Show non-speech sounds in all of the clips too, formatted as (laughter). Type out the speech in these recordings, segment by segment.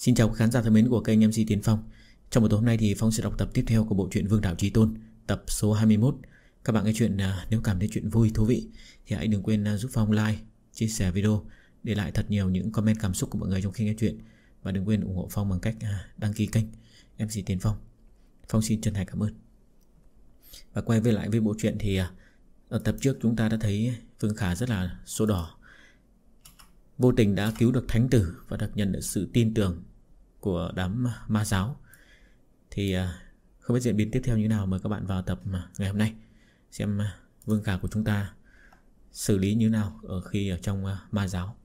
Xin chào khán giả thân mến của kênh MC Tiến Phong Trong buổi tối hôm nay thì Phong sẽ đọc tập tiếp theo của bộ truyện Vương Đạo Trí Tôn Tập số 21 Các bạn nghe chuyện à, nếu cảm thấy chuyện vui, thú vị Thì hãy đừng quên à, giúp Phong like, chia sẻ video Để lại thật nhiều những comment cảm xúc của mọi người trong khi nghe chuyện Và đừng quên ủng hộ Phong bằng cách à, đăng ký kênh MC Tiến Phong Phong xin chân thành cảm ơn Và quay về lại với bộ truyện thì Ở tập trước chúng ta đã thấy Vương Khả rất là số đỏ Vô tình đã cứu được thánh tử Và được nhận được sự tin tưởng của đám ma giáo Thì à, không biết diễn biến tiếp theo như nào Mời các bạn vào tập ngày hôm nay Xem à, vương khả của chúng ta xử lý như nào ở khi ở trong à, ma giáo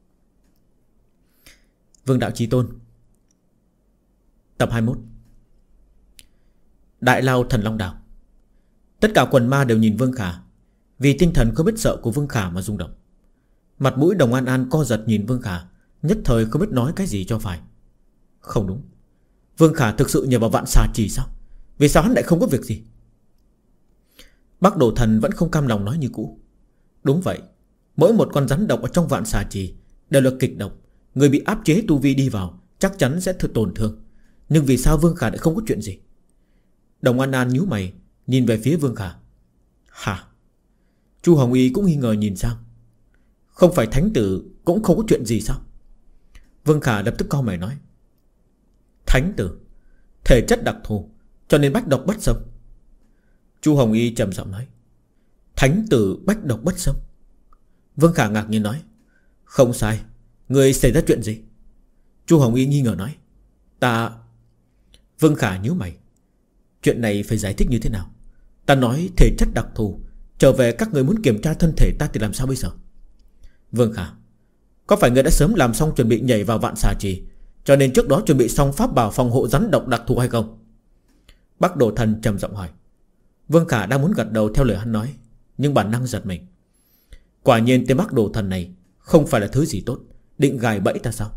Vương Đạo Trí Tôn Tập 21 Đại Lao Thần Long Đảo Tất cả quần ma đều nhìn Vương Khả Vì tinh thần không biết sợ của Vương Khả mà rung động Mặt mũi Đồng An An co giật nhìn Vương Khả Nhất thời không biết nói cái gì cho phải không đúng Vương Khả thực sự nhờ vào vạn xà trì sao Vì sao hắn lại không có việc gì Bác đồ thần vẫn không cam lòng nói như cũ Đúng vậy Mỗi một con rắn độc ở trong vạn xà trì Đều là kịch độc Người bị áp chế tu vi đi vào Chắc chắn sẽ thừa tổn thương Nhưng vì sao Vương Khả lại không có chuyện gì Đồng An An nhíu mày Nhìn về phía Vương Khả Hả Chu Hồng Y cũng nghi ngờ nhìn sang Không phải thánh tử cũng không có chuyện gì sao Vương Khả lập tức cau mày nói Thánh tử Thể chất đặc thù Cho nên bách độc bất xâm Chu Hồng Y trầm giọng nói Thánh tử bách độc bất xâm Vương Khả ngạc nhiên nói Không sai Người xảy ra chuyện gì Chu Hồng Y nghi ngờ nói Ta Vương Khả nhíu mày Chuyện này phải giải thích như thế nào Ta nói thể chất đặc thù Trở về các người muốn kiểm tra thân thể ta thì làm sao bây giờ Vương Khả Có phải người đã sớm làm xong chuẩn bị nhảy vào vạn xà trì cho nên trước đó chuẩn bị xong pháp bảo phòng hộ rắn độc đặc thù hay không Bác đồ thần trầm giọng hỏi Vương Khả đang muốn gật đầu theo lời hắn nói Nhưng bản năng giật mình Quả nhiên tên Bắc đồ thần này Không phải là thứ gì tốt Định gài bẫy ta sao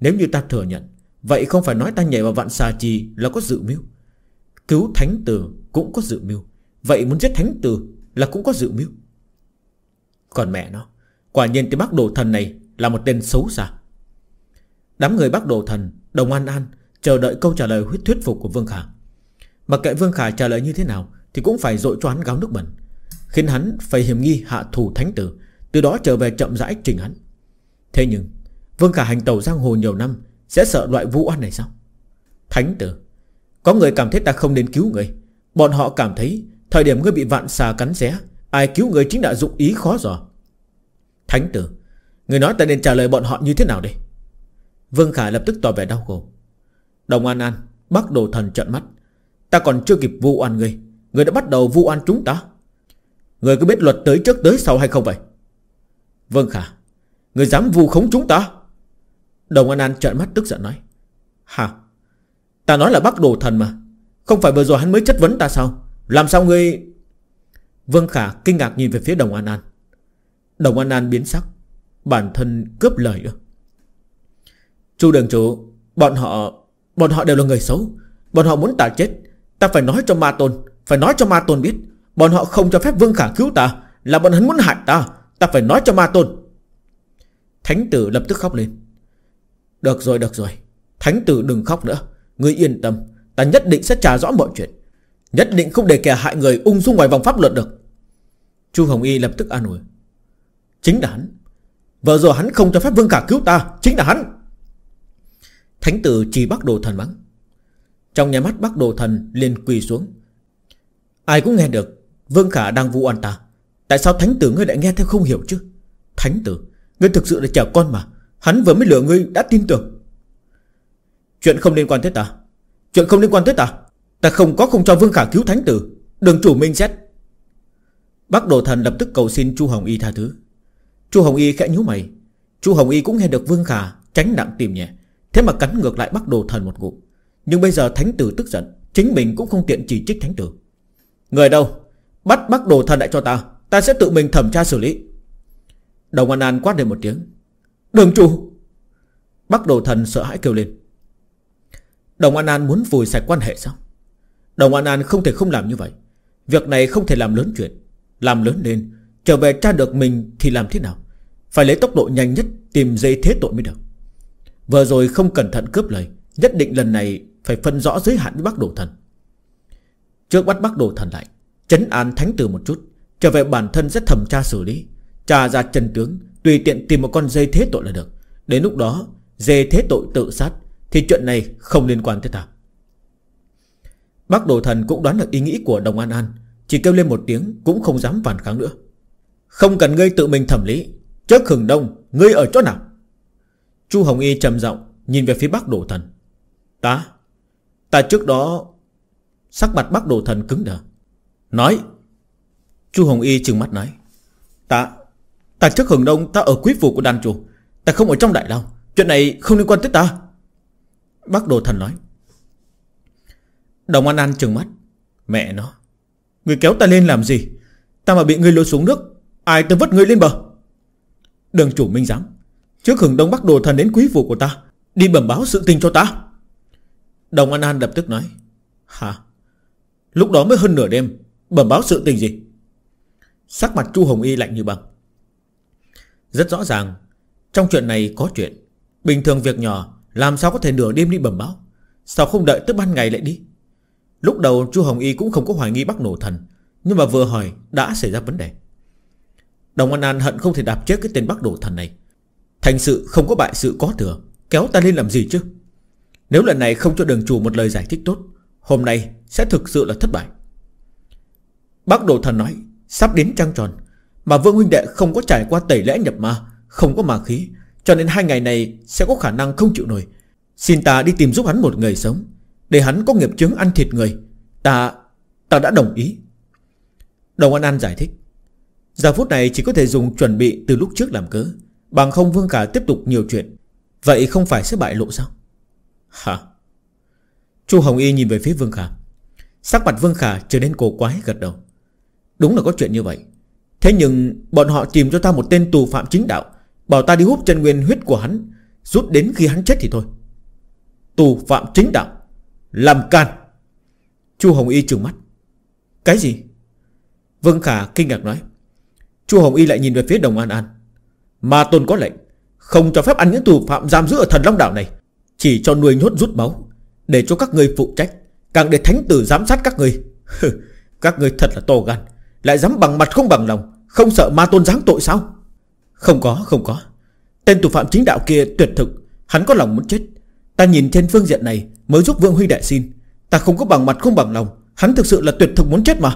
Nếu như ta thừa nhận Vậy không phải nói ta nhảy vào vạn xà trì là có dự mưu Cứu thánh tử cũng có dự mưu Vậy muốn giết thánh tử là cũng có dự mưu Còn mẹ nó Quả nhiên tên bác đồ thần này Là một tên xấu xa Đám người bắc đồ thần Đồng An An Chờ đợi câu trả lời huyết thuyết phục của Vương Khả Mặc kệ Vương Khả trả lời như thế nào Thì cũng phải dội cho gáo nước bẩn Khiến hắn phải hiểm nghi hạ thủ thánh tử Từ đó trở về chậm rãi trình hắn Thế nhưng Vương Khả hành tàu giang hồ nhiều năm Sẽ sợ loại vũ oan này sao Thánh tử Có người cảm thấy ta không nên cứu người Bọn họ cảm thấy Thời điểm ngươi bị vạn xà cắn xé Ai cứu người chính là dụng ý khó dò Thánh tử Người nói ta nên trả lời bọn họ như thế nào đây Vương Khả lập tức tỏ vẻ đau khổ Đồng An An Bác đồ thần trợn mắt Ta còn chưa kịp vu oan người Người đã bắt đầu vu oan chúng ta Người có biết luật tới trước tới sau hay không vậy Vương Khả Người dám vu khống chúng ta Đồng An An trợn mắt tức giận nói Hả Ta nói là bác đồ thần mà Không phải vừa rồi hắn mới chất vấn ta sao Làm sao ngươi Vương Khả kinh ngạc nhìn về phía Đồng An An Đồng An An biến sắc Bản thân cướp lời nữa Chu đường chủ Bọn họ Bọn họ đều là người xấu Bọn họ muốn ta chết Ta phải nói cho ma tôn Phải nói cho ma tôn biết Bọn họ không cho phép vương khả cứu ta Là bọn hắn muốn hại ta Ta phải nói cho ma tôn Thánh tử lập tức khóc lên Được rồi được rồi Thánh tử đừng khóc nữa Ngươi yên tâm Ta nhất định sẽ trả rõ mọi chuyện Nhất định không để kẻ hại người ung dung ngoài vòng pháp luật được Chu Hồng Y lập tức an ủi Chính là hắn Vợ rồi hắn không cho phép Vương Khả cứu ta Chính là hắn Thánh tử chỉ bắt đồ thần mắng Trong nhà mắt bắt đồ thần liền quỳ xuống Ai cũng nghe được Vương Khả đang vu oan ta Tại sao thánh tử ngươi lại nghe theo không hiểu chứ Thánh tử Ngươi thực sự là trẻ con mà Hắn vừa mới lừa ngươi đã tin tưởng Chuyện không liên quan tới ta Chuyện không liên quan tới ta Ta không có không cho Vương Khả cứu thánh tử Đừng chủ minh xét Bác đồ thần lập tức cầu xin Chu Hồng Y tha thứ Chu Hồng Y khẽ nhíu mày Chu Hồng Y cũng nghe được Vương Khả tránh nặng tìm nhẹ Thế mà cắn ngược lại bắt đồ thần một ngụm Nhưng bây giờ thánh tử tức giận Chính mình cũng không tiện chỉ trích thánh tử Người đâu Bắt bắt đồ thần lại cho ta Ta sẽ tự mình thẩm tra xử lý Đồng An An quát lên một tiếng Đường chủ bắt đồ thần sợ hãi kêu lên Đồng An An muốn vùi sạch quan hệ sao Đồng An An không thể không làm như vậy Việc này không thể làm lớn chuyện Làm lớn lên Trở về tra được mình thì làm thế nào Phải lấy tốc độ nhanh nhất Tìm dây thế tội mới được Vừa rồi không cẩn thận cướp lời Nhất định lần này phải phân rõ giới hạn với bác đồ thần Trước bắt bác đồ thần lại Chấn an thánh tử một chút Trở về bản thân sẽ thẩm tra xử lý Tra ra trần tướng Tùy tiện tìm một con dây thế tội là được Đến lúc đó dê thế tội tự sát Thì chuyện này không liên quan tới ta Bác đồ thần cũng đoán được ý nghĩ của đồng An An Chỉ kêu lên một tiếng cũng không dám phản kháng nữa Không cần ngươi tự mình thẩm lý Trước hừng đông ngươi ở chỗ nào Chu Hồng Y trầm giọng Nhìn về phía Bắc đổ thần Ta Ta trước đó Sắc mặt Bắc đổ thần cứng đờ Nói Chu Hồng Y trừng mắt nói Ta Ta trước hưởng đông ta ở quý phủ của đan chủ Ta không ở trong đại lao Chuyện này không liên quan tới ta Bắc đồ thần nói Đồng An An trừng mắt Mẹ nó Người kéo ta lên làm gì Ta mà bị người lôi xuống nước Ai tới vất người lên bờ Đường chủ minh giám Trước hưởng đông bắc đồ thần đến quý phụ của ta Đi bẩm báo sự tình cho ta Đồng An An lập tức nói Hả Lúc đó mới hơn nửa đêm Bẩm báo sự tình gì Sắc mặt Chu Hồng Y lạnh như băng Rất rõ ràng Trong chuyện này có chuyện Bình thường việc nhỏ Làm sao có thể nửa đêm đi bẩm báo Sao không đợi tức ban ngày lại đi Lúc đầu Chu Hồng Y cũng không có hoài nghi Bắc Nổ Thần Nhưng mà vừa hỏi đã xảy ra vấn đề Đồng An An hận không thể đạp chết cái tên Bắc Nổ Thần này Thành sự không có bại sự có thừa Kéo ta lên làm gì chứ Nếu lần này không cho đường chủ một lời giải thích tốt Hôm nay sẽ thực sự là thất bại Bác đồ thần nói Sắp đến trăng tròn Mà vương huynh đệ không có trải qua tẩy lẽ nhập ma Không có mà khí Cho nên hai ngày này sẽ có khả năng không chịu nổi Xin ta đi tìm giúp hắn một người sống Để hắn có nghiệp chứng ăn thịt người Ta... ta đã đồng ý Đồng An An giải thích Giờ phút này chỉ có thể dùng chuẩn bị từ lúc trước làm cớ Bằng không Vương Khả tiếp tục nhiều chuyện Vậy không phải sẽ bại lộ sao Hả Chu Hồng Y nhìn về phía Vương Khả Sắc mặt Vương Khả trở nên cổ quái gật đầu Đúng là có chuyện như vậy Thế nhưng bọn họ tìm cho ta một tên tù phạm chính đạo Bảo ta đi hút chân nguyên huyết của hắn Rút đến khi hắn chết thì thôi Tù phạm chính đạo Làm can Chu Hồng Y trừng mắt Cái gì Vương Khả kinh ngạc nói Chu Hồng Y lại nhìn về phía Đồng An An Ma Tôn có lệnh Không cho phép ăn những tù phạm giam giữ ở thần Long Đảo này Chỉ cho nuôi nhốt rút máu Để cho các người phụ trách Càng để thánh tử giám sát các người Các người thật là to gan Lại dám bằng mặt không bằng lòng Không sợ ma tôn giáng tội sao Không có không có Tên tù phạm chính đạo kia tuyệt thực Hắn có lòng muốn chết Ta nhìn trên phương diện này mới giúp Vương Huy Đại xin Ta không có bằng mặt không bằng lòng Hắn thực sự là tuyệt thực muốn chết mà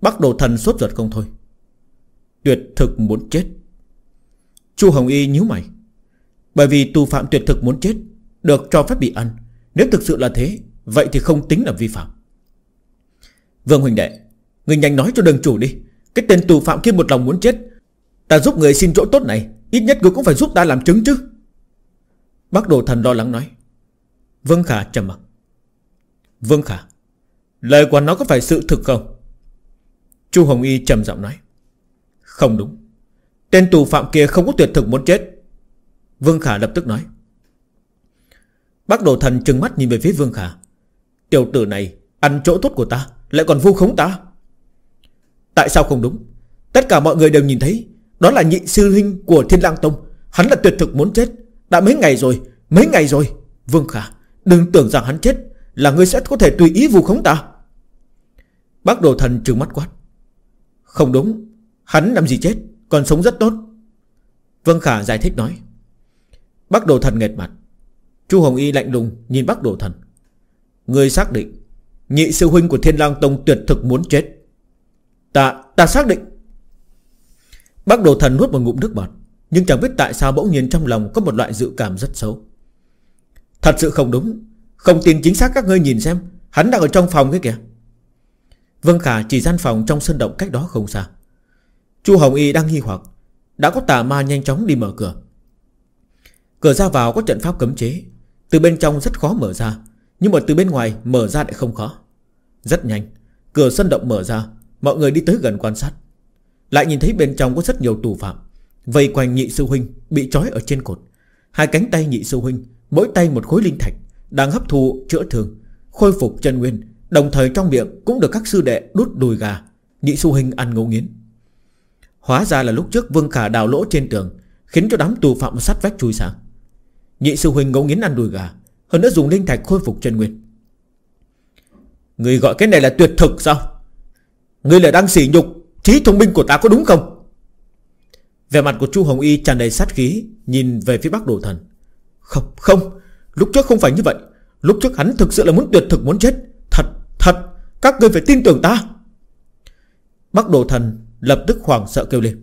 Bắc đồ thần sốt ruột không thôi Tuyệt thực muốn chết Chu Hồng Y nhíu mày Bởi vì tù phạm tuyệt thực muốn chết Được cho phép bị ăn Nếu thực sự là thế Vậy thì không tính là vi phạm Vương Huỳnh Đệ Người nhanh nói cho đường chủ đi Cái tên tù phạm kia một lòng muốn chết Ta giúp người xin chỗ tốt này Ít nhất người cũng phải giúp ta làm chứng chứ Bác đồ thần lo lắng nói Vương Khả trầm mặt. Vương Khả Lời của nó có phải sự thực không Chu Hồng Y trầm giọng nói Không đúng Tên tù phạm kia không có tuyệt thực muốn chết Vương Khả lập tức nói Bác đồ thần trừng mắt nhìn về phía Vương Khả Tiểu tử này Ăn chỗ tốt của ta Lại còn vu khống ta Tại sao không đúng Tất cả mọi người đều nhìn thấy Đó là nhị sư huynh của Thiên lang Tông Hắn là tuyệt thực muốn chết Đã mấy ngày rồi Mấy ngày rồi Vương Khả Đừng tưởng rằng hắn chết Là ngươi sẽ có thể tùy ý vu khống ta Bác đồ thần trừng mắt quát Không đúng Hắn làm gì chết còn sống rất tốt Vân Khả giải thích nói Bác đồ thần nghệt mặt Chu Hồng Y lạnh lùng nhìn bác đồ thần Người xác định Nhị sư huynh của Thiên lang Tông tuyệt thực muốn chết Ta, ta xác định Bác đồ thần nuốt một ngụm nước bọt Nhưng chẳng biết tại sao bỗng nhiên trong lòng Có một loại dự cảm rất xấu Thật sự không đúng Không tin chính xác các ngươi nhìn xem Hắn đang ở trong phòng cái kìa Vân Khả chỉ gian phòng trong sân động cách đó không xa Chu Hồng Y đang nghi hoặc Đã có tà ma nhanh chóng đi mở cửa Cửa ra vào có trận pháp cấm chế Từ bên trong rất khó mở ra Nhưng mà từ bên ngoài mở ra lại không khó Rất nhanh Cửa sân động mở ra Mọi người đi tới gần quan sát Lại nhìn thấy bên trong có rất nhiều tù phạm Vây quanh nhị sư huynh bị trói ở trên cột Hai cánh tay nhị sư huynh Mỗi tay một khối linh thạch Đang hấp thu chữa thương Khôi phục chân nguyên Đồng thời trong miệng cũng được các sư đệ đút đùi gà Nhị sư huynh ăn ngấu nghiến Hóa ra là lúc trước Vương Khả đào lỗ trên tường Khiến cho đám tù phạm sát vách chui sang Nhị sư huynh ngấu nghiến ăn đùi gà Hơn nữa dùng linh thạch khôi phục chân nguyên Người gọi cái này là tuyệt thực sao Người là đang sỉ nhục Trí thông minh của ta có đúng không Về mặt của Chu Hồng Y tràn đầy sát khí Nhìn về phía bắc đồ thần Không không Lúc trước không phải như vậy Lúc trước hắn thực sự là muốn tuyệt thực muốn chết Thật thật Các người phải tin tưởng ta Bắc đồ thần Lập tức hoảng sợ kêu lên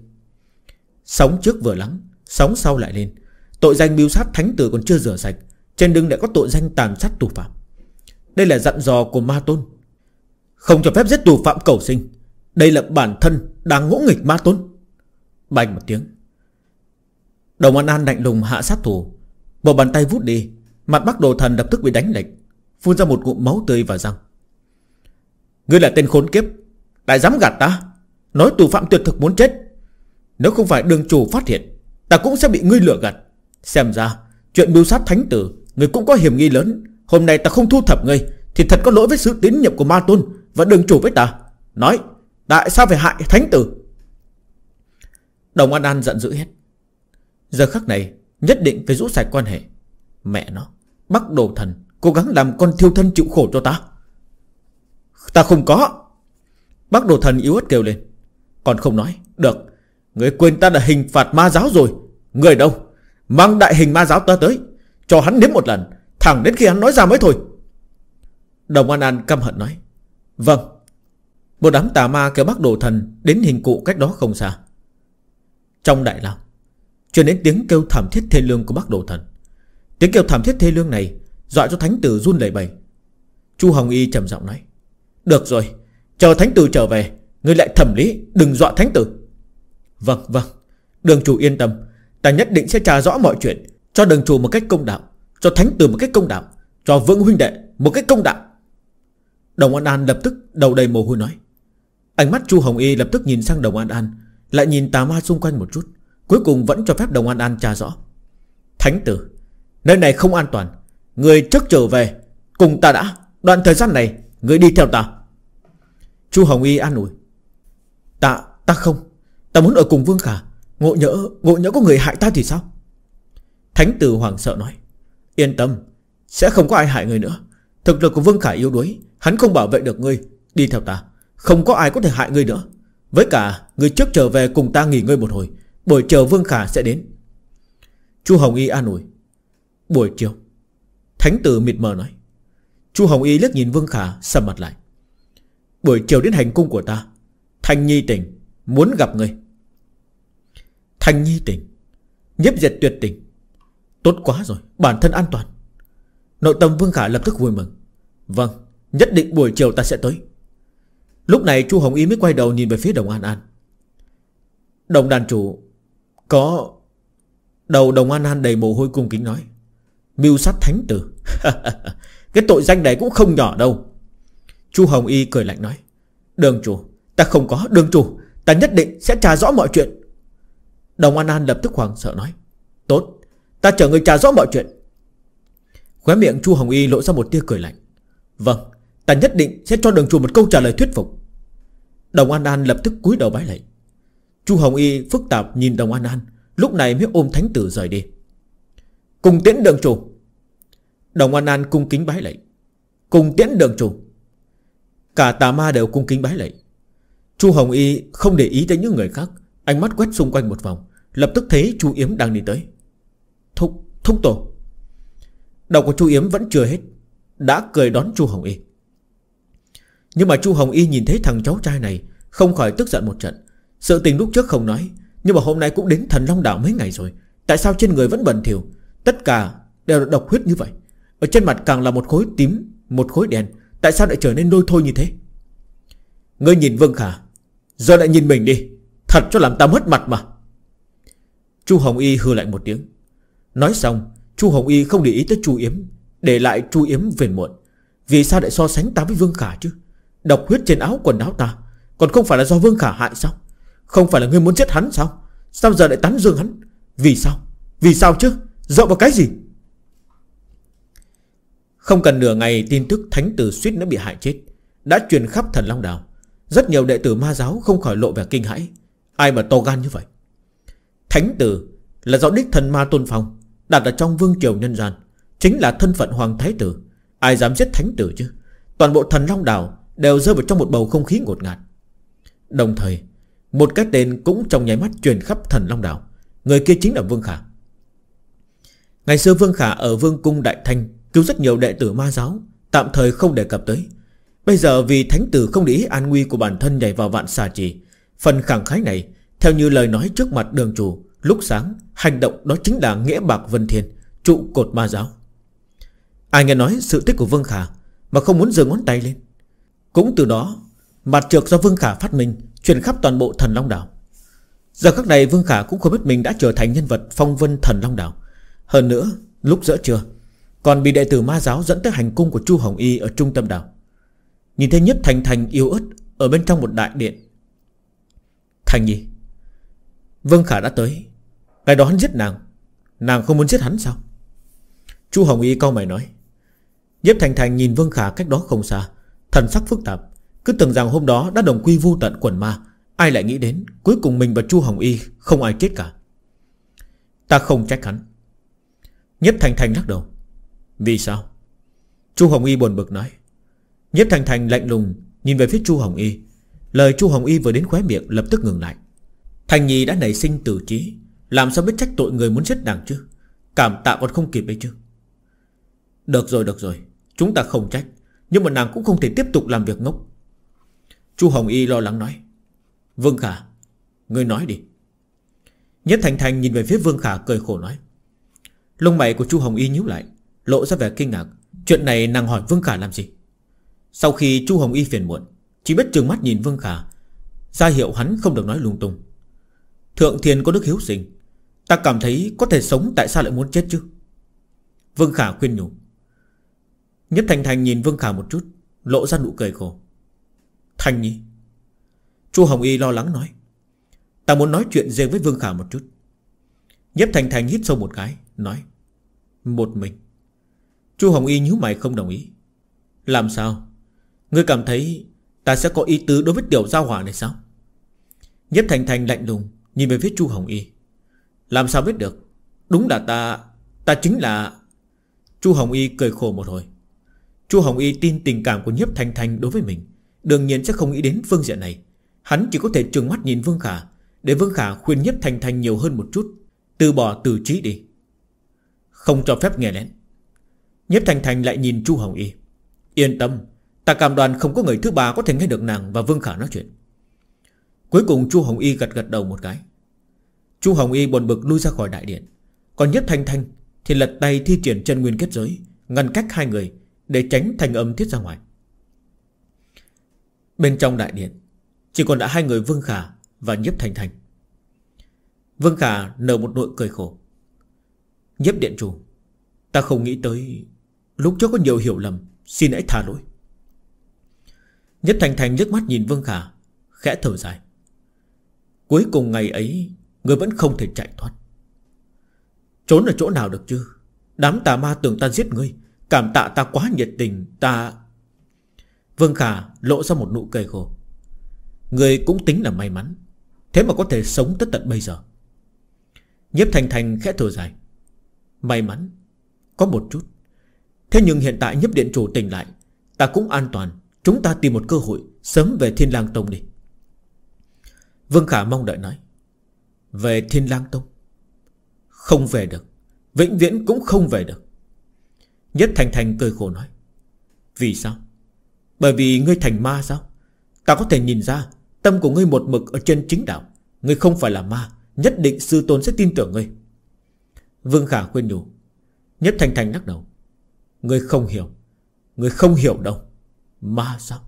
Sóng trước vừa lắng Sóng sau lại lên Tội danh mưu sát thánh tử còn chưa rửa sạch Trên đường đã có tội danh tàn sát tù phạm Đây là dặn dò của ma tôn Không cho phép giết tù phạm cầu sinh Đây là bản thân đang ngỗ nghịch ma tôn Bành một tiếng Đồng An An lạnh lùng hạ sát thủ Một bàn tay vút đi Mặt bắc đồ thần lập tức bị đánh lệch Phun ra một ngụm máu tươi và răng Ngươi là tên khốn kiếp Lại dám gạt ta Nói tù phạm tuyệt thực muốn chết Nếu không phải đường chủ phát hiện Ta cũng sẽ bị ngươi lừa gạt Xem ra chuyện mưu sát thánh tử Ngươi cũng có hiểm nghi lớn Hôm nay ta không thu thập ngươi Thì thật có lỗi với sự tín nhiệm của ma tôn Và đường chủ với ta Nói tại sao phải hại thánh tử Đồng An An giận dữ hết Giờ khắc này Nhất định phải rũ sạch quan hệ Mẹ nó Bắc đồ thần Cố gắng làm con thiêu thân chịu khổ cho ta Ta không có Bắc đồ thần yếu ớt kêu lên còn không nói Được Người quên ta đã hình phạt ma giáo rồi Người đâu Mang đại hình ma giáo ta tới Cho hắn nếm một lần Thẳng đến khi hắn nói ra mới thôi Đồng An An căm hận nói Vâng Một đám tà ma kéo bác đồ thần Đến hình cụ cách đó không xa Trong đại lao Truyền đến tiếng kêu thảm thiết thê lương của bác đồ thần Tiếng kêu thảm thiết thê lương này Dọa cho thánh tử run lẩy bẩy Chu Hồng Y trầm giọng nói Được rồi Chờ thánh tử trở về Người lại thẩm lý Đừng dọa thánh tử Vâng vâng Đường chủ yên tâm Ta nhất định sẽ trả rõ mọi chuyện Cho đường chủ một cách công đạo Cho thánh tử một cách công đạo Cho vương huynh đệ một cách công đạo Đồng An An lập tức đầu đầy mồ hôi nói Ánh mắt Chu Hồng Y lập tức nhìn sang Đồng An An Lại nhìn tà ma xung quanh một chút Cuối cùng vẫn cho phép Đồng An An trả rõ Thánh tử Nơi này không an toàn Người trước trở về Cùng ta đã Đoạn thời gian này Người đi theo ta Chu Hồng Y an ủi Ta, ta không Ta muốn ở cùng Vương Khả Ngộ nhỡ, ngộ nhỡ có người hại ta thì sao Thánh tử hoàng sợ nói Yên tâm, sẽ không có ai hại người nữa Thực lực của Vương Khả yếu đuối Hắn không bảo vệ được ngươi Đi theo ta, không có ai có thể hại ngươi nữa Với cả, ngươi trước trở về cùng ta nghỉ ngơi một hồi Buổi chiều Vương Khả sẽ đến Chu Hồng Y an ủi Buổi chiều Thánh tử mịt mờ nói Chu Hồng Y liếc nhìn Vương Khả sầm mặt lại Buổi chiều đến hành cung của ta Thanh Nhi tỉnh Muốn gặp người Thanh Nhi tỉnh nhếp diệt tuyệt tình, Tốt quá rồi Bản thân an toàn Nội tâm Vương Khả lập tức vui mừng Vâng Nhất định buổi chiều ta sẽ tới Lúc này Chu Hồng Y mới quay đầu nhìn về phía Đồng An An Đồng đàn chủ Có Đầu Đồng An An đầy mồ hôi cung kính nói Mưu sát thánh tử (laughs) Cái tội danh này cũng không nhỏ đâu Chu Hồng Y cười lạnh nói Đường chủ Ta không có đường chủ Ta nhất định sẽ trả rõ mọi chuyện Đồng An An lập tức hoảng sợ nói Tốt Ta chờ người trả rõ mọi chuyện Khóe miệng Chu Hồng Y lộ ra một tia cười lạnh Vâng Ta nhất định sẽ cho đường chủ một câu trả lời thuyết phục Đồng An An lập tức cúi đầu bái lạy Chu Hồng Y phức tạp nhìn Đồng An An Lúc này mới ôm thánh tử rời đi Cùng tiễn đường chủ Đồng An An cung kính bái lạy Cùng tiễn đường chủ Cả tà ma đều cung kính bái lạy Chu Hồng Y không để ý tới những người khác Ánh mắt quét xung quanh một vòng Lập tức thấy Chu Yếm đang đi tới Thúc, thúc tổ Đầu của Chu Yếm vẫn chưa hết Đã cười đón Chu Hồng Y Nhưng mà Chu Hồng Y nhìn thấy thằng cháu trai này Không khỏi tức giận một trận Sự tình lúc trước không nói Nhưng mà hôm nay cũng đến thần Long Đảo mấy ngày rồi Tại sao trên người vẫn bẩn thỉu Tất cả đều độc huyết như vậy Ở trên mặt càng là một khối tím Một khối đen Tại sao lại trở nên lôi thôi như thế Ngươi nhìn Vương Khả Giờ lại nhìn mình đi Thật cho làm ta mất mặt mà Chu Hồng Y hư lạnh một tiếng Nói xong Chu Hồng Y không để ý tới Chu Yếm Để lại Chu Yếm về muộn Vì sao lại so sánh ta với Vương Khả chứ Độc huyết trên áo quần áo ta Còn không phải là do Vương Khả hại sao Không phải là ngươi muốn giết hắn sao Sao giờ lại tán dương hắn Vì sao Vì sao chứ Dậu vào cái gì Không cần nửa ngày tin tức thánh tử suýt nữa bị hại chết Đã truyền khắp thần Long Đào rất nhiều đệ tử ma giáo không khỏi lộ vẻ kinh hãi Ai mà to gan như vậy Thánh tử là do đích thần ma tôn phong Đặt ở trong vương triều nhân gian Chính là thân phận hoàng thái tử Ai dám giết thánh tử chứ Toàn bộ thần long đảo đều rơi vào trong một bầu không khí ngột ngạt Đồng thời Một cái tên cũng trong nháy mắt truyền khắp thần long đảo Người kia chính là Vương Khả Ngày xưa Vương Khả ở Vương Cung Đại Thanh Cứu rất nhiều đệ tử ma giáo Tạm thời không đề cập tới Bây giờ vì thánh tử không để ý an nguy của bản thân nhảy vào vạn xà trì Phần khẳng khái này Theo như lời nói trước mặt đường chủ Lúc sáng hành động đó chính là Nghĩa Bạc Vân Thiên Trụ cột ma giáo Ai nghe nói sự tích của Vương Khả Mà không muốn giơ ngón tay lên Cũng từ đó Mặt trượt do Vương Khả phát minh Truyền khắp toàn bộ thần Long Đảo Giờ các này Vương Khả cũng không biết mình đã trở thành nhân vật phong vân thần Long Đảo Hơn nữa lúc giữa trưa Còn bị đệ tử ma giáo dẫn tới hành cung của Chu Hồng Y ở trung tâm đảo Nhìn thấy Nhất Thành Thành yếu ớt Ở bên trong một đại điện Thành gì vương Khả đã tới Ngày đó hắn giết nàng Nàng không muốn giết hắn sao Chu Hồng Y cau mày nói Nhất Thành Thành nhìn Vương Khả cách đó không xa Thần sắc phức tạp Cứ tưởng rằng hôm đó đã đồng quy vu tận quần ma Ai lại nghĩ đến Cuối cùng mình và Chu Hồng Y không ai chết cả Ta không trách hắn Nhất Thành Thành lắc đầu Vì sao Chu Hồng Y buồn bực nói Nhếp Thành Thành lạnh lùng Nhìn về phía Chu Hồng Y Lời Chu Hồng Y vừa đến khóe miệng lập tức ngừng lại Thành Nhi đã nảy sinh tử trí Làm sao biết trách tội người muốn giết nàng chứ Cảm tạ còn không kịp ấy chứ Được rồi được rồi Chúng ta không trách Nhưng mà nàng cũng không thể tiếp tục làm việc ngốc Chu Hồng Y lo lắng nói Vương Khả Ngươi nói đi Nhất Thành Thành nhìn về phía Vương Khả cười khổ nói Lông mày của Chu Hồng Y nhíu lại Lộ ra vẻ kinh ngạc Chuyện này nàng hỏi Vương Khả làm gì sau khi Chu Hồng Y phiền muộn Chỉ biết trường mắt nhìn Vương Khả gia hiệu hắn không được nói lung tung Thượng thiền có đức hiếu sinh Ta cảm thấy có thể sống tại sao lại muốn chết chứ Vương Khả khuyên nhủ Nhất Thành Thành nhìn Vương Khả một chút Lộ ra nụ cười khổ Thành nhi Chu Hồng Y lo lắng nói Ta muốn nói chuyện riêng với Vương Khả một chút Nhất Thành Thành hít sâu một cái Nói Một mình Chu Hồng Y nhíu mày không đồng ý Làm sao Ngươi cảm thấy ta sẽ có ý tứ đối với tiểu giao hỏa này sao Nhất Thành Thành lạnh lùng Nhìn về phía Chu Hồng Y Làm sao biết được Đúng là ta Ta chính là Chu Hồng Y cười khổ một hồi Chu Hồng Y tin tình cảm của Nhiếp Thành Thành đối với mình Đương nhiên sẽ không nghĩ đến phương diện này Hắn chỉ có thể trừng mắt nhìn Vương Khả Để Vương Khả khuyên Nhiếp Thành Thành nhiều hơn một chút Từ bỏ từ trí đi Không cho phép nghe lén Nhiếp Thành Thành lại nhìn Chu Hồng Y Yên tâm Ta cảm đoàn không có người thứ ba có thể nghe được nàng và Vương Khả nói chuyện Cuối cùng Chu Hồng Y gật gật đầu một cái Chu Hồng Y buồn bực lui ra khỏi đại điện Còn Nhất Thanh Thanh Thì lật tay thi triển chân nguyên kết giới Ngăn cách hai người Để tránh thành âm thiết ra ngoài Bên trong đại điện Chỉ còn đã hai người Vương Khả và Nhiếp Thanh Thanh Vương Khả nở một nụ cười khổ Nhiếp điện chủ Ta không nghĩ tới Lúc trước có nhiều hiểu lầm Xin hãy tha lỗi Nhất Thành Thành liếc mắt nhìn Vương Khả Khẽ thở dài Cuối cùng ngày ấy Người vẫn không thể chạy thoát Trốn ở chỗ nào được chứ Đám tà ma tưởng ta giết ngươi Cảm tạ ta quá nhiệt tình Ta Vương Khả lộ ra một nụ cười khổ Người cũng tính là may mắn Thế mà có thể sống tất tận bây giờ Nhếp Thành Thành khẽ thở dài May mắn Có một chút Thế nhưng hiện tại nhếp điện chủ tỉnh lại Ta cũng an toàn Chúng ta tìm một cơ hội Sớm về Thiên Lang Tông đi Vương Khả mong đợi nói Về Thiên Lang Tông Không về được Vĩnh viễn cũng không về được Nhất Thành Thành cười khổ nói Vì sao Bởi vì ngươi thành ma sao Ta có thể nhìn ra Tâm của ngươi một mực ở trên chính đạo Ngươi không phải là ma Nhất định sư tôn sẽ tin tưởng ngươi Vương Khả khuyên nhủ Nhất Thành Thành lắc đầu Ngươi không hiểu Ngươi không hiểu đâu Ma sao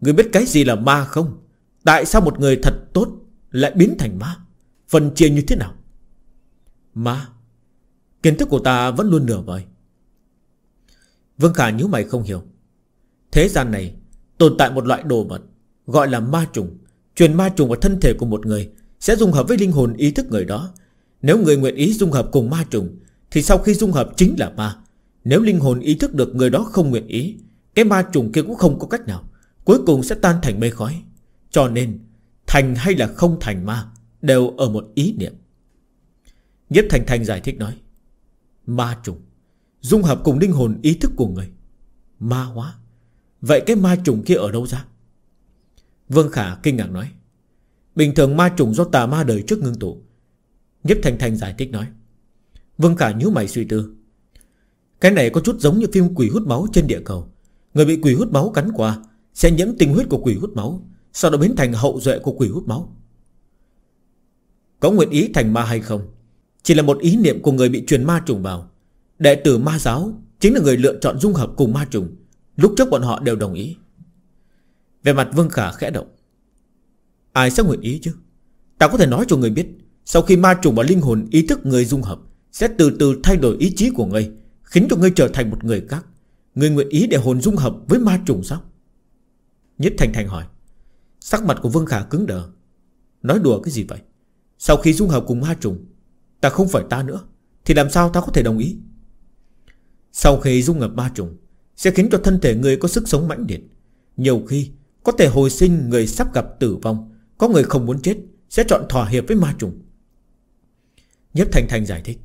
Người biết cái gì là ma không Tại sao một người thật tốt Lại biến thành ma Phần chia như thế nào Ma Kiến thức của ta vẫn luôn nửa vời Vương Khả nhíu mày không hiểu Thế gian này Tồn tại một loại đồ vật Gọi là ma trùng Truyền ma trùng vào thân thể của một người Sẽ dung hợp với linh hồn ý thức người đó Nếu người nguyện ý dung hợp cùng ma trùng Thì sau khi dung hợp chính là ma Nếu linh hồn ý thức được người đó không nguyện ý cái ma trùng kia cũng không có cách nào Cuối cùng sẽ tan thành mây khói Cho nên thành hay là không thành ma Đều ở một ý niệm Nhếp Thành Thành giải thích nói Ma trùng Dung hợp cùng linh hồn ý thức của người Ma hóa Vậy cái ma trùng kia ở đâu ra Vương Khả kinh ngạc nói Bình thường ma trùng do tà ma đời trước ngưng tụ Nhếp Thành Thành giải thích nói Vương Khả nhíu mày suy tư Cái này có chút giống như phim quỷ hút máu trên địa cầu Người bị quỷ hút máu cắn qua Sẽ nhiễm tinh huyết của quỷ hút máu Sau đó biến thành hậu duệ của quỷ hút máu Có nguyện ý thành ma hay không Chỉ là một ý niệm của người bị truyền ma trùng vào Đệ tử ma giáo Chính là người lựa chọn dung hợp cùng ma trùng Lúc trước bọn họ đều đồng ý Về mặt Vương Khả khẽ động Ai sẽ nguyện ý chứ Ta có thể nói cho người biết Sau khi ma trùng và linh hồn ý thức người dung hợp Sẽ từ từ thay đổi ý chí của người Khiến cho người trở thành một người khác Người nguyện ý để hồn dung hợp với ma trùng sao Nhất Thành Thành hỏi Sắc mặt của Vương Khả cứng đờ Nói đùa cái gì vậy Sau khi dung hợp cùng ma trùng Ta không phải ta nữa Thì làm sao ta có thể đồng ý Sau khi dung hợp ma trùng Sẽ khiến cho thân thể người có sức sống mãnh liệt Nhiều khi Có thể hồi sinh người sắp gặp tử vong Có người không muốn chết Sẽ chọn thỏa hiệp với ma trùng Nhất Thành Thành giải thích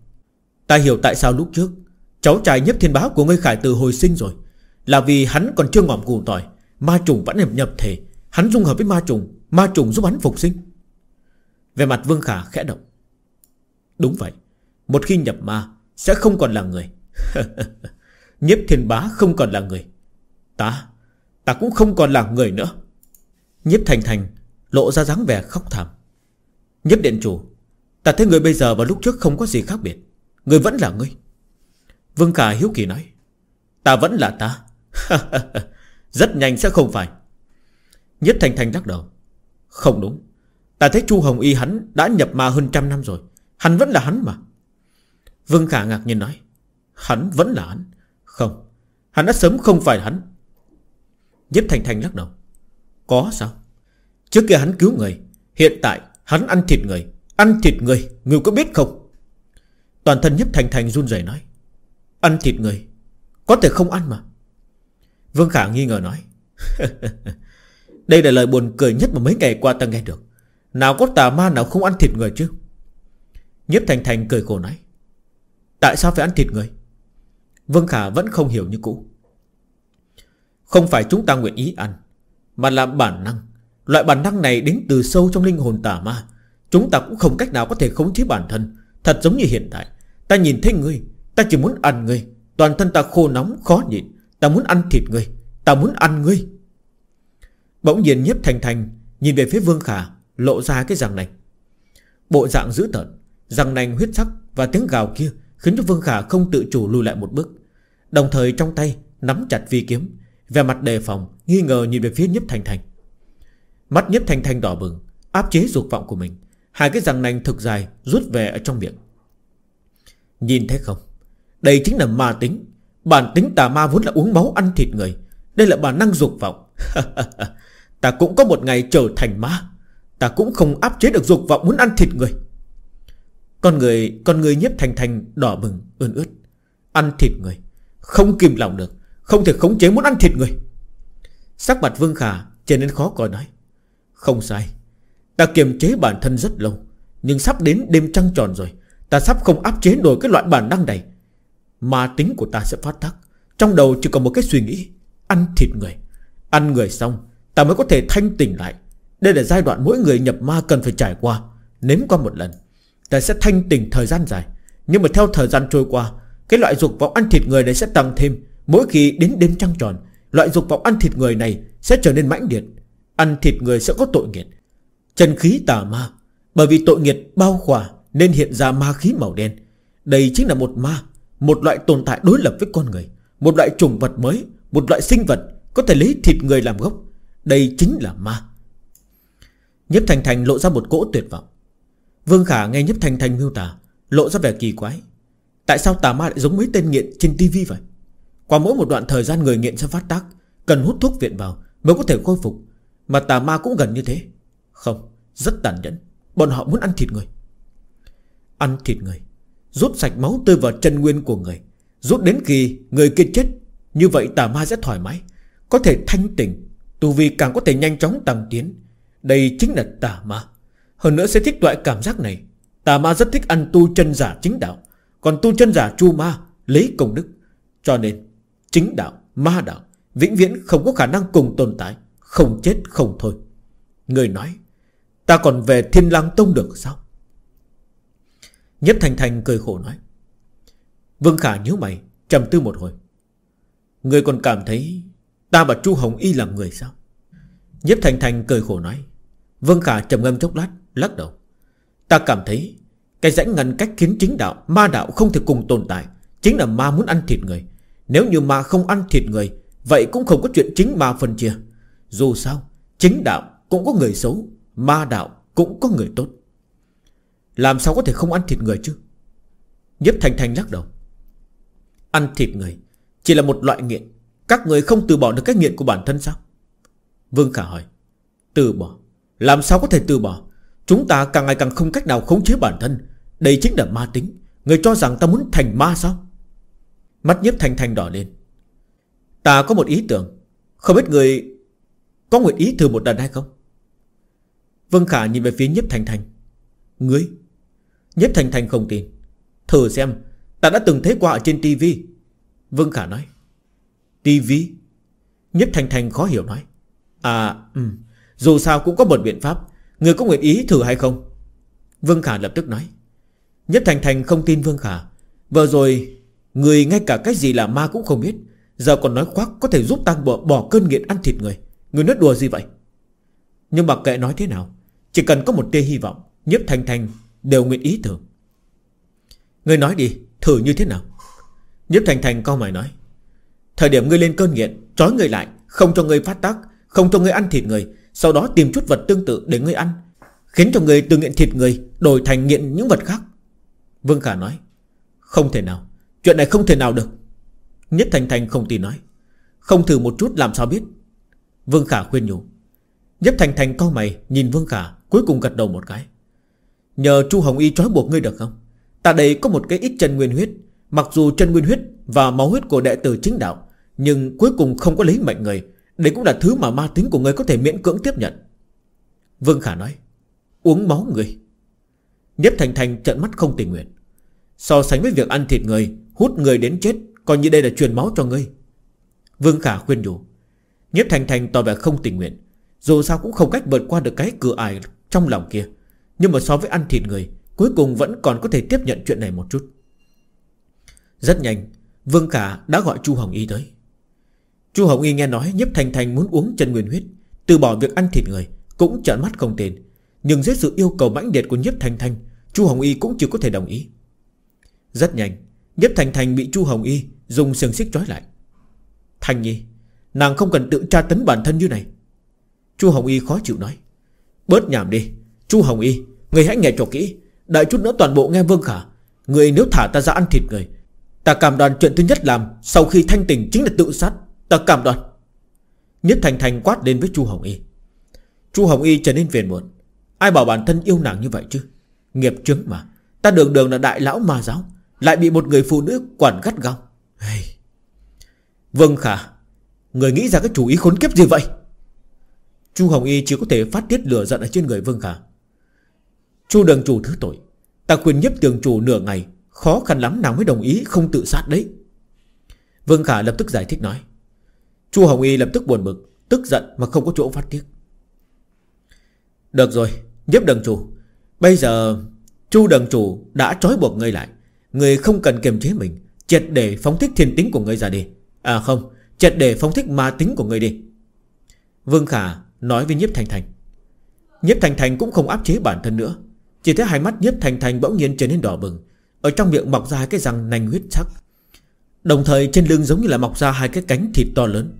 Ta hiểu tại sao lúc trước Cháu trai nhấp thiên bá của ngươi khải từ hồi sinh rồi Là vì hắn còn chưa ngỏm củ tỏi Ma trùng vẫn nhập nhập thể Hắn dung hợp với ma trùng Ma trùng giúp hắn phục sinh Về mặt Vương Khả khẽ động Đúng vậy Một khi nhập ma Sẽ không còn là người (laughs) Nhếp thiên bá không còn là người Ta Ta cũng không còn là người nữa Nhếp thành thành Lộ ra dáng vẻ khóc thảm Nhếp điện chủ Ta thấy người bây giờ và lúc trước không có gì khác biệt Người vẫn là người Vương Khả hiếu kỳ nói Ta vẫn là ta (laughs) Rất nhanh sẽ không phải Nhất Thành Thành lắc đầu Không đúng Ta thấy Chu Hồng Y hắn đã nhập ma hơn trăm năm rồi Hắn vẫn là hắn mà Vương Khả ngạc nhiên nói Hắn vẫn là hắn Không Hắn đã sớm không phải hắn Nhất Thành Thành lắc đầu Có sao Trước kia hắn cứu người Hiện tại hắn ăn thịt người Ăn thịt người Người có biết không Toàn thân Nhất Thành Thành run rẩy nói Ăn thịt người Có thể không ăn mà Vương Khả nghi ngờ nói (laughs) Đây là lời buồn cười nhất mà mấy ngày qua ta nghe được Nào có tà ma nào không ăn thịt người chứ Nhiếp Thành Thành cười khổ nói Tại sao phải ăn thịt người Vương Khả vẫn không hiểu như cũ Không phải chúng ta nguyện ý ăn Mà là bản năng Loại bản năng này đến từ sâu trong linh hồn tà ma Chúng ta cũng không cách nào có thể khống chế bản thân Thật giống như hiện tại Ta nhìn thấy ngươi Ta chỉ muốn ăn ngươi Toàn thân ta khô nóng khó nhịn Ta muốn ăn thịt ngươi Ta muốn ăn ngươi Bỗng nhiên nhiếp thành thành Nhìn về phía Vương Khả Lộ ra cái răng này, Bộ dạng dữ tợn Răng nành huyết sắc Và tiếng gào kia Khiến cho Vương Khả không tự chủ lùi lại một bước Đồng thời trong tay Nắm chặt vi kiếm Về mặt đề phòng Nghi ngờ nhìn về phía nhiếp thành thành Mắt nhiếp thành thành đỏ bừng Áp chế dục vọng của mình Hai cái răng nành thực dài Rút về ở trong miệng Nhìn thấy không đây chính là ma tính Bản tính tà ma vốn là uống máu ăn thịt người Đây là bản năng dục vọng (laughs) Ta cũng có một ngày trở thành ma Ta cũng không áp chế được dục vọng muốn ăn thịt người Con người Con người nhiếp thành thành đỏ bừng ươn ướt Ăn thịt người Không kìm lòng được Không thể khống chế muốn ăn thịt người Sắc mặt Vương Khả trở nên khó coi nói Không sai Ta kiềm chế bản thân rất lâu Nhưng sắp đến đêm trăng tròn rồi Ta sắp không áp chế nổi cái loại bản năng này Ma tính của ta sẽ phát tác Trong đầu chỉ còn một cái suy nghĩ Ăn thịt người Ăn người xong Ta mới có thể thanh tỉnh lại Đây là giai đoạn mỗi người nhập ma cần phải trải qua Nếm qua một lần Ta sẽ thanh tỉnh thời gian dài Nhưng mà theo thời gian trôi qua Cái loại dục vọng ăn thịt người này sẽ tăng thêm Mỗi khi đến đêm trăng tròn Loại dục vọng ăn thịt người này sẽ trở nên mãnh liệt Ăn thịt người sẽ có tội nghiệt chân khí tà ma Bởi vì tội nghiệt bao khỏa Nên hiện ra ma khí màu đen Đây chính là một ma một loại tồn tại đối lập với con người Một loại trùng vật mới Một loại sinh vật có thể lấy thịt người làm gốc Đây chính là ma Nhếp Thành Thành lộ ra một cỗ tuyệt vọng Vương Khả nghe Nhếp Thành Thành miêu tả Lộ ra vẻ kỳ quái Tại sao tà ma lại giống mấy tên nghiện trên tivi vậy Qua mỗi một đoạn thời gian người nghiện sẽ phát tác Cần hút thuốc viện vào Mới có thể khôi phục Mà tà ma cũng gần như thế Không, rất tàn nhẫn Bọn họ muốn ăn thịt người Ăn thịt người Rút sạch máu tươi vào chân nguyên của người Rút đến khi người kia chết Như vậy tà ma sẽ thoải mái Có thể thanh tịnh, Tu vi càng có thể nhanh chóng tăng tiến Đây chính là tà ma Hơn nữa sẽ thích loại cảm giác này Tà ma rất thích ăn tu chân giả chính đạo Còn tu chân giả chu ma Lấy công đức Cho nên chính đạo, ma đạo Vĩnh viễn không có khả năng cùng tồn tại Không chết không thôi Người nói Ta còn về thiên lang tông được sao Nhếp Thành Thành cười khổ nói Vương Khả nhớ mày trầm tư một hồi Người còn cảm thấy Ta và Chu Hồng Y là người sao Nhếp Thành Thành cười khổ nói Vương Khả trầm ngâm chốc lát Lắc đầu Ta cảm thấy Cái rãnh ngăn cách khiến chính đạo Ma đạo không thể cùng tồn tại Chính là ma muốn ăn thịt người Nếu như ma không ăn thịt người Vậy cũng không có chuyện chính ma phân chia Dù sao Chính đạo cũng có người xấu Ma đạo cũng có người tốt làm sao có thể không ăn thịt người chứ Nhếp Thành Thành lắc đầu Ăn thịt người Chỉ là một loại nghiện Các người không từ bỏ được cái nghiện của bản thân sao Vương Khả hỏi Từ bỏ Làm sao có thể từ bỏ Chúng ta càng ngày càng không cách nào khống chế bản thân Đây chính là ma tính Người cho rằng ta muốn thành ma sao Mắt Nhếp Thành Thành đỏ lên Ta có một ý tưởng Không biết người có nguyện ý thử một lần hay không Vương Khả nhìn về phía Nhếp Thành Thành Ngươi Nhếp Thành Thành không tin Thử xem Ta đã từng thấy qua ở trên tivi Vương Khả nói Tivi Nhếp Thành Thành khó hiểu nói À ừ Dù sao cũng có một biện pháp Người có nguyện ý thử hay không Vương Khả lập tức nói Nhếp Thành Thành không tin Vương Khả Vừa rồi Người ngay cả cái gì là ma cũng không biết Giờ còn nói khoác có thể giúp tăng bỏ, bỏ cơn nghiện ăn thịt người Người nói đùa gì vậy Nhưng mà kệ nói thế nào Chỉ cần có một tia hy vọng Nhếp Thành Thành Đều nguyện ý tưởng Ngươi nói đi Thử như thế nào Nhếp Thành Thành cao mày nói Thời điểm ngươi lên cơn nghiện Trói ngươi lại Không cho ngươi phát tác Không cho ngươi ăn thịt người Sau đó tìm chút vật tương tự để ngươi ăn Khiến cho ngươi từ nghiện thịt người Đổi thành nghiện những vật khác Vương Khả nói Không thể nào Chuyện này không thể nào được Nhất Thành Thành không tin nói Không thử một chút làm sao biết Vương Khả khuyên nhủ Nhất Thành Thành cau mày Nhìn Vương Khả Cuối cùng gật đầu một cái Nhờ Chu Hồng Y trói buộc ngươi được không Ta đây có một cái ít chân nguyên huyết Mặc dù chân nguyên huyết và máu huyết của đệ tử chính đạo Nhưng cuối cùng không có lấy mệnh người Đây cũng là thứ mà ma tính của ngươi có thể miễn cưỡng tiếp nhận Vương Khả nói Uống máu người Nhếp Thành Thành trận mắt không tình nguyện So sánh với việc ăn thịt người Hút người đến chết còn như đây là truyền máu cho ngươi Vương Khả khuyên nhủ Nhếp Thành Thành tỏ vẻ không tình nguyện Dù sao cũng không cách vượt qua được cái cửa ải trong lòng kia nhưng mà so với ăn thịt người Cuối cùng vẫn còn có thể tiếp nhận chuyện này một chút Rất nhanh Vương Khả đã gọi Chu Hồng Y tới Chu Hồng Y nghe nói Nhếp Thành Thành muốn uống chân nguyên huyết Từ bỏ việc ăn thịt người Cũng trợn mắt không tên Nhưng dưới sự yêu cầu mãnh liệt của Nhếp Thành Thành Chu Hồng Y cũng chưa có thể đồng ý Rất nhanh Nhếp Thành Thành bị Chu Hồng Y Dùng sừng xích trói lại thanh Nhi Nàng không cần tự tra tấn bản thân như này Chu Hồng Y khó chịu nói Bớt nhảm đi Chu Hồng Y Người hãy nghe cho kỹ Đợi chút nữa toàn bộ nghe Vương Khả Người nếu thả ta ra ăn thịt người Ta cảm đoàn chuyện thứ nhất làm Sau khi thanh tình chính là tự sát Ta cảm đoàn Nhất Thành Thành quát đến với Chu Hồng Y Chu Hồng Y trở nên phiền muộn Ai bảo bản thân yêu nàng như vậy chứ Nghiệp chứng mà Ta đường đường là đại lão ma giáo Lại bị một người phụ nữ quản gắt gao hey. Vâng khả Người nghĩ ra cái chủ ý khốn kiếp gì vậy Chu Hồng Y chỉ có thể phát tiết lửa giận ở trên người Vương Khả Chu đường chủ thứ tội Ta khuyên nhiếp tường chủ nửa ngày Khó khăn lắm nào mới đồng ý không tự sát đấy Vương Khả lập tức giải thích nói Chu Hồng Y lập tức buồn bực Tức giận mà không có chỗ phát tiết Được rồi Nhiếp đường chủ Bây giờ Chu đường chủ đã trói buộc ngươi lại Ngươi không cần kiềm chế mình Triệt để phóng thích thiên tính của ngươi ra đi À không Triệt để phóng thích ma tính của ngươi đi Vương Khả nói với Nhếp Thành Thành Nhếp Thành Thành cũng không áp chế bản thân nữa chỉ thấy hai mắt nhiếp thành thành bỗng nhiên trở nên đỏ bừng Ở trong miệng mọc ra hai cái răng nành huyết sắc Đồng thời trên lưng giống như là mọc ra hai cái cánh thịt to lớn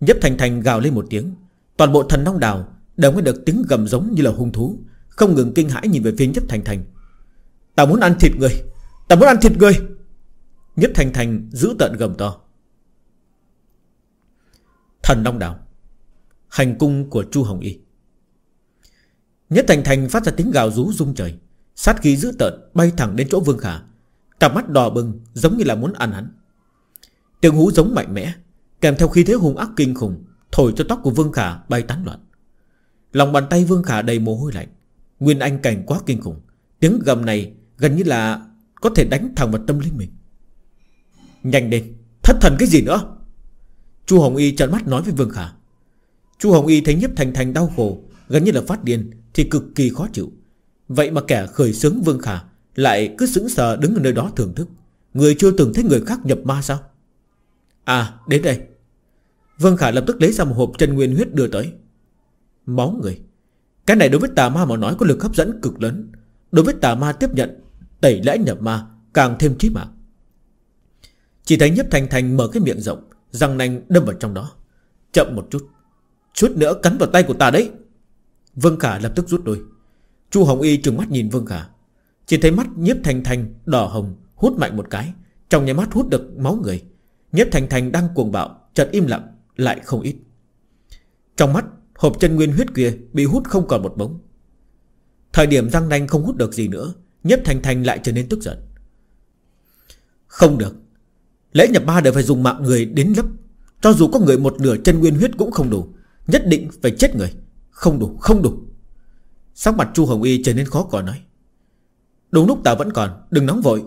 Nhấp thành thành gào lên một tiếng Toàn bộ thần long đào đều nghe được tiếng gầm giống như là hung thú Không ngừng kinh hãi nhìn về phía nhấp thành thành Ta muốn ăn thịt người Ta muốn ăn thịt người Nhấp thành thành giữ tận gầm to Thần long đào Hành cung của Chu Hồng Y Nhất Thành Thành phát ra tiếng gào rú rung trời Sát khí dữ tợn bay thẳng đến chỗ Vương Khả cặp mắt đỏ bừng giống như là muốn ăn hắn Tiếng hú giống mạnh mẽ Kèm theo khi thế hung ác kinh khủng Thổi cho tóc của Vương Khả bay tán loạn Lòng bàn tay Vương Khả đầy mồ hôi lạnh Nguyên Anh cảnh quá kinh khủng Tiếng gầm này gần như là Có thể đánh thẳng vào tâm linh mình Nhanh lên Thất thần cái gì nữa Chu Hồng Y trợn mắt nói với Vương Khả Chu Hồng Y thấy nhiếp thành thành đau khổ Gần như là phát điên thì cực kỳ khó chịu Vậy mà kẻ khởi sướng Vương Khả Lại cứ sững sờ đứng ở nơi đó thưởng thức Người chưa từng thấy người khác nhập ma sao À đến đây Vương Khả lập tức lấy ra một hộp chân nguyên huyết đưa tới Máu người Cái này đối với tà ma mà nói có lực hấp dẫn cực lớn Đối với tà ma tiếp nhận Tẩy lẽ nhập ma càng thêm chí mạng Chỉ thấy nhấp thành thành mở cái miệng rộng Răng nanh đâm vào trong đó Chậm một chút Chút nữa cắn vào tay của ta đấy Vương Khả lập tức rút lui Chu Hồng Y trừng mắt nhìn Vương Khả Chỉ thấy mắt nhiếp thành thành đỏ hồng Hút mạnh một cái Trong nháy mắt hút được máu người nhếp thành thành đang cuồng bạo Chợt im lặng lại không ít Trong mắt hộp chân nguyên huyết kia Bị hút không còn một bóng Thời điểm răng nanh không hút được gì nữa nhếp thành thành lại trở nên tức giận Không được Lễ nhập ma đều phải dùng mạng người đến lấp Cho dù có người một nửa chân nguyên huyết cũng không đủ Nhất định phải chết người không đủ không đủ Sắc mặt Chu Hồng Y trở nên khó còn nói Đúng lúc ta vẫn còn Đừng nóng vội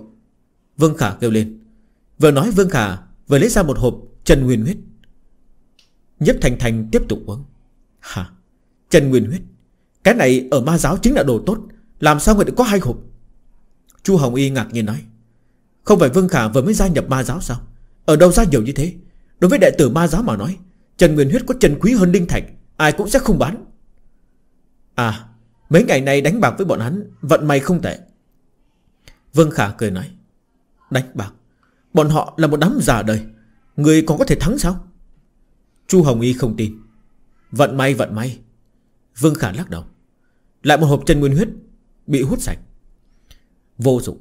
Vương Khả kêu lên Vừa nói Vương Khả vừa lấy ra một hộp Trần Nguyên Huyết Nhấp Thành Thành tiếp tục uống Hả Trần Nguyên Huyết Cái này ở ma giáo chính là đồ tốt Làm sao người được có hai hộp Chu Hồng Y ngạc nhiên nói Không phải Vương Khả vừa mới gia nhập ma giáo sao Ở đâu ra nhiều như thế Đối với đệ tử ma giáo mà nói Trần Nguyên Huyết có trần quý hơn Đinh Thạch Ai cũng sẽ không bán À Mấy ngày nay đánh bạc với bọn hắn Vận may không tệ Vương Khả cười nói Đánh bạc Bọn họ là một đám già đời Người còn có thể thắng sao Chu Hồng Y không tin Vận may vận may Vương Khả lắc đầu Lại một hộp chân nguyên huyết Bị hút sạch Vô dụng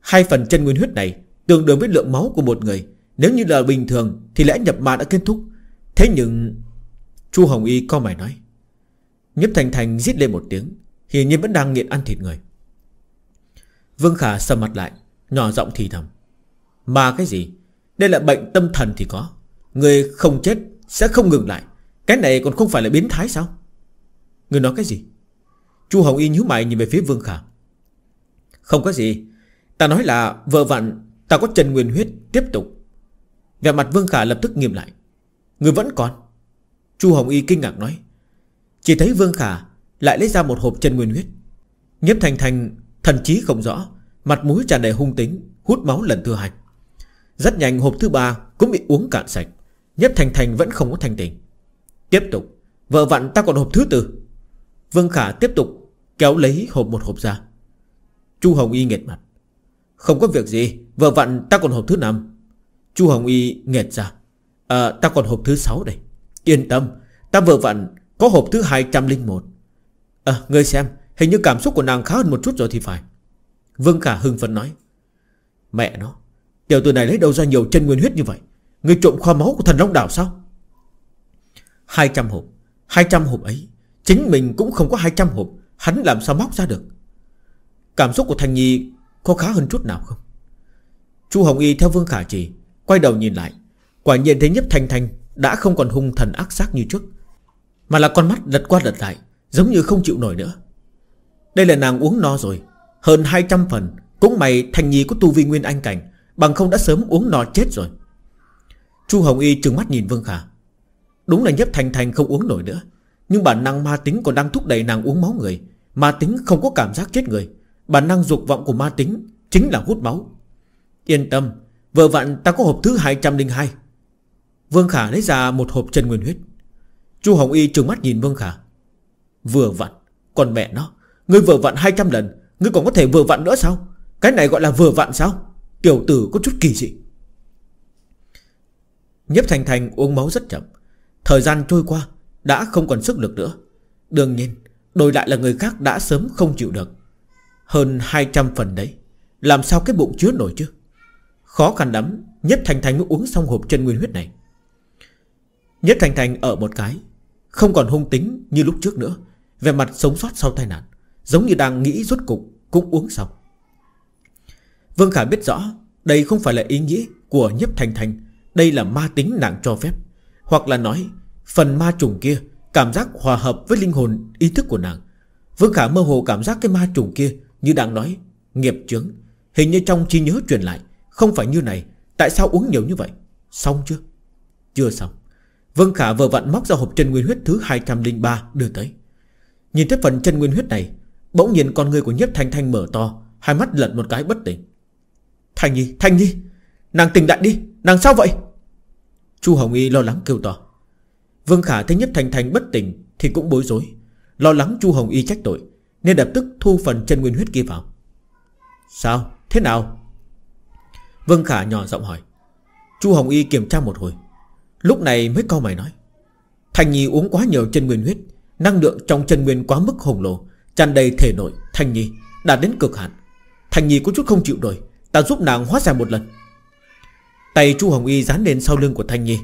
Hai phần chân nguyên huyết này Tương đương với lượng máu của một người Nếu như là bình thường Thì lẽ nhập ma đã kết thúc Thế nhưng Chu Hồng Y co mày nói Nhếp Thành Thành giết lên một tiếng Hiển nhiên vẫn đang nghiện ăn thịt người Vương Khả sầm mặt lại Nhỏ giọng thì thầm Mà cái gì Đây là bệnh tâm thần thì có Người không chết sẽ không ngừng lại Cái này còn không phải là biến thái sao Người nói cái gì Chu Hồng Y nhíu mày nhìn về phía Vương Khả Không có gì Ta nói là vợ vặn Ta có Trần Nguyên Huyết tiếp tục Về mặt Vương Khả lập tức nghiêm lại Người vẫn còn Chu Hồng Y kinh ngạc nói chỉ thấy Vương Khả lại lấy ra một hộp chân nguyên huyết Nhiếp Thành Thành thần trí không rõ Mặt mũi tràn đầy hung tính Hút máu lần thứ hai Rất nhanh hộp thứ ba cũng bị uống cạn sạch Nhiếp Thành Thành vẫn không có thanh tình Tiếp tục Vợ vặn ta còn hộp thứ tư Vương Khả tiếp tục kéo lấy hộp một hộp ra Chu Hồng Y nghệt mặt Không có việc gì Vợ vặn ta còn hộp thứ năm Chu Hồng Y nghệt ra À ta còn hộp thứ sáu đây Yên tâm Ta vợ vặn có hộp thứ 201 À ngươi xem Hình như cảm xúc của nàng khá hơn một chút rồi thì phải Vương Khả hưng phấn nói Mẹ nó Tiểu tử này lấy đâu ra nhiều chân nguyên huyết như vậy Ngươi trộm kho máu của thần Long Đảo sao 200 hộp 200 hộp ấy Chính mình cũng không có 200 hộp Hắn làm sao móc ra được Cảm xúc của Thanh Nhi có khá hơn chút nào không Chu Hồng Y theo Vương Khả chỉ Quay đầu nhìn lại Quả nhiên thấy nhấp Thanh Thanh Đã không còn hung thần ác sát như trước mà là con mắt lật qua lật lại Giống như không chịu nổi nữa Đây là nàng uống no rồi Hơn 200 phần Cũng mày thành nhi của tu vi nguyên anh cảnh Bằng không đã sớm uống no chết rồi Chu Hồng Y trừng mắt nhìn Vương Khả Đúng là nhấp thành thành không uống nổi nữa Nhưng bản năng ma tính còn đang thúc đẩy nàng uống máu người Ma tính không có cảm giác chết người Bản năng dục vọng của ma tính Chính là hút máu Yên tâm vợ vạn ta có hộp thứ 202 Vương Khả lấy ra một hộp chân nguyên huyết Chu Hồng Y trừng mắt nhìn Vương Khả Vừa vặn Còn mẹ nó Ngươi vừa vặn 200 lần Ngươi còn có thể vừa vặn nữa sao Cái này gọi là vừa vặn sao Tiểu tử có chút kỳ dị nhấp Thành Thành uống máu rất chậm Thời gian trôi qua Đã không còn sức lực nữa Đương nhiên Đổi lại là người khác đã sớm không chịu được Hơn 200 phần đấy Làm sao cái bụng chứa nổi chứ Khó khăn lắm nhấp Thành Thành mới uống xong hộp chân nguyên huyết này Nhất Thành Thành ở một cái không còn hung tính như lúc trước nữa Về mặt sống sót sau tai nạn Giống như đang nghĩ rốt cục cũng uống xong Vương Khả biết rõ Đây không phải là ý nghĩa của nhiếp thành thành Đây là ma tính nàng cho phép Hoặc là nói Phần ma trùng kia Cảm giác hòa hợp với linh hồn ý thức của nàng Vương Khả mơ hồ cảm giác cái ma trùng kia Như đang nói Nghiệp chướng Hình như trong trí nhớ truyền lại Không phải như này Tại sao uống nhiều như vậy Xong chưa Chưa xong Vân Khả vừa vặn móc ra hộp chân nguyên huyết thứ 203 đưa tới. Nhìn thấy phần chân nguyên huyết này, bỗng nhìn con người của Nhiếp Thanh Thanh mở to, hai mắt lật một cái bất tỉnh. Thanh Nhi, Thanh Nhi, nàng tỉnh lại đi, nàng sao vậy? Chu Hồng Y lo lắng kêu to. Vương Khả thấy Nhiếp Thanh Thanh bất tỉnh thì cũng bối rối, lo lắng Chu Hồng Y trách tội, nên lập tức thu phần chân nguyên huyết kia vào. Sao? Thế nào? Vương Khả nhỏ giọng hỏi. Chu Hồng Y kiểm tra một hồi, Lúc này mới câu mày nói Thành Nhi uống quá nhiều chân nguyên huyết Năng lượng trong chân nguyên quá mức hùng lồ tràn đầy thể nội Thành Nhi đạt đến cực hạn Thành Nhi có chút không chịu nổi Ta giúp nàng hóa giải một lần Tay Chu Hồng Y dán lên sau lưng của Thanh Nhi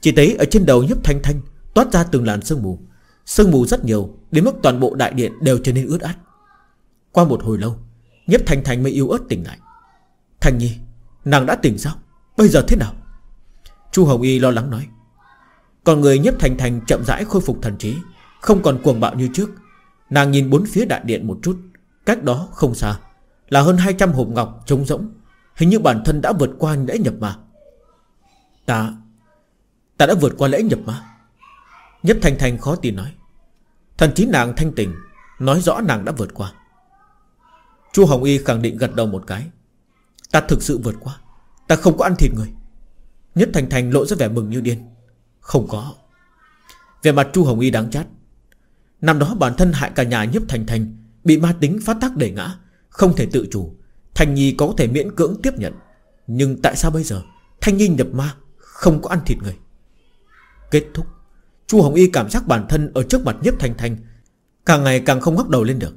Chỉ thấy ở trên đầu nhấp Thanh Thanh Toát ra từng làn sương mù Sương mù rất nhiều Đến mức toàn bộ đại điện đều trở nên ướt át Qua một hồi lâu Nhấp Thanh Thanh mới yêu ớt tỉnh lại Thanh Nhi Nàng đã tỉnh sao Bây giờ thế nào Chu Hồng Y lo lắng nói Còn người nhấp thành thành chậm rãi khôi phục thần trí Không còn cuồng bạo như trước Nàng nhìn bốn phía đại điện một chút Cách đó không xa Là hơn 200 hộp ngọc trống rỗng Hình như bản thân đã vượt qua lễ nhập mà Ta Ta đã vượt qua lễ nhập mà Nhấp thành thành khó tin nói Thần trí nàng thanh tình Nói rõ nàng đã vượt qua Chu Hồng Y khẳng định gật đầu một cái Ta thực sự vượt qua Ta không có ăn thịt người Nhất Thành Thành lộ ra vẻ mừng như điên Không có Về mặt Chu Hồng Y đáng chát Năm đó bản thân hại cả nhà Nhiếp Thành Thành Bị ma tính phát tác đẩy ngã Không thể tự chủ Thành Nhi có thể miễn cưỡng tiếp nhận Nhưng tại sao bây giờ Thanh Nhi nhập ma Không có ăn thịt người Kết thúc Chu Hồng Y cảm giác bản thân ở trước mặt Nhiếp Thành Thành Càng ngày càng không ngóc đầu lên được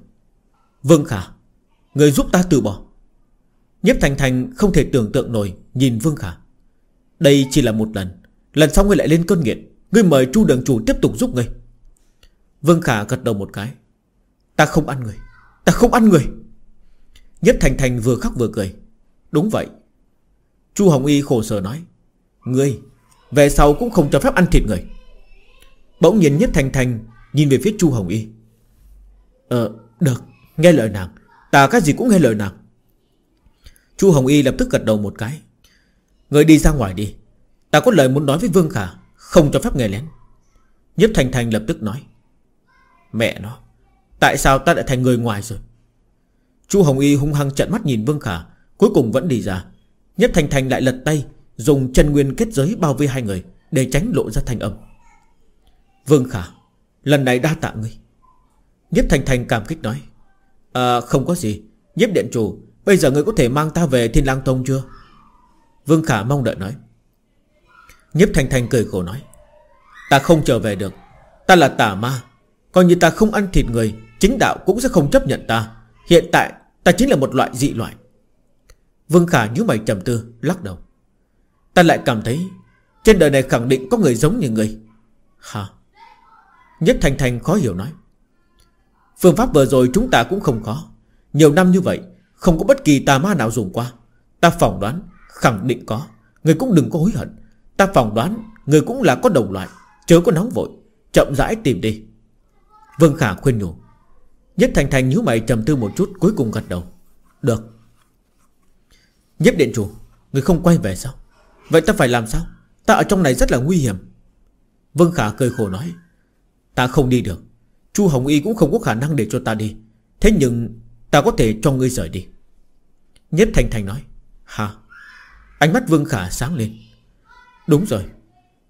Vương Khả Người giúp ta từ bỏ Nhiếp Thành Thành không thể tưởng tượng nổi Nhìn Vương Khả đây chỉ là một lần Lần sau ngươi lại lên cơn nghiện Ngươi mời chu đường chủ tiếp tục giúp ngươi Vương Khả gật đầu một cái Ta không ăn người Ta không ăn người Nhất Thành Thành vừa khóc vừa cười Đúng vậy Chu Hồng Y khổ sở nói Ngươi Về sau cũng không cho phép ăn thịt người Bỗng nhiên Nhất Thành Thành Nhìn về phía Chu Hồng Y Ờ được Nghe lời nàng Ta cái gì cũng nghe lời nàng Chu Hồng Y lập tức gật đầu một cái Người đi ra ngoài đi Ta có lời muốn nói với Vương Khả Không cho phép nghe lén Nhếp Thành Thành lập tức nói Mẹ nó Tại sao ta lại thành người ngoài rồi Chu Hồng Y hung hăng trận mắt nhìn Vương Khả Cuối cùng vẫn đi ra Nhếp Thành Thành lại lật tay Dùng chân nguyên kết giới bao vây hai người Để tránh lộ ra thanh âm Vương Khả Lần này đa tạ ngươi Nhếp Thành Thành cảm kích nói À không có gì Nhếp Điện Chủ Bây giờ ngươi có thể mang ta về Thiên lang Tông chưa Vương Khả mong đợi nói Nhếp Thành Thành cười khổ nói Ta không trở về được Ta là tà ma Coi như ta không ăn thịt người Chính đạo cũng sẽ không chấp nhận ta Hiện tại ta chính là một loại dị loại Vương Khả nhíu mày trầm tư Lắc đầu Ta lại cảm thấy Trên đời này khẳng định có người giống như người Hả Nhất Thành Thành khó hiểu nói Phương pháp vừa rồi chúng ta cũng không khó Nhiều năm như vậy Không có bất kỳ tà ma nào dùng qua Ta phỏng đoán Khẳng định có Người cũng đừng có hối hận Ta phỏng đoán Người cũng là có đồng loại Chớ có nóng vội Chậm rãi tìm đi Vương Khả khuyên nhủ Nhất Thành Thành nhíu mày trầm tư một chút Cuối cùng gật đầu Được Nhất Điện Chủ Người không quay về sao Vậy ta phải làm sao Ta ở trong này rất là nguy hiểm Vương Khả cười khổ nói Ta không đi được Chu Hồng Y cũng không có khả năng để cho ta đi Thế nhưng ta có thể cho ngươi rời đi Nhất Thành Thành nói Hả Ánh mắt Vương Khả sáng lên Đúng rồi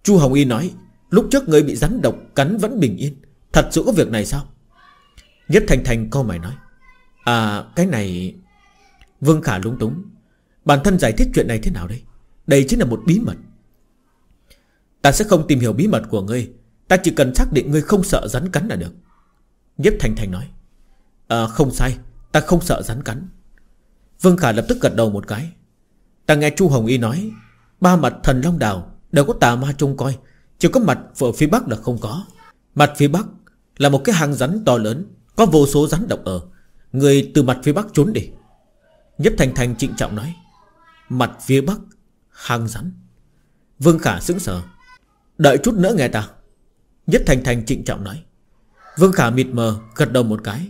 Chu Hồng Y nói Lúc trước ngươi bị rắn độc cắn vẫn bình yên Thật sự có việc này sao Nhất Thành Thành câu mày nói À cái này Vương Khả lúng túng Bản thân giải thích chuyện này thế nào đây Đây chính là một bí mật Ta sẽ không tìm hiểu bí mật của ngươi Ta chỉ cần xác định ngươi không sợ rắn cắn là được Nhất Thành Thành nói À không sai Ta không sợ rắn cắn Vương Khả lập tức gật đầu một cái Ta nghe Chu Hồng Y nói Ba mặt thần Long Đào Đều có tà ma trông coi Chỉ có mặt ở phía Bắc là không có Mặt phía Bắc là một cái hang rắn to lớn Có vô số rắn độc ở Người từ mặt phía Bắc trốn đi Nhất Thành Thành trịnh trọng nói Mặt phía Bắc Hang rắn Vương Khả sững sờ Đợi chút nữa nghe ta Nhất Thành Thành trịnh trọng nói Vương Khả mịt mờ gật đầu một cái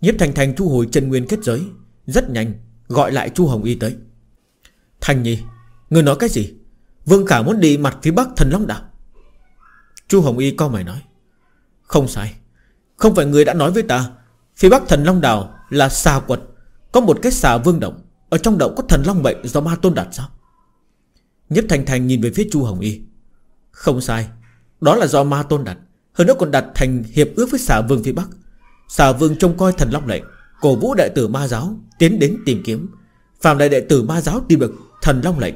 Nhiếp Thành Thành thu hồi chân nguyên kết giới Rất nhanh gọi lại Chu Hồng Y tới Thành Nhi Ngươi nói cái gì Vương Khả muốn đi mặt phía bắc thần Long Đảo Chu Hồng Y co mày nói Không sai Không phải người đã nói với ta Phía bắc thần Long Đảo là xà quật Có một cái xà vương động Ở trong động có thần Long bệnh do ma tôn đặt sao Nhếp Thành Thành nhìn về phía Chu Hồng Y Không sai Đó là do ma tôn đặt Hơn nữa còn đặt thành hiệp ước với xà vương phía bắc Xà vương trông coi thần Long lệnh Cổ vũ đại tử ma giáo Tiến đến tìm kiếm Phạm đại đệ tử ma giáo tìm được Thần Long lệnh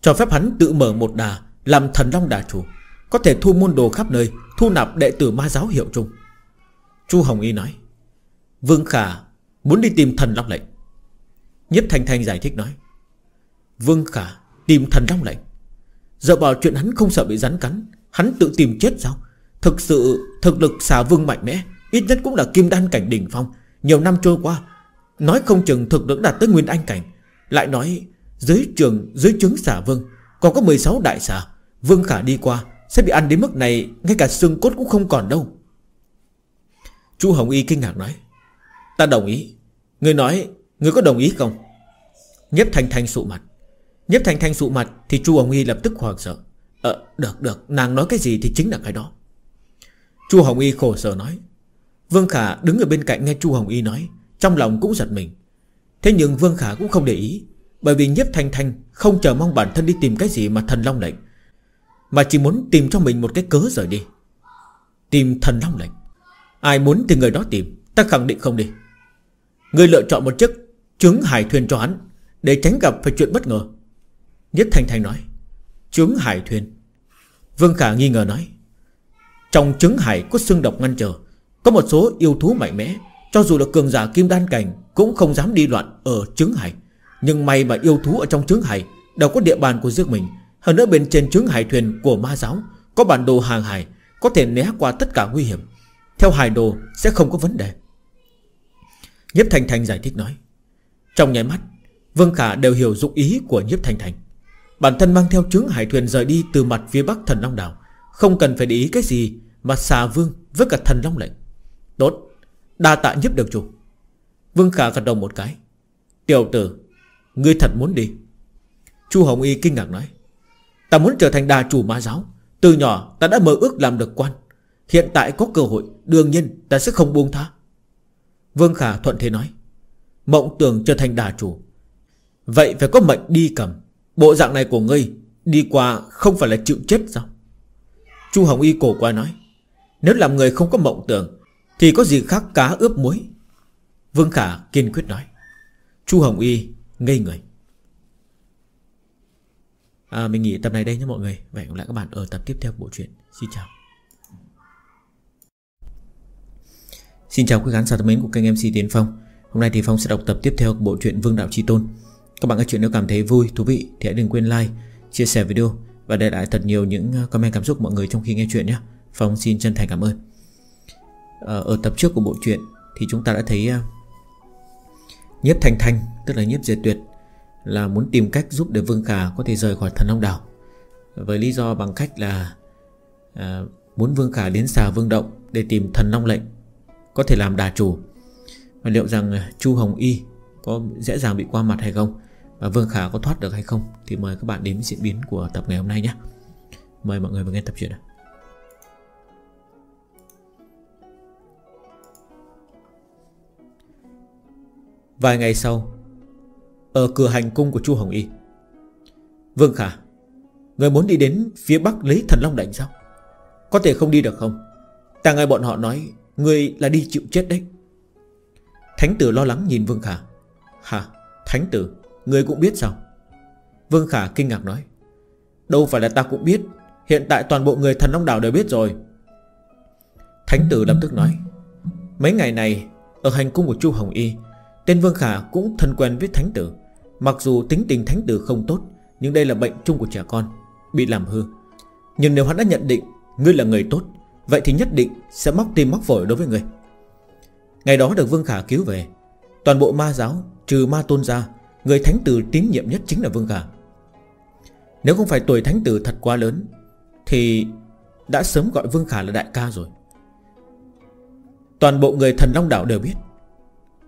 Cho phép hắn tự mở một đà Làm thần Long đà chủ Có thể thu môn đồ khắp nơi Thu nạp đệ tử ma giáo hiệu chung Chu Hồng Y nói Vương Khả muốn đi tìm thần Long lệnh Nhếp Thanh Thanh giải thích nói Vương Khả tìm thần Long lệnh Giờ bảo chuyện hắn không sợ bị rắn cắn Hắn tự tìm chết sao Thực sự thực lực xà vương mạnh mẽ Ít nhất cũng là kim đan cảnh đỉnh phong Nhiều năm trôi qua Nói không chừng thực lực đạt tới nguyên anh cảnh Lại nói dưới trường dưới trướng xà vương Còn có 16 đại xà Vương khả đi qua sẽ bị ăn đến mức này Ngay cả xương cốt cũng không còn đâu Chu Hồng Y kinh ngạc nói Ta đồng ý Người nói người có đồng ý không Nhếp Thanh Thanh sụ mặt Nhếp Thanh Thanh sụ mặt thì Chu Hồng Y lập tức hoảng sợ Ờ được được nàng nói cái gì thì chính là cái đó Chu Hồng Y khổ sở nói Vương Khả đứng ở bên cạnh nghe Chu Hồng Y nói Trong lòng cũng giật mình Thế nhưng Vương Khả cũng không để ý bởi vì nhiếp thanh thanh Không chờ mong bản thân đi tìm cái gì mà thần long lệnh Mà chỉ muốn tìm cho mình một cái cớ rời đi Tìm thần long lệnh Ai muốn thì người đó tìm Ta khẳng định không đi Người lựa chọn một chức chứng hải thuyền cho hắn Để tránh gặp phải chuyện bất ngờ Nhất Thanh Thanh nói chứng hải thuyền Vương Khả nghi ngờ nói Trong chứng hải có xương độc ngăn trở Có một số yêu thú mạnh mẽ Cho dù là cường giả kim đan cảnh Cũng không dám đi loạn ở chứng hải nhưng may mà yêu thú ở trong trướng hải Đều có địa bàn của riêng mình Hơn nữa bên trên trướng hải thuyền của ma giáo Có bản đồ hàng hải Có thể né qua tất cả nguy hiểm Theo hải đồ sẽ không có vấn đề Nhếp Thành Thành giải thích nói Trong nháy mắt Vương Khả đều hiểu dụng ý của Nhếp Thành Thành Bản thân mang theo trứng hải thuyền rời đi Từ mặt phía bắc thần Long Đảo Không cần phải để ý cái gì Mà xà vương với cả thần Long lệnh Tốt Đa tạ Nhếp được Chủ Vương Khả gật đầu một cái Tiểu tử Ngươi thật muốn đi Chu Hồng Y kinh ngạc nói Ta muốn trở thành đà chủ ma giáo Từ nhỏ ta đã mơ ước làm được quan Hiện tại có cơ hội Đương nhiên ta sẽ không buông tha Vương Khả thuận thế nói Mộng tưởng trở thành đà chủ Vậy phải có mệnh đi cầm Bộ dạng này của ngươi Đi qua không phải là chịu chết sao Chu Hồng Y cổ qua nói Nếu làm người không có mộng tưởng Thì có gì khác cá ướp muối Vương Khả kiên quyết nói Chu Hồng Y Ngây người à, Mình nghỉ tập này đây nhé mọi người Vậy hẹn gặp lại các bạn ở tập tiếp theo của bộ truyện Xin chào Xin chào quý khán giả thân mến của kênh MC Tiến Phong Hôm nay thì Phong sẽ đọc tập tiếp theo của bộ truyện Vương Đạo Chi Tôn Các bạn nghe chuyện nếu cảm thấy vui, thú vị Thì hãy đừng quên like, chia sẻ video Và để lại thật nhiều những à, comment cảm xúc mọi người trong khi nghe chuyện nhé Phong xin chân thành cảm ơn ờ, Ở tập trước của bộ truyện Thì chúng ta đã thấy à, Nhếp Thanh Thanh Tức là Nhếp Diệt Tuyệt Là muốn tìm cách giúp để Vương Khả có thể rời khỏi thần Long Đảo Với lý do bằng cách là à, Muốn Vương Khả đến xà Vương Động Để tìm thần Long Lệnh Có thể làm đà chủ Và liệu rằng Chu Hồng Y Có dễ dàng bị qua mặt hay không Và Vương Khả có thoát được hay không Thì mời các bạn đến diễn biến của tập ngày hôm nay nhé Mời mọi người vào nghe tập truyện ạ Vài ngày sau Ở cửa hành cung của Chu Hồng Y Vương Khả Người muốn đi đến phía Bắc lấy thần Long Đảnh sao Có thể không đi được không Ta nghe bọn họ nói Người là đi chịu chết đấy Thánh tử lo lắng nhìn Vương Khả Hả Thánh tử Người cũng biết sao Vương Khả kinh ngạc nói Đâu phải là ta cũng biết Hiện tại toàn bộ người thần Long Đảo đều biết rồi Thánh tử lập tức nói Mấy ngày này Ở hành cung của Chu Hồng Y Tên Vương Khả cũng thân quen với thánh tử Mặc dù tính tình thánh tử không tốt Nhưng đây là bệnh chung của trẻ con Bị làm hư Nhưng nếu hắn đã nhận định Ngươi là người tốt Vậy thì nhất định sẽ móc tim móc phổi đối với ngươi Ngày đó được Vương Khả cứu về Toàn bộ ma giáo Trừ ma tôn gia Người thánh tử tín nhiệm nhất chính là Vương Khả Nếu không phải tuổi thánh tử thật quá lớn Thì đã sớm gọi Vương Khả là đại ca rồi Toàn bộ người thần Long Đảo đều biết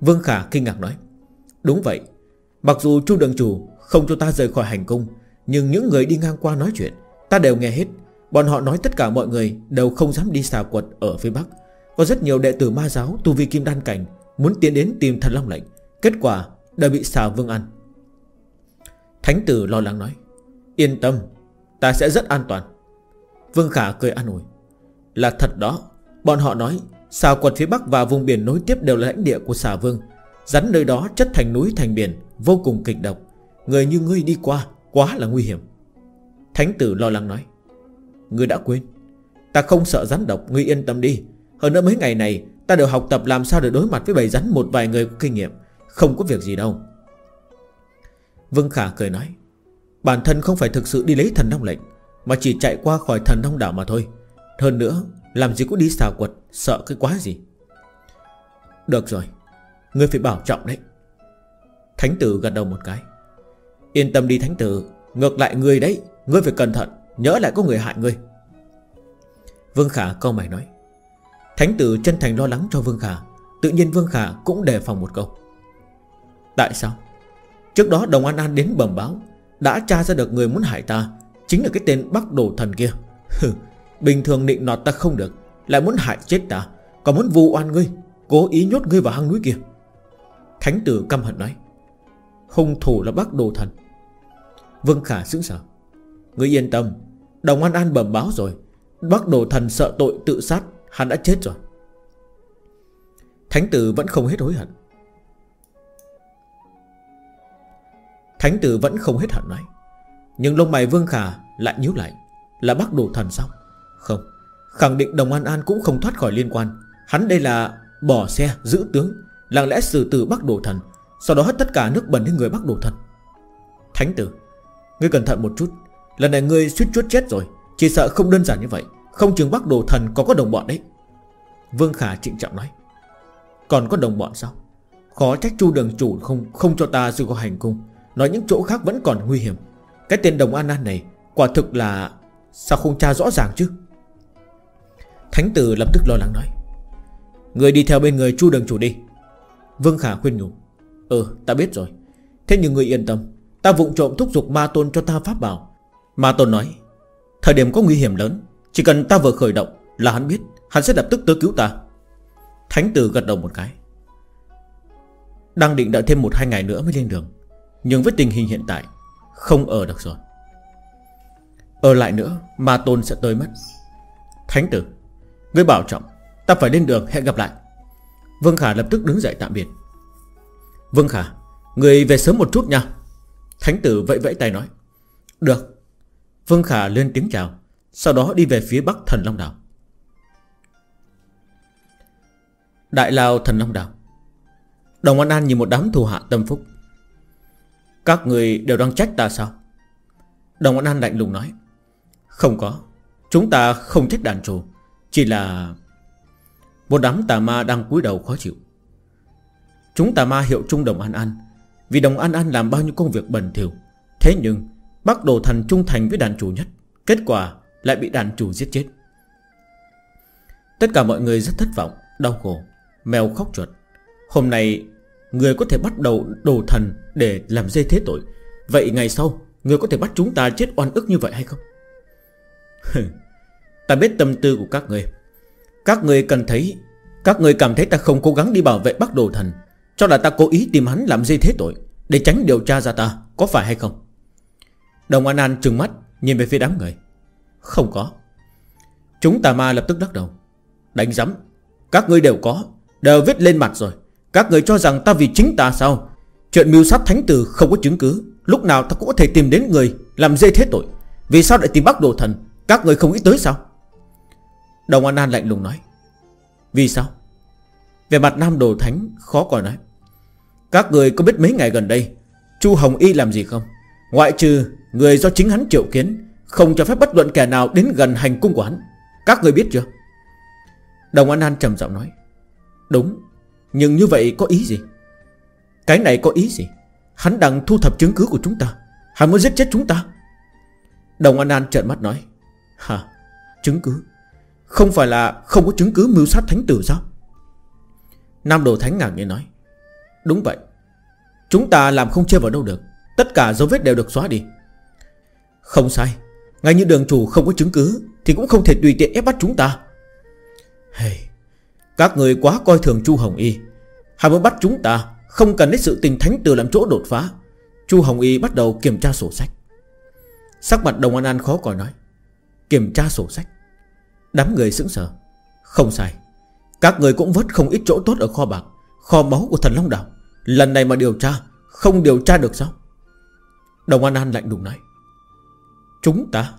Vương Khả kinh ngạc nói Đúng vậy Mặc dù Chu Đường Chủ không cho ta rời khỏi hành cung Nhưng những người đi ngang qua nói chuyện Ta đều nghe hết Bọn họ nói tất cả mọi người đều không dám đi xà quật ở phía Bắc Có rất nhiều đệ tử ma giáo Tu vi kim đan cảnh Muốn tiến đến tìm thần long lệnh Kết quả đã bị xà vương ăn Thánh tử lo lắng nói Yên tâm Ta sẽ rất an toàn Vương Khả cười an ủi Là thật đó Bọn họ nói Xào quật phía Bắc và vùng biển nối tiếp đều là lãnh địa của xà vương Rắn nơi đó chất thành núi thành biển Vô cùng kịch độc Người như ngươi đi qua quá là nguy hiểm Thánh tử lo lắng nói Ngươi đã quên Ta không sợ rắn độc ngươi yên tâm đi Hơn nữa mấy ngày này ta đều học tập làm sao để đối mặt với bầy rắn một vài người có kinh nghiệm Không có việc gì đâu Vương Khả cười nói Bản thân không phải thực sự đi lấy thần long lệnh Mà chỉ chạy qua khỏi thần long đảo mà thôi hơn nữa Làm gì cũng đi xà quật Sợ cái quá gì Được rồi Ngươi phải bảo trọng đấy Thánh tử gật đầu một cái Yên tâm đi thánh tử Ngược lại ngươi đấy Ngươi phải cẩn thận Nhớ lại có người hại ngươi Vương Khả câu mày nói Thánh tử chân thành lo lắng cho Vương Khả Tự nhiên Vương Khả cũng đề phòng một câu Tại sao Trước đó Đồng An An đến bẩm báo Đã tra ra được người muốn hại ta Chính là cái tên Bắc Đồ Thần kia Bình thường định nọt ta không được Lại muốn hại chết ta Còn muốn vu oan ngươi Cố ý nhốt ngươi vào hang núi kia Thánh tử căm hận nói Hung thủ là bác đồ thần Vương Khả sững sờ Ngươi yên tâm Đồng An An bẩm báo rồi Bác đồ thần sợ tội tự sát Hắn đã chết rồi Thánh tử vẫn không hết hối hận Thánh tử vẫn không hết hận nói Nhưng lông mày Vương Khả lại nhíu lại Là bác đồ thần xong không Khẳng định Đồng An An cũng không thoát khỏi liên quan Hắn đây là bỏ xe giữ tướng Lặng lẽ xử tử Bắc Đồ Thần Sau đó hất tất cả nước bẩn lên người Bắc Đồ Thần Thánh tử Ngươi cẩn thận một chút Lần này ngươi suýt chút chết rồi Chỉ sợ không đơn giản như vậy Không chừng Bắc Đồ Thần có có đồng bọn đấy Vương Khả trịnh trọng nói Còn có đồng bọn sao Khó trách chu đường chủ không không cho ta dù có hành cung Nói những chỗ khác vẫn còn nguy hiểm Cái tên đồng an an này Quả thực là Sao không tra rõ ràng chứ Thánh tử lập tức lo lắng nói Người đi theo bên người chu đường chủ đi Vương Khả khuyên nhủ Ừ ta biết rồi Thế nhưng người yên tâm Ta vụng trộm thúc giục ma tôn cho ta pháp bảo Ma tôn nói Thời điểm có nguy hiểm lớn Chỉ cần ta vừa khởi động là hắn biết Hắn sẽ lập tức tới cứu ta Thánh tử gật đầu một cái Đang định đợi thêm một hai ngày nữa mới lên đường Nhưng với tình hình hiện tại Không ở được rồi Ở lại nữa Ma tôn sẽ tới mất Thánh tử Ngươi bảo trọng Ta phải lên đường hẹn gặp lại Vương Khả lập tức đứng dậy tạm biệt Vương Khả Người về sớm một chút nha Thánh tử vẫy vẫy tay nói Được Vương Khả lên tiếng chào Sau đó đi về phía bắc thần Long Đảo Đại Lào thần Long Đảo Đồng An An nhìn một đám thù hạ tâm phúc Các người đều đang trách ta sao Đồng An An lạnh lùng nói Không có Chúng ta không trách đàn chủ chỉ là Một đám tà ma đang cúi đầu khó chịu Chúng tà ma hiệu trung đồng An An Vì đồng An An làm bao nhiêu công việc bẩn thỉu Thế nhưng Bác đồ thần trung thành với đàn chủ nhất Kết quả lại bị đàn chủ giết chết Tất cả mọi người rất thất vọng Đau khổ Mèo khóc chuột Hôm nay Người có thể bắt đầu đồ thần Để làm dây thế tội Vậy ngày sau Người có thể bắt chúng ta chết oan ức như vậy hay không (laughs) Ta biết tâm tư của các người Các người cần thấy Các người cảm thấy ta không cố gắng đi bảo vệ Bắc Đồ Thần Cho là ta cố ý tìm hắn làm gì thế tội Để tránh điều tra ra ta Có phải hay không Đồng An An trừng mắt Nhìn về phía đám người Không có Chúng tà ma lập tức lắc đầu Đánh giấm Các người đều có Đều viết lên mặt rồi Các người cho rằng ta vì chính ta sao Chuyện mưu sát thánh tử không có chứng cứ Lúc nào ta cũng có thể tìm đến người Làm dê thế tội Vì sao lại tìm bác đồ thần Các người không nghĩ tới sao Đồng An An lạnh lùng nói Vì sao Về mặt Nam Đồ Thánh khó còn nói Các người có biết mấy ngày gần đây Chu Hồng Y làm gì không Ngoại trừ người do chính hắn triệu kiến Không cho phép bất luận kẻ nào đến gần hành cung của hắn Các người biết chưa Đồng An An trầm giọng nói Đúng Nhưng như vậy có ý gì Cái này có ý gì Hắn đang thu thập chứng cứ của chúng ta Hắn muốn giết chết chúng ta Đồng An An trợn mắt nói Hả Chứng cứ không phải là không có chứng cứ mưu sát thánh tử sao Nam Đồ Thánh ngạc nhiên nói Đúng vậy Chúng ta làm không chê vào đâu được Tất cả dấu vết đều được xóa đi Không sai Ngay như đường chủ không có chứng cứ Thì cũng không thể tùy tiện ép bắt chúng ta hey, Các người quá coi thường Chu Hồng Y Hai muốn bắt chúng ta Không cần đến sự tình thánh tử làm chỗ đột phá Chu Hồng Y bắt đầu kiểm tra sổ sách Sắc mặt đồng an an khó coi nói Kiểm tra sổ sách Đám người sững sờ Không sai Các người cũng vớt không ít chỗ tốt ở kho bạc Kho máu của thần Long Đảo Lần này mà điều tra Không điều tra được sao Đồng An An lạnh đùng nói Chúng ta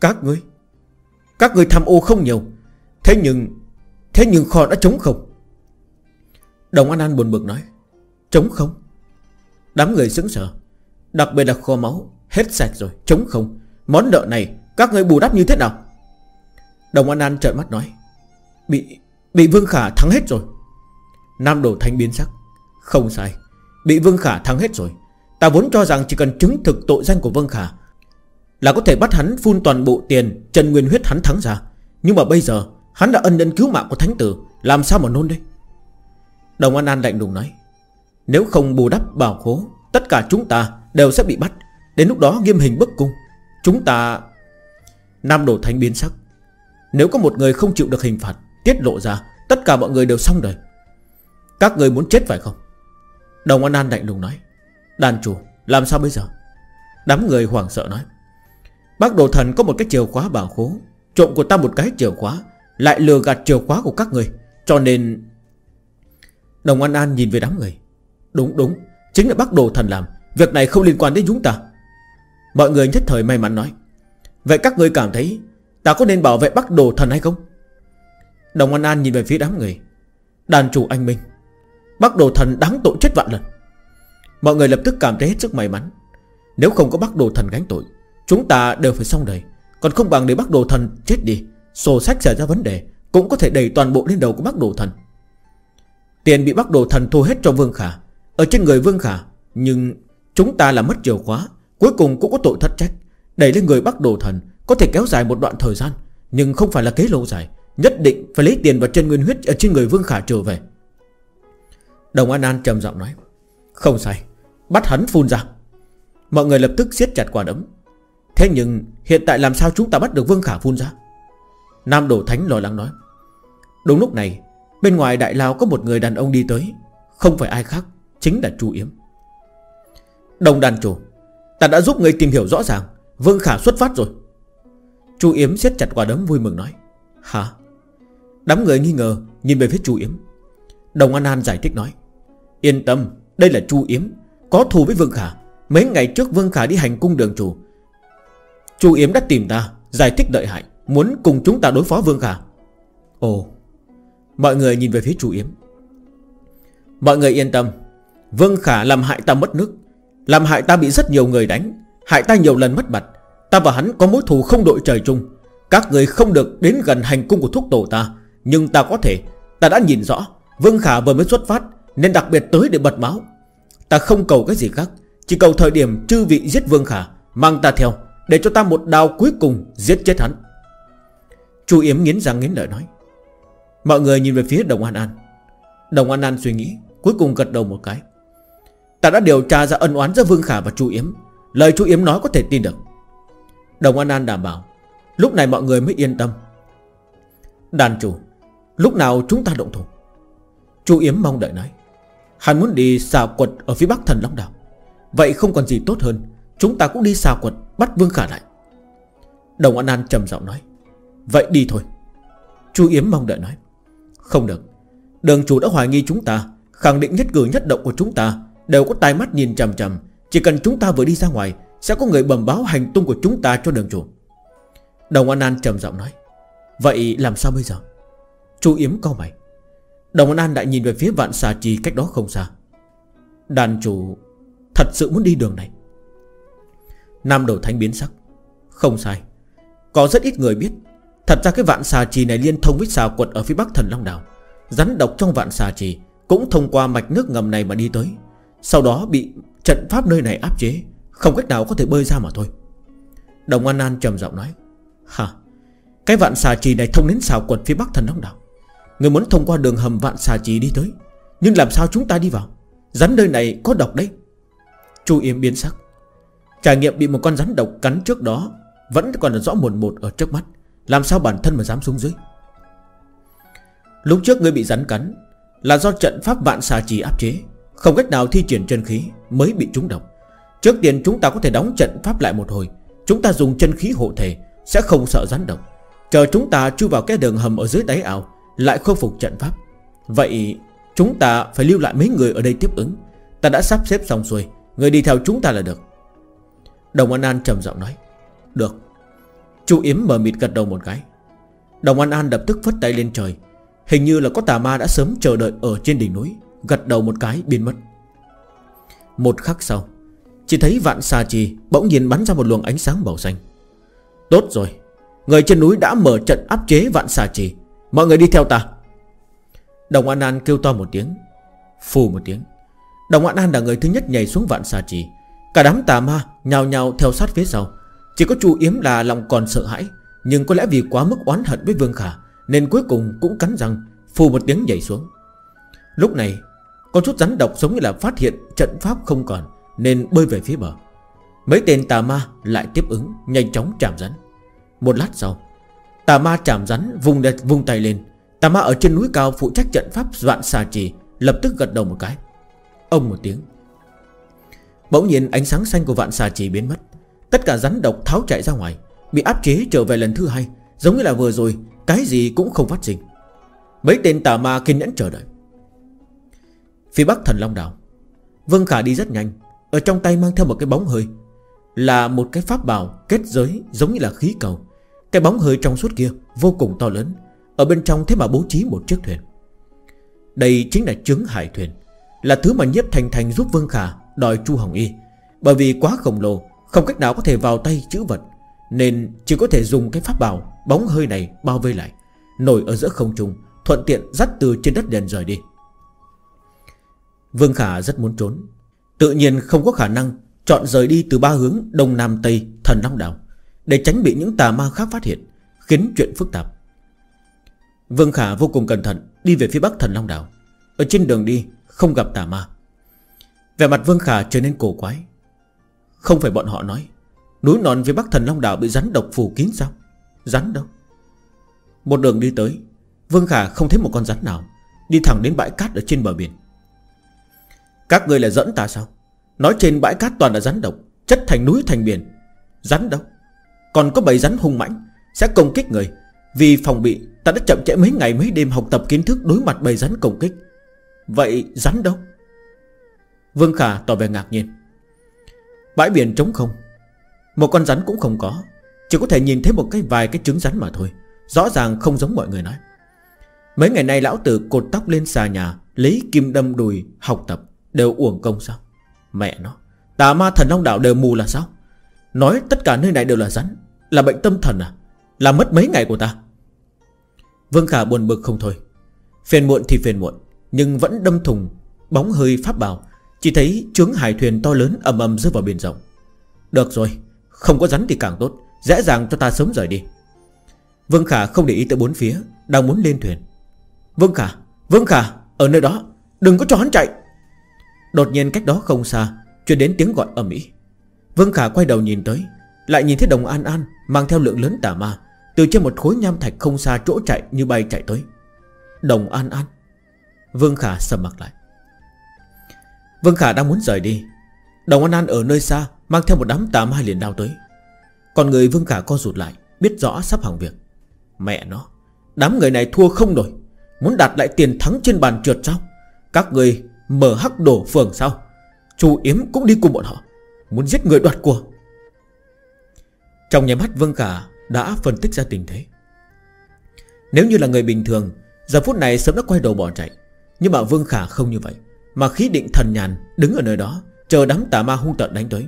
Các người, Các người tham ô không nhiều Thế nhưng Thế nhưng kho đã trống không Đồng An An buồn bực nói Trống không Đám người sững sờ Đặc biệt là kho máu Hết sạch rồi Trống không Món nợ này Các người bù đắp như thế nào Đồng An An trợn mắt nói Bị bị Vương Khả thắng hết rồi Nam Đồ Thanh biến sắc Không sai Bị Vương Khả thắng hết rồi Ta vốn cho rằng chỉ cần chứng thực tội danh của Vương Khả Là có thể bắt hắn phun toàn bộ tiền Trần Nguyên huyết hắn thắng ra Nhưng mà bây giờ hắn đã ân nhân cứu mạng của Thánh Tử Làm sao mà nôn đây Đồng An An lạnh lùng nói Nếu không bù đắp bảo khố Tất cả chúng ta đều sẽ bị bắt Đến lúc đó nghiêm hình bức cung Chúng ta Nam Đồ Thánh biến sắc nếu có một người không chịu được hình phạt Tiết lộ ra Tất cả mọi người đều xong đời Các người muốn chết phải không Đồng An An lạnh lùng nói Đàn chủ làm sao bây giờ Đám người hoảng sợ nói Bác đồ thần có một cái chìa khóa bảo khố Trộm của ta một cái chìa khóa Lại lừa gạt chìa khóa của các người Cho nên Đồng An An nhìn về đám người Đúng đúng Chính là bác đồ thần làm Việc này không liên quan đến chúng ta Mọi người nhất thời may mắn nói Vậy các người cảm thấy Ta có nên bảo vệ bắc đồ thần hay không Đồng An An nhìn về phía đám người Đàn chủ anh Minh Bắc đồ thần đáng tội chết vạn lần Mọi người lập tức cảm thấy hết sức may mắn Nếu không có bắc đồ thần gánh tội Chúng ta đều phải xong đời Còn không bằng để bắc đồ thần chết đi Sổ sách xảy ra vấn đề Cũng có thể đẩy toàn bộ lên đầu của bắc đồ thần Tiền bị bắc đồ thần thu hết cho Vương Khả Ở trên người Vương Khả Nhưng chúng ta là mất chìa khóa Cuối cùng cũng có tội thất trách Đẩy lên người bắc đồ thần có thể kéo dài một đoạn thời gian Nhưng không phải là kế lâu dài Nhất định phải lấy tiền và chân nguyên huyết ở ờ, Trên người Vương Khả trở về Đồng An An trầm giọng nói Không sai, bắt hắn phun ra Mọi người lập tức siết chặt quả đấm Thế nhưng hiện tại làm sao chúng ta bắt được Vương Khả phun ra Nam Đổ Thánh lo lắng nói Đúng lúc này Bên ngoài đại lao có một người đàn ông đi tới Không phải ai khác Chính là Chu Yếm Đồng đàn chủ Ta đã giúp người tìm hiểu rõ ràng Vương Khả xuất phát rồi Chu Yếm siết chặt quả đấm vui mừng nói Hả Đám người nghi ngờ nhìn về phía Chu Yếm Đồng An An giải thích nói Yên tâm đây là Chu Yếm Có thù với Vương Khả Mấy ngày trước Vương Khả đi hành cung đường chủ Chu Yếm đã tìm ta Giải thích đợi hại Muốn cùng chúng ta đối phó Vương Khả Ồ Mọi người nhìn về phía Chu Yếm Mọi người yên tâm Vương Khả làm hại ta mất nước Làm hại ta bị rất nhiều người đánh Hại ta nhiều lần mất mặt Ta và hắn có mối thù không đội trời chung Các người không được đến gần hành cung của thúc tổ ta Nhưng ta có thể Ta đã nhìn rõ Vương Khả vừa mới xuất phát Nên đặc biệt tới để bật máu. Ta không cầu cái gì khác Chỉ cầu thời điểm chư vị giết Vương Khả Mang ta theo Để cho ta một đao cuối cùng giết chết hắn Chu Yếm nghiến răng nghiến lợi nói Mọi người nhìn về phía Đồng An An Đồng An An suy nghĩ Cuối cùng gật đầu một cái Ta đã điều tra ra ân oán giữa Vương Khả và Chu Yếm Lời Chu Yếm nói có thể tin được Đồng An An đảm bảo Lúc này mọi người mới yên tâm Đàn chủ Lúc nào chúng ta động thủ Chu Yếm mong đợi nói Hắn muốn đi xà quật ở phía bắc thần Long Đảo Vậy không còn gì tốt hơn Chúng ta cũng đi xà quật bắt Vương Khả lại Đồng An An trầm giọng nói Vậy đi thôi Chu Yếm mong đợi nói Không được Đường chủ đã hoài nghi chúng ta Khẳng định nhất cử nhất động của chúng ta Đều có tai mắt nhìn chằm chằm Chỉ cần chúng ta vừa đi ra ngoài sẽ có người bẩm báo hành tung của chúng ta cho đường chủ Đồng An An trầm giọng nói Vậy làm sao bây giờ Chu Yếm cau mày Đồng An An đã nhìn về phía vạn xà trì cách đó không xa Đàn chủ Thật sự muốn đi đường này Nam đầu thánh biến sắc Không sai Có rất ít người biết Thật ra cái vạn xà trì này liên thông với xà quật ở phía bắc thần Long Đảo Rắn độc trong vạn xà trì Cũng thông qua mạch nước ngầm này mà đi tới Sau đó bị trận pháp nơi này áp chế không cách nào có thể bơi ra mà thôi Đồng An An trầm giọng nói Hả Cái vạn xà trì này thông đến xào quật phía bắc thần đông đảo Người muốn thông qua đường hầm vạn xà trì đi tới Nhưng làm sao chúng ta đi vào Rắn nơi này có độc đấy Chu Yếm biến sắc Trải nghiệm bị một con rắn độc cắn trước đó Vẫn còn là rõ mồn một ở trước mắt Làm sao bản thân mà dám xuống dưới Lúc trước người bị rắn cắn Là do trận pháp vạn xà trì áp chế Không cách nào thi triển chân khí Mới bị trúng độc Trước tiên chúng ta có thể đóng trận pháp lại một hồi Chúng ta dùng chân khí hộ thể Sẽ không sợ rắn độc Chờ chúng ta chui vào cái đường hầm ở dưới đáy ảo Lại khôi phục trận pháp Vậy chúng ta phải lưu lại mấy người ở đây tiếp ứng Ta đã sắp xếp xong xuôi Người đi theo chúng ta là được Đồng An An trầm giọng nói Được Chu Yếm mờ mịt gật đầu một cái Đồng An An lập tức phất tay lên trời Hình như là có tà ma đã sớm chờ đợi ở trên đỉnh núi Gật đầu một cái biến mất Một khắc sau chỉ thấy vạn xa trì bỗng nhiên bắn ra một luồng ánh sáng màu xanh Tốt rồi Người trên núi đã mở trận áp chế vạn xà trì Mọi người đi theo ta Đồng An An kêu to một tiếng Phù một tiếng Đồng An An là người thứ nhất nhảy xuống vạn xà trì Cả đám tà ma nhào nhào theo sát phía sau Chỉ có chu Yếm là lòng còn sợ hãi Nhưng có lẽ vì quá mức oán hận với Vương Khả Nên cuối cùng cũng cắn răng Phù một tiếng nhảy xuống Lúc này Con chút rắn độc giống như là phát hiện trận pháp không còn nên bơi về phía bờ Mấy tên tà ma lại tiếp ứng Nhanh chóng chạm rắn Một lát sau Tà ma chạm rắn vùng, đệt, vùng tay lên Tà ma ở trên núi cao phụ trách trận pháp Vạn xà trì lập tức gật đầu một cái Ông một tiếng Bỗng nhiên ánh sáng xanh của vạn xà trì biến mất Tất cả rắn độc tháo chạy ra ngoài Bị áp chế trở về lần thứ hai Giống như là vừa rồi Cái gì cũng không phát sinh Mấy tên tà ma kiên nhẫn chờ đợi Phía bắc thần Long Đảo Vương Khả đi rất nhanh ở trong tay mang theo một cái bóng hơi Là một cái pháp bảo kết giới giống như là khí cầu Cái bóng hơi trong suốt kia vô cùng to lớn Ở bên trong thế mà bố trí một chiếc thuyền Đây chính là trứng hải thuyền Là thứ mà nhiếp thành thành giúp Vương Khả đòi Chu Hồng Y Bởi vì quá khổng lồ Không cách nào có thể vào tay chữ vật Nên chỉ có thể dùng cái pháp bảo Bóng hơi này bao vây lại Nổi ở giữa không trung Thuận tiện dắt từ trên đất đèn rời đi Vương Khả rất muốn trốn Tự nhiên không có khả năng Chọn rời đi từ ba hướng Đông Nam Tây Thần Long Đảo Để tránh bị những tà ma khác phát hiện Khiến chuyện phức tạp Vương Khả vô cùng cẩn thận Đi về phía bắc Thần Long Đảo Ở trên đường đi không gặp tà ma Về mặt Vương Khả trở nên cổ quái Không phải bọn họ nói Núi non phía bắc Thần Long Đảo bị rắn độc phủ kín sao Rắn đâu Một đường đi tới Vương Khả không thấy một con rắn nào Đi thẳng đến bãi cát ở trên bờ biển các người là dẫn ta sao Nói trên bãi cát toàn là rắn độc Chất thành núi thành biển Rắn đâu Còn có bầy rắn hung mãnh Sẽ công kích người Vì phòng bị Ta đã chậm trễ mấy ngày mấy đêm học tập kiến thức đối mặt bầy rắn công kích Vậy rắn đâu Vương Khả tỏ vẻ ngạc nhiên Bãi biển trống không Một con rắn cũng không có Chỉ có thể nhìn thấy một cái vài cái trứng rắn mà thôi Rõ ràng không giống mọi người nói Mấy ngày nay lão tử cột tóc lên xà nhà Lấy kim đâm đùi học tập Đều uổng công sao Mẹ nó Tà ma thần long đạo đều mù là sao Nói tất cả nơi này đều là rắn Là bệnh tâm thần à Là mất mấy ngày của ta Vương Khả buồn bực không thôi Phiền muộn thì phiền muộn Nhưng vẫn đâm thùng Bóng hơi pháp bảo Chỉ thấy trướng hải thuyền to lớn ầm ầm rơi vào biển rộng Được rồi Không có rắn thì càng tốt Dễ dàng cho ta sớm rời đi Vương Khả không để ý tới bốn phía Đang muốn lên thuyền Vương Khả Vương Khả Ở nơi đó Đừng có cho hắn chạy Đột nhiên cách đó không xa Truyền đến tiếng gọi ở Mỹ Vương Khả quay đầu nhìn tới Lại nhìn thấy đồng An An mang theo lượng lớn tà ma Từ trên một khối nham thạch không xa chỗ chạy như bay chạy tới Đồng An An Vương Khả sầm mặt lại Vương Khả đang muốn rời đi Đồng An An ở nơi xa Mang theo một đám tà ma liền đao tới Còn người Vương Khả co rụt lại Biết rõ sắp hàng việc Mẹ nó Đám người này thua không nổi Muốn đạt lại tiền thắng trên bàn trượt sao Các người Mở hắc đổ phường sao Chu Yếm cũng đi cùng bọn họ Muốn giết người đoạt của Trong nhà mắt Vương Khả Đã phân tích ra tình thế Nếu như là người bình thường Giờ phút này sớm đã quay đầu bỏ chạy Nhưng mà Vương Khả không như vậy Mà khí định thần nhàn đứng ở nơi đó Chờ đám tà ma hung tợn đánh tới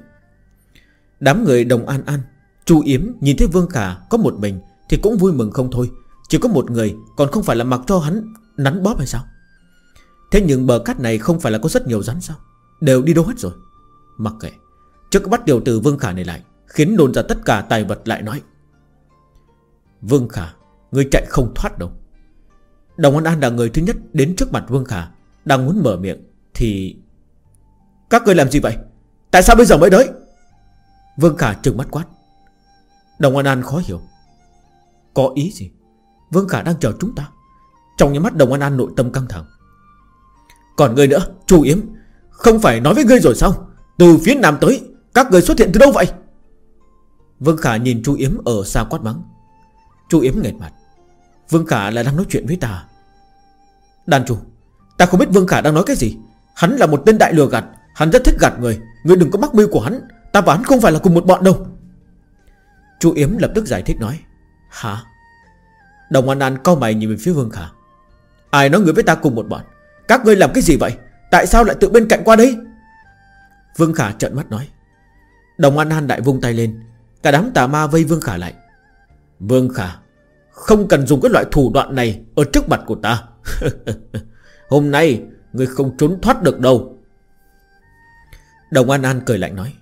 Đám người đồng an an Chu Yếm nhìn thấy Vương Khả có một mình Thì cũng vui mừng không thôi Chỉ có một người còn không phải là mặc cho hắn nắn bóp hay sao Thế nhưng bờ cát này không phải là có rất nhiều rắn sao Đều đi đâu hết rồi Mặc kệ Trước bắt điều từ Vương Khả này lại Khiến đồn ra tất cả tài vật lại nói Vương Khả Người chạy không thoát đâu Đồng An An là người thứ nhất đến trước mặt Vương Khả Đang muốn mở miệng Thì Các người làm gì vậy Tại sao bây giờ mới tới Vương Khả trừng mắt quát Đồng An An khó hiểu Có ý gì Vương Khả đang chờ chúng ta Trong những mắt Đồng An An nội tâm căng thẳng còn ngươi nữa Chu Yếm Không phải nói với ngươi rồi sao Từ phía Nam tới Các người xuất hiện từ đâu vậy Vương Khả nhìn Chu Yếm ở xa quát mắng Chu Yếm nghẹt mặt Vương Khả lại đang nói chuyện với ta Đàn chủ Ta không biết Vương Khả đang nói cái gì Hắn là một tên đại lừa gạt Hắn rất thích gạt người Người đừng có mắc mưu của hắn Ta và hắn không phải là cùng một bọn đâu Chu Yếm lập tức giải thích nói Hả Đồng An An cau mày nhìn về phía Vương Khả Ai nói người với ta cùng một bọn các ngươi làm cái gì vậy Tại sao lại tự bên cạnh qua đây Vương Khả trợn mắt nói Đồng An An đại vung tay lên Cả đám tà ma vây Vương Khả lại Vương Khả Không cần dùng cái loại thủ đoạn này Ở trước mặt của ta (laughs) Hôm nay Ngươi không trốn thoát được đâu Đồng An An cười lạnh nói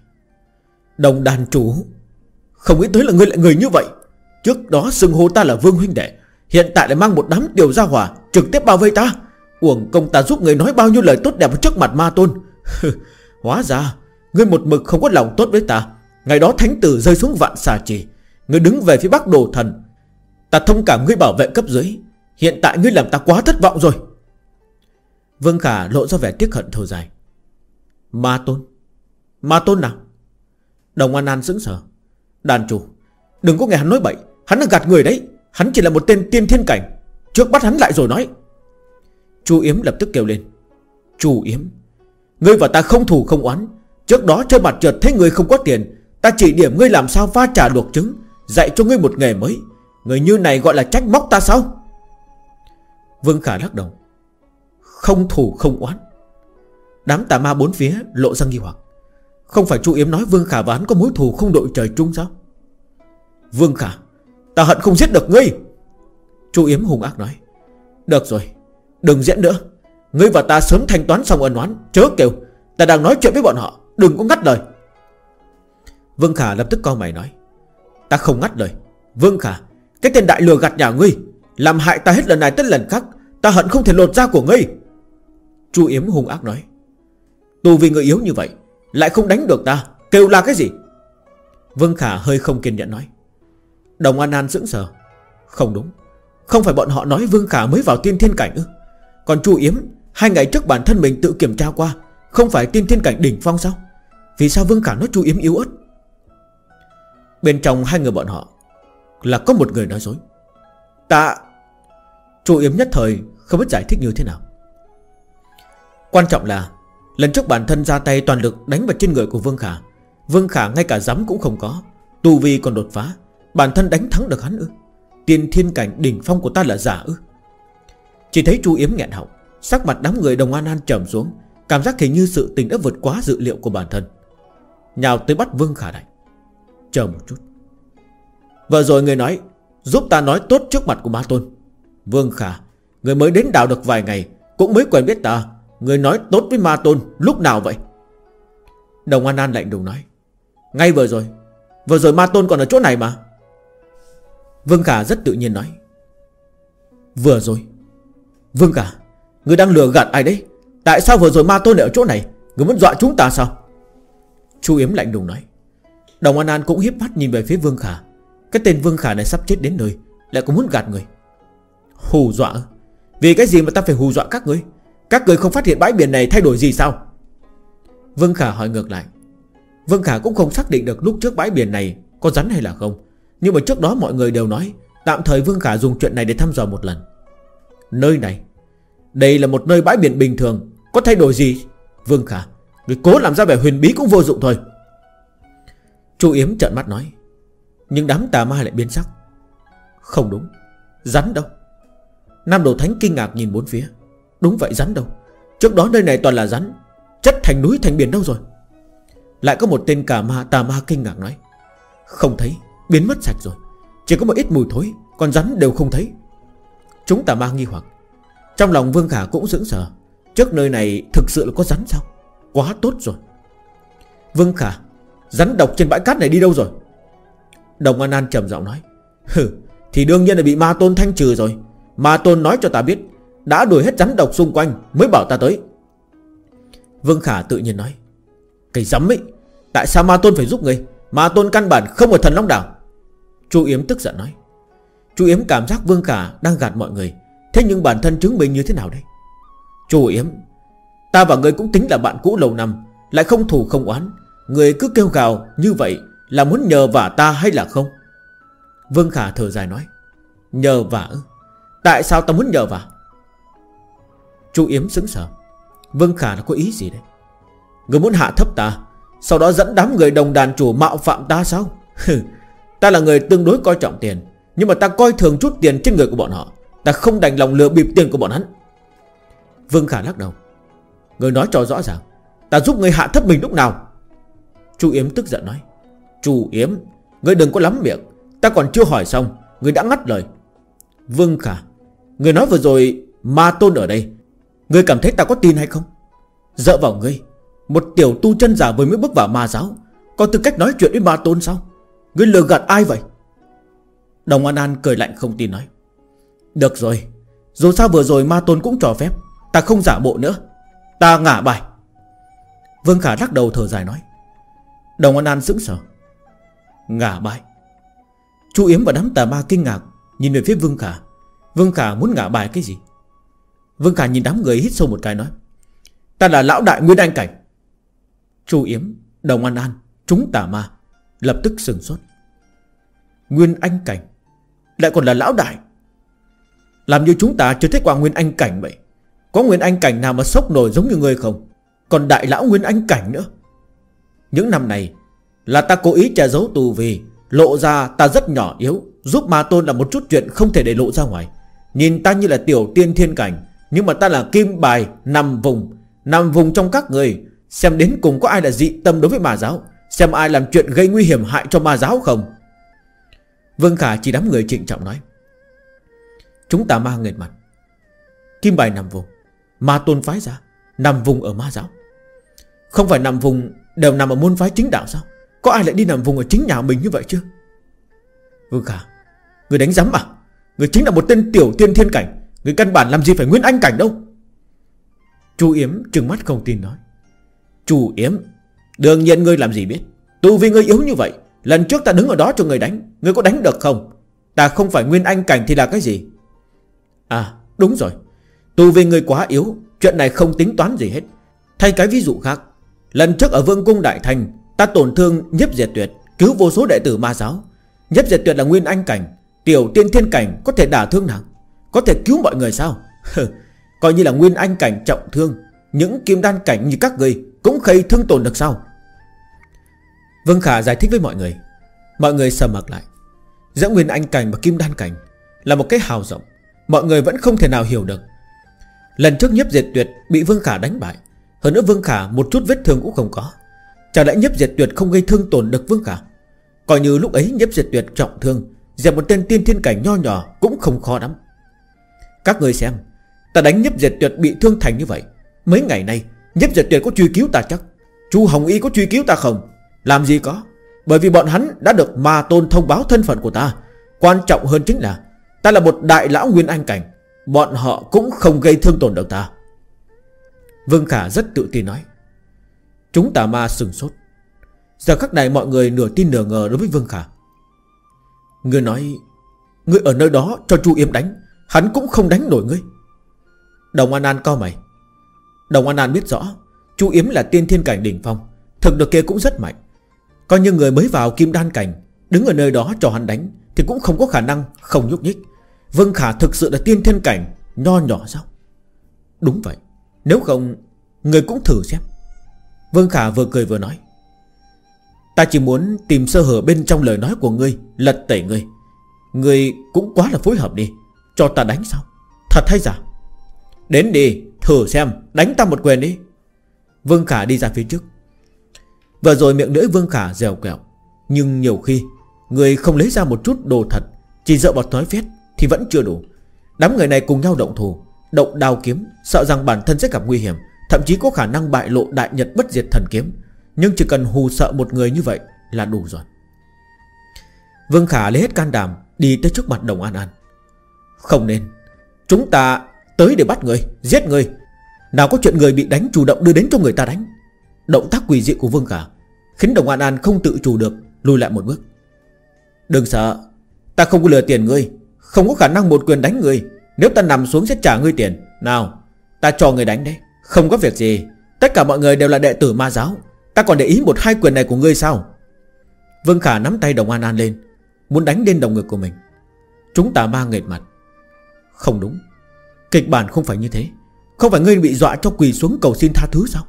Đồng đàn chủ Không nghĩ tới là ngươi lại người như vậy Trước đó xưng hô ta là Vương Huynh Đệ Hiện tại lại mang một đám tiểu gia hỏa Trực tiếp bao vây ta Uổng công ta giúp người nói bao nhiêu lời tốt đẹp trước mặt ma tôn (laughs) Hóa ra Ngươi một mực không có lòng tốt với ta Ngày đó thánh tử rơi xuống vạn xà trì Ngươi đứng về phía bắc đồ thần Ta thông cảm ngươi bảo vệ cấp dưới Hiện tại ngươi làm ta quá thất vọng rồi Vương Khả lộ ra vẻ tiếc hận thở dài Ma tôn Ma tôn nào Đồng An An sững sờ Đàn chủ Đừng có nghe hắn nói bậy Hắn là gạt người đấy Hắn chỉ là một tên tiên thiên cảnh Trước bắt hắn lại rồi nói Chu Yếm lập tức kêu lên Chu Yếm Ngươi và ta không thù không oán Trước đó chơi mặt trượt thấy ngươi không có tiền Ta chỉ điểm ngươi làm sao pha trả luộc trứng Dạy cho ngươi một nghề mới Người như này gọi là trách móc ta sao Vương Khả lắc đầu Không thù không oán Đám tà ma bốn phía lộ ra nghi hoặc Không phải Chu Yếm nói Vương Khả và hắn có mối thù không đội trời chung sao Vương Khả Ta hận không giết được ngươi Chu Yếm hung ác nói Được rồi Đừng diễn nữa Ngươi và ta sớm thanh toán xong ân oán Chớ kêu Ta đang nói chuyện với bọn họ Đừng có ngắt lời Vương Khả lập tức co mày nói Ta không ngắt lời Vương Khả Cái tên đại lừa gạt nhà ngươi Làm hại ta hết lần này tới lần khác Ta hận không thể lột da của ngươi Chu Yếm hung ác nói Tù vì người yếu như vậy Lại không đánh được ta Kêu là cái gì Vương Khả hơi không kiên nhẫn nói Đồng An An sững sờ Không đúng Không phải bọn họ nói Vương Khả mới vào tiên thiên cảnh ư còn chu Yếm Hai ngày trước bản thân mình tự kiểm tra qua Không phải tiên thiên cảnh đỉnh phong sao Vì sao Vương Khả nói chu Yếm yếu ớt Bên trong hai người bọn họ Là có một người nói dối Ta chu Yếm nhất thời không biết giải thích như thế nào Quan trọng là Lần trước bản thân ra tay toàn lực đánh vào trên người của Vương Khả Vương Khả ngay cả dám cũng không có Tu Vi còn đột phá Bản thân đánh thắng được hắn ư tiên thiên cảnh đỉnh phong của ta là giả ư chỉ thấy chu Yếm nghẹn họng Sắc mặt đám người đồng an an trầm xuống Cảm giác hình như sự tình đã vượt quá dự liệu của bản thân Nhào tới bắt Vương Khả Đại Chờ một chút Vừa rồi người nói Giúp ta nói tốt trước mặt của Ma Tôn Vương Khả Người mới đến đảo được vài ngày Cũng mới quen biết ta Người nói tốt với Ma Tôn lúc nào vậy Đồng An An lạnh lùng nói Ngay vừa rồi Vừa rồi Ma Tôn còn ở chỗ này mà Vương Khả rất tự nhiên nói Vừa rồi Vương cả Người đang lừa gạt ai đấy Tại sao vừa rồi ma tôn lại ở chỗ này Người muốn dọa chúng ta sao Chu Yếm lạnh lùng nói Đồng An An cũng hiếp mắt nhìn về phía Vương Khả Cái tên Vương Khả này sắp chết đến nơi Lại cũng muốn gạt người Hù dọa Vì cái gì mà ta phải hù dọa các người Các người không phát hiện bãi biển này thay đổi gì sao Vương Khả hỏi ngược lại Vương Khả cũng không xác định được lúc trước bãi biển này Có rắn hay là không Nhưng mà trước đó mọi người đều nói Tạm thời Vương Khả dùng chuyện này để thăm dò một lần Nơi này Đây là một nơi bãi biển bình thường Có thay đổi gì Vương Khả Người cố làm ra vẻ huyền bí cũng vô dụng thôi Chu Yếm trợn mắt nói Nhưng đám tà ma lại biến sắc Không đúng Rắn đâu Nam Đồ Thánh kinh ngạc nhìn bốn phía Đúng vậy rắn đâu Trước đó nơi này toàn là rắn Chất thành núi thành biển đâu rồi Lại có một tên cà ma tà ma kinh ngạc nói Không thấy Biến mất sạch rồi Chỉ có một ít mùi thối Còn rắn đều không thấy Chúng ta ma nghi hoặc Trong lòng Vương Khả cũng sững sờ Trước nơi này thực sự là có rắn sao Quá tốt rồi Vương Khả Rắn độc trên bãi cát này đi đâu rồi Đồng An An trầm giọng nói Hừ Thì đương nhiên là bị ma tôn thanh trừ rồi Ma tôn nói cho ta biết Đã đuổi hết rắn độc xung quanh Mới bảo ta tới Vương Khả tự nhiên nói Cái rắm ấy Tại sao ma tôn phải giúp người Ma tôn căn bản không ở thần Long Đảo Chu Yếm tức giận nói Chu Yếm cảm giác Vương Khả đang gạt mọi người Thế nhưng bản thân chứng minh như thế nào đây Chu Yếm Ta và người cũng tính là bạn cũ lâu năm Lại không thù không oán Người cứ kêu gào như vậy Là muốn nhờ vả ta hay là không Vương Khả thở dài nói Nhờ vả Tại sao ta muốn nhờ vả Chu Yếm sững sờ Vương Khả là có ý gì đấy Người muốn hạ thấp ta Sau đó dẫn đám người đồng đàn chủ mạo phạm ta sao (laughs) Ta là người tương đối coi trọng tiền nhưng mà ta coi thường chút tiền trên người của bọn họ Ta không đành lòng lừa bịp tiền của bọn hắn Vương Khả lắc đầu Người nói cho rõ ràng Ta giúp người hạ thấp mình lúc nào Chu Yếm tức giận nói Chu Yếm Người đừng có lắm miệng Ta còn chưa hỏi xong Người đã ngắt lời Vương Khả Người nói vừa rồi Ma Tôn ở đây Người cảm thấy ta có tin hay không dỡ vào ngươi Một tiểu tu chân giả vừa mới bước vào ma giáo Có tư cách nói chuyện với ma tôn sao Ngươi lừa gạt ai vậy Đồng An An cười lạnh không tin nói Được rồi Dù sao vừa rồi ma tôn cũng cho phép Ta không giả bộ nữa Ta ngả bài Vương Khả lắc đầu thở dài nói Đồng An An sững sờ Ngả bài Chu Yếm và đám tà ma kinh ngạc Nhìn về phía Vương Khả Vương Khả muốn ngả bài cái gì Vương Khả nhìn đám người hít sâu một cái nói Ta là lão đại Nguyên Anh Cảnh Chu Yếm, Đồng An An, chúng tà ma Lập tức sừng sốt Nguyên Anh Cảnh lại còn là lão đại Làm như chúng ta chưa thấy qua Nguyên Anh Cảnh vậy Có Nguyên Anh Cảnh nào mà sốc nổi giống như người không Còn đại lão Nguyên Anh Cảnh nữa Những năm này Là ta cố ý che giấu tù vì Lộ ra ta rất nhỏ yếu Giúp ma tôn là một chút chuyện không thể để lộ ra ngoài Nhìn ta như là tiểu tiên thiên cảnh Nhưng mà ta là kim bài nằm vùng Nằm vùng trong các người Xem đến cùng có ai là dị tâm đối với ma giáo Xem ai làm chuyện gây nguy hiểm hại cho ma giáo không Vương Khả chỉ đám người trịnh trọng nói Chúng ta ma nghệt mặt Kim bài nằm vùng Ma tôn phái ra Nằm vùng ở ma giáo Không phải nằm vùng đều nằm ở môn phái chính đạo sao Có ai lại đi nằm vùng ở chính nhà mình như vậy chứ Vương Khả Người đánh giám à Người chính là một tên tiểu tiên thiên cảnh Người căn bản làm gì phải nguyên anh cảnh đâu Chu Yếm trừng mắt không tin nói Chu Yếm Đương nhiên ngươi làm gì biết Tu vì ngươi yếu như vậy Lần trước ta đứng ở đó cho người đánh Người có đánh được không Ta không phải nguyên anh cảnh thì là cái gì À đúng rồi tù vì người quá yếu Chuyện này không tính toán gì hết Thay cái ví dụ khác Lần trước ở vương cung đại thành Ta tổn thương nhếp diệt tuyệt Cứu vô số đệ tử ma giáo nhếp diệt tuyệt là nguyên anh cảnh Tiểu tiên thiên cảnh có thể đả thương nào? Có thể cứu mọi người sao Coi như là nguyên anh cảnh trọng thương Những kim đan cảnh như các người Cũng khây thương tổn được sao Vương Khả giải thích với mọi người Mọi người sầm mặt lại Giữa Nguyên Anh Cảnh và Kim Đan Cảnh Là một cái hào rộng Mọi người vẫn không thể nào hiểu được Lần trước nhiếp diệt tuyệt bị Vương Khả đánh bại Hơn nữa Vương Khả một chút vết thương cũng không có Chẳng lẽ nhiếp diệt tuyệt không gây thương tổn được Vương Khả Coi như lúc ấy nhiếp diệt tuyệt trọng thương Dẹp một tên tiên thiên cảnh nho nhỏ Cũng không khó lắm Các người xem Ta đánh nhiếp diệt tuyệt bị thương thành như vậy Mấy ngày nay nhiếp diệt tuyệt có truy cứu ta chắc Chu Hồng Y có truy cứu ta không làm gì có Bởi vì bọn hắn đã được ma tôn thông báo thân phận của ta Quan trọng hơn chính là Ta là một đại lão nguyên anh cảnh Bọn họ cũng không gây thương tổn được ta Vương Khả rất tự tin nói Chúng tà ma sừng sốt Giờ khắc này mọi người nửa tin nửa ngờ đối với Vương Khả Người nói người ở nơi đó cho Chu Yếm đánh Hắn cũng không đánh nổi ngươi Đồng An An co mày Đồng An An biết rõ Chu Yếm là tiên thiên cảnh đỉnh phong Thực lực kia cũng rất mạnh Coi như người mới vào kim đan cảnh Đứng ở nơi đó cho hắn đánh Thì cũng không có khả năng không nhúc nhích vương Khả thực sự là tiên thiên cảnh Nho nhỏ sao Đúng vậy Nếu không Người cũng thử xem vương Khả vừa cười vừa nói Ta chỉ muốn tìm sơ hở bên trong lời nói của ngươi Lật tẩy ngươi Ngươi cũng quá là phối hợp đi Cho ta đánh sao Thật hay giả Đến đi thử xem Đánh ta một quyền đi Vương Khả đi ra phía trước Vừa rồi miệng lưỡi Vương Khả dèo quẹo Nhưng nhiều khi Người không lấy ra một chút đồ thật Chỉ dựa bọt nói phét thì vẫn chưa đủ Đám người này cùng nhau động thù Động đào kiếm Sợ rằng bản thân sẽ gặp nguy hiểm Thậm chí có khả năng bại lộ đại nhật bất diệt thần kiếm Nhưng chỉ cần hù sợ một người như vậy Là đủ rồi Vương Khả lấy hết can đảm Đi tới trước mặt Đồng An An Không nên Chúng ta tới để bắt người Giết người Nào có chuyện người bị đánh chủ động đưa đến cho người ta đánh Động tác quỷ dị của Vương Khả Khiến đồng An An không tự chủ được Lùi lại một bước Đừng sợ Ta không có lừa tiền ngươi Không có khả năng một quyền đánh ngươi Nếu ta nằm xuống sẽ trả ngươi tiền Nào Ta cho ngươi đánh đấy Không có việc gì Tất cả mọi người đều là đệ tử ma giáo Ta còn để ý một hai quyền này của ngươi sao Vương Khả nắm tay đồng An An lên Muốn đánh lên đồng ngực của mình Chúng ta ma nghệt mặt Không đúng Kịch bản không phải như thế Không phải ngươi bị dọa cho quỳ xuống cầu xin tha thứ sao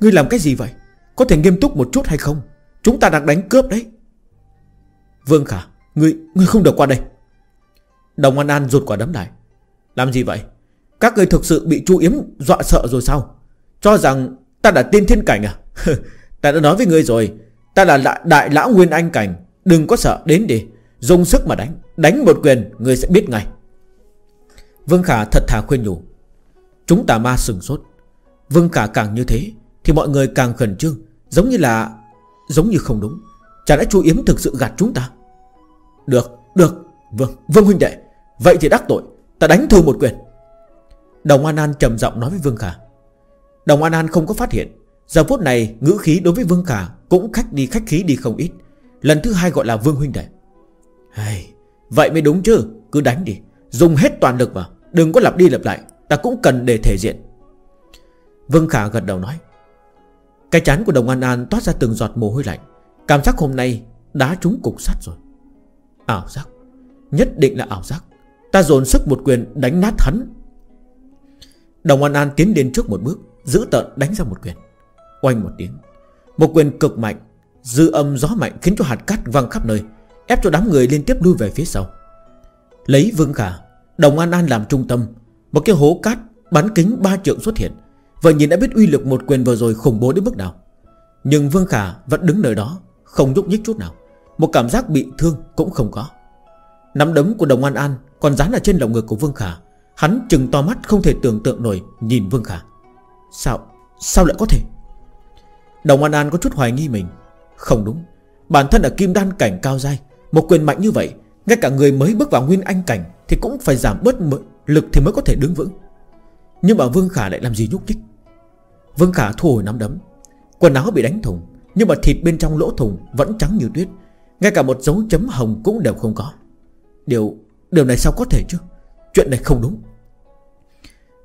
Ngươi làm cái gì vậy có thể nghiêm túc một chút hay không Chúng ta đang đánh cướp đấy Vương Khả Ngươi, người không được qua đây Đồng An An rụt quả đấm lại Làm gì vậy Các ngươi thực sự bị chu yếm dọa sợ rồi sao Cho rằng ta đã tiên thiên cảnh à (laughs) Ta đã nói với ngươi rồi Ta là đại, đại lão nguyên anh cảnh Đừng có sợ đến đi Dùng sức mà đánh Đánh một quyền Ngươi sẽ biết ngay Vương Khả thật thà khuyên nhủ Chúng tà ma sừng sốt Vương Khả càng như thế thì mọi người càng khẩn trương Giống như là Giống như không đúng Chả đã chú Yếm thực sự gạt chúng ta Được, được Vâng, vâng huynh đệ Vậy thì đắc tội Ta đánh thư một quyền Đồng An An trầm giọng nói với Vương Khả Đồng An An không có phát hiện Giờ phút này ngữ khí đối với Vương Khả Cũng khách đi khách khí đi không ít Lần thứ hai gọi là Vương Huynh Đệ hey, Vậy mới đúng chứ Cứ đánh đi Dùng hết toàn lực mà Đừng có lặp đi lặp lại Ta cũng cần để thể diện Vương Khả gật đầu nói cái chán của Đồng An An toát ra từng giọt mồ hôi lạnh Cảm giác hôm nay đã trúng cục sắt rồi Ảo giác Nhất định là ảo giác Ta dồn sức một quyền đánh nát hắn Đồng An An tiến đến trước một bước Giữ tợn đánh ra một quyền Oanh một tiếng Một quyền cực mạnh Dư âm gió mạnh khiến cho hạt cát văng khắp nơi Ép cho đám người liên tiếp lui về phía sau Lấy vương khả Đồng An An làm trung tâm Một cái hố cát bắn kính ba trượng xuất hiện Vừa nhìn đã biết uy lực một quyền vừa rồi khủng bố đến mức nào Nhưng Vương Khả vẫn đứng nơi đó Không nhúc nhích chút nào Một cảm giác bị thương cũng không có Nắm đấm của Đồng An An còn dán ở trên lòng ngực của Vương Khả Hắn chừng to mắt không thể tưởng tượng nổi Nhìn Vương Khả Sao, sao lại có thể Đồng An An có chút hoài nghi mình Không đúng, bản thân ở kim đan cảnh cao dai Một quyền mạnh như vậy Ngay cả người mới bước vào nguyên anh cảnh Thì cũng phải giảm bớt lực thì mới có thể đứng vững Nhưng mà Vương Khả lại làm gì nhúc nhích Vương Khả thu hồi nắm đấm Quần áo bị đánh thủng Nhưng mà thịt bên trong lỗ thùng vẫn trắng như tuyết Ngay cả một dấu chấm hồng cũng đều không có Điều điều này sao có thể chứ Chuyện này không đúng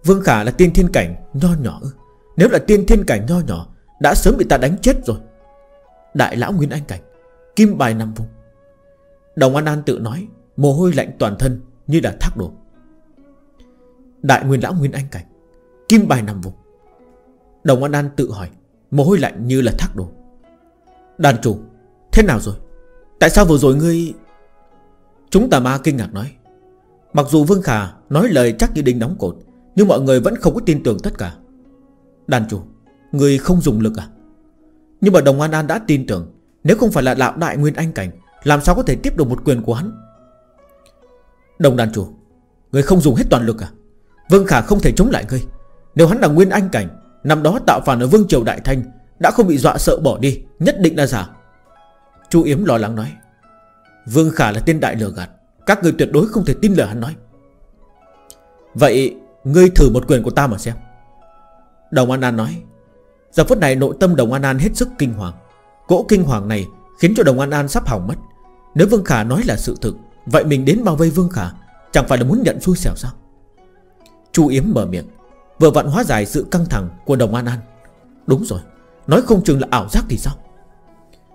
Vương Khả là tiên thiên cảnh nho nhỏ Nếu là tiên thiên cảnh nho nhỏ Đã sớm bị ta đánh chết rồi Đại lão Nguyên Anh Cảnh Kim bài nằm vùng Đồng An An tự nói Mồ hôi lạnh toàn thân như là thác đổ Đại Nguyên Lão Nguyên Anh Cảnh Kim bài nằm vùng Đồng An An tự hỏi Mồ hôi lạnh như là thác đổ Đàn chủ Thế nào rồi Tại sao vừa rồi ngươi Chúng tà ma kinh ngạc nói Mặc dù Vương Khả nói lời chắc như đinh đóng cột Nhưng mọi người vẫn không có tin tưởng tất cả Đàn chủ Người không dùng lực à Nhưng mà Đồng An An đã tin tưởng Nếu không phải là lão đại nguyên anh cảnh Làm sao có thể tiếp được một quyền của hắn Đồng đàn chủ Người không dùng hết toàn lực à Vương Khả không thể chống lại ngươi Nếu hắn là nguyên anh cảnh Năm đó tạo phản ở Vương Triều Đại Thanh Đã không bị dọa sợ bỏ đi Nhất định là giả Chu Yếm lo lắng nói Vương Khả là tên đại lừa gạt Các người tuyệt đối không thể tin lời hắn nói Vậy ngươi thử một quyền của ta mà xem Đồng An An nói Giờ phút này nội tâm Đồng An An hết sức kinh hoàng Cỗ kinh hoàng này Khiến cho Đồng An An sắp hỏng mất Nếu Vương Khả nói là sự thực Vậy mình đến bao vây Vương Khả Chẳng phải là muốn nhận xui xẻo sao Chu Yếm mở miệng Vừa vặn hóa giải sự căng thẳng của đồng An An Đúng rồi Nói không chừng là ảo giác thì sao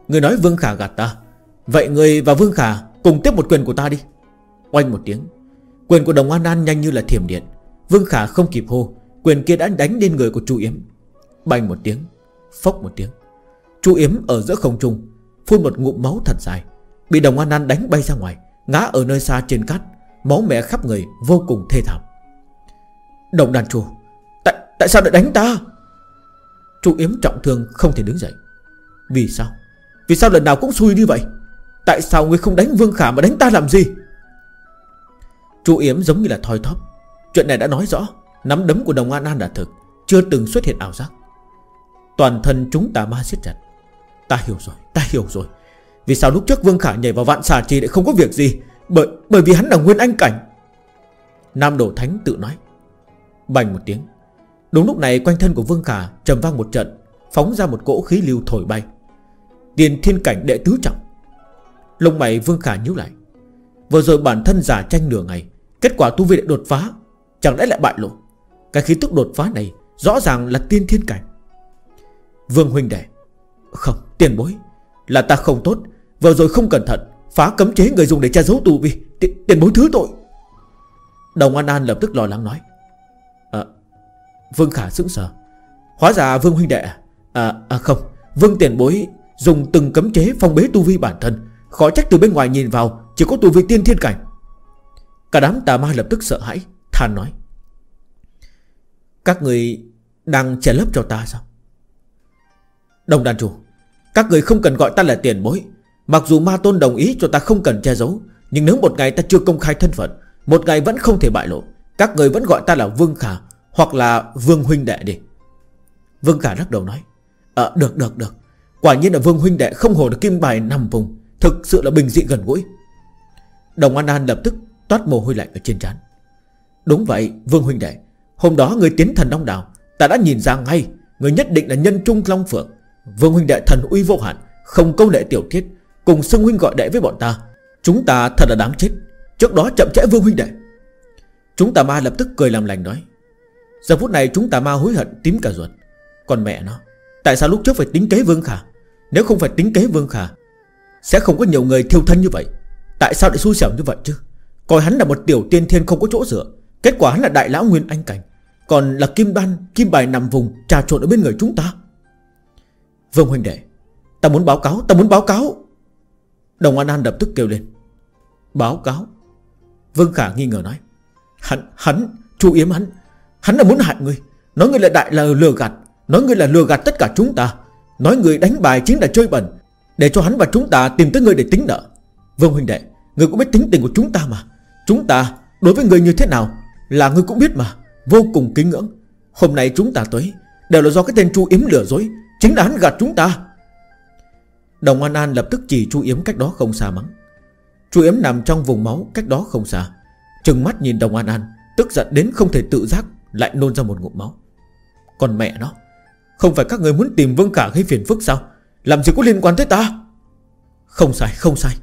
Người nói Vương Khả gạt ta Vậy người và Vương Khả cùng tiếp một quyền của ta đi Oanh một tiếng Quyền của đồng An An nhanh như là thiểm điện Vương Khả không kịp hô Quyền kia đã đánh lên người của Chu Yếm Bành một tiếng Phốc một tiếng Chu Yếm ở giữa không trung Phun một ngụm máu thật dài Bị đồng An An đánh bay ra ngoài Ngã ở nơi xa trên cát Máu mẹ khắp người vô cùng thê thảm Đồng đàn chùa Tại sao lại đánh ta Chu Yếm trọng thương không thể đứng dậy Vì sao Vì sao lần nào cũng xui như vậy Tại sao người không đánh Vương Khả mà đánh ta làm gì Chu Yếm giống như là thoi thóp Chuyện này đã nói rõ Nắm đấm của đồng An An đã thực Chưa từng xuất hiện ảo giác Toàn thân chúng ta ma siết chặt Ta hiểu rồi, ta hiểu rồi Vì sao lúc trước Vương Khả nhảy vào vạn xà trì lại không có việc gì Bởi bởi vì hắn là nguyên anh cảnh Nam Đổ Thánh tự nói Bành một tiếng Đúng lúc này quanh thân của Vương Khả trầm vang một trận Phóng ra một cỗ khí lưu thổi bay Tiền thiên cảnh đệ tứ trọng Lông mày Vương Khả nhíu lại Vừa rồi bản thân giả tranh nửa ngày Kết quả tu vi lại đột phá Chẳng lẽ lại bại lộ Cái khí tức đột phá này rõ ràng là tiên thiên cảnh Vương huynh đệ Không tiền bối Là ta không tốt Vừa rồi không cẩn thận Phá cấm chế người dùng để che giấu tu vi Tiền bối thứ tội Đồng An An lập tức lo lắng nói Vương Khả sững sờ Hóa ra Vương huynh đệ À, à không Vương tiền bối dùng từng cấm chế phong bế tu vi bản thân Khó trách từ bên ngoài nhìn vào Chỉ có tu vi tiên thiên cảnh Cả đám tà ma lập tức sợ hãi Than nói Các người đang che lấp cho ta sao Đồng đàn chủ Các người không cần gọi ta là tiền bối Mặc dù ma tôn đồng ý cho ta không cần che giấu Nhưng nếu một ngày ta chưa công khai thân phận Một ngày vẫn không thể bại lộ Các người vẫn gọi ta là Vương Khả hoặc là Vương Huynh Đệ đi Vương cả lắc đầu nói Ờ được được được Quả nhiên là Vương Huynh Đệ không hổ được kim bài nằm vùng Thực sự là bình dị gần gũi Đồng An An lập tức toát mồ hôi lạnh ở trên trán Đúng vậy Vương Huynh Đệ Hôm đó người tiến thần Đông đảo Ta đã nhìn ra ngay Người nhất định là nhân trung Long Phượng Vương Huynh Đệ thần uy vô hạn Không câu lệ tiểu thiết Cùng xưng huynh gọi đệ với bọn ta Chúng ta thật là đáng chết Trước đó chậm trễ Vương Huynh Đệ Chúng ta ma lập tức cười làm lành nói Giờ phút này chúng ta ma hối hận tím cả ruột Còn mẹ nó Tại sao lúc trước phải tính kế Vương Khả Nếu không phải tính kế Vương Khả Sẽ không có nhiều người thiêu thân như vậy Tại sao lại xui xẻo như vậy chứ Coi hắn là một tiểu tiên thiên không có chỗ dựa Kết quả hắn là đại lão nguyên anh cảnh Còn là kim đan, kim bài nằm vùng Trà trộn ở bên người chúng ta Vương huynh đệ Ta muốn báo cáo, ta muốn báo cáo Đồng An An đập tức kêu lên Báo cáo Vương Khả nghi ngờ nói Hắn, hắn, chú Yếm hắn Hắn là muốn hại ngươi Nói ngươi là đại là lừa gạt Nói ngươi là lừa gạt tất cả chúng ta Nói ngươi đánh bài chính là chơi bẩn Để cho hắn và chúng ta tìm tới ngươi để tính nợ Vương huynh đệ Ngươi cũng biết tính tình của chúng ta mà Chúng ta đối với ngươi như thế nào Là ngươi cũng biết mà Vô cùng kính ngưỡng Hôm nay chúng ta tới Đều là do cái tên Chu Yếm lừa dối Chính là hắn gạt chúng ta Đồng An An lập tức chỉ Chu Yếm cách đó không xa mắng Chu Yếm nằm trong vùng máu cách đó không xa Trừng mắt nhìn Đồng An An Tức giận đến không thể tự giác lại nôn ra một ngụm máu Còn mẹ nó Không phải các người muốn tìm Vương Khả gây phiền phức sao Làm gì có liên quan tới ta Không sai không sai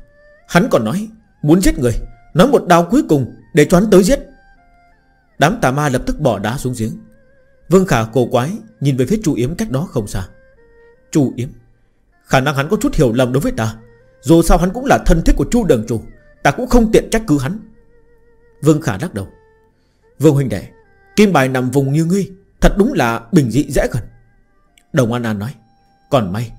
Hắn còn nói muốn giết người Nói một đao cuối cùng để cho hắn tới giết Đám tà ma lập tức bỏ đá xuống giếng Vương Khả cổ quái Nhìn về phía chủ Yếm cách đó không xa Chu Yếm Khả năng hắn có chút hiểu lầm đối với ta Dù sao hắn cũng là thân thích của Chu Đường Chủ Ta cũng không tiện trách cứ hắn Vương Khả lắc đầu Vương Huynh Đệ Kim bài nằm vùng như ngươi Thật đúng là bình dị dễ gần Đồng An An nói Còn may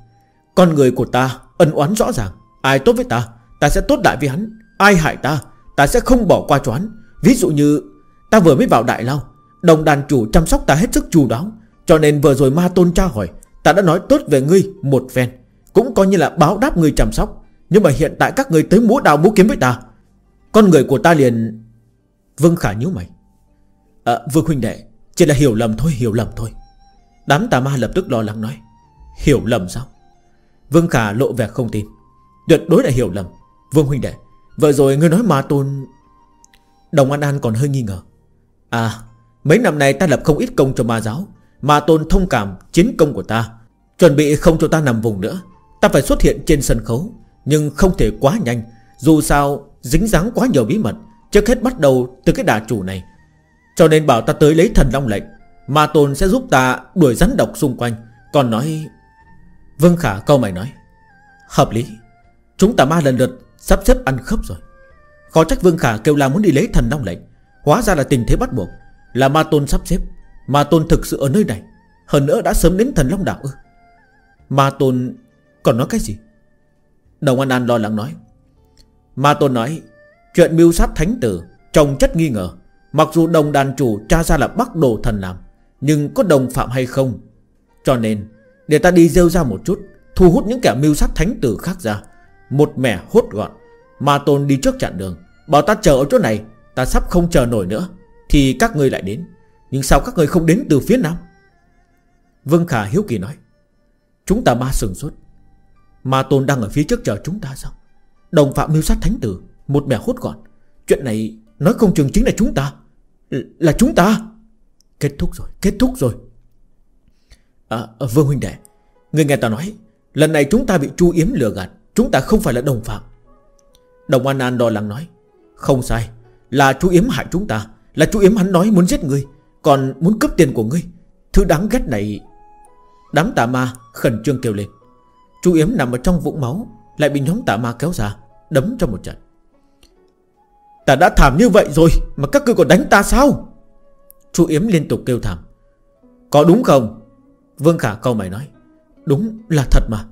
Con người của ta ân oán rõ ràng Ai tốt với ta Ta sẽ tốt đại với hắn Ai hại ta Ta sẽ không bỏ qua cho hắn Ví dụ như Ta vừa mới vào đại lao Đồng đàn chủ chăm sóc ta hết sức chu đáo Cho nên vừa rồi ma tôn tra hỏi Ta đã nói tốt về ngươi một phen Cũng coi như là báo đáp ngươi chăm sóc Nhưng mà hiện tại các ngươi tới múa đào múa kiếm với ta Con người của ta liền Vương Khả nhíu mày à, Vương huynh đệ Chỉ là hiểu lầm thôi hiểu lầm thôi Đám tà ma lập tức lo lắng nói Hiểu lầm sao Vương Khả lộ vẻ không tin Tuyệt đối là hiểu lầm Vương huynh đệ Vợ rồi ngươi nói ma tôn Đồng An An còn hơi nghi ngờ À Mấy năm nay ta lập không ít công cho ma giáo Ma tôn thông cảm chiến công của ta Chuẩn bị không cho ta nằm vùng nữa Ta phải xuất hiện trên sân khấu Nhưng không thể quá nhanh Dù sao dính dáng quá nhiều bí mật Trước hết bắt đầu từ cái đà chủ này cho nên bảo ta tới lấy thần long lệnh Ma Tôn sẽ giúp ta đuổi rắn độc xung quanh Còn nói Vương Khả câu mày nói Hợp lý Chúng ta ma lần lượt sắp xếp ăn khớp rồi Khó trách Vương Khả kêu la muốn đi lấy thần long lệnh Hóa ra là tình thế bắt buộc Là Ma Tôn sắp xếp Ma Tôn thực sự ở nơi này Hơn nữa đã sớm đến thần long đảo ư Ma Tôn còn nói cái gì Đồng An An lo lắng nói Ma Tôn nói Chuyện mưu sát thánh tử trong chất nghi ngờ Mặc dù đồng đàn chủ tra ra là bắc đồ thần làm Nhưng có đồng phạm hay không Cho nên để ta đi rêu ra một chút Thu hút những kẻ mưu sát thánh tử khác ra Một mẻ hốt gọn Mà tôn đi trước chặn đường Bảo ta chờ ở chỗ này Ta sắp không chờ nổi nữa Thì các người lại đến Nhưng sao các người không đến từ phía nam Vương Khả hiếu kỳ nói Chúng ta ba sừng sốt Ma Tôn đang ở phía trước chờ chúng ta sao Đồng phạm mưu sát thánh tử Một mẻ hốt gọn Chuyện này nói không chừng chính là chúng ta là chúng ta Kết thúc rồi, kết thúc rồi À, à Vương Huynh Đệ Người nghe ta nói Lần này chúng ta bị Chu Yếm lừa gạt Chúng ta không phải là đồng phạm Đồng An An đo lắng nói Không sai, là chu Yếm hại chúng ta Là chu Yếm hắn nói muốn giết ngươi Còn muốn cướp tiền của ngươi Thứ đáng ghét này Đám tà ma khẩn trương kêu lên chu Yếm nằm ở trong vũng máu Lại bị nhóm tà ma kéo ra Đấm cho một trận Ta đã thảm như vậy rồi Mà các cư còn đánh ta sao Chu Yếm liên tục kêu thảm Có đúng không Vương Khả câu mày nói Đúng là thật mà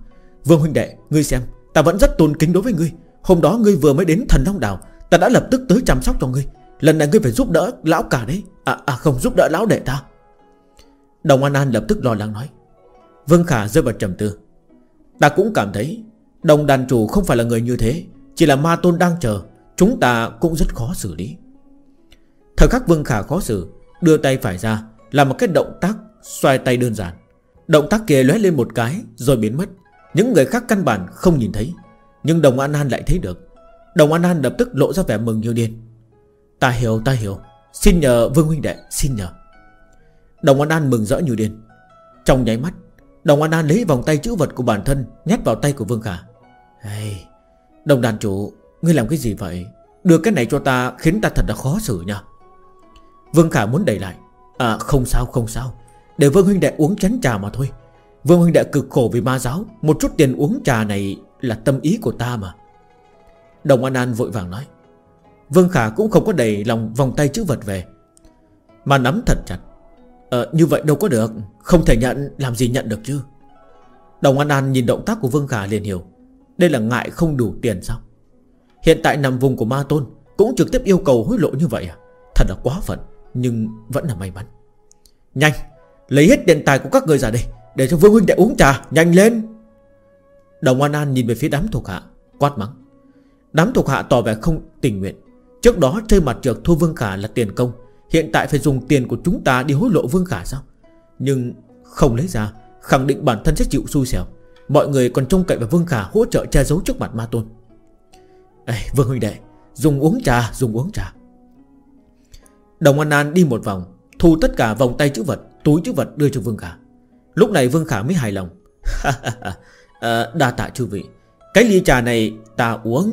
Vương huynh đệ ngươi xem Ta vẫn rất tôn kính đối với ngươi Hôm đó ngươi vừa mới đến thần long đảo Ta đã lập tức tới chăm sóc cho ngươi Lần này ngươi phải giúp đỡ lão cả đấy À, à không giúp đỡ lão đệ ta Đồng An An lập tức lo lắng nói Vương Khả rơi vào trầm tư Ta cũng cảm thấy Đồng đàn chủ không phải là người như thế Chỉ là ma tôn đang chờ Chúng ta cũng rất khó xử lý Thời khắc Vương Khả khó xử Đưa tay phải ra là một cái động tác xoay tay đơn giản Động tác kia lóe lên một cái Rồi biến mất Những người khác căn bản không nhìn thấy Nhưng Đồng An An lại thấy được Đồng An An lập tức lộ ra vẻ mừng như điên Ta hiểu ta hiểu Xin nhờ Vương Huynh Đệ xin nhờ Đồng An An mừng rỡ như điên Trong nháy mắt Đồng An An lấy vòng tay chữ vật của bản thân Nhét vào tay của Vương Khả hey, Đồng đàn chủ Ngươi làm cái gì vậy Đưa cái này cho ta khiến ta thật là khó xử nha Vương Khả muốn đẩy lại À không sao không sao Để Vương Huynh Đệ uống chén trà mà thôi Vương Huynh Đệ cực khổ vì ma giáo Một chút tiền uống trà này là tâm ý của ta mà Đồng An An vội vàng nói Vương Khả cũng không có đẩy lòng vòng tay chữ vật về Mà nắm thật chặt Ờ như vậy đâu có được Không thể nhận làm gì nhận được chứ Đồng An An nhìn động tác của Vương Khả liền hiểu Đây là ngại không đủ tiền sao Hiện tại nằm vùng của ma tôn Cũng trực tiếp yêu cầu hối lộ như vậy à Thật là quá phận Nhưng vẫn là may mắn Nhanh Lấy hết tiền tài của các người ra đây Để cho Vương Huynh đệ uống trà Nhanh lên Đồng An An nhìn về phía đám thuộc hạ Quát mắng Đám thuộc hạ tỏ vẻ không tình nguyện Trước đó chơi mặt trượt thua Vương Khả là tiền công Hiện tại phải dùng tiền của chúng ta đi hối lộ Vương Khả sao Nhưng không lấy ra Khẳng định bản thân sẽ chịu xui xẻo Mọi người còn trông cậy vào Vương Khả hỗ trợ che giấu trước mặt Ma Tôn Ê, Vương huynh đệ Dùng uống trà Dùng uống trà Đồng An An đi một vòng Thu tất cả vòng tay chữ vật Túi chữ vật đưa cho Vương Khả Lúc này Vương Khả mới hài lòng à, (laughs) Đa tạ chư vị Cái ly trà này ta uống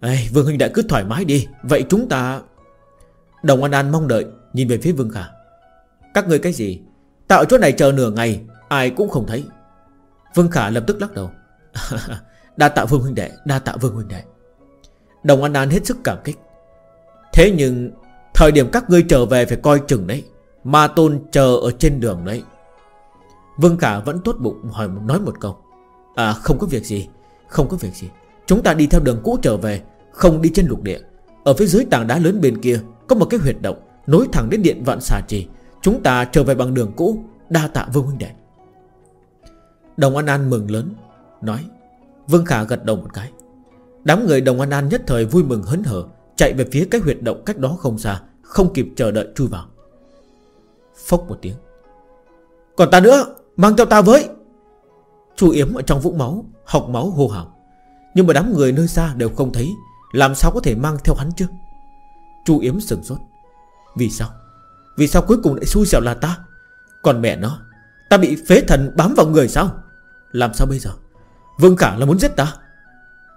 Ê, Vương huynh đệ cứ thoải mái đi Vậy chúng ta Đồng An An mong đợi Nhìn về phía Vương Khả Các người cái gì tạo chỗ này chờ nửa ngày Ai cũng không thấy Vương Khả lập tức lắc đầu (laughs) Đa tạ vương huynh đệ Đa tạ vương huynh đệ Đồng An An hết sức cảm kích Thế nhưng Thời điểm các ngươi trở về phải coi chừng đấy Ma Tôn chờ ở trên đường đấy Vương Khả vẫn tốt bụng hỏi nói một câu À không có việc gì Không có việc gì Chúng ta đi theo đường cũ trở về Không đi trên lục địa Ở phía dưới tảng đá lớn bên kia Có một cái huyệt động Nối thẳng đến điện vạn xà trì Chúng ta trở về bằng đường cũ Đa tạ vương huynh đệ Đồng An An mừng lớn Nói Vương Khả gật đầu một cái Đám người đồng an an nhất thời vui mừng hấn hở Chạy về phía cái huyệt động cách đó không xa Không kịp chờ đợi chui vào Phốc một tiếng Còn ta nữa mang theo ta với Chu Yếm ở trong vũng máu Học máu hô hào Nhưng mà đám người nơi xa đều không thấy Làm sao có thể mang theo hắn chứ Chu Yếm sừng sốt Vì sao Vì sao cuối cùng lại xui xẻo là ta Còn mẹ nó Ta bị phế thần bám vào người sao Làm sao bây giờ Vương Khả là muốn giết ta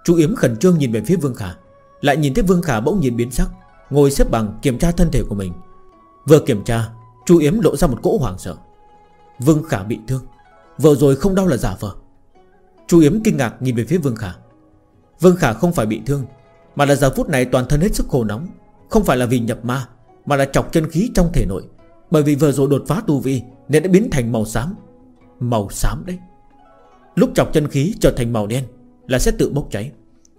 Chú Yếm khẩn trương nhìn về phía Vương Khả Lại nhìn thấy Vương Khả bỗng nhiên biến sắc Ngồi xếp bằng kiểm tra thân thể của mình Vừa kiểm tra Chú Yếm lộ ra một cỗ hoảng sợ Vương Khả bị thương Vừa rồi không đau là giả vờ Chú Yếm kinh ngạc nhìn về phía Vương Khả Vương Khả không phải bị thương Mà là giờ phút này toàn thân hết sức khổ nóng Không phải là vì nhập ma Mà là chọc chân khí trong thể nội Bởi vì vừa rồi đột phá tu vi Nên đã biến thành màu xám Màu xám đấy Lúc chọc chân khí trở thành màu đen Là sẽ tự bốc cháy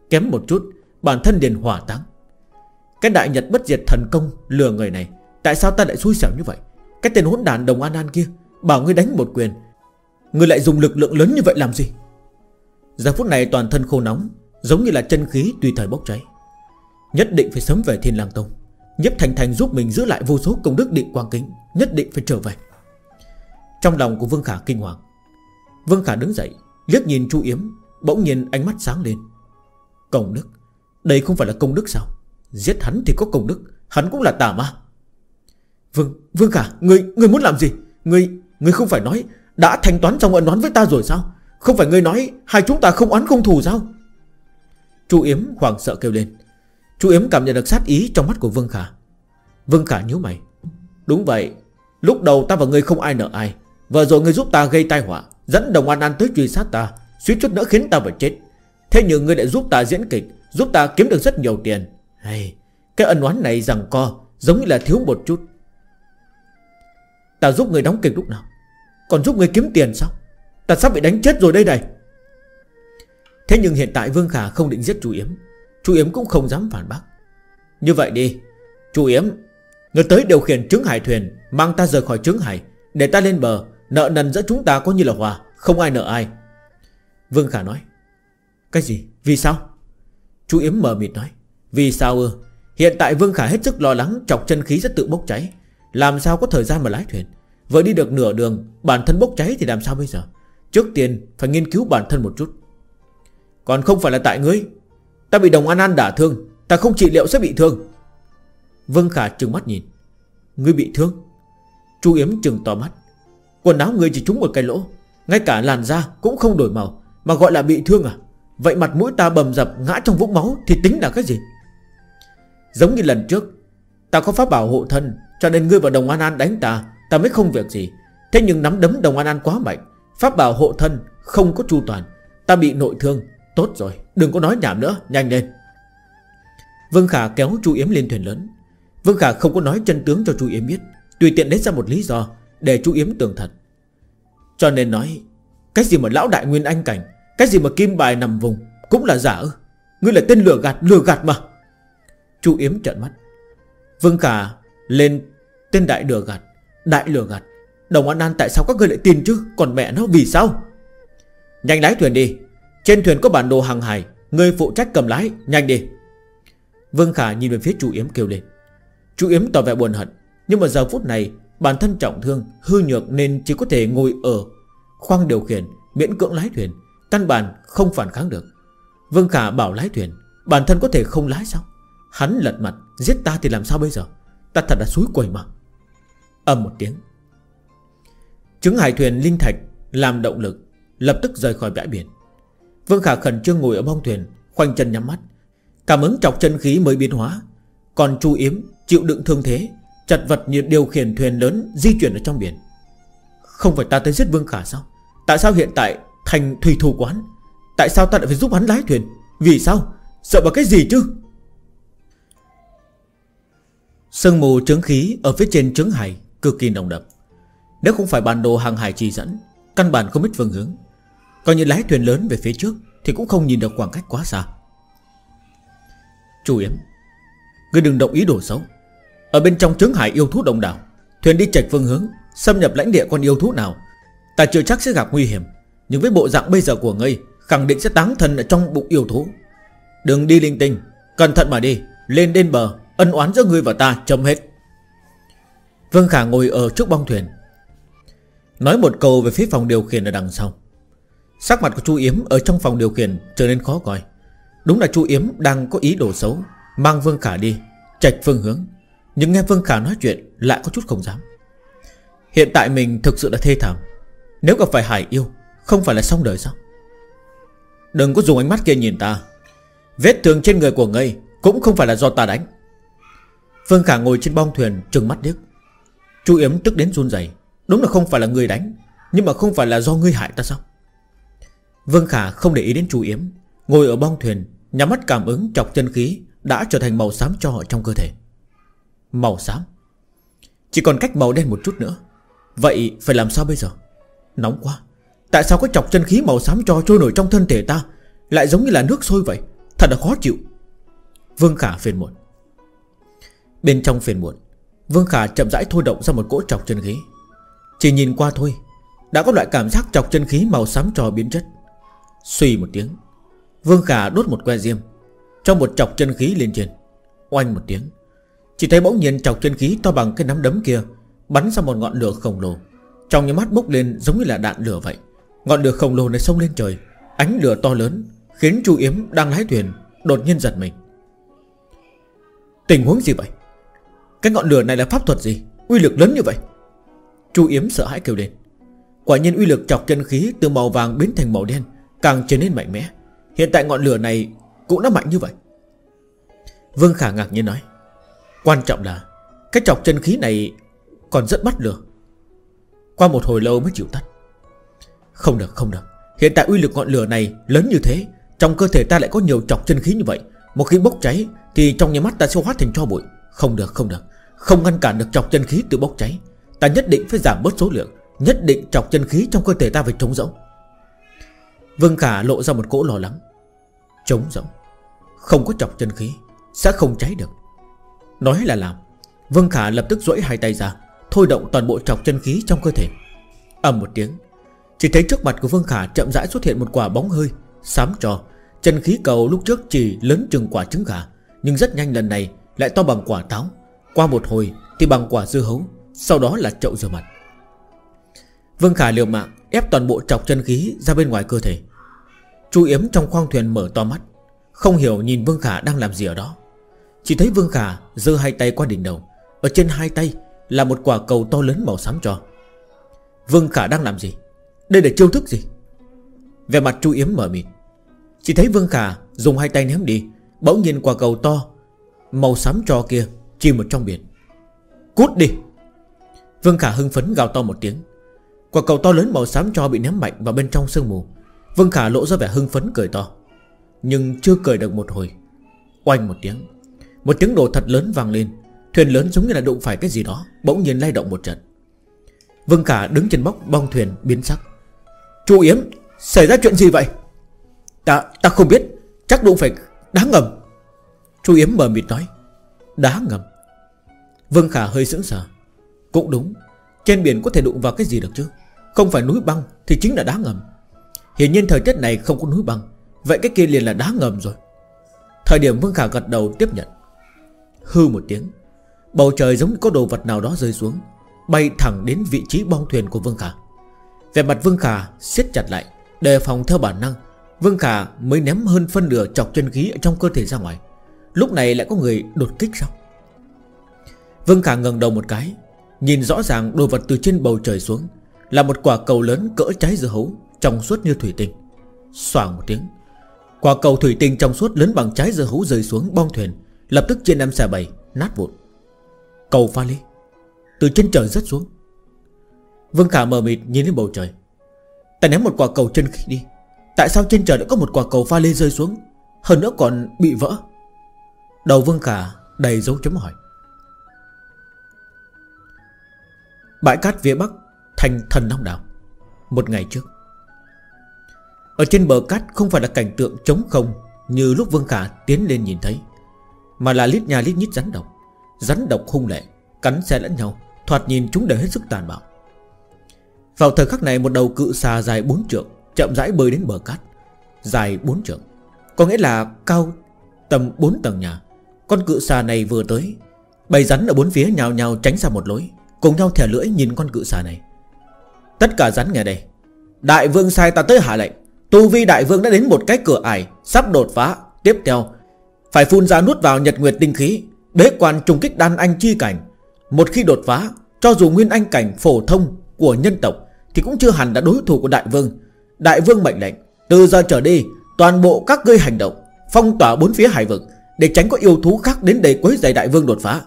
Kém một chút bản thân liền hỏa táng Cái đại nhật bất diệt thần công lừa người này Tại sao ta lại xui xẻo như vậy Cái tên hỗn đàn đồng an an kia Bảo ngươi đánh một quyền Ngươi lại dùng lực lượng lớn như vậy làm gì Giờ phút này toàn thân khô nóng Giống như là chân khí tùy thời bốc cháy Nhất định phải sớm về Thiên Lang Tông Nhếp Thành Thành giúp mình giữ lại vô số công đức định quang kính Nhất định phải trở về Trong lòng của Vương Khả kinh hoàng Vương Khả đứng dậy Liếc nhìn Chu Yếm Bỗng nhiên ánh mắt sáng lên Công đức Đây không phải là công đức sao Giết hắn thì có công đức Hắn cũng là tà ma Vương, Vương cả Người, người muốn làm gì Người, người không phải nói Đã thanh toán trong ân oán với ta rồi sao Không phải người nói Hai chúng ta không oán không thù sao Chu Yếm hoảng sợ kêu lên Chu Yếm cảm nhận được sát ý trong mắt của Vương Khả Vương Khả nhíu mày Đúng vậy Lúc đầu ta và ngươi không ai nợ ai Vừa rồi ngươi giúp ta gây tai họa Dẫn đồng an an tới truy sát ta suýt chút nữa khiến ta phải chết Thế nhưng ngươi lại giúp ta diễn kịch Giúp ta kiếm được rất nhiều tiền hay Cái ân oán này rằng co Giống như là thiếu một chút Ta giúp người đóng kịch lúc nào Còn giúp người kiếm tiền sao Ta sắp bị đánh chết rồi đây này Thế nhưng hiện tại Vương Khả không định giết chú Yếm Chú Yếm cũng không dám phản bác Như vậy đi Chú Yếm Người tới điều khiển trứng hải thuyền Mang ta rời khỏi trứng hải Để ta lên bờ Nợ nần giữa chúng ta có như là hòa Không ai nợ ai Vương Khả nói Cái gì? Vì sao? Chú Yếm mờ mịt nói Vì sao ư? Hiện tại Vương Khả hết sức lo lắng Chọc chân khí rất tự bốc cháy Làm sao có thời gian mà lái thuyền Vừa đi được nửa đường Bản thân bốc cháy thì làm sao bây giờ Trước tiên phải nghiên cứu bản thân một chút Còn không phải là tại ngươi Ta bị đồng An An đả thương Ta không trị liệu sẽ bị thương Vương Khả trừng mắt nhìn Ngươi bị thương Chu Yếm trừng to mắt Quần áo người chỉ trúng một cái lỗ Ngay cả làn da cũng không đổi màu Mà gọi là bị thương à Vậy mặt mũi ta bầm dập ngã trong vũng máu Thì tính là cái gì Giống như lần trước Ta có pháp bảo hộ thân Cho nên ngươi và đồng An An đánh ta Ta mới không việc gì Thế nhưng nắm đấm đồng An An quá mạnh Pháp bảo hộ thân không có chu toàn Ta bị nội thương Tốt rồi đừng có nói nhảm nữa nhanh lên Vương Khả kéo Chu Yếm lên thuyền lớn Vương Khả không có nói chân tướng cho Chu Yếm biết Tùy tiện lấy ra một lý do để chú Yếm tường thật Cho nên nói Cái gì mà lão đại nguyên anh cảnh Cái gì mà kim bài nằm vùng Cũng là giả ư Ngươi là tên lừa gạt lừa gạt mà Chú Yếm trợn mắt Vương Khả lên tên đại lừa gạt Đại lừa gạt Đồng An An tại sao các ngươi lại tin chứ Còn mẹ nó vì sao Nhanh lái thuyền đi Trên thuyền có bản đồ hàng hải Ngươi phụ trách cầm lái Nhanh đi Vương Khả nhìn về phía chú Yếm kêu lên Chú Yếm tỏ vẻ buồn hận Nhưng mà giờ phút này Bản thân trọng thương Hư nhược nên chỉ có thể ngồi ở Khoang điều khiển miễn cưỡng lái thuyền Căn bản không phản kháng được Vương Khả bảo lái thuyền Bản thân có thể không lái sao Hắn lật mặt giết ta thì làm sao bây giờ Ta thật là suối quẩy mà ầm một tiếng chứng hải thuyền linh thạch làm động lực Lập tức rời khỏi bãi biển Vương Khả khẩn trương ngồi ở bong thuyền Khoanh chân nhắm mắt Cảm ứng chọc chân khí mới biến hóa Còn Chu Yếm chịu đựng thương thế Chật vật như điều khiển thuyền lớn Di chuyển ở trong biển Không phải ta tới giết Vương Khả sao Tại sao hiện tại thành thủy thủ quán Tại sao ta lại phải giúp hắn lái thuyền Vì sao Sợ vào cái gì chứ Sương mù trứng khí Ở phía trên trứng hải cực kỳ nồng đập Nếu không phải bản đồ hàng hải chỉ dẫn Căn bản không biết phương hướng Coi như lái thuyền lớn về phía trước Thì cũng không nhìn được khoảng cách quá xa Chủ yếm Ngươi đừng động ý đồ xấu ở bên trong trứng hải yêu thú đông đảo Thuyền đi chạch phương hướng Xâm nhập lãnh địa con yêu thú nào Ta chưa chắc sẽ gặp nguy hiểm Nhưng với bộ dạng bây giờ của ngươi Khẳng định sẽ táng thần ở trong bụng yêu thú Đừng đi linh tinh Cẩn thận mà đi Lên đến bờ Ân oán giữa ngươi và ta chấm hết Vương Khả ngồi ở trước bong thuyền Nói một câu về phía phòng điều khiển ở đằng sau Sắc mặt của Chu Yếm ở trong phòng điều khiển trở nên khó coi Đúng là Chu Yếm đang có ý đồ xấu Mang Vương Khả đi chạch phương hướng nhưng nghe Vương Khả nói chuyện Lại có chút không dám Hiện tại mình thực sự là thê thảm Nếu gặp phải Hải yêu Không phải là xong đời sao Đừng có dùng ánh mắt kia nhìn ta Vết thương trên người của ngươi Cũng không phải là do ta đánh Vương Khả ngồi trên bong thuyền trừng mắt điếc Chu Yếm tức đến run rẩy Đúng là không phải là người đánh Nhưng mà không phải là do ngươi hại ta sao Vương Khả không để ý đến Chu Yếm Ngồi ở bong thuyền Nhắm mắt cảm ứng chọc chân khí Đã trở thành màu xám cho ở trong cơ thể Màu xám Chỉ còn cách màu đen một chút nữa Vậy phải làm sao bây giờ Nóng quá Tại sao có chọc chân khí màu xám cho trôi nổi trong thân thể ta Lại giống như là nước sôi vậy Thật là khó chịu Vương Khả phiền muộn Bên trong phiền muộn Vương Khả chậm rãi thôi động ra một cỗ chọc chân khí Chỉ nhìn qua thôi Đã có loại cảm giác chọc chân khí màu xám trò biến chất Xùy một tiếng Vương Khả đốt một que diêm Trong một chọc chân khí lên trên Oanh một tiếng chỉ thấy bỗng nhiên chọc chân khí to bằng cái nắm đấm kia Bắn ra một ngọn lửa khổng lồ Trong những mắt bốc lên giống như là đạn lửa vậy Ngọn lửa khổng lồ này sông lên trời Ánh lửa to lớn Khiến chu Yếm đang lái thuyền Đột nhiên giật mình Tình huống gì vậy Cái ngọn lửa này là pháp thuật gì Uy lực lớn như vậy chu Yếm sợ hãi kêu lên Quả nhiên uy lực chọc chân khí từ màu vàng biến thành màu đen Càng trở nên mạnh mẽ Hiện tại ngọn lửa này cũng đã mạnh như vậy Vương Khả ngạc nhiên nói Quan trọng là Cái chọc chân khí này còn rất bắt lửa Qua một hồi lâu mới chịu tắt Không được không được Hiện tại uy lực ngọn lửa này lớn như thế Trong cơ thể ta lại có nhiều chọc chân khí như vậy Một khi bốc cháy Thì trong nhà mắt ta sẽ hóa thành cho bụi Không được không được Không ngăn cản được chọc chân khí từ bốc cháy Ta nhất định phải giảm bớt số lượng Nhất định chọc chân khí trong cơ thể ta phải trống rỗng Vương Khả lộ ra một cỗ lo lắng Trống rỗng Không có chọc chân khí Sẽ không cháy được Nói là làm Vương Khả lập tức duỗi hai tay ra Thôi động toàn bộ trọc chân khí trong cơ thể ầm một tiếng Chỉ thấy trước mặt của Vương Khả chậm rãi xuất hiện một quả bóng hơi Xám trò Chân khí cầu lúc trước chỉ lớn chừng quả trứng gà Nhưng rất nhanh lần này lại to bằng quả táo Qua một hồi thì bằng quả dưa hấu Sau đó là chậu rửa mặt Vương Khả liều mạng Ép toàn bộ trọc chân khí ra bên ngoài cơ thể Chu Yếm trong khoang thuyền mở to mắt Không hiểu nhìn Vương Khả đang làm gì ở đó chỉ thấy Vương Khả giơ hai tay qua đỉnh đầu Ở trên hai tay là một quả cầu to lớn màu xám cho Vương Khả đang làm gì Đây là chiêu thức gì Về mặt Chu Yếm mở mịt Chỉ thấy Vương Khả dùng hai tay ném đi Bỗng nhìn quả cầu to Màu xám cho kia chìm một trong biển Cút đi Vương Khả hưng phấn gào to một tiếng Quả cầu to lớn màu xám cho bị ném mạnh vào bên trong sương mù Vương Khả lộ ra vẻ hưng phấn cười to Nhưng chưa cười được một hồi Oanh một tiếng một tiếng nổ thật lớn vang lên Thuyền lớn giống như là đụng phải cái gì đó Bỗng nhiên lay động một trận Vương Khả đứng trên bóc bong thuyền biến sắc Chú Yếm Xảy ra chuyện gì vậy Ta ta không biết Chắc đụng phải đá ngầm Chú Yếm mờ mịt nói Đá ngầm Vương Khả hơi sững sờ Cũng đúng Trên biển có thể đụng vào cái gì được chứ Không phải núi băng thì chính là đá ngầm Hiển nhiên thời tiết này không có núi băng Vậy cái kia liền là đá ngầm rồi Thời điểm Vương Khả gật đầu tiếp nhận Hư một tiếng Bầu trời giống như có đồ vật nào đó rơi xuống Bay thẳng đến vị trí bong thuyền của Vương Khả Về mặt Vương Khả siết chặt lại Đề phòng theo bản năng Vương Khả mới ném hơn phân nửa chọc chân khí ở Trong cơ thể ra ngoài Lúc này lại có người đột kích sao Vương Khả ngẩng đầu một cái Nhìn rõ ràng đồ vật từ trên bầu trời xuống Là một quả cầu lớn cỡ trái dưa hấu Trong suốt như thủy tinh Xoàng một tiếng Quả cầu thủy tinh trong suốt lớn bằng trái dưa hấu rơi xuống bong thuyền Lập tức trên năm xà bầy Nát vụn Cầu pha ly Từ trên trời rớt xuống Vương Khả mờ mịt nhìn lên bầu trời Ta ném một quả cầu chân khí đi Tại sao trên trời đã có một quả cầu pha lê rơi xuống Hơn nữa còn bị vỡ Đầu Vương Khả đầy dấu chấm hỏi Bãi cát phía Bắc Thành thần long đảo Một ngày trước Ở trên bờ cát không phải là cảnh tượng trống không Như lúc Vương Khả tiến lên nhìn thấy mà là lít nhà lít nhít rắn độc Rắn độc hung lệ Cắn xe lẫn nhau Thoạt nhìn chúng đều hết sức tàn bạo Vào thời khắc này một đầu cự xà dài 4 trượng Chậm rãi bơi đến bờ cát Dài 4 trượng Có nghĩa là cao tầm 4 tầng nhà Con cự xà này vừa tới Bầy rắn ở bốn phía nhào nhào tránh ra một lối Cùng nhau thè lưỡi nhìn con cự xà này Tất cả rắn nghe đây Đại vương sai ta tới hạ lệnh Tu vi đại vương đã đến một cái cửa ải Sắp đột phá Tiếp theo phải phun ra nuốt vào nhật nguyệt tinh khí Bế quan trùng kích đan anh chi cảnh Một khi đột phá Cho dù nguyên anh cảnh phổ thông của nhân tộc Thì cũng chưa hẳn đã đối thủ của đại vương Đại vương mệnh lệnh Từ giờ trở đi toàn bộ các ngươi hành động Phong tỏa bốn phía hải vực Để tránh có yêu thú khác đến đây quấy giày đại vương đột phá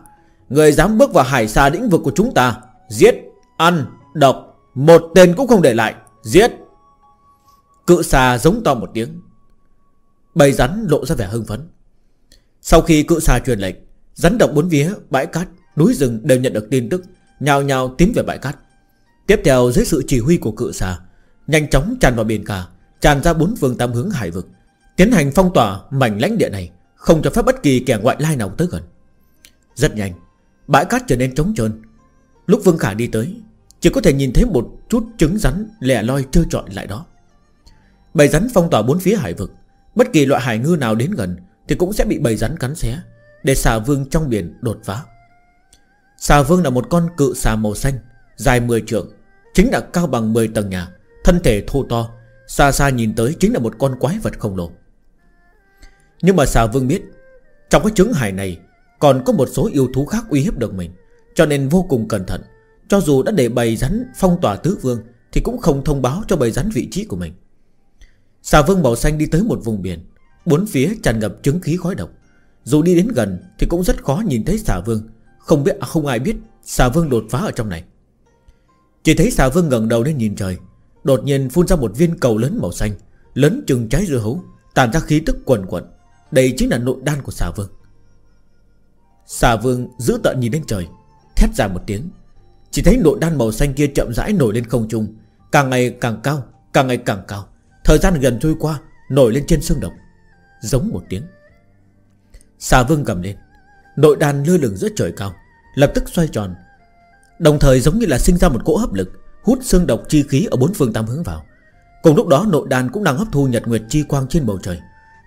Người dám bước vào hải xa lĩnh vực của chúng ta Giết, ăn, độc Một tên cũng không để lại Giết Cự xà giống to một tiếng Bầy rắn lộ ra vẻ hưng phấn sau khi cự xà truyền lệnh Rắn động bốn vía, bãi cát, núi rừng đều nhận được tin tức Nhào nhào tiến về bãi cát Tiếp theo dưới sự chỉ huy của cự xà Nhanh chóng tràn vào biển cả Tràn ra bốn phương tám hướng hải vực Tiến hành phong tỏa mảnh lãnh địa này Không cho phép bất kỳ kẻ ngoại lai nào tới gần Rất nhanh Bãi cát trở nên trống trơn Lúc Vương Khả đi tới Chỉ có thể nhìn thấy một chút trứng rắn lẻ loi trơ trọi lại đó bày rắn phong tỏa bốn phía hải vực Bất kỳ loại hải ngư nào đến gần thì cũng sẽ bị bầy rắn cắn xé Để xà vương trong biển đột phá Xà vương là một con cự xà màu xanh Dài 10 trượng Chính là cao bằng 10 tầng nhà Thân thể thô to Xa xa nhìn tới chính là một con quái vật khổng lồ Nhưng mà xà vương biết Trong cái trứng hải này Còn có một số yêu thú khác uy hiếp được mình Cho nên vô cùng cẩn thận Cho dù đã để bầy rắn phong tỏa tứ vương Thì cũng không thông báo cho bầy rắn vị trí của mình Xà vương màu xanh đi tới một vùng biển Bốn phía tràn ngập chứng khí khói độc Dù đi đến gần thì cũng rất khó nhìn thấy xà vương Không biết à, không ai biết xà vương đột phá ở trong này Chỉ thấy xà vương gần đầu lên nhìn trời Đột nhiên phun ra một viên cầu lớn màu xanh Lớn chừng trái dưa hấu Tàn ra khí tức quần quần Đây chính là nội đan của xà vương Xà vương giữ tận nhìn lên trời Thép ra một tiếng Chỉ thấy nội đan màu xanh kia chậm rãi nổi lên không trung Càng ngày càng cao Càng ngày càng cao Thời gian gần trôi qua Nổi lên trên xương độc Giống một tiếng Xà vương cầm lên Nội đan lơ lửng giữa trời cao Lập tức xoay tròn Đồng thời giống như là sinh ra một cỗ hấp lực Hút xương độc chi khí ở bốn phương tám hướng vào Cùng lúc đó nội đan cũng đang hấp thu nhật nguyệt chi quang trên bầu trời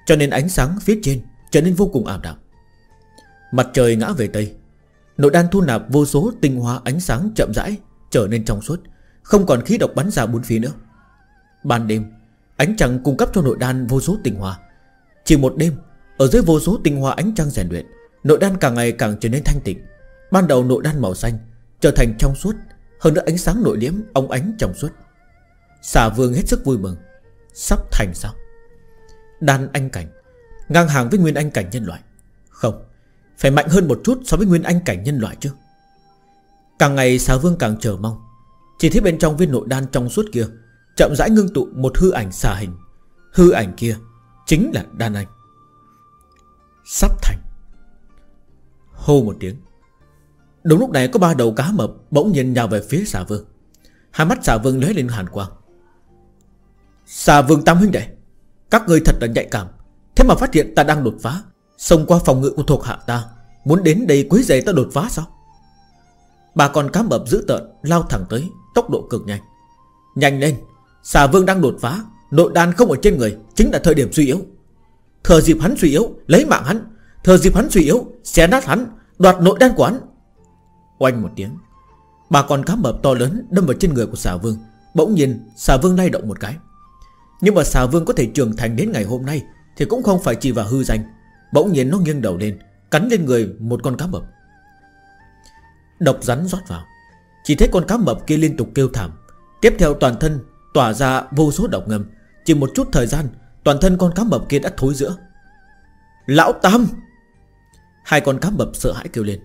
Cho nên ánh sáng phía trên trở nên vô cùng ảm đạm Mặt trời ngã về Tây Nội đan thu nạp vô số tinh hoa ánh sáng chậm rãi Trở nên trong suốt Không còn khí độc bắn ra bốn phía nữa Ban đêm Ánh trăng cung cấp cho nội đan vô số tinh hoa chỉ một đêm Ở dưới vô số tinh hoa ánh trăng rèn luyện Nội đan càng ngày càng trở nên thanh tịnh Ban đầu nội đan màu xanh Trở thành trong suốt Hơn nữa ánh sáng nội liễm Ông ánh trong suốt Xà vương hết sức vui mừng Sắp thành sao Đan anh cảnh Ngang hàng với nguyên anh cảnh nhân loại Không Phải mạnh hơn một chút so với nguyên anh cảnh nhân loại chứ Càng ngày xà vương càng chờ mong Chỉ thấy bên trong viên nội đan trong suốt kia Chậm rãi ngưng tụ một hư ảnh xà hình Hư ảnh kia Chính là Đan Anh Sắp thành Hô một tiếng Đúng lúc này có ba đầu cá mập Bỗng nhìn nhào về phía xà vương Hai mắt xà vương lóe lên hàn quang Xà vương tam huynh đệ Các người thật là nhạy cảm Thế mà phát hiện ta đang đột phá Xông qua phòng ngự của thuộc hạ ta Muốn đến đây quấy giày ta đột phá sao Bà con cá mập dữ tợn Lao thẳng tới tốc độ cực nhanh Nhanh lên Xà vương đang đột phá Nội đan không ở trên người Chính là thời điểm suy yếu Thờ dịp hắn suy yếu Lấy mạng hắn Thờ dịp hắn suy yếu Xé nát hắn Đoạt nội đan của hắn Oanh một tiếng Bà con cá mập to lớn đâm vào trên người của xà vương Bỗng nhiên xà vương lay động một cái Nhưng mà xà vương có thể trưởng thành đến ngày hôm nay Thì cũng không phải chỉ vào hư danh Bỗng nhiên nó nghiêng đầu lên Cắn lên người một con cá mập Độc rắn rót vào Chỉ thấy con cá mập kia liên tục kêu thảm Tiếp theo toàn thân tỏa ra vô số độc ngầm chỉ một chút thời gian Toàn thân con cá mập kia đã thối giữa Lão Tam Hai con cá mập sợ hãi kêu lên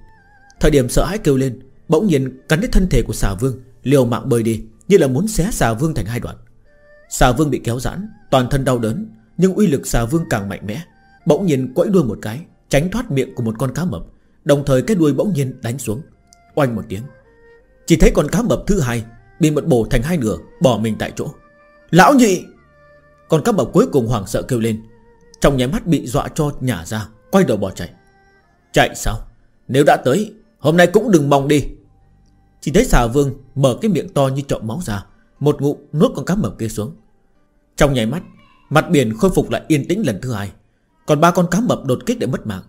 Thời điểm sợ hãi kêu lên Bỗng nhiên cắn đến thân thể của xà vương Liều mạng bơi đi Như là muốn xé xà vương thành hai đoạn Xà vương bị kéo giãn Toàn thân đau đớn Nhưng uy lực xà vương càng mạnh mẽ Bỗng nhiên quẫy đuôi một cái Tránh thoát miệng của một con cá mập Đồng thời cái đuôi bỗng nhiên đánh xuống Oanh một tiếng Chỉ thấy con cá mập thứ hai Bị một bổ thành hai nửa Bỏ mình tại chỗ Lão nhị còn các bậc cuối cùng hoảng sợ kêu lên Trong nháy mắt bị dọa cho nhả ra Quay đầu bỏ chạy Chạy sao Nếu đã tới Hôm nay cũng đừng mong đi Chỉ thấy xà vương mở cái miệng to như trộm máu ra Một ngụm nuốt con cá mập kia xuống Trong nháy mắt Mặt biển khôi phục lại yên tĩnh lần thứ hai Còn ba con cá mập đột kích để mất mạng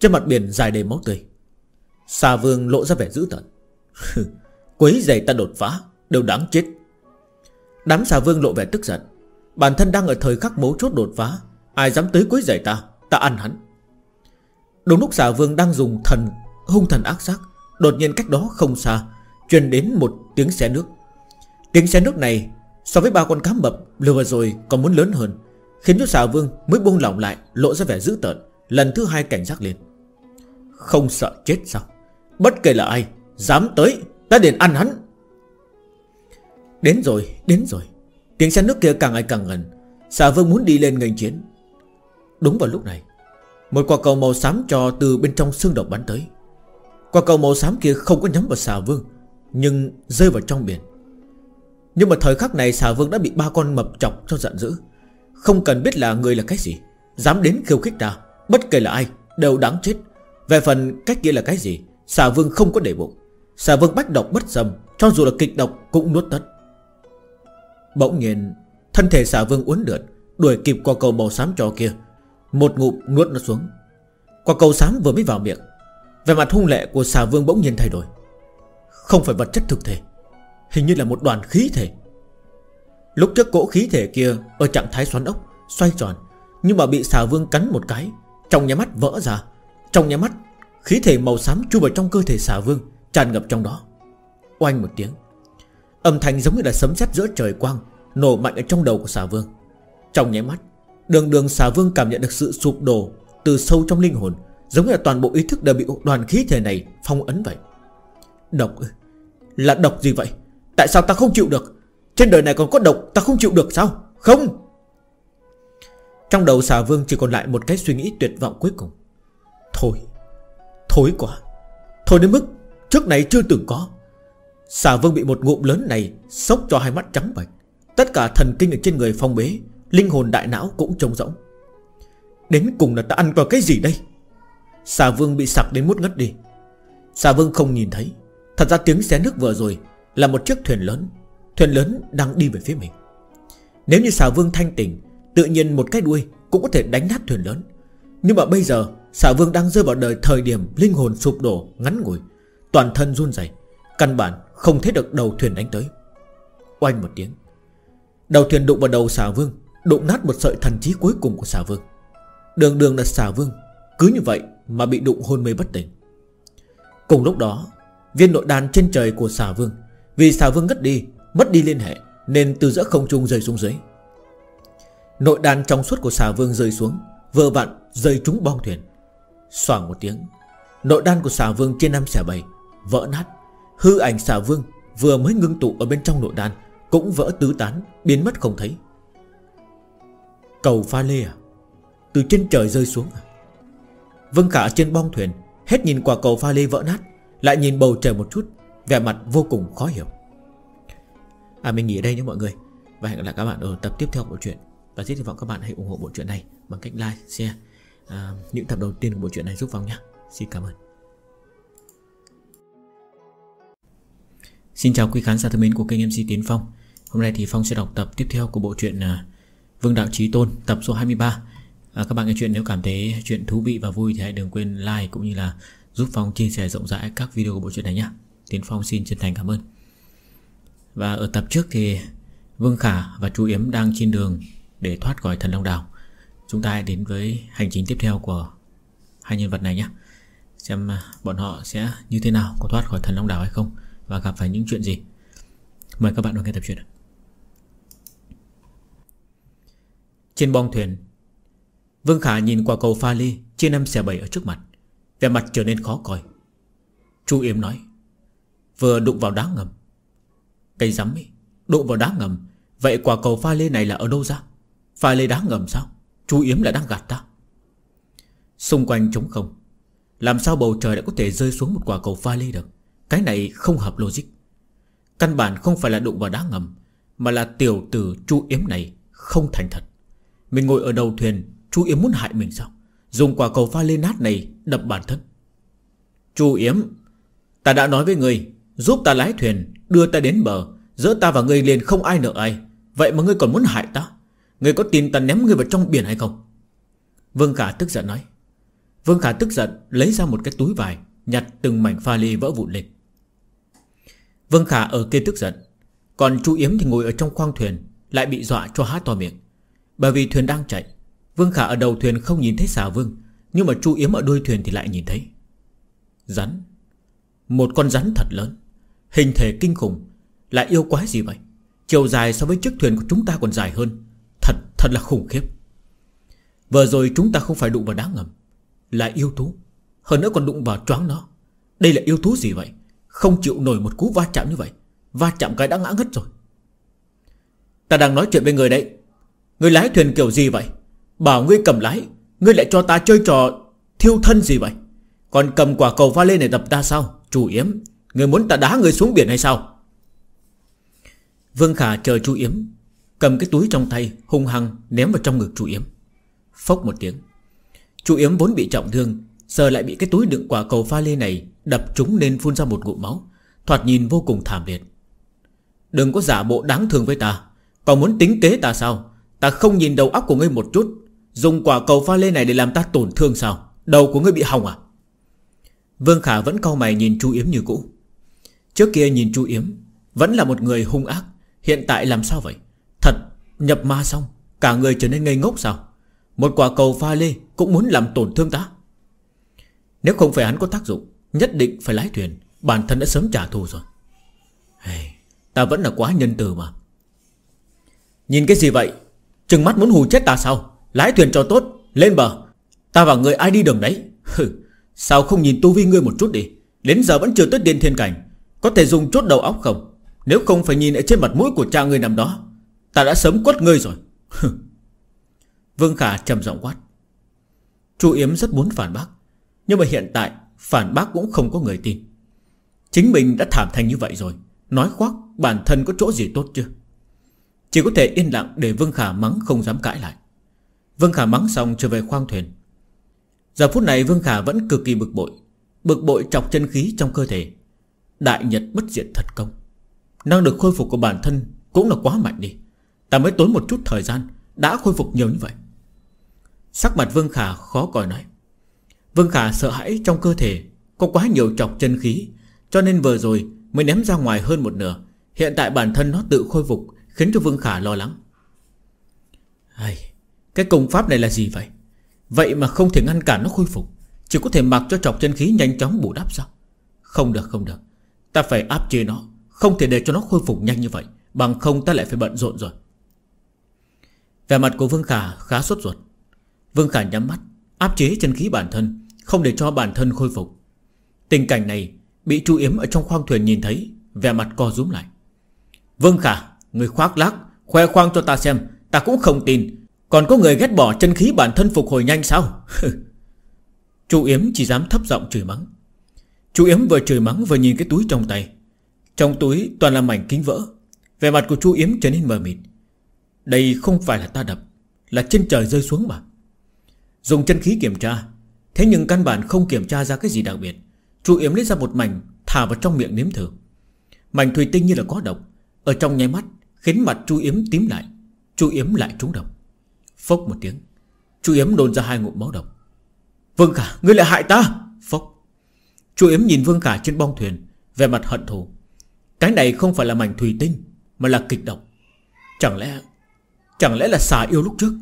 Trên mặt biển dài đầy máu tươi Xà vương lộ ra vẻ dữ tợn (laughs) Quấy giày ta đột phá Đều đáng chết Đám xà vương lộ vẻ tức giận Bản thân đang ở thời khắc mấu chốt đột phá Ai dám tới quấy giải ta Ta ăn hắn Đúng lúc xà vương đang dùng thần Hung thần ác sát Đột nhiên cách đó không xa Truyền đến một tiếng xé nước Tiếng xé nước này So với ba con cá mập lừa vừa rồi còn muốn lớn hơn Khiến cho xà vương mới buông lỏng lại Lộ ra vẻ dữ tợn Lần thứ hai cảnh giác lên Không sợ chết sao Bất kể là ai Dám tới Ta đền ăn hắn Đến rồi, đến rồi Tiếng xe nước kia càng ngày càng gần Xà vương muốn đi lên ngành chiến Đúng vào lúc này Một quả cầu màu xám cho từ bên trong xương độc bắn tới Quả cầu màu xám kia không có nhắm vào xà vương Nhưng rơi vào trong biển Nhưng mà thời khắc này xà vương đã bị ba con mập chọc cho giận dữ Không cần biết là người là cái gì Dám đến khiêu khích ta Bất kể là ai đều đáng chết Về phần cách kia là cái gì Xà vương không có để bụng Xà vương bách độc bất dầm Cho dù là kịch độc cũng nuốt tất Bỗng nhiên Thân thể xà vương uốn lượn Đuổi kịp qua cầu màu xám trò kia Một ngụm nuốt nó xuống qua cầu xám vừa mới vào miệng Về mặt hung lệ của xà vương bỗng nhiên thay đổi Không phải vật chất thực thể Hình như là một đoàn khí thể Lúc trước cỗ khí thể kia Ở trạng thái xoắn ốc, xoay tròn Nhưng mà bị xà vương cắn một cái Trong nhà mắt vỡ ra Trong nhà mắt khí thể màu xám chui vào trong cơ thể xà vương Tràn ngập trong đó Oanh một tiếng Âm thanh giống như là sấm sét giữa trời quang Nổ mạnh ở trong đầu của xà vương Trong nháy mắt Đường đường xà vương cảm nhận được sự sụp đổ Từ sâu trong linh hồn Giống như là toàn bộ ý thức đều bị đoàn khí thể này phong ấn vậy Độc Là độc gì vậy Tại sao ta không chịu được Trên đời này còn có độc ta không chịu được sao Không Trong đầu xà vương chỉ còn lại một cái suy nghĩ tuyệt vọng cuối cùng Thôi Thối quá Thôi đến mức trước này chưa từng có Xà vương bị một ngụm lớn này Sốc cho hai mắt trắng bạch Tất cả thần kinh ở trên người phong bế Linh hồn đại não cũng trông rỗng Đến cùng là ta ăn vào cái gì đây Xà vương bị sặc đến mút ngất đi Xà vương không nhìn thấy Thật ra tiếng xé nước vừa rồi Là một chiếc thuyền lớn Thuyền lớn đang đi về phía mình Nếu như xà vương thanh tỉnh Tự nhiên một cái đuôi cũng có thể đánh nát thuyền lớn Nhưng mà bây giờ Xà vương đang rơi vào đời thời điểm Linh hồn sụp đổ ngắn ngủi Toàn thân run rẩy Căn bản không thấy được đầu thuyền đánh tới Oanh một tiếng Đầu thuyền đụng vào đầu xà vương Đụng nát một sợi thần trí cuối cùng của xà vương Đường đường là xà vương Cứ như vậy mà bị đụng hôn mê bất tỉnh Cùng lúc đó Viên nội đàn trên trời của xà vương Vì xà vương ngất đi Mất đi liên hệ Nên từ giữa không trung rơi xuống dưới Nội đàn trong suốt của xà vương rơi xuống Vơ vặn rơi trúng bong thuyền Xoảng một tiếng Nội đan của xà vương trên năm xẻ bầy Vỡ nát Hư ảnh xà vương vừa mới ngưng tụ ở bên trong nội đan Cũng vỡ tứ tán biến mất không thấy Cầu pha lê à Từ trên trời rơi xuống à Vân Khả trên bong thuyền Hết nhìn quả cầu pha lê vỡ nát Lại nhìn bầu trời một chút Vẻ mặt vô cùng khó hiểu À mình nghỉ ở đây nhé mọi người Và hẹn gặp lại các bạn ở tập tiếp theo của bộ truyện Và rất hy vọng các bạn hãy ủng hộ bộ truyện này Bằng cách like, share à, Những tập đầu tiên của bộ truyện này giúp vào nhé Xin cảm ơn Xin chào quý khán giả thân mến của kênh MC Tiến Phong Hôm nay thì Phong sẽ đọc tập tiếp theo của bộ truyện à, Vương Đạo Trí Tôn tập số 23 à, Các bạn nghe chuyện nếu cảm thấy chuyện thú vị và vui thì hãy đừng quên like cũng như là giúp Phong chia sẻ rộng rãi các video của bộ truyện này nhé Tiến Phong xin chân thành cảm ơn Và ở tập trước thì Vương Khả và Chu Yếm đang trên đường để thoát khỏi thần Long Đảo Chúng ta hãy đến với hành trình tiếp theo của hai nhân vật này nhé Xem à, bọn họ sẽ như thế nào có thoát khỏi thần Long Đảo hay không và gặp phải những chuyện gì Mời các bạn vào nghe tập truyện Trên bong thuyền Vương Khả nhìn qua cầu pha ly Chia năm xe bảy ở trước mặt Vẻ mặt trở nên khó coi Chu Yếm nói Vừa đụng vào đá ngầm Cây rắm ấy Đụng vào đá ngầm Vậy quả cầu pha lê này là ở đâu ra Pha lê đá ngầm sao Chu Yếm là đang gạt ta Xung quanh trống không Làm sao bầu trời đã có thể rơi xuống một quả cầu pha lê được cái này không hợp logic Căn bản không phải là đụng vào đá ngầm Mà là tiểu tử chu yếm này Không thành thật Mình ngồi ở đầu thuyền Chu yếm muốn hại mình sao Dùng quả cầu pha lê nát này đập bản thân Chu yếm Ta đã nói với người Giúp ta lái thuyền Đưa ta đến bờ Giữa ta và ngươi liền không ai nợ ai Vậy mà ngươi còn muốn hại ta Ngươi có tin ta ném ngươi vào trong biển hay không Vương Khả tức giận nói Vương Khả tức giận lấy ra một cái túi vải Nhặt từng mảnh pha lê vỡ vụn lên Vương Khả ở kia tức giận Còn Chu Yếm thì ngồi ở trong khoang thuyền Lại bị dọa cho há to miệng Bởi vì thuyền đang chạy Vương Khả ở đầu thuyền không nhìn thấy xà vương Nhưng mà Chu Yếm ở đuôi thuyền thì lại nhìn thấy Rắn Một con rắn thật lớn Hình thể kinh khủng Lại yêu quái gì vậy Chiều dài so với chiếc thuyền của chúng ta còn dài hơn Thật thật là khủng khiếp Vừa rồi chúng ta không phải đụng vào đá ngầm Là yêu thú Hơn nữa còn đụng vào choáng nó Đây là yêu thú gì vậy không chịu nổi một cú va chạm như vậy Va chạm cái đã ngã ngất rồi Ta đang nói chuyện với người đấy Người lái thuyền kiểu gì vậy Bảo ngươi cầm lái Ngươi lại cho ta chơi trò thiêu thân gì vậy Còn cầm quả cầu pha lê này đập ta sao Chủ yếm Ngươi muốn ta đá ngươi xuống biển hay sao Vương Khả chờ chú Yếm Cầm cái túi trong tay hung hăng ném vào trong ngực chú Yếm Phốc một tiếng Chú Yếm vốn bị trọng thương Giờ lại bị cái túi đựng quả cầu pha lê này Đập chúng nên phun ra một ngụm máu Thoạt nhìn vô cùng thảm liệt Đừng có giả bộ đáng thương với ta Còn muốn tính kế ta sao Ta không nhìn đầu óc của ngươi một chút Dùng quả cầu pha lê này để làm ta tổn thương sao Đầu của ngươi bị hỏng à Vương Khả vẫn cau mày nhìn Chu Yếm như cũ Trước kia nhìn Chu Yếm Vẫn là một người hung ác Hiện tại làm sao vậy Thật nhập ma xong Cả người trở nên ngây ngốc sao Một quả cầu pha lê cũng muốn làm tổn thương ta Nếu không phải hắn có tác dụng Nhất định phải lái thuyền Bản thân đã sớm trả thù rồi hey, Ta vẫn là quá nhân từ mà Nhìn cái gì vậy Trừng mắt muốn hù chết ta sao Lái thuyền cho tốt Lên bờ Ta và người ai đi đường đấy Sao không nhìn tu vi ngươi một chút đi Đến giờ vẫn chưa tới điên thiên cảnh Có thể dùng chốt đầu óc không Nếu không phải nhìn ở trên mặt mũi của cha ngươi nằm đó Ta đã sớm quất ngươi rồi Vương Khả trầm giọng quát Chu Yếm rất muốn phản bác Nhưng mà hiện tại Phản bác cũng không có người tin Chính mình đã thảm thành như vậy rồi Nói khoác bản thân có chỗ gì tốt chưa Chỉ có thể yên lặng để Vương Khả mắng không dám cãi lại Vương Khả mắng xong trở về khoang thuyền Giờ phút này Vương Khả vẫn cực kỳ bực bội Bực bội chọc chân khí trong cơ thể Đại Nhật bất diệt thật công Năng lực khôi phục của bản thân Cũng là quá mạnh đi Ta mới tốn một chút thời gian Đã khôi phục nhiều như vậy Sắc mặt Vương Khả khó coi nói Vương Khả sợ hãi trong cơ thể Có quá nhiều chọc chân khí Cho nên vừa rồi mới ném ra ngoài hơn một nửa Hiện tại bản thân nó tự khôi phục Khiến cho Vương Khả lo lắng Ai, Cái công pháp này là gì vậy Vậy mà không thể ngăn cản nó khôi phục Chỉ có thể mặc cho chọc chân khí nhanh chóng bù đắp sao Không được không được Ta phải áp chế nó Không thể để cho nó khôi phục nhanh như vậy Bằng không ta lại phải bận rộn rồi Vẻ mặt của Vương Khả khá sốt ruột Vương Khả nhắm mắt Áp chế chân khí bản thân Không để cho bản thân khôi phục Tình cảnh này bị Chu Yếm ở trong khoang thuyền nhìn thấy Vẻ mặt co rúm lại Vương Khả, người khoác lác Khoe khoang cho ta xem, ta cũng không tin Còn có người ghét bỏ chân khí bản thân phục hồi nhanh sao (laughs) Chu Yếm chỉ dám thấp giọng chửi mắng Chu Yếm vừa chửi mắng vừa nhìn cái túi trong tay Trong túi toàn là mảnh kính vỡ Vẻ mặt của Chu Yếm trở nên mờ mịt Đây không phải là ta đập Là trên trời rơi xuống mà Dùng chân khí kiểm tra Thế nhưng căn bản không kiểm tra ra cái gì đặc biệt Chu Yếm lấy ra một mảnh Thả vào trong miệng nếm thử Mảnh thủy tinh như là có độc Ở trong nháy mắt khiến mặt Chu Yếm tím lại Chu Yếm lại trúng độc Phốc một tiếng Chu Yếm đồn ra hai ngụm máu độc Vương Khả ngươi lại hại ta Phốc Chu Yếm nhìn Vương Khả trên bong thuyền Về mặt hận thù Cái này không phải là mảnh thủy tinh Mà là kịch độc Chẳng lẽ Chẳng lẽ là xà yêu lúc trước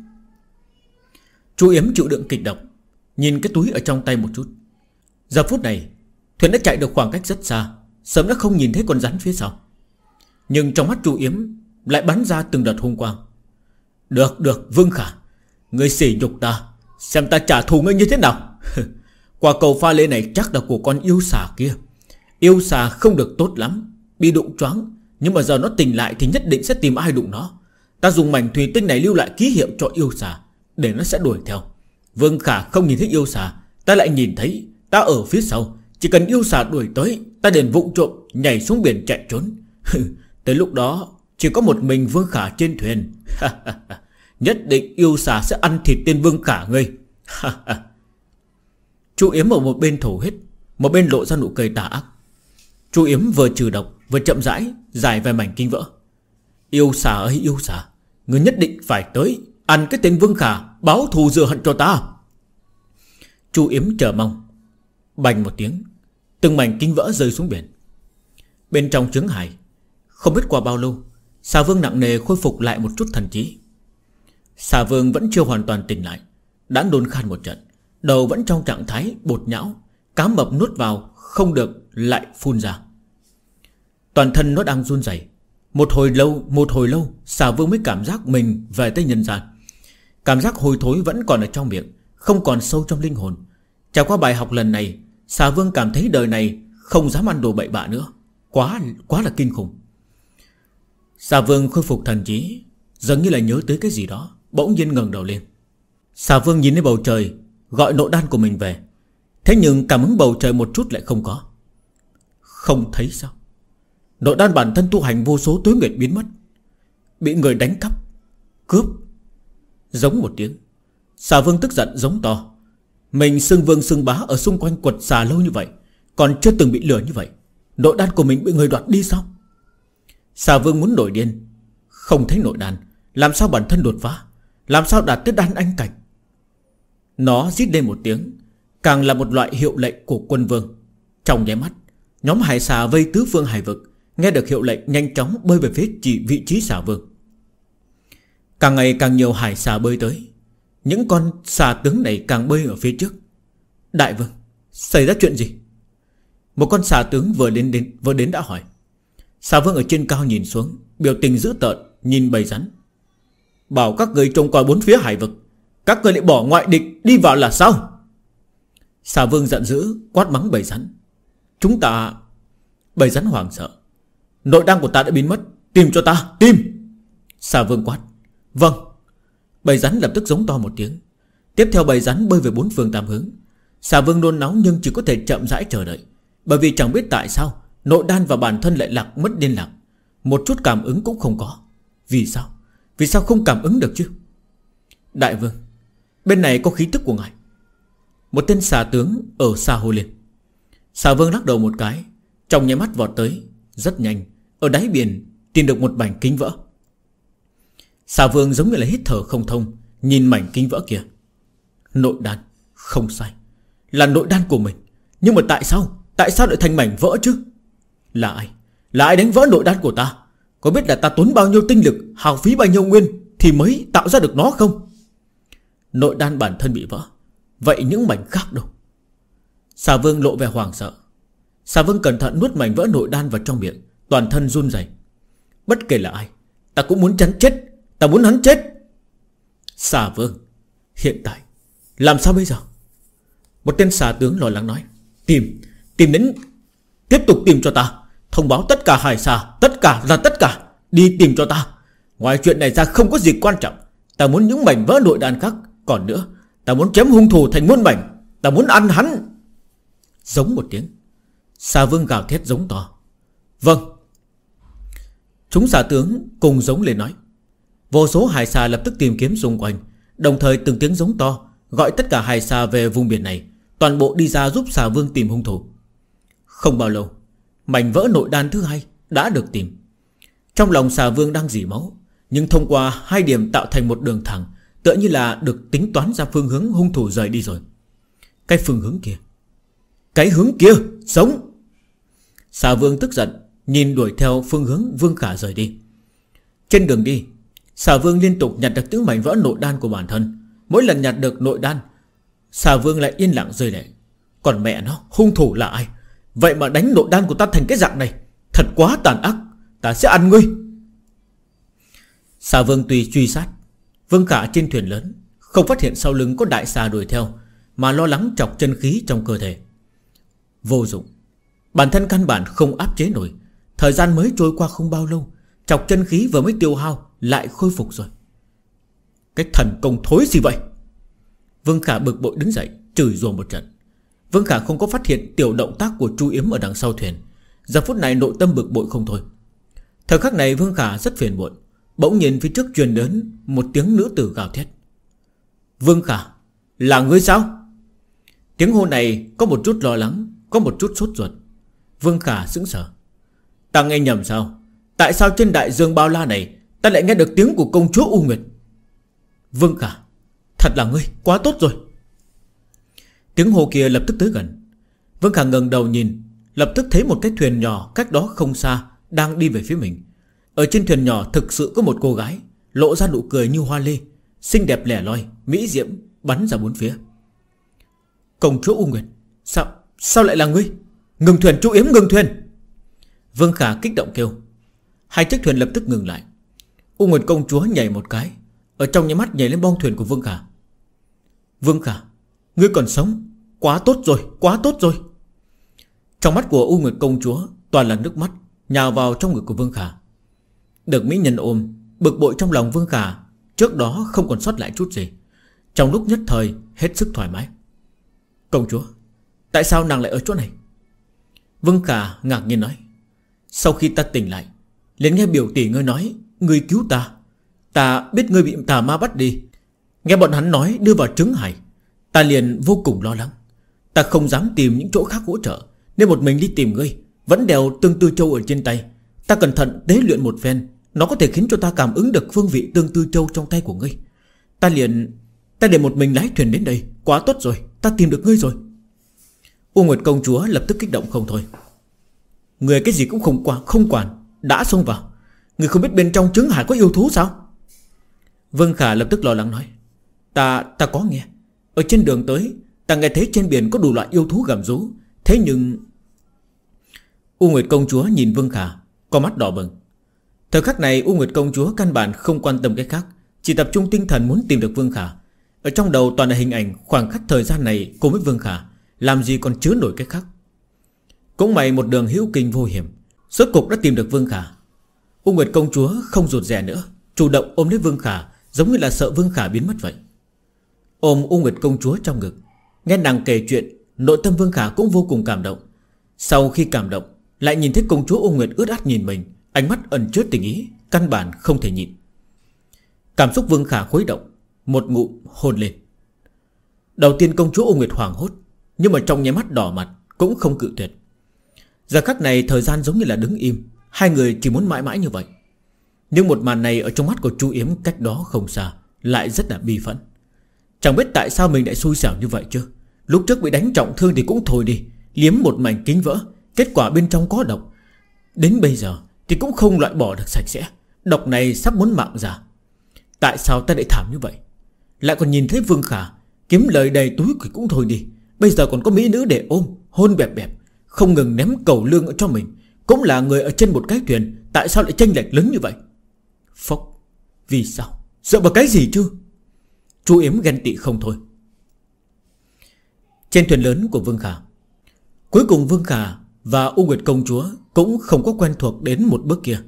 Chú Yếm chịu đựng kịch độc Nhìn cái túi ở trong tay một chút Giờ phút này Thuyền đã chạy được khoảng cách rất xa Sớm đã không nhìn thấy con rắn phía sau Nhưng trong mắt chú Yếm Lại bắn ra từng đợt hung quang Được được Vương Khả người xỉ nhục ta Xem ta trả thù ngươi như thế nào (laughs) Quả cầu pha lê này chắc là của con yêu xà kia Yêu xà không được tốt lắm Bị đụng choáng Nhưng mà giờ nó tỉnh lại thì nhất định sẽ tìm ai đụng nó Ta dùng mảnh thủy tinh này lưu lại ký hiệu cho yêu xà để nó sẽ đuổi theo Vương Khả không nhìn thấy yêu xà Ta lại nhìn thấy Ta ở phía sau Chỉ cần yêu xà đuổi tới Ta đền vụng trộm Nhảy xuống biển chạy trốn (laughs) Tới lúc đó Chỉ có một mình Vương Khả trên thuyền (laughs) Nhất định yêu xà sẽ ăn thịt tên Vương Khả ngươi (laughs) Chú Yếm ở một bên thổ hết Một bên lộ ra nụ cười tà ác Chú Yếm vừa trừ độc Vừa chậm rãi Giải vài mảnh kinh vỡ Yêu xà ơi yêu xà ngươi nhất định phải tới Ăn cái tên Vương Khả Báo thù rửa hận cho ta Chu Yếm chờ mong Bành một tiếng Từng mảnh kinh vỡ rơi xuống biển Bên trong trứng hải Không biết qua bao lâu Xà vương nặng nề khôi phục lại một chút thần trí Xà vương vẫn chưa hoàn toàn tỉnh lại Đã đôn khan một trận Đầu vẫn trong trạng thái bột nhão Cá mập nuốt vào không được lại phun ra Toàn thân nó đang run rẩy Một hồi lâu Một hồi lâu xà vương mới cảm giác mình về tới nhân gian Cảm giác hôi thối vẫn còn ở trong miệng Không còn sâu trong linh hồn Trải qua bài học lần này Xà Vương cảm thấy đời này không dám ăn đồ bậy bạ nữa Quá quá là kinh khủng Xà Vương khôi phục thần trí giống như là nhớ tới cái gì đó Bỗng nhiên ngẩng đầu lên Xà Vương nhìn lên bầu trời Gọi nội đan của mình về Thế nhưng cảm ứng bầu trời một chút lại không có Không thấy sao Nội đan bản thân tu hành vô số tuế nguyệt biến mất Bị người đánh cắp Cướp Giống một tiếng Xà vương tức giận giống to Mình xưng vương xưng bá ở xung quanh quật xà lâu như vậy Còn chưa từng bị lừa như vậy Nội đan của mình bị người đoạt đi sao Xà vương muốn nổi điên Không thấy nội đan Làm sao bản thân đột phá Làm sao đạt tới đan anh cảnh Nó rít lên một tiếng Càng là một loại hiệu lệnh của quân vương Trong nháy mắt Nhóm hải xà vây tứ phương hải vực Nghe được hiệu lệnh nhanh chóng bơi về phía chỉ vị trí xà vương Càng ngày càng nhiều hải xà bơi tới Những con xà tướng này càng bơi ở phía trước Đại vương Xảy ra chuyện gì Một con xà tướng vừa đến, đến vừa đến đã hỏi Xà vương ở trên cao nhìn xuống Biểu tình dữ tợn Nhìn bầy rắn Bảo các người trông coi bốn phía hải vực Các người lại bỏ ngoại địch đi vào là sao Xà vương giận dữ Quát mắng bầy rắn Chúng ta Bầy rắn hoảng sợ Nội đăng của ta đã biến mất Tìm cho ta Tìm Xà vương quát Vâng Bầy rắn lập tức giống to một tiếng Tiếp theo bầy rắn bơi về bốn phương tam hướng Xà vương nôn nóng nhưng chỉ có thể chậm rãi chờ đợi Bởi vì chẳng biết tại sao Nội đan và bản thân lại lạc mất liên lạc Một chút cảm ứng cũng không có Vì sao? Vì sao không cảm ứng được chứ? Đại vương Bên này có khí tức của ngài Một tên xà tướng ở xa hồ liền Xà vương lắc đầu một cái Trong nháy mắt vọt tới Rất nhanh Ở đáy biển tìm được một mảnh kính vỡ Xà vương giống như là hít thở không thông Nhìn mảnh kinh vỡ kia Nội đan không sai Là nội đan của mình Nhưng mà tại sao Tại sao lại thành mảnh vỡ chứ Là ai Là ai đánh vỡ nội đan của ta Có biết là ta tốn bao nhiêu tinh lực Hào phí bao nhiêu nguyên Thì mới tạo ra được nó không Nội đan bản thân bị vỡ Vậy những mảnh khác đâu Xà vương lộ vẻ hoàng sợ Xà vương cẩn thận nuốt mảnh vỡ nội đan vào trong miệng Toàn thân run rẩy. Bất kể là ai Ta cũng muốn chắn chết Ta muốn hắn chết Xà vương Hiện tại Làm sao bây giờ Một tên xà tướng lo lắng nói Tìm Tìm đến Tiếp tục tìm cho ta Thông báo tất cả hải xà Tất cả là tất cả Đi tìm cho ta Ngoài chuyện này ra không có gì quan trọng Ta muốn những mảnh vỡ nội đàn khác Còn nữa Ta muốn chém hung thủ thành muôn mảnh Ta muốn ăn hắn Giống một tiếng Xà vương gào thét giống to Vâng Chúng xà tướng cùng giống lên nói Vô số hải xa lập tức tìm kiếm xung quanh Đồng thời từng tiếng giống to Gọi tất cả hải xa về vùng biển này Toàn bộ đi ra giúp xà vương tìm hung thủ Không bao lâu Mảnh vỡ nội đan thứ hai đã được tìm Trong lòng xà vương đang dỉ máu Nhưng thông qua hai điểm tạo thành một đường thẳng Tựa như là được tính toán ra phương hướng hung thủ rời đi rồi Cái phương hướng kia Cái hướng kia Sống Xà vương tức giận Nhìn đuổi theo phương hướng vương khả rời đi Trên đường đi Xà vương liên tục nhặt được những mảnh vỡ nội đan của bản thân Mỗi lần nhặt được nội đan Xà vương lại yên lặng rơi lệ Còn mẹ nó hung thủ là ai Vậy mà đánh nội đan của ta thành cái dạng này Thật quá tàn ác Ta sẽ ăn ngươi Xà vương tùy truy sát Vương khả trên thuyền lớn Không phát hiện sau lưng có đại xà đuổi theo Mà lo lắng chọc chân khí trong cơ thể Vô dụng Bản thân căn bản không áp chế nổi Thời gian mới trôi qua không bao lâu Chọc chân khí vừa mới tiêu hao lại khôi phục rồi Cái thần công thối gì vậy Vương Khả bực bội đứng dậy Chửi rùa một trận Vương Khả không có phát hiện tiểu động tác của Chu Yếm ở đằng sau thuyền Giờ phút này nội tâm bực bội không thôi Thời khắc này Vương Khả rất phiền muộn Bỗng nhìn phía trước truyền đến Một tiếng nữ tử gào thét Vương Khả Là người sao Tiếng hô này có một chút lo lắng Có một chút sốt ruột Vương Khả sững sờ Ta nghe nhầm sao Tại sao trên đại dương bao la này Ta lại nghe được tiếng của công chúa U Nguyệt Vương Khả Thật là ngươi quá tốt rồi Tiếng hồ kia lập tức tới gần Vương Khả ngẩng đầu nhìn Lập tức thấy một cái thuyền nhỏ cách đó không xa Đang đi về phía mình Ở trên thuyền nhỏ thực sự có một cô gái Lộ ra nụ cười như hoa lê Xinh đẹp lẻ loi, mỹ diễm Bắn ra bốn phía Công chúa U Nguyệt Sao, sao lại là ngươi Ngừng thuyền chú yếm ngừng thuyền Vương Khả kích động kêu Hai chiếc thuyền lập tức ngừng lại U Nguyệt công chúa nhảy một cái Ở trong nhà mắt nhảy lên bong thuyền của Vương Khả Vương Khả Ngươi còn sống Quá tốt rồi Quá tốt rồi Trong mắt của U Nguyệt công chúa Toàn là nước mắt Nhào vào trong ngực của Vương Khả Được mỹ nhân ôm Bực bội trong lòng Vương Khả Trước đó không còn sót lại chút gì Trong lúc nhất thời hết sức thoải mái Công chúa Tại sao nàng lại ở chỗ này Vương Khả ngạc nhiên nói Sau khi ta tỉnh lại liền nghe biểu tỷ ngươi nói Người cứu ta Ta biết người bị tà ma bắt đi Nghe bọn hắn nói đưa vào trứng hải Ta liền vô cùng lo lắng Ta không dám tìm những chỗ khác hỗ trợ Nên một mình đi tìm ngươi Vẫn đèo tương tư châu ở trên tay Ta cẩn thận tế luyện một phen Nó có thể khiến cho ta cảm ứng được phương vị tương tư châu trong tay của ngươi Ta liền Ta để một mình lái thuyền đến đây Quá tốt rồi Ta tìm được ngươi rồi U Nguyệt công chúa lập tức kích động không thôi Người cái gì cũng không quản, không quản Đã xông vào Người không biết bên trong trứng hải có yêu thú sao Vương Khả lập tức lo lắng nói Ta, ta có nghe Ở trên đường tới Ta nghe thấy trên biển có đủ loại yêu thú gầm rú Thế nhưng U Nguyệt công chúa nhìn Vương Khả Có mắt đỏ bừng Thời khắc này U Nguyệt công chúa căn bản không quan tâm cái khác Chỉ tập trung tinh thần muốn tìm được Vương Khả Ở trong đầu toàn là hình ảnh khoảng khắc thời gian này Cùng với Vương Khả Làm gì còn chứa nổi cái khác Cũng mày một đường hữu kinh vô hiểm Suốt cục đã tìm được Vương Khả U Nguyệt công chúa không rụt rè nữa Chủ động ôm lấy Vương Khả Giống như là sợ Vương Khả biến mất vậy Ôm U Nguyệt công chúa trong ngực Nghe nàng kể chuyện Nội tâm Vương Khả cũng vô cùng cảm động Sau khi cảm động Lại nhìn thấy công chúa U Nguyệt ướt át nhìn mình Ánh mắt ẩn chứa tình ý Căn bản không thể nhịn Cảm xúc Vương Khả khuấy động Một ngụm hôn lên Đầu tiên công chúa U Nguyệt hoảng hốt Nhưng mà trong nháy mắt đỏ mặt Cũng không cự tuyệt Giờ khắc này thời gian giống như là đứng im Hai người chỉ muốn mãi mãi như vậy Nhưng một màn này ở trong mắt của chú Yếm cách đó không xa Lại rất là bi phẫn Chẳng biết tại sao mình lại xui xẻo như vậy chứ Lúc trước bị đánh trọng thương thì cũng thôi đi Liếm một mảnh kính vỡ Kết quả bên trong có độc Đến bây giờ thì cũng không loại bỏ được sạch sẽ Độc này sắp muốn mạng ra Tại sao ta lại thảm như vậy Lại còn nhìn thấy Vương Khả Kiếm lời đầy túi thì cũng thôi đi Bây giờ còn có mỹ nữ để ôm Hôn bẹp bẹp Không ngừng ném cầu lương cho mình cũng là người ở trên một cái thuyền Tại sao lại tranh lệch lớn như vậy Phốc Vì sao Sợ vào cái gì chứ Chú Yếm ghen tị không thôi Trên thuyền lớn của Vương Khả Cuối cùng Vương Khả và U Nguyệt Công Chúa Cũng không có quen thuộc đến một bước kia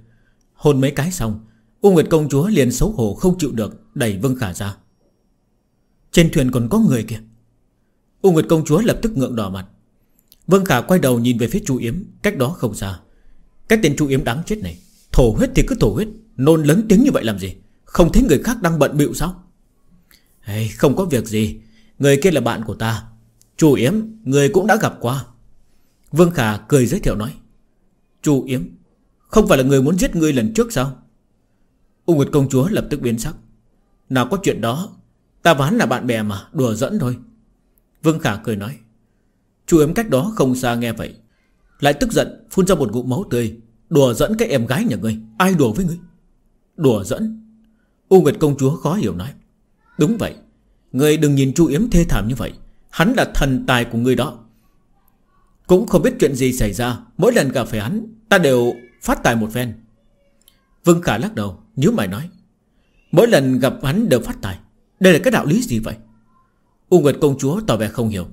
Hôn mấy cái xong U Nguyệt Công Chúa liền xấu hổ không chịu được Đẩy Vương Khả ra Trên thuyền còn có người kìa U Nguyệt Công Chúa lập tức ngượng đỏ mặt Vương Khả quay đầu nhìn về phía chú Yếm Cách đó không xa cái tên chú yếm đáng chết này Thổ huyết thì cứ thổ huyết Nôn lớn tiếng như vậy làm gì Không thấy người khác đang bận bịu sao hey, Không có việc gì Người kia là bạn của ta Chú yếm người cũng đã gặp qua Vương Khả cười giới thiệu nói Chú yếm Không phải là người muốn giết ngươi lần trước sao U Nguyệt công chúa lập tức biến sắc Nào có chuyện đó Ta ván là bạn bè mà đùa dẫn thôi Vương Khả cười nói Chú yếm cách đó không xa nghe vậy lại tức giận phun ra một ngụm máu tươi Đùa dẫn cái em gái nhà ngươi Ai đùa với ngươi Đùa dẫn U Nguyệt công chúa khó hiểu nói Đúng vậy Ngươi đừng nhìn Chu Yếm thê thảm như vậy Hắn là thần tài của ngươi đó Cũng không biết chuyện gì xảy ra Mỗi lần gặp phải hắn Ta đều phát tài một phen Vương Khả lắc đầu nhớ mày nói Mỗi lần gặp hắn đều phát tài Đây là cái đạo lý gì vậy U Nguyệt công chúa tỏ vẻ không hiểu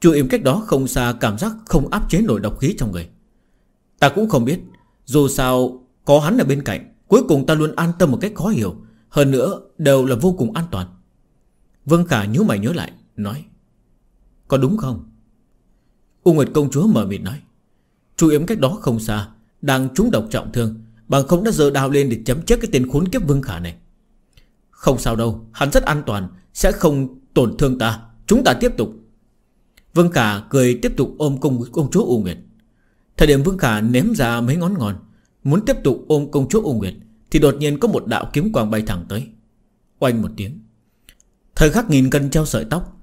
Chu im cách đó không xa cảm giác không áp chế nổi độc khí trong người Ta cũng không biết Dù sao có hắn ở bên cạnh Cuối cùng ta luôn an tâm một cách khó hiểu Hơn nữa đều là vô cùng an toàn Vương Khả nhíu mày nhớ lại Nói Có đúng không U Nguyệt công chúa mở miệng nói Chu yếm cách đó không xa Đang trúng độc trọng thương Bằng không đã giờ đào lên để chấm chết cái tên khốn kiếp Vương Khả này Không sao đâu Hắn rất an toàn Sẽ không tổn thương ta Chúng ta tiếp tục Vương Khả cười tiếp tục ôm công công chúa U Nguyệt Thời điểm Vương Khả ném ra mấy ngón ngon Muốn tiếp tục ôm công chúa U Nguyệt Thì đột nhiên có một đạo kiếm quang bay thẳng tới Oanh một tiếng Thời khắc nghìn cân treo sợi tóc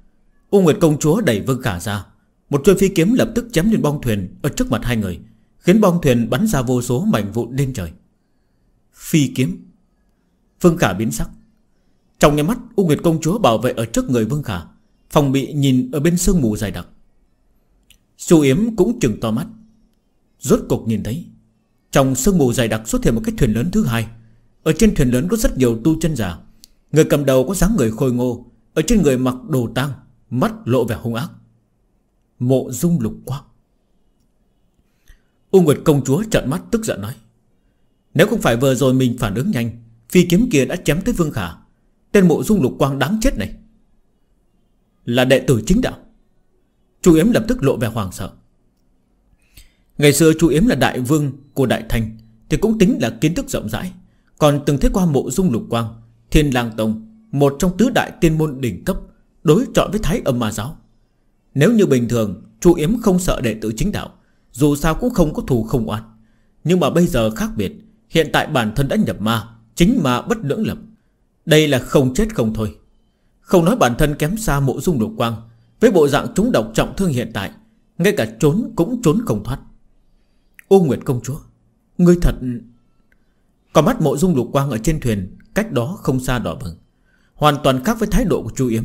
U Nguyệt công chúa đẩy Vương Khả ra Một chuôi phi kiếm lập tức chém lên bong thuyền Ở trước mặt hai người Khiến bong thuyền bắn ra vô số mảnh vụn lên trời Phi kiếm Vương Khả biến sắc Trong nhà mắt U Nguyệt công chúa bảo vệ ở trước người Vương Khả Phòng bị nhìn ở bên sương mù dài đặc Su Yếm cũng chừng to mắt Rốt cục nhìn thấy Trong sương mù dài đặc xuất hiện một cái thuyền lớn thứ hai Ở trên thuyền lớn có rất nhiều tu chân giả Người cầm đầu có dáng người khôi ngô Ở trên người mặc đồ tang Mắt lộ vẻ hung ác Mộ dung lục quang U Nguyệt công chúa trợn mắt tức giận nói Nếu không phải vừa rồi mình phản ứng nhanh Phi kiếm kia đã chém tới Vương Khả Tên mộ dung lục quang đáng chết này là đệ tử chính đạo Chu Yếm lập tức lộ vẻ hoảng sợ Ngày xưa Chu Yếm là đại vương của Đại Thành Thì cũng tính là kiến thức rộng rãi Còn từng thấy qua mộ dung lục quang Thiên lang tông Một trong tứ đại tiên môn đỉnh cấp Đối chọi với thái âm ma giáo Nếu như bình thường Chu Yếm không sợ đệ tử chính đạo Dù sao cũng không có thù không oán. Nhưng mà bây giờ khác biệt Hiện tại bản thân đã nhập ma Chính ma bất lưỡng lập Đây là không chết không thôi không nói bản thân kém xa mộ dung lục quang Với bộ dạng chúng độc trọng thương hiện tại Ngay cả trốn cũng trốn không thoát Ô Nguyệt công chúa Ngươi thật có mắt mộ dung lục quang ở trên thuyền Cách đó không xa đỏ bừng Hoàn toàn khác với thái độ của chú Yếm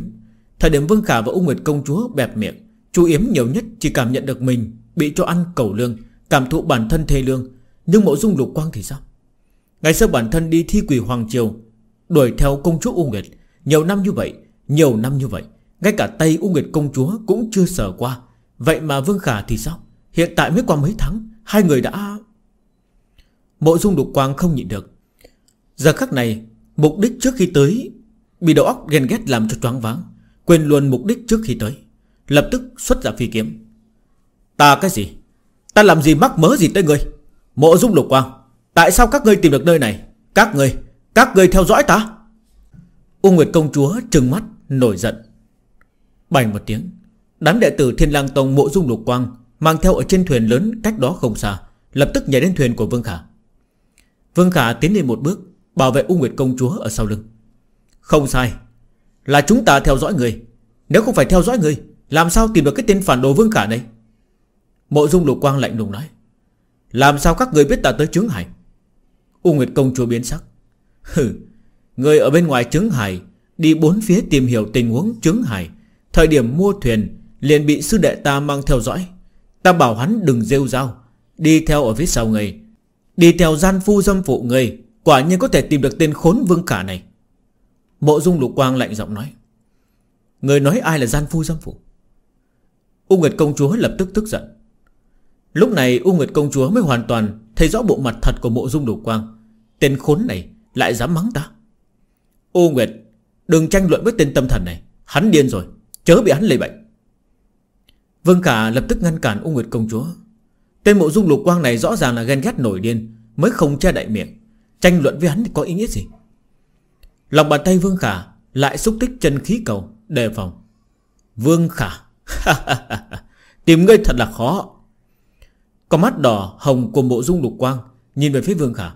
Thời điểm Vương Khả và Ung Nguyệt công chúa bẹp miệng Chú Yếm nhiều nhất chỉ cảm nhận được mình Bị cho ăn cầu lương Cảm thụ bản thân thê lương Nhưng mộ dung lục quang thì sao Ngày xưa bản thân đi thi quỷ Hoàng Triều Đuổi theo công chúa Ung Nguyệt Nhiều năm như vậy nhiều năm như vậy Ngay cả tay U Nguyệt Công Chúa cũng chưa sờ qua Vậy mà Vương Khả thì sao Hiện tại mới qua mấy tháng Hai người đã Mộ dung đục quang không nhịn được Giờ khắc này Mục đích trước khi tới Bị đầu óc ghen ghét làm cho choáng váng Quên luôn mục đích trước khi tới Lập tức xuất ra phi kiếm Ta cái gì Ta làm gì mắc mớ gì tới người Mộ dung lục quang Tại sao các ngươi tìm được nơi này Các ngươi Các ngươi theo dõi ta U Nguyệt công chúa trừng mắt nổi giận Bảy một tiếng Đám đệ tử Thiên lang Tông mộ dung lục quang Mang theo ở trên thuyền lớn cách đó không xa Lập tức nhảy lên thuyền của Vương Khả Vương Khả tiến lên một bước Bảo vệ U Nguyệt Công Chúa ở sau lưng Không sai Là chúng ta theo dõi người Nếu không phải theo dõi người Làm sao tìm được cái tên phản đồ Vương Khả này Mộ dung lục quang lạnh lùng nói Làm sao các người biết ta tới chứng hải U Nguyệt Công Chúa biến sắc Hừ Người ở bên ngoài chứng hải Đi bốn phía tìm hiểu tình huống chứng hải Thời điểm mua thuyền Liền bị sư đệ ta mang theo dõi Ta bảo hắn đừng rêu rao Đi theo ở phía sau người Đi theo gian phu dâm phụ người Quả nhiên có thể tìm được tên khốn vương cả này Mộ dung lục quang lạnh giọng nói Người nói ai là gian phu dâm phụ U Nguyệt công chúa lập tức tức giận Lúc này U Nguyệt công chúa mới hoàn toàn Thấy rõ bộ mặt thật của mộ dung lục quang Tên khốn này lại dám mắng ta U Nguyệt Đừng tranh luận với tên tâm thần này Hắn điên rồi Chớ bị hắn lây bệnh Vương Khả lập tức ngăn cản U Nguyệt Công Chúa Tên mộ dung lục quang này rõ ràng là ghen ghét nổi điên Mới không che đại miệng Tranh luận với hắn thì có ý nghĩa gì Lòng bàn tay Vương Khả Lại xúc tích chân khí cầu Đề phòng Vương Khả (laughs) Tìm ngươi thật là khó Có mắt đỏ hồng của mộ dung lục quang Nhìn về phía Vương Khả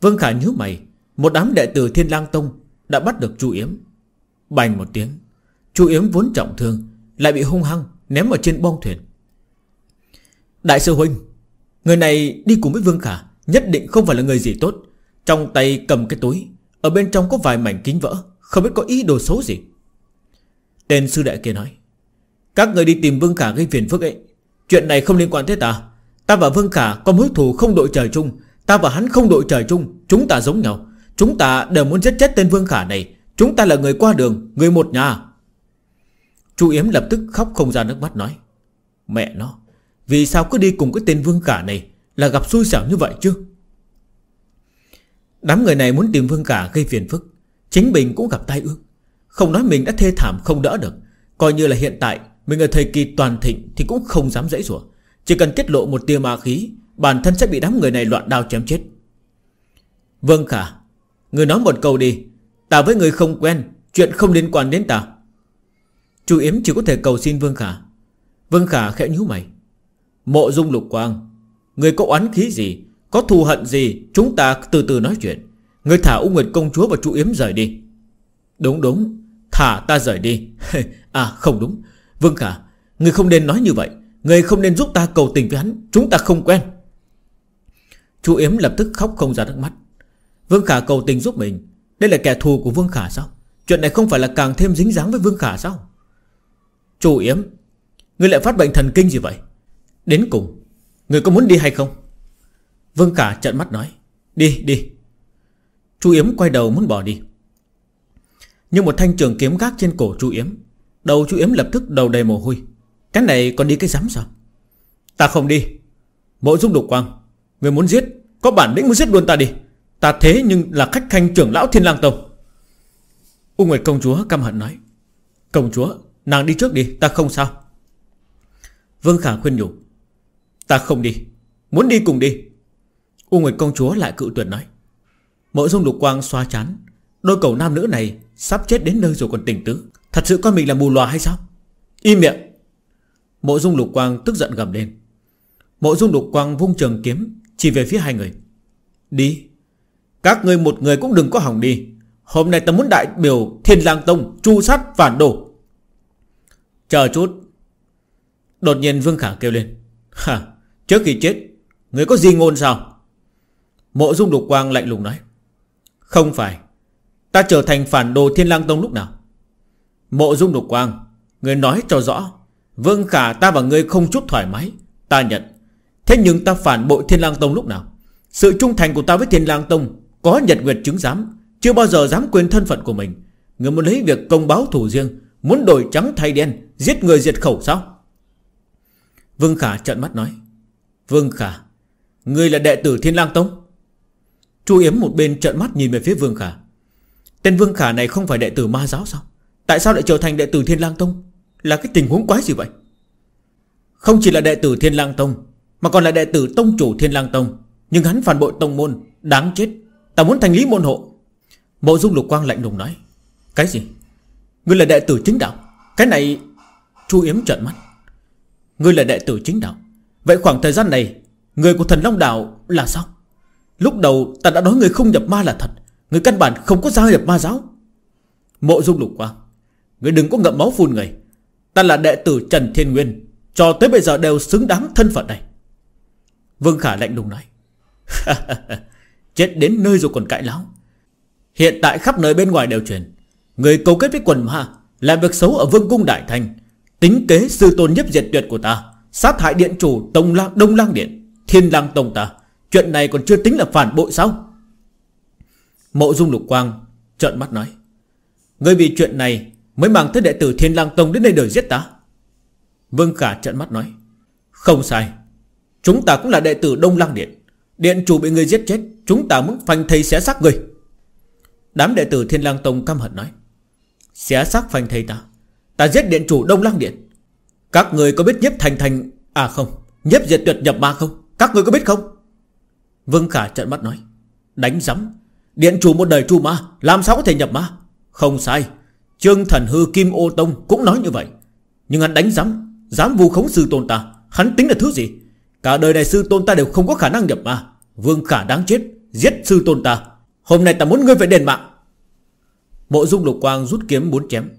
Vương Khả nhíu mày Một đám đệ tử Thiên lang Tông đã bắt được Chu Yếm Bành một tiếng Chu Yếm vốn trọng thương Lại bị hung hăng ném ở trên bong thuyền Đại sư Huynh Người này đi cùng với Vương Khả Nhất định không phải là người gì tốt Trong tay cầm cái túi Ở bên trong có vài mảnh kính vỡ Không biết có ý đồ xấu gì Tên sư đại kia nói Các người đi tìm Vương Khả gây phiền phức ấy Chuyện này không liên quan tới ta Ta và Vương Khả có mối thù không đội trời chung Ta và hắn không đội trời chung Chúng ta giống nhau Chúng ta đều muốn giết chết tên Vương Khả này Chúng ta là người qua đường Người một nhà Chu Yếm lập tức khóc không ra nước mắt nói Mẹ nó Vì sao cứ đi cùng cái tên Vương Khả này Là gặp xui xẻo như vậy chứ Đám người này muốn tìm Vương Khả gây phiền phức Chính mình cũng gặp tai ương Không nói mình đã thê thảm không đỡ được Coi như là hiện tại Mình ở thời kỳ toàn thịnh thì cũng không dám dãy rủa Chỉ cần tiết lộ một tia ma khí Bản thân sẽ bị đám người này loạn đao chém chết Vương Khả Người nói một câu đi Ta với người không quen Chuyện không liên quan đến ta Chu Yếm chỉ có thể cầu xin Vương Khả Vương Khả khẽ nhíu mày Mộ dung lục quang Người có oán khí gì Có thù hận gì Chúng ta từ từ nói chuyện Người thả U Nguyệt công chúa và Chu Yếm rời đi Đúng đúng Thả ta rời đi (laughs) À không đúng Vương Khả Người không nên nói như vậy Người không nên giúp ta cầu tình với hắn Chúng ta không quen Chu Yếm lập tức khóc không ra nước mắt Vương Khả cầu tình giúp mình Đây là kẻ thù của Vương Khả sao Chuyện này không phải là càng thêm dính dáng với Vương Khả sao Chủ Yếm Ngươi lại phát bệnh thần kinh gì vậy Đến cùng Ngươi có muốn đi hay không Vương Khả trận mắt nói Đi đi Chu Yếm quay đầu muốn bỏ đi Nhưng một thanh trường kiếm gác trên cổ Chu Yếm Đầu Chu Yếm lập tức đầu đầy mồ hôi Cái này còn đi cái dám sao Ta không đi Mộ dung đục quang Người muốn giết Có bản lĩnh muốn giết luôn ta đi Ta thế nhưng là khách khanh trưởng lão thiên lang tông U Nguyệt công chúa căm hận nói Công chúa nàng đi trước đi ta không sao Vương Khả khuyên nhủ Ta không đi Muốn đi cùng đi U Nguyệt công chúa lại cự tuyệt nói Mộ dung lục quang xoa chán Đôi cầu nam nữ này sắp chết đến nơi rồi còn tỉnh tứ Thật sự coi mình là mù lòa hay sao Im miệng Mộ dung lục quang tức giận gầm lên Mộ dung lục quang vung trường kiếm Chỉ về phía hai người Đi các người một người cũng đừng có hỏng đi Hôm nay ta muốn đại biểu Thiên Lang Tông Chu sát phản đồ Chờ chút Đột nhiên Vương Khả kêu lên ha trước khi chết Người có gì ngôn sao Mộ dung đục quang lạnh lùng nói Không phải Ta trở thành phản đồ Thiên Lang Tông lúc nào Mộ dung đục quang Người nói cho rõ Vương Khả ta và ngươi không chút thoải mái Ta nhận Thế nhưng ta phản bội Thiên Lang Tông lúc nào Sự trung thành của ta với Thiên Lang Tông có nhật nguyệt chứng giám Chưa bao giờ dám quên thân phận của mình Người muốn lấy việc công báo thủ riêng Muốn đổi trắng thay đen Giết người diệt khẩu sao Vương Khả trợn mắt nói Vương Khả Người là đệ tử Thiên lang Tông Chu Yếm một bên trợn mắt nhìn về phía Vương Khả Tên Vương Khả này không phải đệ tử ma giáo sao Tại sao lại trở thành đệ tử Thiên lang Tông Là cái tình huống quái gì vậy Không chỉ là đệ tử Thiên lang Tông Mà còn là đệ tử Tông chủ Thiên lang Tông Nhưng hắn phản bội Tông môn Đáng chết Ta muốn thành lý môn hộ Mộ dung lục quang lạnh lùng nói Cái gì Ngươi là đệ tử chính đạo Cái này Chu Yếm trợn mắt Ngươi là đệ tử chính đạo Vậy khoảng thời gian này Người của thần Long Đạo là sao Lúc đầu ta đã nói người không nhập ma là thật Người căn bản không có gia nhập ma giáo Mộ dung lục quang Người đừng có ngậm máu phun người Ta là đệ tử Trần Thiên Nguyên Cho tới bây giờ đều xứng đáng thân phận này Vương Khả lạnh lùng nói (laughs) Chết đến nơi rồi còn cãi lão. Hiện tại khắp nơi bên ngoài đều truyền Người cầu kết với quần ma Làm việc xấu ở vương cung Đại Thành Tính kế sư tôn nhấp diệt tuyệt của ta Sát hại điện chủ Tông Lang Đông Lang Điện Thiên Lang Tông ta Chuyện này còn chưa tính là phản bội sao Mộ dung lục quang trợn mắt nói người vì chuyện này Mới mang tới đệ tử Thiên Lang Tông đến đây đời giết ta Vương Khả trợn mắt nói Không sai Chúng ta cũng là đệ tử Đông Lang Điện Điện chủ bị người giết chết Chúng ta muốn phanh thầy xé xác người Đám đệ tử Thiên lang Tông căm hận nói Xé xác phanh thầy ta Ta giết điện chủ Đông Lăng Điện Các người có biết nhếp thành thành À không nhếp diệt tuyệt nhập ma không Các người có biết không Vương Khả trợn mắt nói Đánh rắm Điện chủ một đời chu ma Làm sao có thể nhập ma Không sai Trương Thần Hư Kim Ô Tông cũng nói như vậy Nhưng hắn đánh rắm Dám vu khống sư tôn ta Hắn tính là thứ gì Cả đời này sư tôn ta đều không có khả năng nhập ma Vương Khả đáng chết Giết sư tôn ta Hôm nay ta muốn ngươi phải đền mạng Mộ dung lục quang rút kiếm muốn chém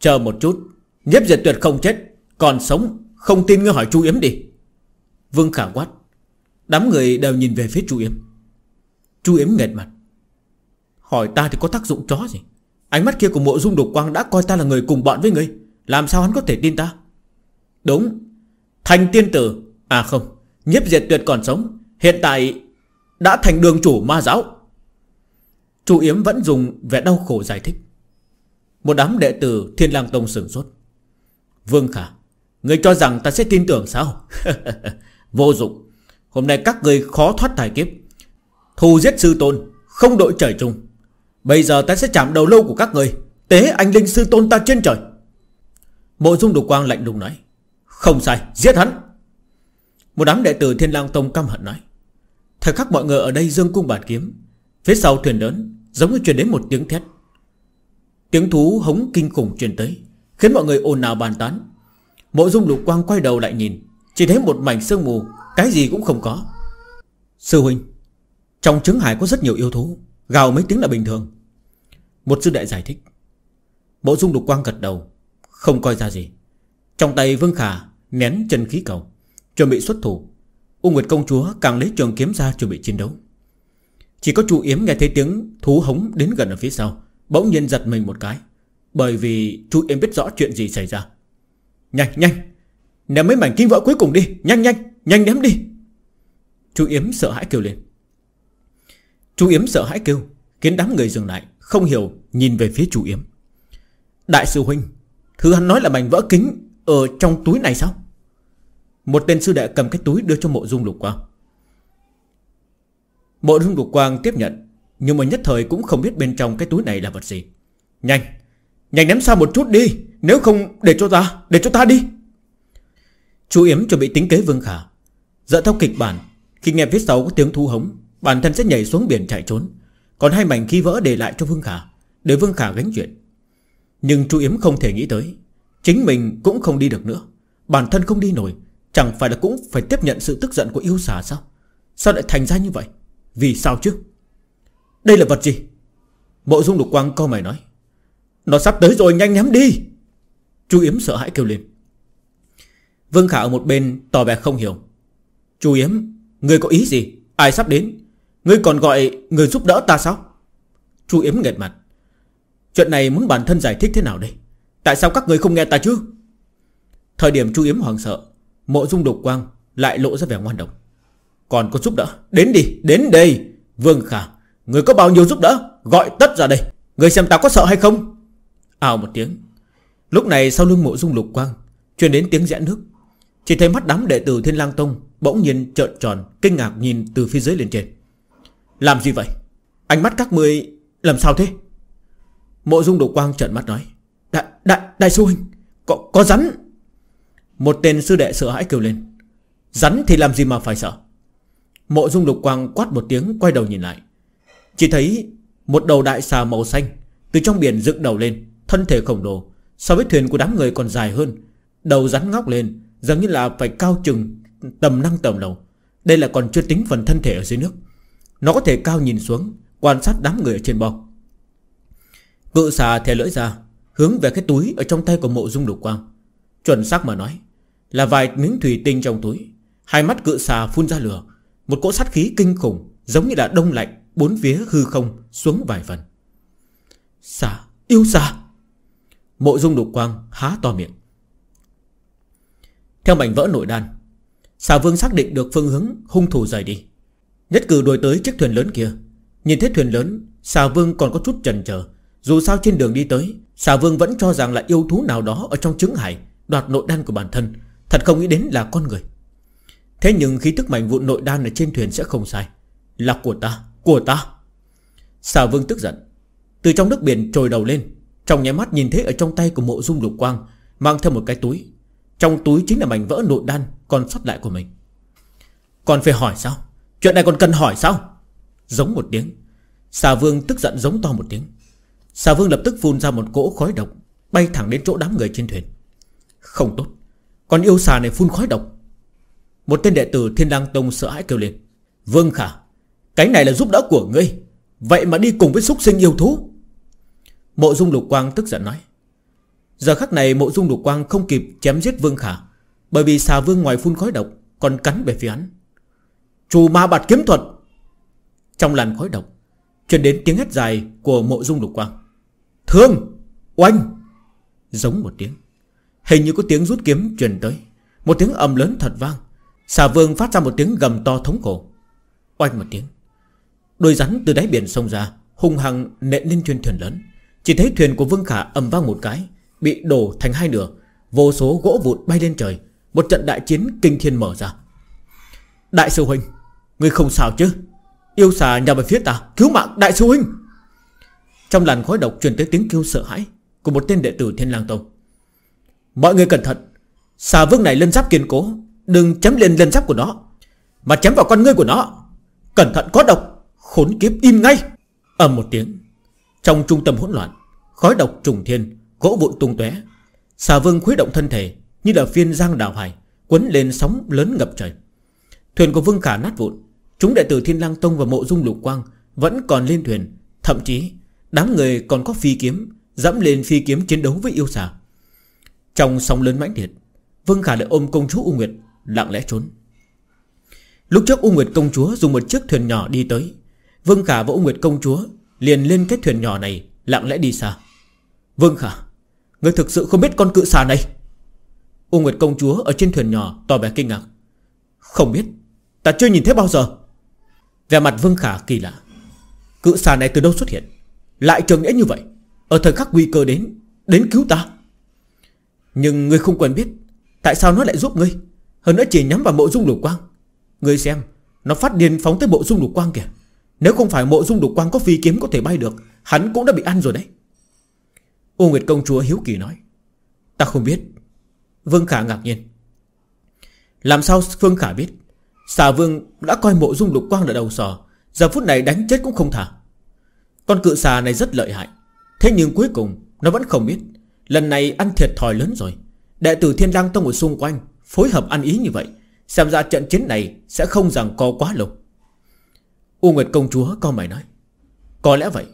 Chờ một chút Nhếp diệt tuyệt không chết Còn sống Không tin ngươi hỏi chu Yếm đi Vương khả quát Đám người đều nhìn về phía chu Yếm chu Yếm nghệt mặt Hỏi ta thì có tác dụng chó gì Ánh mắt kia của mộ dung đục quang đã coi ta là người cùng bọn với ngươi Làm sao hắn có thể tin ta Đúng Thành tiên tử À không Nhiếp diệt tuyệt còn sống Hiện tại đã thành đường chủ ma giáo chủ Yếm vẫn dùng vẻ đau khổ giải thích Một đám đệ tử Thiên lang Tông sửng sốt Vương Khả Người cho rằng ta sẽ tin tưởng sao (laughs) Vô dụng Hôm nay các người khó thoát tài kiếp Thù giết sư tôn Không đội trời chung Bây giờ ta sẽ chạm đầu lâu của các người Tế anh linh sư tôn ta trên trời Mộ dung đục quang lạnh lùng nói Không sai giết hắn Một đám đệ tử Thiên lang Tông căm hận nói Thời khắc mọi người ở đây dương cung bản kiếm Phía sau thuyền lớn Giống như truyền đến một tiếng thét Tiếng thú hống kinh khủng truyền tới Khiến mọi người ồn ào bàn tán Mộ dung lục quang quay đầu lại nhìn Chỉ thấy một mảnh sương mù Cái gì cũng không có Sư huynh Trong trứng hải có rất nhiều yêu thú Gào mấy tiếng là bình thường Một sư đệ giải thích Mộ dung lục quang gật đầu Không coi ra gì Trong tay Vương Khả nén chân khí cầu Chuẩn bị xuất thủ U Nguyệt công chúa càng lấy trường kiếm ra chuẩn bị chiến đấu Chỉ có chủ Yếm nghe thấy tiếng thú hống đến gần ở phía sau Bỗng nhiên giật mình một cái Bởi vì chủ Yếm biết rõ chuyện gì xảy ra Nhanh nhanh Ném mấy mảnh kim vỡ cuối cùng đi Nhanh nhanh nhanh ném đi Chủ Yếm sợ hãi kêu lên Chủ Yếm sợ hãi kêu Khiến đám người dừng lại Không hiểu nhìn về phía chủ Yếm Đại sư Huynh Thứ hắn nói là mảnh vỡ kính Ở trong túi này sao một tên sư đệ cầm cái túi đưa cho mộ dung lục quang Mộ dung lục quang tiếp nhận Nhưng mà nhất thời cũng không biết bên trong cái túi này là vật gì Nhanh Nhanh ném xa một chút đi Nếu không để cho ta Để cho ta đi Chú Yếm chuẩn bị tính kế Vương Khả Dựa theo kịch bản Khi nghe phía sau có tiếng thu hống Bản thân sẽ nhảy xuống biển chạy trốn Còn hai mảnh khi vỡ để lại cho Vương Khả Để Vương Khả gánh chuyện Nhưng chú Yếm không thể nghĩ tới Chính mình cũng không đi được nữa Bản thân không đi nổi Chẳng phải là cũng phải tiếp nhận sự tức giận của yêu xà sao Sao lại thành ra như vậy Vì sao chứ Đây là vật gì bộ dung lục quang co mày nói Nó sắp tới rồi nhanh ném đi Chu Yếm sợ hãi kêu lên Vương Khả ở một bên tỏ vẻ không hiểu Chu Yếm Người có ý gì Ai sắp đến người còn gọi người giúp đỡ ta sao Chu Yếm nghẹt mặt Chuyện này muốn bản thân giải thích thế nào đây Tại sao các người không nghe ta chứ Thời điểm Chu Yếm hoàng sợ Mộ dung độc quang lại lộ ra vẻ ngoan độc Còn có giúp đỡ Đến đi, đến đây Vương Khả, người có bao nhiêu giúp đỡ Gọi tất ra đây Người xem ta có sợ hay không Ào một tiếng Lúc này sau lưng mộ dung lục quang Truyền đến tiếng rẽ nước Chỉ thấy mắt đám đệ tử Thiên lang Tông Bỗng nhiên trợn tròn Kinh ngạc nhìn từ phía dưới lên trên Làm gì vậy Ánh mắt các ngươi làm sao thế Mộ dung Lục quang trợn mắt nói Đại, đại, đại sư huynh Có, có rắn một tên sư đệ sợ hãi kêu lên Rắn thì làm gì mà phải sợ Mộ dung lục quang quát một tiếng Quay đầu nhìn lại Chỉ thấy một đầu đại xà màu xanh Từ trong biển dựng đầu lên Thân thể khổng lồ So với thuyền của đám người còn dài hơn Đầu rắn ngóc lên Giống như là phải cao chừng tầm năng tầm đầu Đây là còn chưa tính phần thân thể ở dưới nước Nó có thể cao nhìn xuống Quan sát đám người ở trên bong Cự xà thè lưỡi ra Hướng về cái túi ở trong tay của mộ dung lục quang Chuẩn xác mà nói là vài miếng thủy tinh trong túi Hai mắt cự xà phun ra lửa Một cỗ sát khí kinh khủng Giống như là đông lạnh Bốn phía hư không xuống vài phần Xà, yêu xà Mộ dung đục quang há to miệng Theo mảnh vỡ nội đan Xà vương xác định được phương hướng hung thủ rời đi Nhất cử đuổi tới chiếc thuyền lớn kia Nhìn thấy thuyền lớn Xà vương còn có chút chần chờ Dù sao trên đường đi tới Xà vương vẫn cho rằng là yêu thú nào đó Ở trong trứng hải Đoạt nội đan của bản thân Thật không nghĩ đến là con người Thế nhưng khí tức mạnh vụn nội đan ở trên thuyền sẽ không sai Là của ta, của ta Xà vương tức giận Từ trong nước biển trồi đầu lên Trong nháy mắt nhìn thấy ở trong tay của mộ dung lục quang Mang theo một cái túi Trong túi chính là mảnh vỡ nội đan còn sót lại của mình Còn phải hỏi sao Chuyện này còn cần hỏi sao Giống một tiếng Xà vương tức giận giống to một tiếng Xà vương lập tức phun ra một cỗ khói độc Bay thẳng đến chỗ đám người trên thuyền Không tốt còn yêu xà này phun khói độc Một tên đệ tử Thiên Lang Tông sợ hãi kêu lên Vương Khả Cái này là giúp đỡ của ngươi Vậy mà đi cùng với súc sinh yêu thú Mộ dung lục quang tức giận nói Giờ khắc này mộ dung lục quang không kịp chém giết Vương Khả Bởi vì xà vương ngoài phun khói độc Còn cắn về phía hắn Chù ma bạt kiếm thuật Trong làn khói độc truyền đến tiếng hét dài của mộ dung lục quang Thương Oanh Giống một tiếng Hình như có tiếng rút kiếm truyền tới Một tiếng ầm lớn thật vang Xà vương phát ra một tiếng gầm to thống cổ Oanh một tiếng Đôi rắn từ đáy biển sông ra Hung hăng nện lên trên thuyền lớn Chỉ thấy thuyền của Vương Khả ầm vang một cái Bị đổ thành hai nửa Vô số gỗ vụt bay lên trời Một trận đại chiến kinh thiên mở ra Đại sư Huynh Người không sao chứ Yêu xà nhằm về phía ta Cứu mạng đại sư Huynh Trong làn khói độc truyền tới tiếng kêu sợ hãi Của một tên đệ tử Thiên lang Tông Mọi người cẩn thận Xà vương này lân giáp kiên cố Đừng chém lên lân giáp của nó Mà chém vào con ngươi của nó Cẩn thận có độc Khốn kiếp im ngay ầm một tiếng Trong trung tâm hỗn loạn Khói độc trùng thiên Gỗ vụn tung tóe Xà vương khuấy động thân thể Như là phiên giang đảo hải Quấn lên sóng lớn ngập trời Thuyền của vương khả nát vụn Chúng đệ tử Thiên Lang Tông và Mộ Dung Lục Quang Vẫn còn lên thuyền Thậm chí đám người còn có phi kiếm Dẫm lên phi kiếm chiến đấu với yêu xà trong sóng lớn mãnh liệt Vương Khả lại ôm công chúa U Nguyệt Lặng lẽ trốn Lúc trước U Nguyệt công chúa dùng một chiếc thuyền nhỏ đi tới Vương Khả và U Nguyệt công chúa Liền lên cái thuyền nhỏ này Lặng lẽ đi xa Vương Khả Người thực sự không biết con cự xà này U Nguyệt công chúa ở trên thuyền nhỏ Tỏ vẻ kinh ngạc Không biết Ta chưa nhìn thấy bao giờ vẻ mặt Vương Khả kỳ lạ Cự xà này từ đâu xuất hiện Lại trường nghĩa như vậy Ở thời khắc nguy cơ đến Đến cứu ta nhưng ngươi không cần biết Tại sao nó lại giúp ngươi Hơn nữa chỉ nhắm vào mộ dung lục quang Ngươi xem Nó phát điên phóng tới bộ dung lục quang kìa Nếu không phải mộ dung lục quang có phi kiếm có thể bay được Hắn cũng đã bị ăn rồi đấy U Nguyệt công chúa hiếu kỳ nói Ta không biết Vương Khả ngạc nhiên Làm sao Vương Khả biết Xà Vương đã coi mộ dung lục quang là đầu sò Giờ phút này đánh chết cũng không thả Con cự xà này rất lợi hại Thế nhưng cuối cùng nó vẫn không biết Lần này ăn thiệt thòi lớn rồi Đệ tử Thiên Lang Tông ở xung quanh Phối hợp ăn ý như vậy Xem ra trận chiến này sẽ không rằng co quá lâu U Nguyệt công chúa co mày nói Có lẽ vậy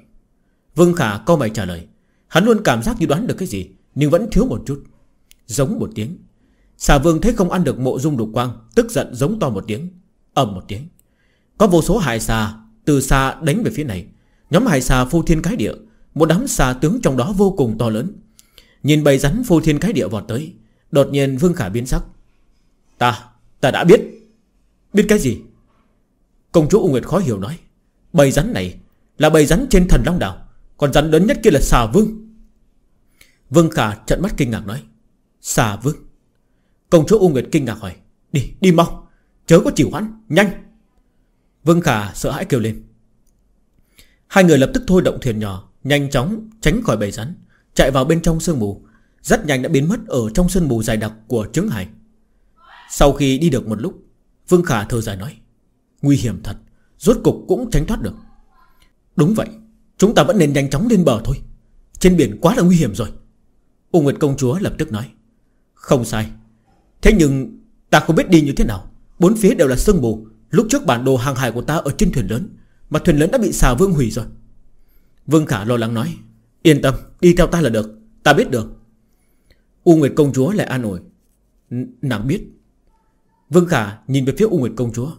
Vương Khả co mày trả lời Hắn luôn cảm giác như đoán được cái gì Nhưng vẫn thiếu một chút Giống một tiếng Xà vương thấy không ăn được mộ dung đục quang Tức giận giống to một tiếng ầm một tiếng Có vô số hải xà từ xa đánh về phía này Nhóm hải xà phu thiên cái địa Một đám xà tướng trong đó vô cùng to lớn Nhìn bầy rắn phô thiên cái địa vọt tới Đột nhiên Vương Khả biến sắc Ta, ta đã biết Biết cái gì Công chúa U Nguyệt khó hiểu nói Bầy rắn này là bầy rắn trên thần Long Đảo Còn rắn lớn nhất kia là xà vương Vương Khả trận mắt kinh ngạc nói Xà vương Công chúa U Nguyệt kinh ngạc hỏi Đi, đi mau, chớ có chịu hoãn, nhanh Vương Khả sợ hãi kêu lên Hai người lập tức thôi động thuyền nhỏ Nhanh chóng tránh khỏi bầy rắn Chạy vào bên trong sương mù Rất nhanh đã biến mất ở trong sương mù dài đặc của trứng hải Sau khi đi được một lúc Vương Khả thở dài nói Nguy hiểm thật Rốt cục cũng tránh thoát được Đúng vậy Chúng ta vẫn nên nhanh chóng lên bờ thôi Trên biển quá là nguy hiểm rồi U Nguyệt công chúa lập tức nói Không sai Thế nhưng ta không biết đi như thế nào Bốn phía đều là sương mù Lúc trước bản đồ hàng hải của ta ở trên thuyền lớn Mà thuyền lớn đã bị xà vương hủy rồi Vương Khả lo lắng nói Yên tâm đi theo ta là được Ta biết được U Nguyệt công chúa lại an ủi Nàng biết Vương Khả nhìn về phía U Nguyệt công chúa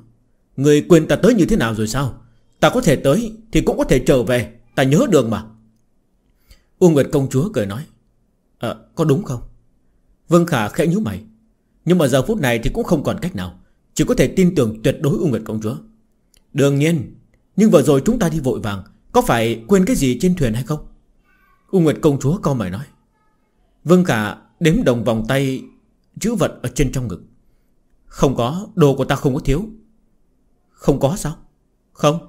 Người quên ta tới như thế nào rồi sao Ta có thể tới thì cũng có thể trở về Ta nhớ đường mà U Nguyệt công chúa cười nói Ờ có đúng không Vương Khả khẽ nhíu mày Nhưng mà giờ phút này thì cũng không còn cách nào Chỉ có thể tin tưởng tuyệt đối U Nguyệt công chúa Đương nhiên Nhưng vừa rồi chúng ta đi vội vàng Có phải quên cái gì trên thuyền hay không U Nguyệt công chúa co mày nói Vương Khả đếm đồng vòng tay Chữ vật ở trên trong ngực Không có, đồ của ta không có thiếu Không có sao Không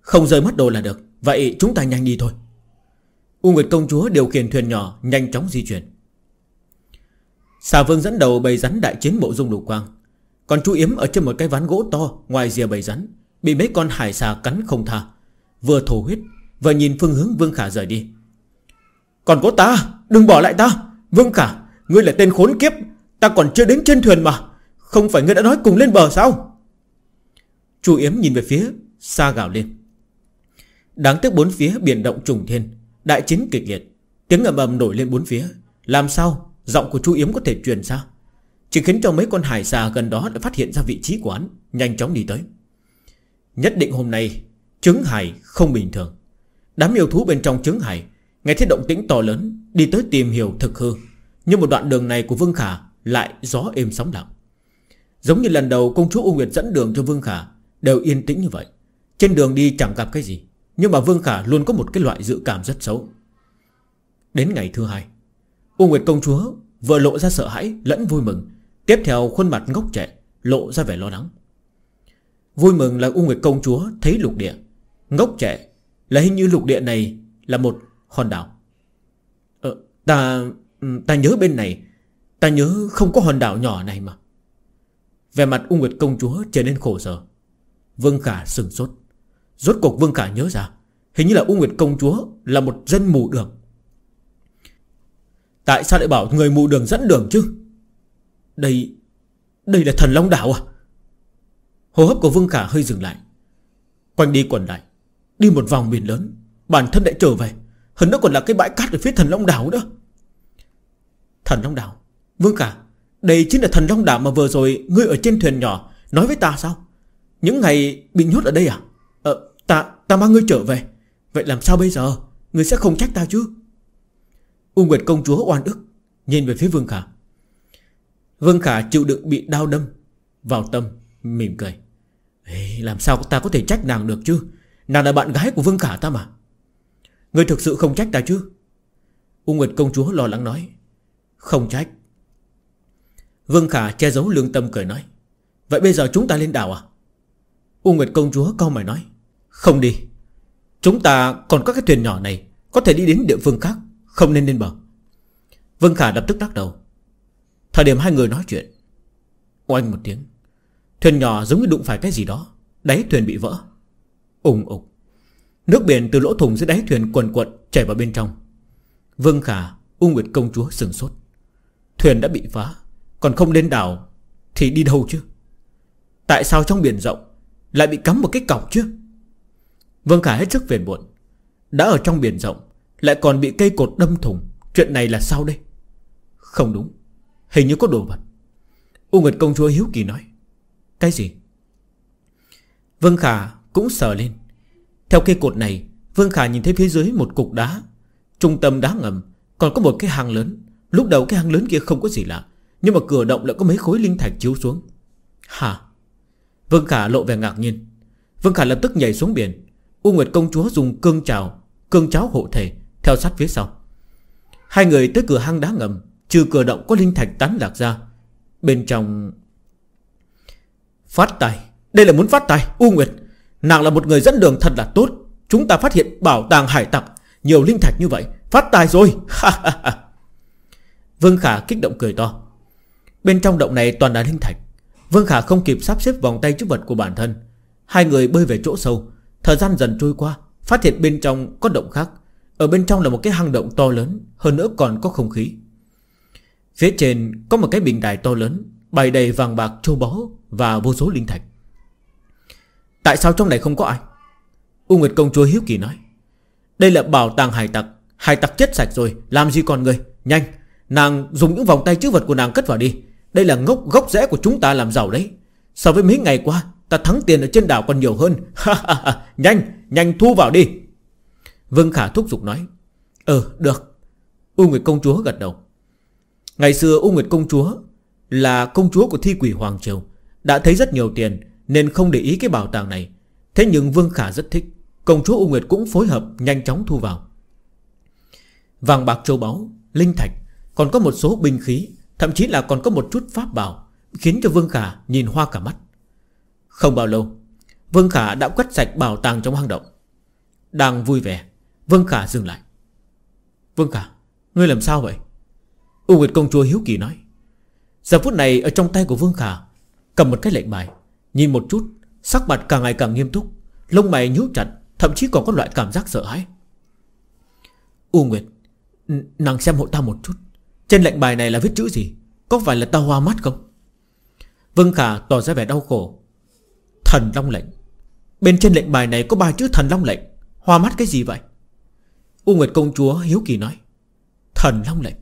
Không rơi mất đồ là được Vậy chúng ta nhanh đi thôi U Nguyệt công chúa điều khiển thuyền nhỏ Nhanh chóng di chuyển Xà vương dẫn đầu bầy rắn đại chiến bộ dung lục quang Còn chú yếm ở trên một cái ván gỗ to Ngoài rìa bầy rắn Bị mấy con hải xà cắn không tha Vừa thổ huyết Vừa nhìn phương hướng vương khả rời đi còn có ta Đừng bỏ lại ta Vương Khả Ngươi là tên khốn kiếp Ta còn chưa đến trên thuyền mà Không phải ngươi đã nói cùng lên bờ sao Chu Yếm nhìn về phía Xa gào lên Đáng tiếc bốn phía biển động trùng thiên Đại chiến kịch liệt Tiếng ầm ầm nổi lên bốn phía Làm sao giọng của Chu Yếm có thể truyền ra Chỉ khiến cho mấy con hải xà gần đó đã phát hiện ra vị trí của hắn Nhanh chóng đi tới Nhất định hôm nay Trứng hải không bình thường Đám yêu thú bên trong trứng hải Nghe thấy động tĩnh to lớn Đi tới tìm hiểu thực hư Nhưng một đoạn đường này của Vương Khả Lại gió êm sóng lặng Giống như lần đầu công chúa U Nguyệt dẫn đường cho Vương Khả Đều yên tĩnh như vậy Trên đường đi chẳng gặp cái gì Nhưng mà Vương Khả luôn có một cái loại dự cảm rất xấu Đến ngày thứ hai U Nguyệt công chúa vừa lộ ra sợ hãi lẫn vui mừng Tiếp theo khuôn mặt ngốc trẻ Lộ ra vẻ lo lắng Vui mừng là U Nguyệt công chúa thấy lục địa Ngốc trẻ là hình như lục địa này Là một hòn đảo ờ, Ta ta nhớ bên này Ta nhớ không có hòn đảo nhỏ này mà Về mặt U Nguyệt công chúa trở nên khổ sở Vương Khả sừng sốt Rốt cuộc Vương Khả nhớ ra Hình như là U Nguyệt công chúa là một dân mù đường Tại sao lại bảo người mù đường dẫn đường chứ Đây Đây là thần Long Đảo à Hô hấp của Vương Khả hơi dừng lại Quanh đi quẩn lại Đi một vòng biển lớn Bản thân đã trở về hơn nữa còn là cái bãi cát ở phía thần Long Đảo đó Thần Long Đảo Vương cả Đây chính là thần Long Đảo mà vừa rồi Ngươi ở trên thuyền nhỏ Nói với ta sao Những ngày bị nhốt ở đây à Ờ ta Ta mang ngươi trở về Vậy làm sao bây giờ Ngươi sẽ không trách ta chứ U Nguyệt công chúa oan ức Nhìn về phía Vương Khả Vương Khả chịu đựng bị đau đâm Vào tâm mỉm cười Ê, Làm sao ta có thể trách nàng được chứ Nàng là bạn gái của Vương Khả ta mà Người thực sự không trách ta chứ U Nguyệt công chúa lo lắng nói Không trách Vương Khả che giấu lương tâm cười nói Vậy bây giờ chúng ta lên đảo à U Nguyệt công chúa câu mày nói Không đi Chúng ta còn có cái thuyền nhỏ này Có thể đi đến địa phương khác Không nên lên bờ Vương Khả lập tức đắc đầu Thời điểm hai người nói chuyện Oanh một tiếng Thuyền nhỏ giống như đụng phải cái gì đó Đáy thuyền bị vỡ Úng ục Nước biển từ lỗ thùng dưới đáy thuyền quần quật chảy vào bên trong Vương Khả U Nguyệt công chúa sửng sốt Thuyền đã bị phá Còn không lên đảo Thì đi đâu chứ Tại sao trong biển rộng Lại bị cắm một cái cọc chứ Vương Khả hết sức phiền muộn Đã ở trong biển rộng Lại còn bị cây cột đâm thủng, Chuyện này là sao đây Không đúng Hình như có đồ vật U Nguyệt công chúa hiếu kỳ nói Cái gì Vương Khả cũng sờ lên theo cây cột này Vương Khả nhìn thấy phía dưới một cục đá Trung tâm đá ngầm Còn có một cái hang lớn Lúc đầu cái hang lớn kia không có gì lạ Nhưng mà cửa động lại có mấy khối linh thạch chiếu xuống Hả Vương Khả lộ vẻ ngạc nhiên Vương Khả lập tức nhảy xuống biển U Nguyệt công chúa dùng cương trào Cương cháo hộ thể Theo sát phía sau Hai người tới cửa hang đá ngầm Trừ cửa động có linh thạch tán lạc ra Bên trong Phát tài Đây là muốn phát tài U Nguyệt Nàng là một người dẫn đường thật là tốt Chúng ta phát hiện bảo tàng hải tặc Nhiều linh thạch như vậy Phát tài rồi (laughs) Vương Khả kích động cười to Bên trong động này toàn là linh thạch Vương Khả không kịp sắp xếp vòng tay chức vật của bản thân Hai người bơi về chỗ sâu Thời gian dần trôi qua Phát hiện bên trong có động khác Ở bên trong là một cái hang động to lớn Hơn nữa còn có không khí Phía trên có một cái bình đài to lớn Bày đầy vàng bạc châu báu Và vô số linh thạch Tại sao trong này không có ai U Nguyệt công chúa hiếu kỳ nói Đây là bảo tàng hải tặc Hải tặc chết sạch rồi Làm gì còn người Nhanh Nàng dùng những vòng tay chữ vật của nàng cất vào đi Đây là ngốc gốc rẽ của chúng ta làm giàu đấy So với mấy ngày qua Ta thắng tiền ở trên đảo còn nhiều hơn (laughs) Nhanh Nhanh thu vào đi Vương Khả thúc giục nói Ừ được U Nguyệt công chúa gật đầu Ngày xưa U Nguyệt công chúa Là công chúa của thi quỷ Hoàng Triều Đã thấy rất nhiều tiền nên không để ý cái bảo tàng này Thế nhưng Vương Khả rất thích Công chúa U Nguyệt cũng phối hợp nhanh chóng thu vào Vàng bạc châu báu Linh thạch Còn có một số binh khí Thậm chí là còn có một chút pháp bảo Khiến cho Vương Khả nhìn hoa cả mắt Không bao lâu Vương Khả đã quét sạch bảo tàng trong hang động Đang vui vẻ Vương Khả dừng lại Vương Khả Ngươi làm sao vậy U Nguyệt công chúa hiếu kỳ nói Giờ phút này ở trong tay của Vương Khả Cầm một cái lệnh bài Nhìn một chút Sắc mặt càng ngày càng nghiêm túc Lông mày nhú chặt Thậm chí còn có loại cảm giác sợ hãi U Nguyệt Nàng xem hộ ta một chút Trên lệnh bài này là viết chữ gì Có phải là ta hoa mắt không Vân Khả tỏ ra vẻ đau khổ Thần Long lệnh Bên trên lệnh bài này có ba chữ thần Long lệnh Hoa mắt cái gì vậy U Nguyệt công chúa hiếu kỳ nói Thần Long lệnh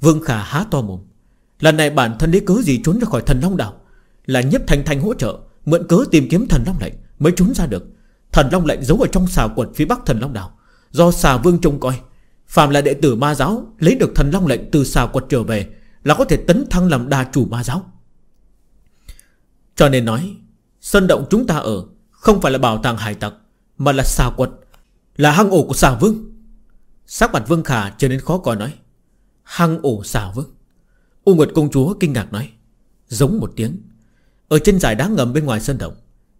Vương Khả há to mồm Lần này bản thân lấy cớ gì trốn ra khỏi thần Long đảo là nhiếp thành thành hỗ trợ Mượn cớ tìm kiếm thần long lệnh Mới trốn ra được Thần long lệnh giấu ở trong xà quật phía bắc thần long đảo Do xà vương trông coi Phạm là đệ tử ma giáo Lấy được thần long lệnh từ xà quật trở về Là có thể tấn thăng làm đa chủ ma giáo Cho nên nói sân động chúng ta ở Không phải là bảo tàng hải tặc Mà là xà quật Là hang ổ của xà vương Sắc mặt vương khả trở nên khó coi nói Hang ổ xà vương U Nguyệt công chúa kinh ngạc nói Giống một tiếng ở trên giải đá ngầm bên ngoài sân động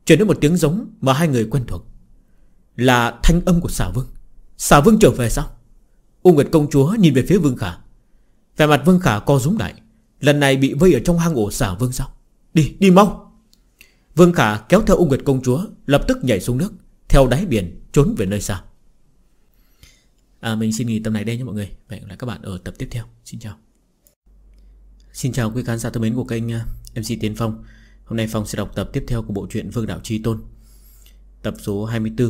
truyền đến một tiếng giống mà hai người quen thuộc Là thanh âm của xà vương Xà vương trở về sao U Nguyệt công chúa nhìn về phía Vương Khả vẻ mặt Vương Khả co rúm lại Lần này bị vây ở trong hang ổ xà vương sao Đi, đi mau Vương Khả kéo theo U Nguyệt công chúa Lập tức nhảy xuống nước Theo đáy biển trốn về nơi xa à, Mình xin nghỉ tập này đây nhé mọi người Vậy lại các bạn ở tập tiếp theo Xin chào Xin chào quý khán giả thân mến của kênh à, MC Tiến Phong Hôm nay Phong sẽ đọc tập tiếp theo của bộ truyện Vương Đảo Chi Tôn Tập số 24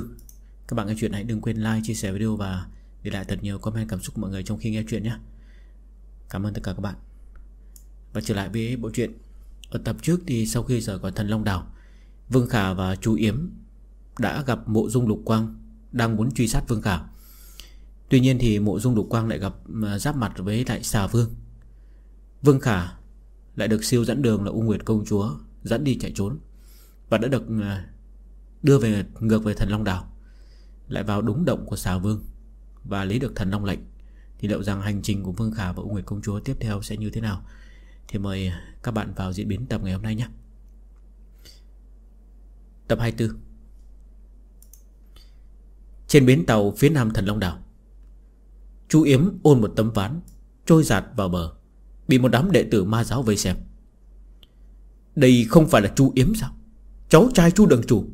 Các bạn nghe chuyện hãy đừng quên like, chia sẻ video và để lại thật nhiều comment cảm xúc của mọi người trong khi nghe chuyện nhé Cảm ơn tất cả các bạn Và trở lại với bộ truyện Ở tập trước thì sau khi rời khỏi thần Long Đảo Vương Khả và chú Yếm đã gặp mộ dung lục quang đang muốn truy sát Vương Khả Tuy nhiên thì mộ dung lục quang lại gặp à, giáp mặt với đại xà vương Vương Khả lại được siêu dẫn đường là U Nguyệt Công Chúa dẫn đi chạy trốn Và đã được ờ, đưa về ngược về thần Long Đảo Lại vào đúng động của xà vương Và lấy được thần Long lệnh Thì liệu rằng hành trình của Vương Khả và Úng Nguyệt Công Chúa tiếp theo sẽ như thế nào Thì mời các bạn vào diễn biến tập ngày hôm nay nhé Tập 24 Trên bến tàu phía nam thần Long Đảo Chú Yếm ôn một tấm ván Trôi giạt vào bờ Bị một đám đệ tử ma giáo vây xem đây không phải là chu yếm sao Cháu trai chu đường chủ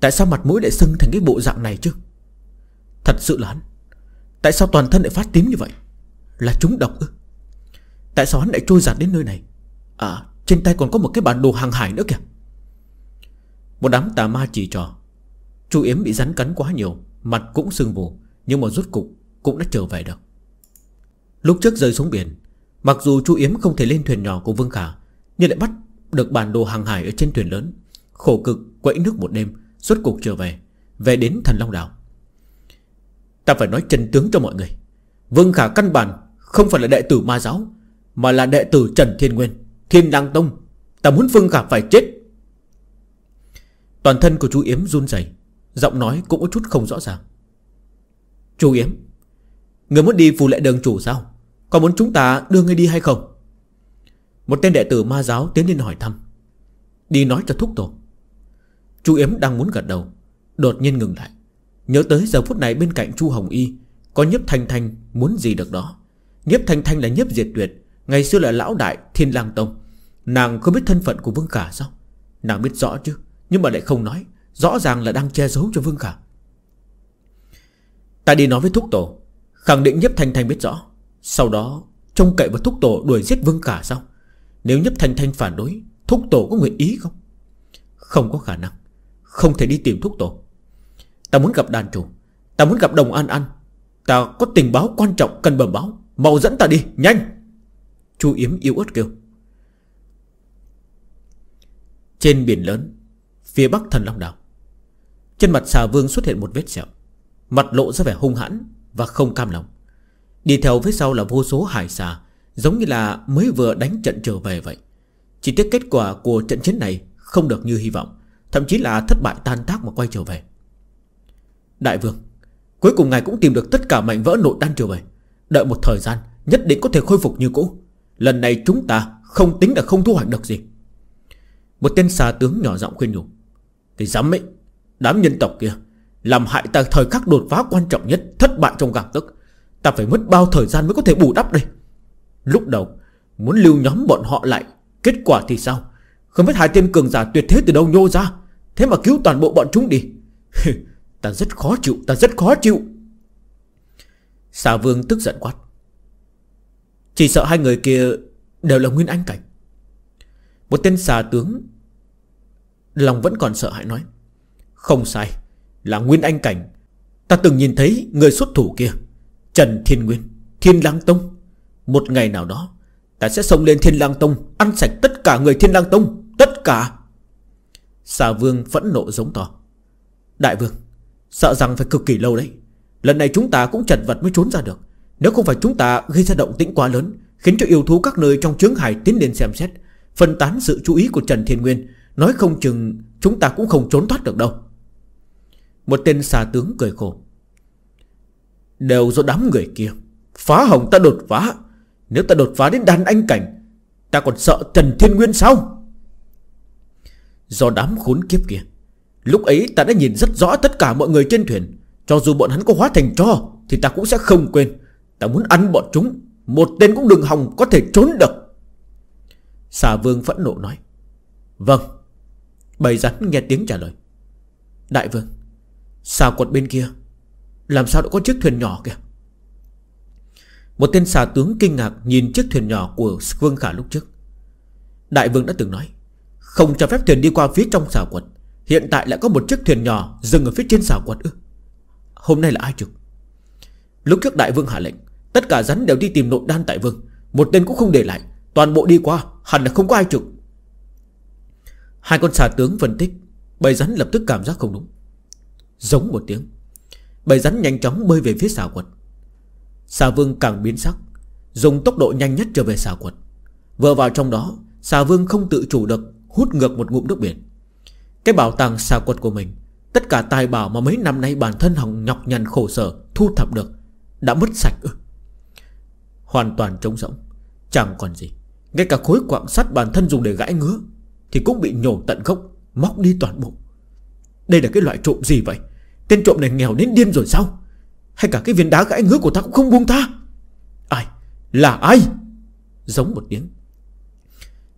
Tại sao mặt mũi lại sưng thành cái bộ dạng này chứ Thật sự là hắn Tại sao toàn thân lại phát tím như vậy Là chúng độc ư Tại sao hắn lại trôi giạt đến nơi này À trên tay còn có một cái bản đồ hàng hải nữa kìa Một đám tà ma chỉ trò Chu Yếm bị rắn cắn quá nhiều Mặt cũng sưng vù Nhưng mà rốt cục cũng đã trở về được Lúc trước rơi xuống biển Mặc dù Chu Yếm không thể lên thuyền nhỏ của Vương Khả Nhưng lại bắt được bản đồ hàng hải ở trên thuyền lớn Khổ cực quẫy nước một đêm Suốt cuộc trở về Về đến thần Long Đảo Ta phải nói chân tướng cho mọi người Vương Khả căn bản không phải là đệ tử ma giáo Mà là đệ tử Trần Thiên Nguyên Thiên Đăng Tông Ta muốn Vương Khả phải chết Toàn thân của chú Yếm run rẩy Giọng nói cũng có chút không rõ ràng Chú Yếm Người muốn đi phù lệ đường chủ sao Có muốn chúng ta đưa người đi hay không một tên đệ tử ma giáo tiến lên hỏi thăm Đi nói cho thúc tổ Chu Yếm đang muốn gật đầu Đột nhiên ngừng lại Nhớ tới giờ phút này bên cạnh Chu Hồng Y Có nhiếp thanh thanh muốn gì được đó Nhiếp thanh thanh là nhiếp diệt tuyệt Ngày xưa là lão đại thiên lang tông Nàng không biết thân phận của Vương Khả sao Nàng biết rõ chứ Nhưng mà lại không nói Rõ ràng là đang che giấu cho Vương Khả Ta đi nói với Thúc Tổ Khẳng định Nhếp Thanh Thanh biết rõ Sau đó trông cậy vào Thúc Tổ đuổi giết Vương Khả sao nếu nhấp thanh thanh phản đối Thúc tổ có nguyện ý không Không có khả năng Không thể đi tìm thúc tổ Ta muốn gặp đàn chủ Ta muốn gặp đồng an an Ta có tình báo quan trọng cần bẩm báo Mau dẫn ta đi nhanh Chu Yếm yếu ớt kêu Trên biển lớn Phía bắc thần Long Đảo Trên mặt xà vương xuất hiện một vết sẹo Mặt lộ ra vẻ hung hãn Và không cam lòng Đi theo phía sau là vô số hải xà Giống như là mới vừa đánh trận trở về vậy Chỉ tiếc kết quả của trận chiến này Không được như hy vọng Thậm chí là thất bại tan tác mà quay trở về Đại vương Cuối cùng ngài cũng tìm được tất cả mảnh vỡ nội đan trở về Đợi một thời gian Nhất định có thể khôi phục như cũ Lần này chúng ta không tính là không thu hoạch được gì Một tên xà tướng nhỏ giọng khuyên nhủ Cái dám ấy Đám nhân tộc kia Làm hại ta thời khắc đột phá quan trọng nhất Thất bại trong gàng tức Ta phải mất bao thời gian mới có thể bù đắp đây Lúc đầu Muốn lưu nhóm bọn họ lại Kết quả thì sao Không biết hai tên cường giả tuyệt thế từ đâu nhô ra Thế mà cứu toàn bộ bọn chúng đi (laughs) Ta rất khó chịu Ta rất khó chịu Xà vương tức giận quát Chỉ sợ hai người kia Đều là nguyên anh cảnh Một tên xà tướng Lòng vẫn còn sợ hãi nói Không sai Là nguyên anh cảnh Ta từng nhìn thấy người xuất thủ kia Trần Thiên Nguyên Thiên Lang Tông một ngày nào đó Ta sẽ xông lên Thiên Lang Tông Ăn sạch tất cả người Thiên Lang Tông Tất cả Xà Vương phẫn nộ giống to Đại Vương Sợ rằng phải cực kỳ lâu đấy Lần này chúng ta cũng chật vật mới trốn ra được Nếu không phải chúng ta gây ra động tĩnh quá lớn Khiến cho yêu thú các nơi trong chướng hải tiến lên xem xét Phân tán sự chú ý của Trần Thiên Nguyên Nói không chừng chúng ta cũng không trốn thoát được đâu Một tên xà tướng cười khổ Đều do đám người kia Phá hỏng ta đột phá nếu ta đột phá đến đàn anh cảnh Ta còn sợ Trần Thiên Nguyên sao Do đám khốn kiếp kia Lúc ấy ta đã nhìn rất rõ tất cả mọi người trên thuyền Cho dù bọn hắn có hóa thành cho, Thì ta cũng sẽ không quên Ta muốn ăn bọn chúng Một tên cũng đừng hòng có thể trốn được Xà vương phẫn nộ nói Vâng Bầy rắn nghe tiếng trả lời Đại vương Xà quật bên kia Làm sao đã có chiếc thuyền nhỏ kìa một tên xà tướng kinh ngạc nhìn chiếc thuyền nhỏ của Vương Khả lúc trước Đại vương đã từng nói Không cho phép thuyền đi qua phía trong xà quật Hiện tại lại có một chiếc thuyền nhỏ dừng ở phía trên xà quật ư Hôm nay là ai trực Lúc trước đại vương hạ lệnh Tất cả rắn đều đi tìm nội đan tại vương Một tên cũng không để lại Toàn bộ đi qua hẳn là không có ai trực Hai con xà tướng phân tích Bầy rắn lập tức cảm giác không đúng Giống một tiếng Bầy rắn nhanh chóng bơi về phía xà quật Xà vương càng biến sắc Dùng tốc độ nhanh nhất trở về xà quật Vừa vào trong đó Xà vương không tự chủ được Hút ngược một ngụm nước biển Cái bảo tàng xà quật của mình Tất cả tài bảo mà mấy năm nay bản thân hỏng nhọc nhằn khổ sở Thu thập được Đã mất sạch ư Hoàn toàn trống rỗng Chẳng còn gì Ngay cả khối quạng sắt bản thân dùng để gãi ngứa Thì cũng bị nhổ tận gốc Móc đi toàn bộ Đây là cái loại trộm gì vậy Tên trộm này nghèo đến điên rồi sao hay cả cái viên đá gãi ngứa của ta cũng không buông tha Ai Là ai Giống một tiếng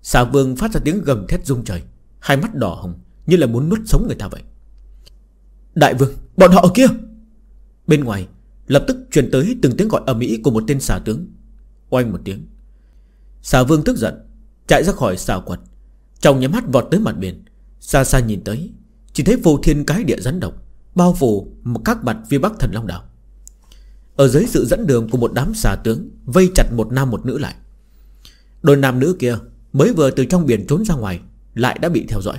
Xà vương phát ra tiếng gầm thét rung trời Hai mắt đỏ hồng Như là muốn nuốt sống người ta vậy Đại vương Bọn họ ở kia Bên ngoài Lập tức truyền tới từng tiếng gọi ở mỹ của một tên xà tướng Oanh một tiếng Xà vương tức giận Chạy ra khỏi xà quật Trong nhắm mắt vọt tới mặt biển Xa xa nhìn tới Chỉ thấy vô thiên cái địa rắn độc Bao phủ một các mặt phía bắc thần long đảo ở dưới sự dẫn đường của một đám xà tướng Vây chặt một nam một nữ lại Đôi nam nữ kia Mới vừa từ trong biển trốn ra ngoài Lại đã bị theo dõi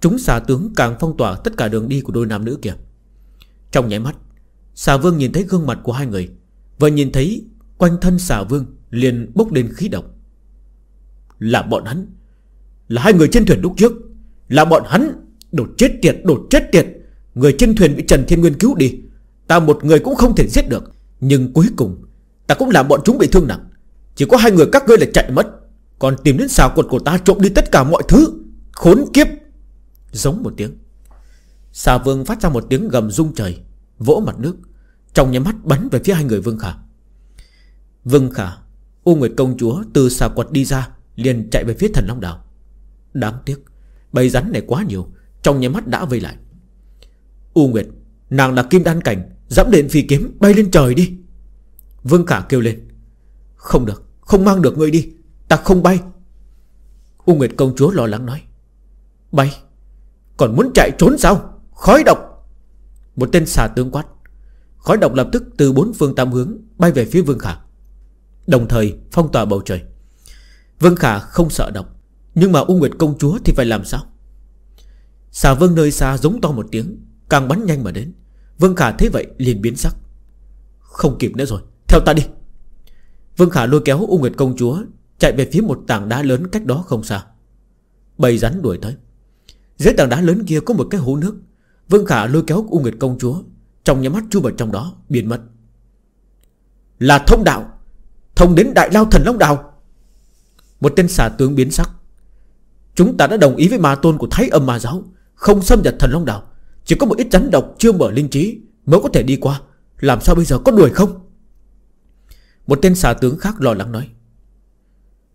Chúng xà tướng càng phong tỏa tất cả đường đi của đôi nam nữ kia Trong nháy mắt Xà vương nhìn thấy gương mặt của hai người Và nhìn thấy quanh thân xà vương Liền bốc lên khí độc Là bọn hắn Là hai người trên thuyền lúc trước Là bọn hắn Đột chết tiệt, đột chết tiệt Người trên thuyền bị Trần Thiên Nguyên cứu đi Ta một người cũng không thể giết được Nhưng cuối cùng Ta cũng làm bọn chúng bị thương nặng Chỉ có hai người các ngươi là chạy mất Còn tìm đến xào cột của ta trộm đi tất cả mọi thứ Khốn kiếp Giống một tiếng Xà vương phát ra một tiếng gầm rung trời Vỗ mặt nước Trong nhà mắt bắn về phía hai người Vương Khả Vương Khả U Nguyệt Công Chúa từ xà quật đi ra Liền chạy về phía thần Long Đảo Đáng tiếc Bầy rắn này quá nhiều Trong nhà mắt đã vây lại U Nguyệt Nàng là kim đan cảnh Dẫm đến phi kiếm bay lên trời đi Vương Khả kêu lên Không được, không mang được ngươi đi Ta không bay U Nguyệt công chúa lo lắng nói Bay, còn muốn chạy trốn sao Khói độc Một tên xà tướng quát Khói độc lập tức từ bốn phương tám hướng Bay về phía Vương Khả Đồng thời phong tỏa bầu trời Vương Khả không sợ độc Nhưng mà U Nguyệt công chúa thì phải làm sao Xà vương nơi xa giống to một tiếng Càng bắn nhanh mà đến Vương Khả thấy vậy liền biến sắc Không kịp nữa rồi Theo ta đi Vương Khả lôi kéo U Nguyệt công chúa Chạy về phía một tảng đá lớn cách đó không xa Bầy rắn đuổi tới Dưới tảng đá lớn kia có một cái hố nước Vương Khả lôi kéo U Nguyệt công chúa Trong nhà mắt chui vào trong đó biến mất Là thông đạo Thông đến đại lao thần long đào Một tên xà tướng biến sắc Chúng ta đã đồng ý với ma tôn của Thái âm ma giáo Không xâm nhập thần long đào chỉ có một ít rắn độc chưa mở linh trí Mới có thể đi qua Làm sao bây giờ có đuổi không Một tên xà tướng khác lo lắng nói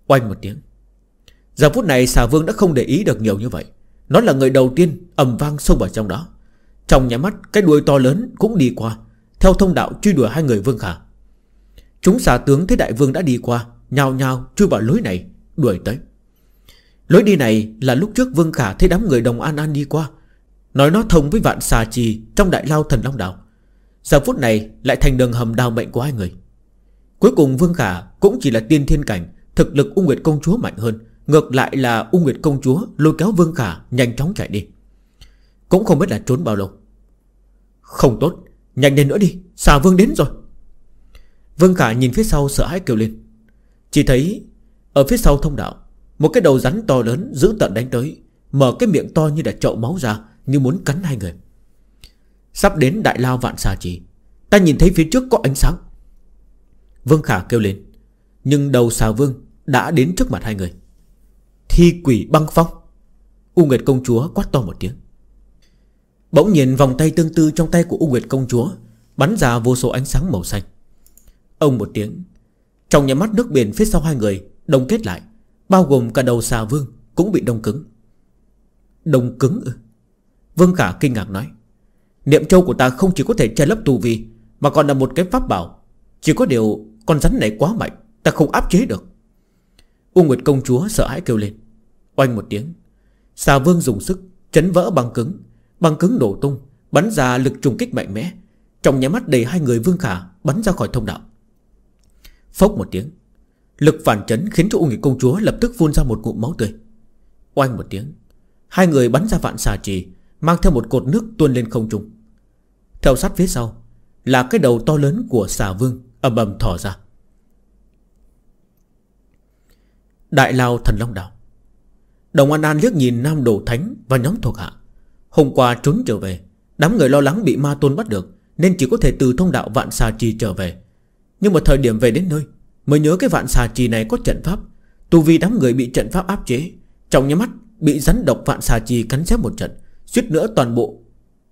quanh một tiếng Giờ phút này xà vương đã không để ý được nhiều như vậy Nó là người đầu tiên ầm vang xông vào trong đó Trong nhà mắt cái đuôi to lớn cũng đi qua Theo thông đạo truy đuổi hai người vương khả Chúng xà tướng thấy đại vương đã đi qua Nhào nhào chui vào lối này Đuổi tới Lối đi này là lúc trước Vương Khả thấy đám người đồng An An đi qua Nói nó thông với vạn xà trì Trong đại lao thần long đảo Giờ phút này lại thành đường hầm đào mệnh của hai người Cuối cùng Vương Khả Cũng chỉ là tiên thiên cảnh Thực lực U Nguyệt Công Chúa mạnh hơn Ngược lại là U Nguyệt Công Chúa lôi kéo Vương Khả Nhanh chóng chạy đi Cũng không biết là trốn bao lâu Không tốt, nhanh lên nữa đi Xà Vương đến rồi Vương Khả nhìn phía sau sợ hãi kêu lên Chỉ thấy ở phía sau thông đạo Một cái đầu rắn to lớn giữ tận đánh tới Mở cái miệng to như là chậu máu ra như muốn cắn hai người Sắp đến đại lao vạn xà trì Ta nhìn thấy phía trước có ánh sáng Vương Khả kêu lên Nhưng đầu xà vương đã đến trước mặt hai người Thi quỷ băng phong U Nguyệt công chúa quát to một tiếng Bỗng nhìn vòng tay tương tư trong tay của U Nguyệt công chúa Bắn ra vô số ánh sáng màu xanh Ông một tiếng Trong nhà mắt nước biển phía sau hai người Đông kết lại Bao gồm cả đầu xà vương Cũng bị đông cứng Đông cứng ư Vương Khả kinh ngạc nói Niệm châu của ta không chỉ có thể che lấp tu vi Mà còn là một cái pháp bảo Chỉ có điều con rắn này quá mạnh Ta không áp chế được U Nguyệt công chúa sợ hãi kêu lên Oanh một tiếng Xà vương dùng sức chấn vỡ băng cứng Băng cứng nổ tung Bắn ra lực trùng kích mạnh mẽ Trong nháy mắt đầy hai người Vương Khả bắn ra khỏi thông đạo Phốc một tiếng Lực phản chấn khiến cho U Nguyệt công chúa lập tức phun ra một ngụm máu tươi Oanh một tiếng Hai người bắn ra vạn xà trì Mang theo một cột nước tuôn lên không trung Theo sát phía sau Là cái đầu to lớn của xà vương ầm ầm thỏ ra Đại lao thần long đảo Đồng An An liếc nhìn Nam Đồ Thánh Và nhóm thuộc hạ Hôm qua trốn trở về Đám người lo lắng bị ma tôn bắt được Nên chỉ có thể từ thông đạo vạn xà trì trở về Nhưng mà thời điểm về đến nơi Mới nhớ cái vạn xà trì này có trận pháp Tu vi đám người bị trận pháp áp chế Trong nhắm mắt bị rắn độc vạn xà trì cắn xé một trận suýt nữa toàn bộ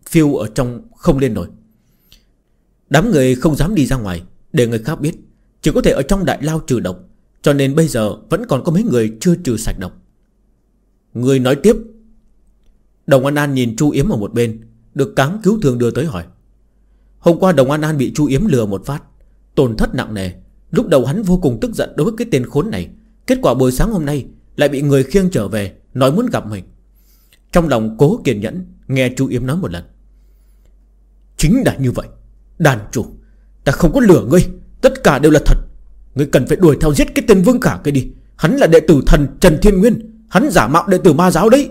phiêu ở trong không lên nổi Đám người không dám đi ra ngoài Để người khác biết Chỉ có thể ở trong đại lao trừ độc Cho nên bây giờ vẫn còn có mấy người chưa trừ sạch độc Người nói tiếp Đồng An An nhìn Chu Yếm ở một bên Được cám cứu thương đưa tới hỏi Hôm qua Đồng An An bị Chu Yếm lừa một phát Tổn thất nặng nề Lúc đầu hắn vô cùng tức giận đối với cái tên khốn này Kết quả buổi sáng hôm nay Lại bị người khiêng trở về Nói muốn gặp mình trong lòng cố kiên nhẫn Nghe chú Yếm nói một lần Chính là như vậy Đàn chủ Ta không có lừa ngươi Tất cả đều là thật Ngươi cần phải đuổi theo giết cái tên Vương cả kia đi Hắn là đệ tử thần Trần Thiên Nguyên Hắn giả mạo đệ tử ma giáo đấy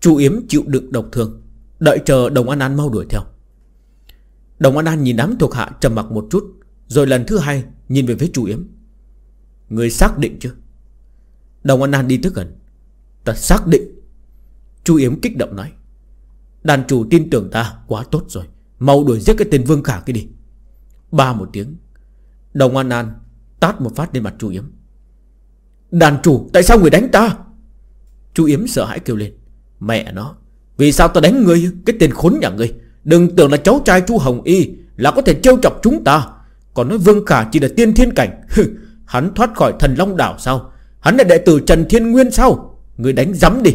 Chu Yếm chịu đựng độc thương Đợi chờ Đồng An An mau đuổi theo Đồng An An nhìn đám thuộc hạ trầm mặc một chút Rồi lần thứ hai nhìn về phía Chu Yếm Người xác định chưa Đồng An An đi tức gần Ta xác định Chu Yếm kích động nói Đàn chủ tin tưởng ta quá tốt rồi Mau đuổi giết cái tên Vương Khả kia đi Ba một tiếng Đồng An An tát một phát lên mặt Chu Yếm Đàn chủ tại sao người đánh ta Chu Yếm sợ hãi kêu lên Mẹ nó Vì sao ta đánh ngươi Cái tên khốn nhà ngươi Đừng tưởng là cháu trai Chu Hồng Y Là có thể trêu chọc chúng ta Còn nói Vương Khả chỉ là tiên thiên cảnh Hắn thoát khỏi thần long đảo sao Hắn là đệ tử Trần Thiên Nguyên sao Người đánh dám đi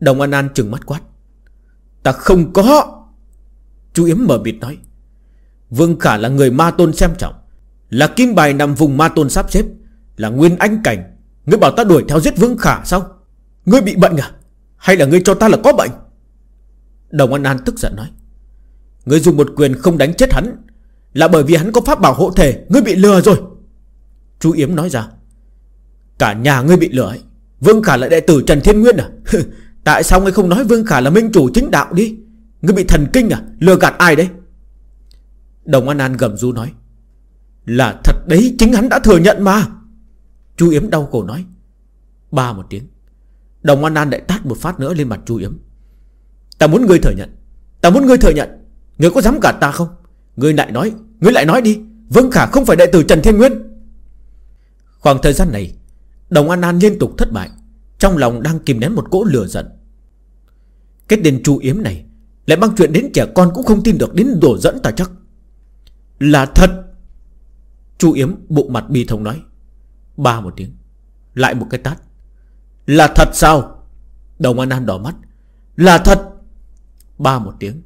Đồng An An trừng mắt quát Ta không có Chú Yếm mở bịt nói Vương Khả là người ma tôn xem trọng Là kim bài nằm vùng ma tôn sắp xếp Là nguyên anh cảnh Ngươi bảo ta đuổi theo giết Vương Khả sao Ngươi bị bệnh à Hay là ngươi cho ta là có bệnh Đồng An An tức giận nói Ngươi dùng một quyền không đánh chết hắn Là bởi vì hắn có pháp bảo hộ thể Ngươi bị lừa rồi Chú Yếm nói ra Cả nhà ngươi bị lừa ấy Vương Khả là đệ tử Trần Thiên Nguyên à (laughs) Tại sao ngươi không nói Vương Khả là minh chủ chính đạo đi Ngươi bị thần kinh à Lừa gạt ai đấy Đồng An An gầm rú nói Là thật đấy chính hắn đã thừa nhận mà Chu Yếm đau cổ nói Ba một tiếng Đồng An An lại tát một phát nữa lên mặt Chu Yếm Ta muốn ngươi thừa nhận Ta muốn ngươi thừa nhận Ngươi có dám gạt ta không Ngươi lại nói Ngươi lại nói đi Vương Khả không phải đệ tử Trần Thiên Nguyên Khoảng thời gian này Đồng An An liên tục thất bại Trong lòng đang kìm nén một cỗ lửa giận Cái tên chu yếm này Lại băng chuyện đến trẻ con cũng không tin được Đến đổ dẫn ta chắc Là thật Chu yếm bộ mặt bi thông nói Ba một tiếng Lại một cái tát Là thật sao Đồng An An đỏ mắt Là thật Ba một tiếng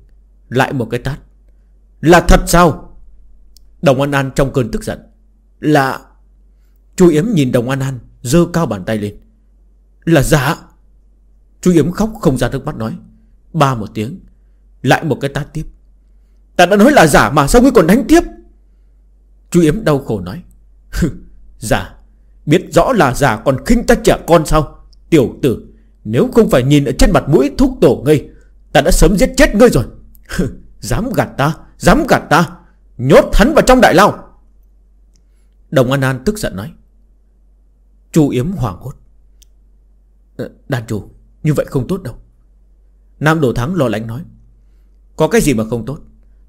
Lại một cái tát Là thật sao Đồng An An trong cơn tức giận Là Chu Yếm nhìn Đồng An An Dơ cao bàn tay lên Là giả Chú Yếm khóc không ra nước mắt nói Ba một tiếng Lại một cái tát tiếp Ta đã nói là giả mà sao ngươi còn đánh tiếp Chú Yếm đau khổ nói Giả Biết rõ là giả còn khinh ta trẻ con sao Tiểu tử Nếu không phải nhìn ở trên mặt mũi thúc tổ ngây Ta đã sớm giết chết ngươi rồi (laughs) Dám gạt ta Dám gạt ta Nhốt hắn vào trong đại lao Đồng An An tức giận nói Chu Yếm hoảng hốt ờ, Đàn chủ Như vậy không tốt đâu Nam Đồ Thắng lo lắng nói Có cái gì mà không tốt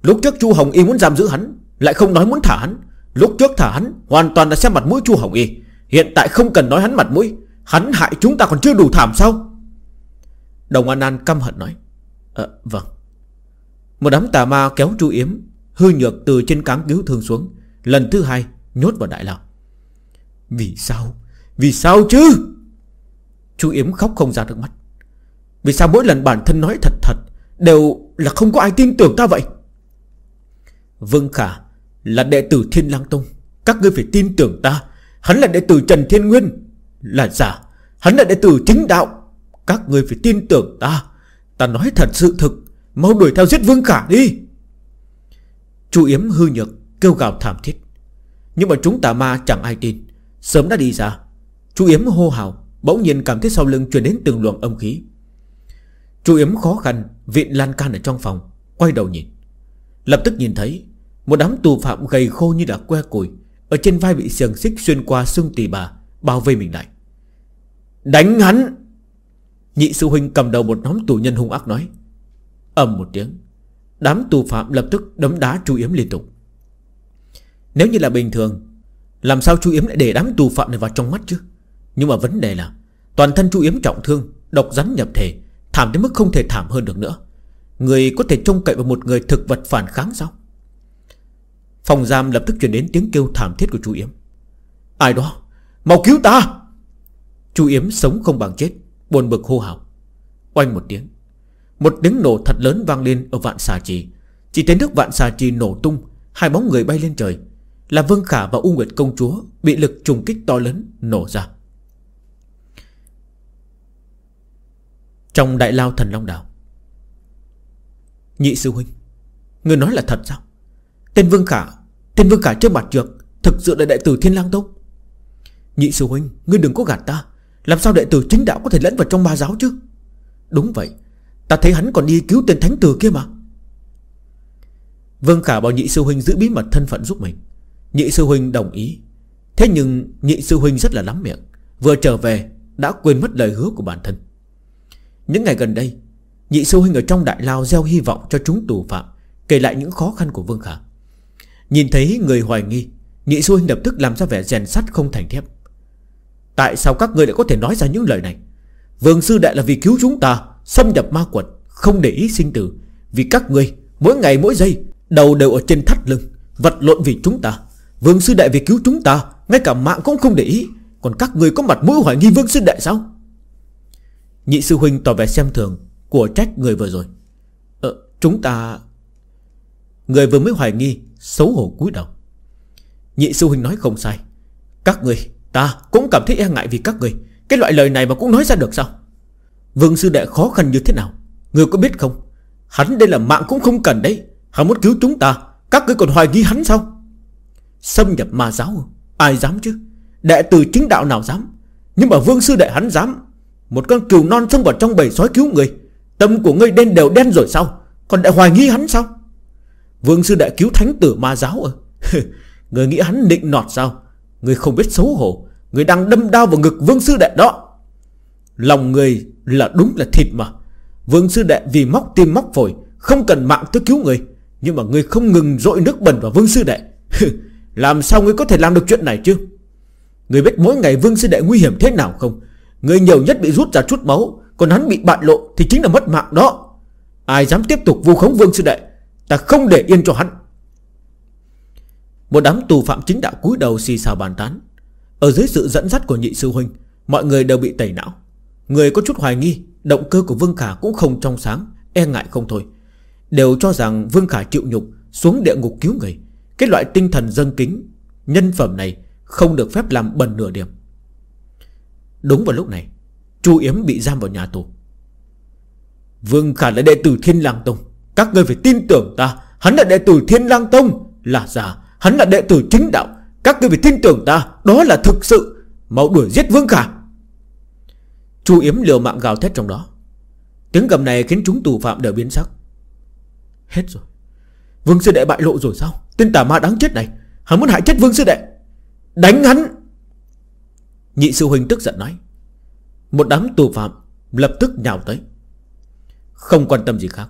Lúc trước Chu Hồng Y muốn giam giữ hắn Lại không nói muốn thả hắn Lúc trước thả hắn hoàn toàn là xem mặt mũi Chu Hồng Y Hiện tại không cần nói hắn mặt mũi Hắn hại chúng ta còn chưa đủ thảm sao Đồng An An căm hận nói Ờ vâng Một đám tà ma kéo Chu Yếm Hư nhược từ trên cáng cứu thương xuống Lần thứ hai nhốt vào đại lao Vì sao vì sao chứ Chú Yếm khóc không ra được mắt Vì sao mỗi lần bản thân nói thật thật Đều là không có ai tin tưởng ta vậy Vương Khả Là đệ tử Thiên Lang Tông Các ngươi phải tin tưởng ta Hắn là đệ tử Trần Thiên Nguyên Là giả Hắn là đệ tử chính đạo Các ngươi phải tin tưởng ta Ta nói thật sự thực Mau đuổi theo giết Vương Khả đi Chú Yếm hư nhược Kêu gào thảm thiết Nhưng mà chúng tà ma chẳng ai tin Sớm đã đi ra Chú Yếm hô hào Bỗng nhiên cảm thấy sau lưng truyền đến từng luồng âm khí Chú Yếm khó khăn Viện lan can ở trong phòng Quay đầu nhìn Lập tức nhìn thấy Một đám tù phạm gầy khô như đã que củi Ở trên vai bị xiềng xích xuyên qua xương tỳ bà Bao vây mình lại Đánh hắn Nhị sư huynh cầm đầu một nhóm tù nhân hung ác nói ầm một tiếng Đám tù phạm lập tức đấm đá chú Yếm liên tục Nếu như là bình thường Làm sao chú Yếm lại để đám tù phạm này vào trong mắt chứ nhưng mà vấn đề là Toàn thân chú yếm trọng thương Độc rắn nhập thể Thảm đến mức không thể thảm hơn được nữa Người có thể trông cậy vào một người thực vật phản kháng sao Phòng giam lập tức truyền đến tiếng kêu thảm thiết của chú Yếm Ai đó Mau cứu ta Chú Yếm sống không bằng chết Buồn bực hô hào Oanh một tiếng Một tiếng nổ thật lớn vang lên ở vạn xà trì Chỉ thấy nước vạn xà trì nổ tung Hai bóng người bay lên trời Là Vương Khả và U Nguyệt Công Chúa Bị lực trùng kích to lớn nổ ra Trong đại lao thần long đảo Nhị sư huynh Người nói là thật sao Tên Vương Khả Tên Vương Khả trước mặt trược Thực sự là đệ tử Thiên Lang Tông Nhị sư huynh Ngươi đừng có gạt ta Làm sao đệ tử chính đạo có thể lẫn vào trong ma giáo chứ Đúng vậy Ta thấy hắn còn đi cứu tên thánh tử kia mà Vương Khả bảo nhị sư huynh giữ bí mật thân phận giúp mình Nhị sư huynh đồng ý Thế nhưng nhị sư huynh rất là lắm miệng Vừa trở về đã quên mất lời hứa của bản thân những ngày gần đây Nhị sư huynh ở trong đại lao gieo hy vọng cho chúng tù phạm Kể lại những khó khăn của Vương Khả Nhìn thấy người hoài nghi Nhị sư huynh lập tức làm ra vẻ rèn sắt không thành thép Tại sao các người lại có thể nói ra những lời này Vương sư đại là vì cứu chúng ta Xâm nhập ma quật Không để ý sinh tử Vì các người mỗi ngày mỗi giây Đầu đều ở trên thắt lưng Vật lộn vì chúng ta Vương sư đại vì cứu chúng ta Ngay cả mạng cũng không để ý Còn các người có mặt mũi hoài nghi vương sư đại sao Nhị sư huynh tỏ vẻ xem thường Của trách người vừa rồi ờ, Chúng ta Người vừa mới hoài nghi Xấu hổ cúi đầu Nhị sư huynh nói không sai Các người ta cũng cảm thấy e ngại vì các người Cái loại lời này mà cũng nói ra được sao Vương sư đệ khó khăn như thế nào Người có biết không Hắn đây là mạng cũng không cần đấy Hắn muốn cứu chúng ta Các người còn hoài nghi hắn sao Xâm nhập ma giáo Ai dám chứ Đệ từ chính đạo nào dám Nhưng mà vương sư đệ hắn dám một con cừu non xông vào trong bầy sói cứu người Tâm của ngươi đen đều đen rồi sao Còn lại hoài nghi hắn sao Vương sư đại cứu thánh tử ma giáo à (laughs) Người nghĩ hắn định nọt sao Người không biết xấu hổ Người đang đâm đau vào ngực vương sư đại đó Lòng người là đúng là thịt mà Vương sư đại vì móc tim móc phổi Không cần mạng tới cứu người Nhưng mà người không ngừng dội nước bẩn vào vương sư đại (laughs) Làm sao người có thể làm được chuyện này chứ Người biết mỗi ngày vương sư đại nguy hiểm thế nào không Người nhiều nhất bị rút ra chút máu Còn hắn bị bại lộ thì chính là mất mạng đó Ai dám tiếp tục vu khống vương sư đệ Ta không để yên cho hắn Một đám tù phạm chính đạo cúi đầu xì xào bàn tán Ở dưới sự dẫn dắt của nhị sư huynh Mọi người đều bị tẩy não Người có chút hoài nghi Động cơ của Vương Khả cũng không trong sáng E ngại không thôi Đều cho rằng Vương Khả chịu nhục Xuống địa ngục cứu người Cái loại tinh thần dân kính Nhân phẩm này không được phép làm bẩn nửa điểm Đúng vào lúc này Chu Yếm bị giam vào nhà tù Vương Khả là đệ tử Thiên Lang Tông Các người phải tin tưởng ta Hắn là đệ tử Thiên Lang Tông Là giả Hắn là đệ tử chính đạo Các người phải tin tưởng ta Đó là thực sự Mau đuổi giết Vương Khả Chu Yếm liều mạng gào thét trong đó Tiếng gầm này khiến chúng tù phạm đều biến sắc Hết rồi Vương sư đệ bại lộ rồi sao Tên tà ma đáng chết này Hắn muốn hại chết vương sư đệ Đánh hắn Nhị sư huynh tức giận nói Một đám tù phạm lập tức nhào tới Không quan tâm gì khác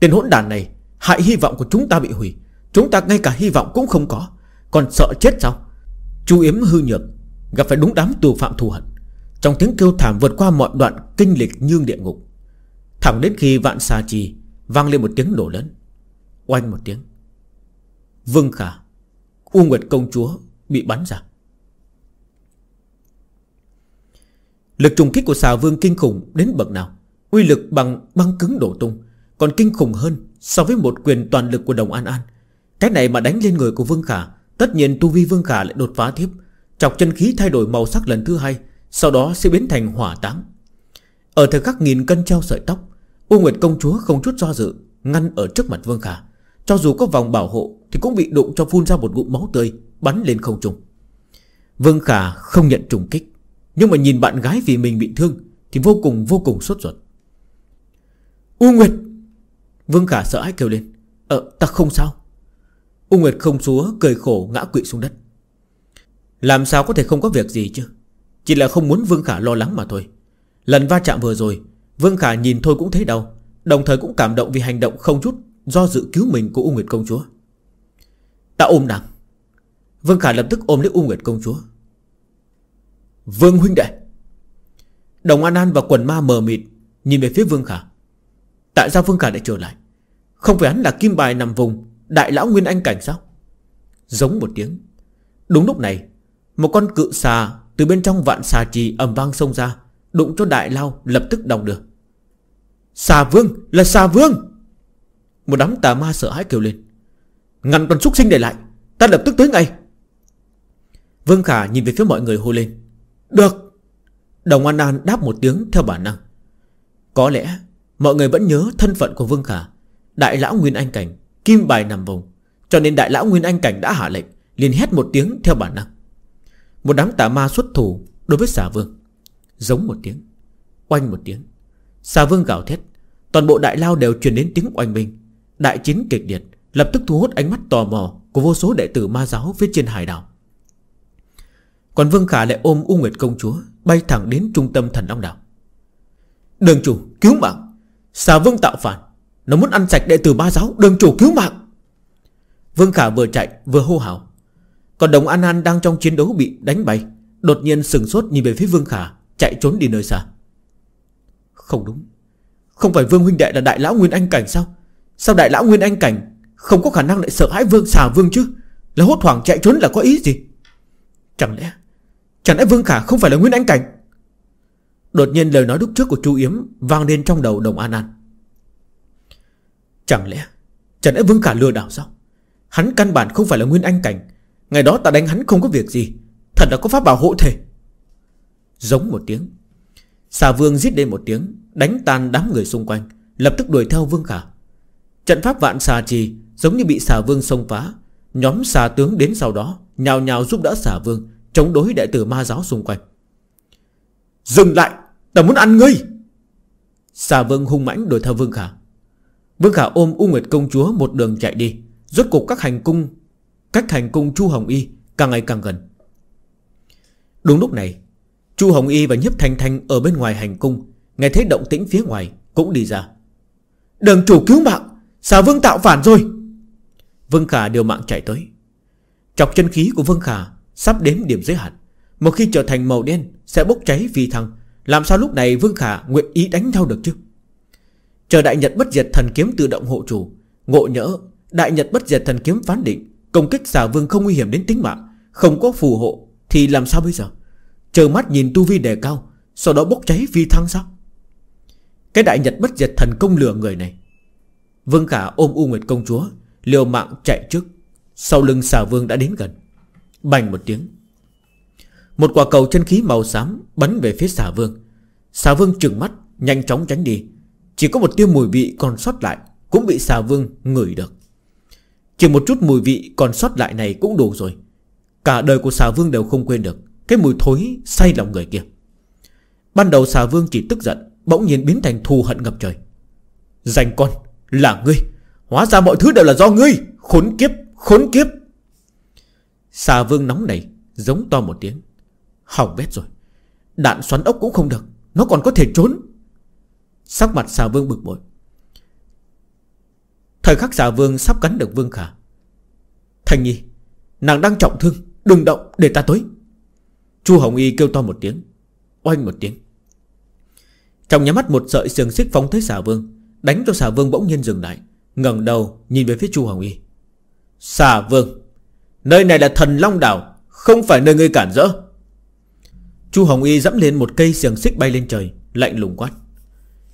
Tên hỗn đàn này Hại hy vọng của chúng ta bị hủy Chúng ta ngay cả hy vọng cũng không có Còn sợ chết sao Chu Yếm hư nhược Gặp phải đúng đám tù phạm thù hận Trong tiếng kêu thảm vượt qua mọi đoạn kinh lịch như địa ngục Thẳng đến khi vạn xa trì Vang lên một tiếng nổ lớn Oanh một tiếng Vương Khả U Nguyệt Công Chúa bị bắn ra Lực trùng kích của xà vương kinh khủng đến bậc nào Uy lực bằng băng cứng đổ tung Còn kinh khủng hơn so với một quyền toàn lực của đồng An An Cái này mà đánh lên người của Vương Khả Tất nhiên tu vi Vương Khả lại đột phá tiếp Chọc chân khí thay đổi màu sắc lần thứ hai Sau đó sẽ biến thành hỏa táng Ở thời khắc nghìn cân treo sợi tóc U Nguyệt công chúa không chút do dự Ngăn ở trước mặt Vương Khả Cho dù có vòng bảo hộ Thì cũng bị đụng cho phun ra một ngụm máu tươi Bắn lên không trung Vương Khả không nhận trùng kích nhưng mà nhìn bạn gái vì mình bị thương Thì vô cùng vô cùng sốt ruột U Nguyệt Vương Khả sợ hãi kêu lên Ờ ta không sao U Nguyệt không xúa cười khổ ngã quỵ xuống đất Làm sao có thể không có việc gì chứ Chỉ là không muốn Vương Khả lo lắng mà thôi Lần va chạm vừa rồi Vương Khả nhìn thôi cũng thấy đau Đồng thời cũng cảm động vì hành động không chút Do dự cứu mình của U Nguyệt công chúa Ta ôm nàng Vương Khả lập tức ôm lấy U Nguyệt công chúa Vương huynh đệ Đồng An An và quần ma mờ mịt Nhìn về phía Vương Khả Tại sao Vương Khả lại trở lại Không phải hắn là kim bài nằm vùng Đại lão Nguyên Anh Cảnh sao Giống một tiếng Đúng lúc này Một con cự xà từ bên trong vạn xà trì ầm vang xông ra Đụng cho đại lao lập tức đồng được Xà vương là xà vương Một đám tà ma sợ hãi kêu lên Ngăn con súc sinh để lại Ta lập tức tới ngay Vương Khả nhìn về phía mọi người hô lên được Đồng An An đáp một tiếng theo bản năng Có lẽ Mọi người vẫn nhớ thân phận của Vương Khả Đại lão Nguyên Anh Cảnh Kim bài nằm vùng Cho nên đại lão Nguyên Anh Cảnh đã hạ lệnh liền hét một tiếng theo bản năng Một đám tà ma xuất thủ đối với xà vương Giống một tiếng Oanh một tiếng Xà vương gào thét Toàn bộ đại lao đều truyền đến tiếng oanh minh Đại chiến kịch liệt Lập tức thu hút ánh mắt tò mò Của vô số đệ tử ma giáo phía trên hải đảo còn Vương Khả lại ôm U Nguyệt công chúa Bay thẳng đến trung tâm thần long đảo Đường chủ cứu mạng Xà Vương tạo phản Nó muốn ăn sạch đệ tử ba giáo Đường chủ cứu mạng Vương Khả vừa chạy vừa hô hào Còn đồng An An đang trong chiến đấu bị đánh bay Đột nhiên sừng sốt nhìn về phía Vương Khả Chạy trốn đi nơi xa Không đúng Không phải Vương Huynh Đệ là đại lão Nguyên Anh Cảnh sao Sao đại lão Nguyên Anh Cảnh Không có khả năng lại sợ hãi Vương Xà Vương chứ Là hốt hoảng chạy trốn là có ý gì Chẳng lẽ Chẳng lẽ Vương Khả không phải là Nguyên Anh Cảnh Đột nhiên lời nói lúc trước của Chu Yếm Vang lên trong đầu Đồng An An Chẳng lẽ Chẳng lẽ Vương Khả lừa đảo sao Hắn căn bản không phải là Nguyên Anh Cảnh Ngày đó ta đánh hắn không có việc gì Thật là có pháp bảo hộ thể Giống một tiếng Xà Vương giết lên một tiếng Đánh tan đám người xung quanh Lập tức đuổi theo Vương Khả Trận pháp vạn xà trì Giống như bị xà Vương xông phá Nhóm xà tướng đến sau đó Nhào nhào giúp đỡ xà Vương Chống đối đệ tử ma giáo xung quanh Dừng lại Ta muốn ăn ngươi Xà vương hung mãnh đuổi theo Vương Khả Vương Khả ôm U Nguyệt công chúa một đường chạy đi Rốt cục các hành cung Cách hành cung Chu Hồng Y Càng ngày càng gần Đúng lúc này Chu Hồng Y và Nhấp Thanh Thanh ở bên ngoài hành cung Nghe thấy động tĩnh phía ngoài Cũng đi ra Đường chủ cứu mạng Xà vương tạo phản rồi Vương Khả điều mạng chạy tới Chọc chân khí của Vương Khả Sắp đến điểm giới hạn Một khi trở thành màu đen Sẽ bốc cháy vì thăng Làm sao lúc này Vương Khả nguyện ý đánh nhau được chứ Chờ đại nhật bất diệt thần kiếm tự động hộ chủ Ngộ nhỡ Đại nhật bất diệt thần kiếm phán định Công kích xà vương không nguy hiểm đến tính mạng Không có phù hộ Thì làm sao bây giờ Chờ mắt nhìn tu vi đề cao Sau đó bốc cháy vì thăng sao Cái đại nhật bất diệt thần công lừa người này Vương Khả ôm U Nguyệt công chúa Liều mạng chạy trước Sau lưng xà vương đã đến gần Bành một tiếng Một quả cầu chân khí màu xám Bắn về phía xà vương Xà vương trừng mắt Nhanh chóng tránh đi Chỉ có một tiêu mùi vị còn sót lại Cũng bị xà vương ngửi được Chỉ một chút mùi vị còn sót lại này cũng đủ rồi Cả đời của xà vương đều không quên được Cái mùi thối say lòng người kia Ban đầu xà vương chỉ tức giận Bỗng nhiên biến thành thù hận ngập trời Dành con là ngươi Hóa ra mọi thứ đều là do ngươi Khốn kiếp, khốn kiếp Xà vương nóng nảy Giống to một tiếng Hỏng bét rồi Đạn xoắn ốc cũng không được Nó còn có thể trốn Sắc mặt xà vương bực bội Thời khắc xà vương sắp cắn được vương khả Thành nhi Nàng đang trọng thương Đừng động để ta tới Chu Hồng Y kêu to một tiếng Oanh một tiếng Trong nhắm mắt một sợi sườn xích phóng tới xà vương Đánh cho xà vương bỗng nhiên dừng lại ngẩng đầu nhìn về phía Chu Hồng Y Xà vương Nơi này là thần long đảo Không phải nơi ngươi cản rỡ Chu Hồng Y dẫm lên một cây xiềng xích bay lên trời Lạnh lùng quát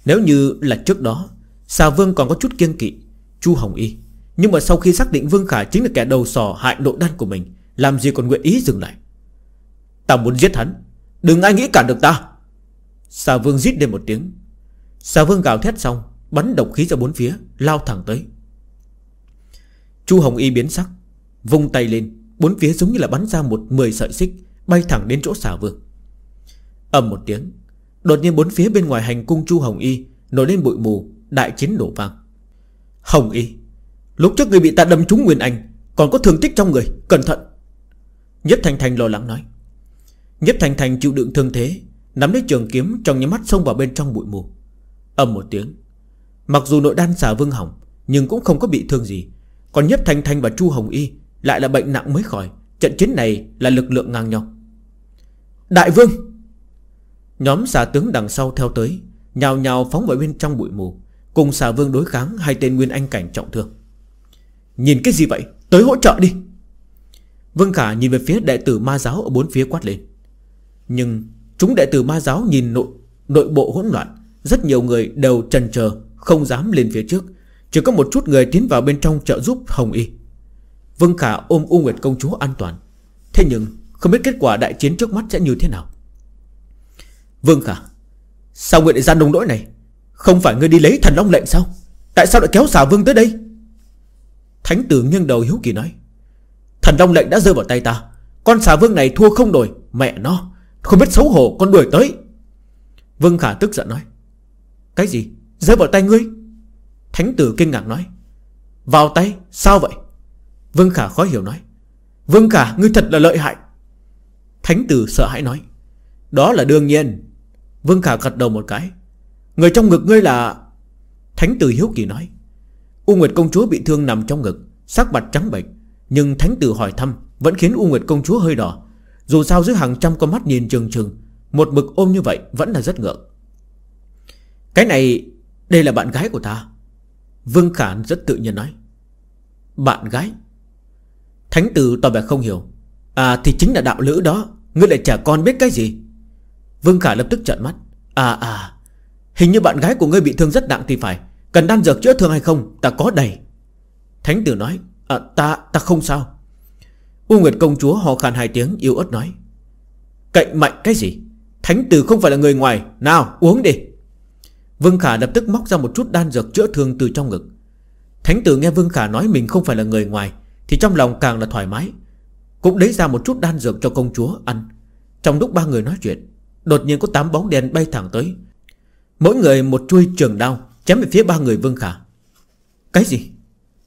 Nếu như là trước đó Xà Vương còn có chút kiên kỵ Chu Hồng Y Nhưng mà sau khi xác định Vương Khả chính là kẻ đầu sò hại nội đan của mình Làm gì còn nguyện ý dừng lại Ta muốn giết hắn Đừng ai nghĩ cản được ta Xà Vương rít lên một tiếng Xà Vương gào thét xong Bắn độc khí ra bốn phía Lao thẳng tới Chu Hồng Y biến sắc Vung tay lên Bốn phía giống như là bắn ra một mười sợi xích Bay thẳng đến chỗ xà vương ầm một tiếng Đột nhiên bốn phía bên ngoài hành cung Chu Hồng Y Nổi lên bụi mù Đại chiến nổ vang Hồng Y Lúc trước người bị ta đâm trúng Nguyên Anh Còn có thương tích trong người Cẩn thận Nhất Thành Thành lo lắng nói Nhất Thành Thành chịu đựng thương thế Nắm lấy trường kiếm trong nhắm mắt xông vào bên trong bụi mù ầm một tiếng Mặc dù nội đan xà vương hỏng Nhưng cũng không có bị thương gì Còn Nhất Thành Thành và Chu Hồng Y lại là bệnh nặng mới khỏi Trận chiến này là lực lượng ngang nhau Đại vương Nhóm xà tướng đằng sau theo tới Nhào nhào phóng vào bên trong bụi mù Cùng xà vương đối kháng hai tên nguyên anh cảnh trọng thương Nhìn cái gì vậy Tới hỗ trợ đi Vương Khả nhìn về phía đệ tử ma giáo Ở bốn phía quát lên Nhưng chúng đệ tử ma giáo nhìn nội, nội bộ hỗn loạn Rất nhiều người đều trần chờ Không dám lên phía trước Chỉ có một chút người tiến vào bên trong trợ giúp Hồng Y Vương Khả ôm U Nguyệt công chúa an toàn Thế nhưng không biết kết quả đại chiến trước mắt sẽ như thế nào Vương Khả Sao nguyện lại ra nông nỗi này Không phải ngươi đi lấy thần long lệnh sao Tại sao lại kéo xà vương tới đây Thánh tử nghiêng đầu hiếu kỳ nói Thần long lệnh đã rơi vào tay ta Con xà vương này thua không đổi Mẹ nó Không biết xấu hổ con đuổi tới Vương Khả tức giận nói Cái gì Rơi vào tay ngươi Thánh tử kinh ngạc nói Vào tay Sao vậy Vương Khả khó hiểu nói Vương Khả ngươi thật là lợi hại Thánh tử sợ hãi nói Đó là đương nhiên Vương Khả gật đầu một cái Người trong ngực ngươi là Thánh tử hiếu kỳ nói U Nguyệt công chúa bị thương nằm trong ngực Sắc mặt trắng bệch Nhưng thánh tử hỏi thăm Vẫn khiến U Nguyệt công chúa hơi đỏ Dù sao dưới hàng trăm con mắt nhìn trừng trừng Một mực ôm như vậy vẫn là rất ngượng Cái này Đây là bạn gái của ta Vương Khả rất tự nhiên nói Bạn gái Thánh tử tỏ vẻ không hiểu À thì chính là đạo lữ đó Ngươi lại trẻ con biết cái gì Vương Khả lập tức trợn mắt À à Hình như bạn gái của ngươi bị thương rất nặng thì phải Cần đan dược chữa thương hay không Ta có đầy Thánh tử nói à, Ta ta không sao U Nguyệt công chúa hò khàn hai tiếng yếu ớt nói Cạnh mạnh cái gì Thánh tử không phải là người ngoài Nào uống đi Vương Khả lập tức móc ra một chút đan dược chữa thương từ trong ngực Thánh tử nghe Vương Khả nói mình không phải là người ngoài thì trong lòng càng là thoải mái Cũng lấy ra một chút đan dược cho công chúa ăn Trong lúc ba người nói chuyện Đột nhiên có tám bóng đen bay thẳng tới Mỗi người một chuôi trường đao Chém về phía ba người Vương Khả Cái gì?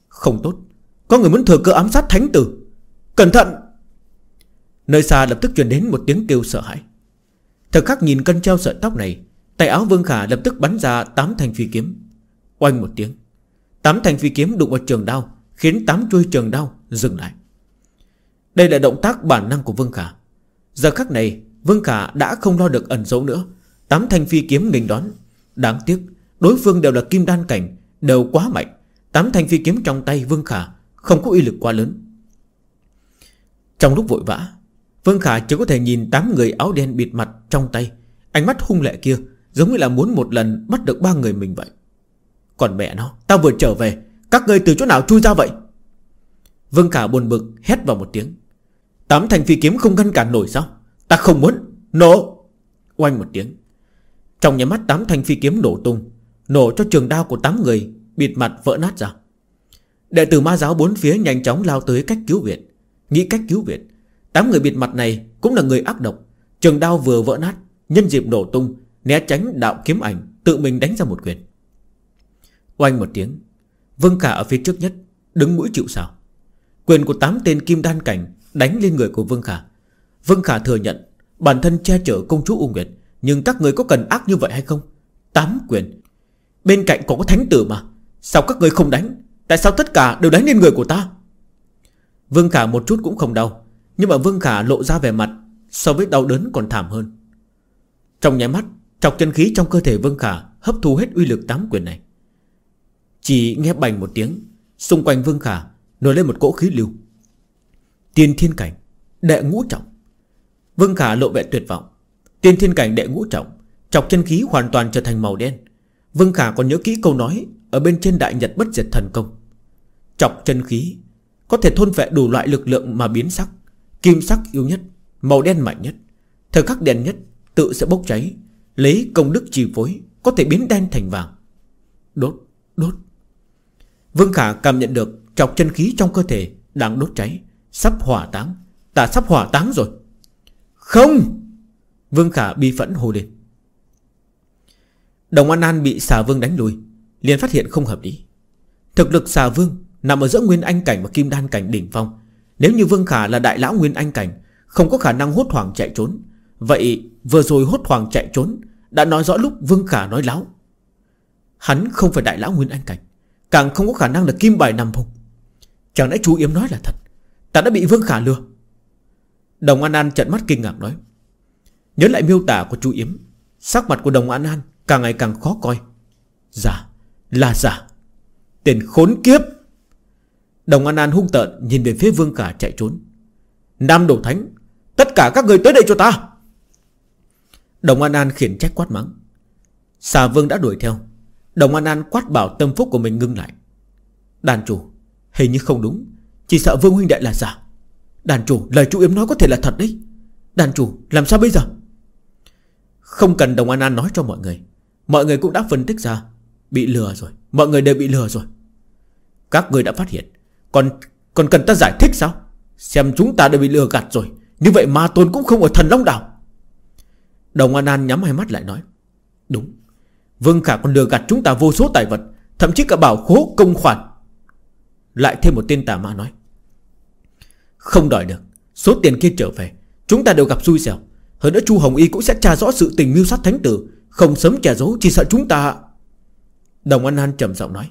Không tốt Có người muốn thừa cơ ám sát thánh tử Cẩn thận Nơi xa lập tức truyền đến một tiếng kêu sợ hãi Thật khắc nhìn cân treo sợi tóc này Tay áo Vương Khả lập tức bắn ra tám thanh phi kiếm Oanh một tiếng Tám thanh phi kiếm đụng vào trường đao Khiến tám chuôi trường đau dừng lại Đây là động tác bản năng của Vương Khả Giờ khắc này Vương Khả đã không lo được ẩn giấu nữa Tám thanh phi kiếm nghênh đón Đáng tiếc đối phương đều là kim đan cảnh Đều quá mạnh Tám thanh phi kiếm trong tay Vương Khả Không có uy lực quá lớn Trong lúc vội vã Vương Khả chỉ có thể nhìn tám người áo đen bịt mặt trong tay Ánh mắt hung lệ kia Giống như là muốn một lần bắt được ba người mình vậy Còn mẹ nó Tao vừa trở về các người từ chỗ nào chui ra vậy Vương Khả buồn bực hét vào một tiếng Tám thành phi kiếm không ngăn cản nổi sao Ta không muốn Nổ Oanh một tiếng Trong nhà mắt tám thanh phi kiếm nổ tung Nổ cho trường đao của tám người Bịt mặt vỡ nát ra Đệ tử ma giáo bốn phía nhanh chóng lao tới cách cứu viện Nghĩ cách cứu viện Tám người bịt mặt này cũng là người ác độc Trường đao vừa vỡ nát Nhân dịp nổ tung Né tránh đạo kiếm ảnh Tự mình đánh ra một quyền Oanh một tiếng Vương Khả ở phía trước nhất Đứng mũi chịu sào. Quyền của tám tên kim đan cảnh Đánh lên người của Vương Khả Vương Khả thừa nhận Bản thân che chở công chúa U Nguyệt Nhưng các người có cần ác như vậy hay không Tám quyền Bên cạnh còn có thánh tử mà Sao các người không đánh Tại sao tất cả đều đánh lên người của ta Vương Khả một chút cũng không đau Nhưng mà Vương Khả lộ ra vẻ mặt So với đau đớn còn thảm hơn Trong nháy mắt Trọc chân khí trong cơ thể Vương Khả Hấp thu hết uy lực tám quyền này chỉ nghe bành một tiếng Xung quanh Vương Khả Nổi lên một cỗ khí lưu Tiên thiên cảnh Đệ ngũ trọng Vương Khả lộ vẻ tuyệt vọng Tiên thiên cảnh đệ ngũ trọng Chọc chân khí hoàn toàn trở thành màu đen Vương Khả còn nhớ kỹ câu nói Ở bên trên đại nhật bất diệt thần công Chọc chân khí Có thể thôn vệ đủ loại lực lượng mà biến sắc Kim sắc yếu nhất Màu đen mạnh nhất Thời khắc đen nhất tự sẽ bốc cháy Lấy công đức chi phối Có thể biến đen thành vàng Đốt, đốt Vương Khả cảm nhận được chọc chân khí trong cơ thể Đang đốt cháy Sắp hỏa táng Ta sắp hỏa táng rồi Không Vương Khả bi phẫn hô lên Đồng An An bị xà vương đánh lui, liền phát hiện không hợp lý Thực lực xà vương nằm ở giữa Nguyên Anh Cảnh và Kim Đan Cảnh đỉnh phong Nếu như Vương Khả là đại lão Nguyên Anh Cảnh Không có khả năng hốt hoảng chạy trốn Vậy vừa rồi hốt hoảng chạy trốn Đã nói rõ lúc Vương Khả nói láo Hắn không phải đại lão Nguyên Anh Cảnh Càng không có khả năng là kim bài nằm vùng Chẳng lẽ chú Yếm nói là thật Ta đã bị Vương Khả lừa Đồng An An trận mắt kinh ngạc nói Nhớ lại miêu tả của chú Yếm Sắc mặt của Đồng An An càng ngày càng khó coi Giả Là giả tên khốn kiếp Đồng An An hung tợn nhìn về phía Vương Khả chạy trốn Nam Đổ Thánh Tất cả các người tới đây cho ta Đồng An An khiển trách quát mắng Xà Vương đã đuổi theo Đồng An An quát bảo tâm phúc của mình ngưng lại Đàn chủ Hình như không đúng Chỉ sợ Vương Huynh Đệ là giả Đàn chủ lời chú Yếm nói có thể là thật đấy Đàn chủ làm sao bây giờ Không cần Đồng An An nói cho mọi người Mọi người cũng đã phân tích ra Bị lừa rồi Mọi người đều bị lừa rồi Các người đã phát hiện Còn còn cần ta giải thích sao Xem chúng ta đều bị lừa gạt rồi Như vậy ma tôn cũng không ở thần long đảo Đồng An An nhắm hai mắt lại nói Đúng Vương Khả còn lừa gạt chúng ta vô số tài vật Thậm chí cả bảo khố công khoản Lại thêm một tên tà ma nói Không đòi được Số tiền kia trở về Chúng ta đều gặp xui xẻo Hơn nữa Chu Hồng Y cũng sẽ tra rõ sự tình mưu sát thánh tử Không sớm che giấu chỉ sợ chúng ta Đồng An An trầm giọng nói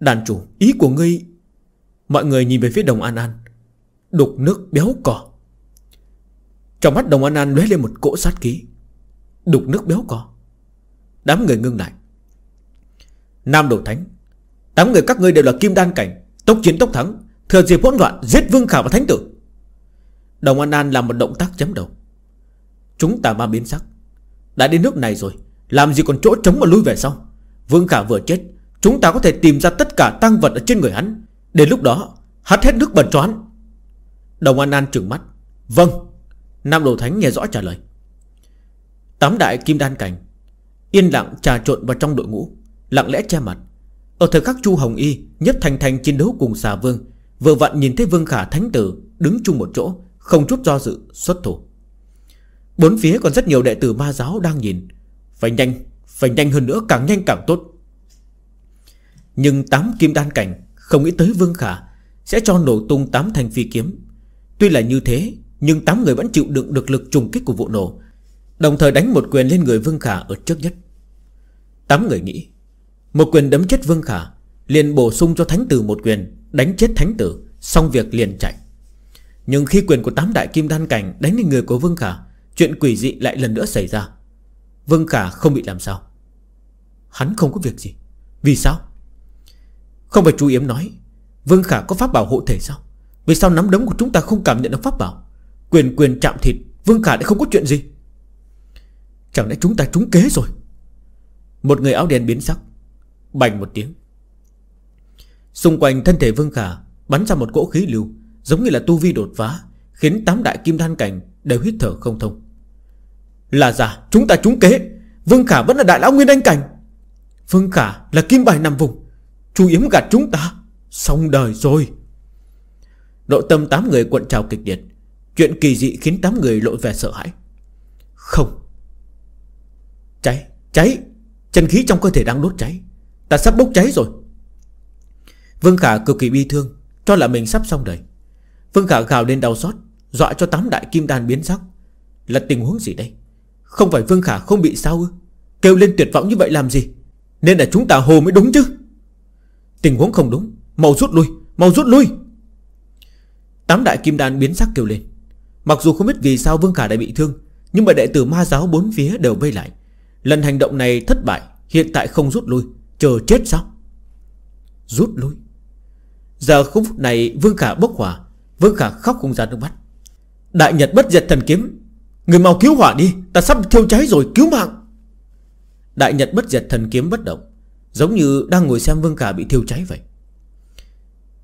Đàn chủ ý của ngươi Mọi người nhìn về phía Đồng An An Đục nước béo cỏ Trong mắt Đồng An An lóe lên một cỗ sát khí Đục nước béo cỏ Đám người ngưng lại Nam Đầu Thánh tám người các ngươi đều là kim đan cảnh Tốc chiến tốc thắng Thừa dịp hỗn loạn giết Vương Khả và Thánh Tử Đồng An An làm một động tác chấm đầu Chúng ta ma biến sắc Đã đến nước này rồi Làm gì còn chỗ trống mà lui về sau Vương Khả vừa chết Chúng ta có thể tìm ra tất cả tăng vật ở trên người hắn Đến lúc đó Hắt hết nước bẩn cho Đồng An An trừng mắt Vâng Nam Đồ Thánh nghe rõ trả lời Tám đại kim đan cảnh Yên lặng trà trộn vào trong đội ngũ Lặng lẽ che mặt Ở thời khắc Chu Hồng Y Nhất Thành Thành chiến đấu cùng xà vương Vừa vặn nhìn thấy Vương Khả Thánh Tử Đứng chung một chỗ Không chút do dự xuất thủ Bốn phía còn rất nhiều đệ tử ma giáo đang nhìn Phải nhanh Phải nhanh hơn nữa càng nhanh càng tốt Nhưng tám kim đan cảnh Không nghĩ tới Vương Khả Sẽ cho nổ tung tám thanh phi kiếm Tuy là như thế Nhưng tám người vẫn chịu đựng được lực trùng kích của vụ nổ Đồng thời đánh một quyền lên người Vương Khả ở trước nhất Tám người nghĩ Một quyền đấm chết Vương Khả Liền bổ sung cho Thánh Tử một quyền Đánh chết Thánh Tử Xong việc liền chạy Nhưng khi quyền của tám đại kim đan cảnh Đánh lên người của Vương Khả Chuyện quỷ dị lại lần nữa xảy ra Vương Khả không bị làm sao Hắn không có việc gì Vì sao Không phải chú Yếm nói Vương Khả có pháp bảo hộ thể sao Vì sao nắm đấm của chúng ta không cảm nhận được pháp bảo Quyền quyền chạm thịt Vương Khả lại không có chuyện gì Chẳng lẽ chúng ta trúng kế rồi Một người áo đen biến sắc Bành một tiếng Xung quanh thân thể Vương Khả Bắn ra một cỗ khí lưu Giống như là tu vi đột phá Khiến tám đại kim đan cảnh đều hít thở không thông Là giả chúng ta trúng kế Vương Khả vẫn là đại lão nguyên anh cảnh Vương Khả là kim bài nằm vùng Chú yếm gạt chúng ta Xong đời rồi Nội tâm tám người cuộn trào kịch liệt Chuyện kỳ dị khiến tám người lộ vẻ sợ hãi Không Cháy, cháy Chân khí trong cơ thể đang đốt cháy Ta sắp bốc cháy rồi Vương Khả cực kỳ bi thương Cho là mình sắp xong đời Vương Khả gào lên đau xót Dọa cho tám đại kim đan biến sắc Là tình huống gì đây Không phải Vương Khả không bị sao ư Kêu lên tuyệt vọng như vậy làm gì Nên là chúng ta hồ mới đúng chứ Tình huống không đúng Mau rút lui Mau rút lui Tám đại kim đan biến sắc kêu lên Mặc dù không biết vì sao Vương Khả đã bị thương Nhưng mà đệ tử ma giáo bốn phía đều vây lại Lần hành động này thất bại Hiện tại không rút lui Chờ chết sao Rút lui Giờ không phút này Vương Khả bốc hỏa Vương Khả khóc không ra nước mắt Đại Nhật bất diệt thần kiếm Người mau cứu hỏa đi Ta sắp thiêu cháy rồi cứu mạng Đại Nhật bất diệt thần kiếm bất động Giống như đang ngồi xem Vương Khả bị thiêu cháy vậy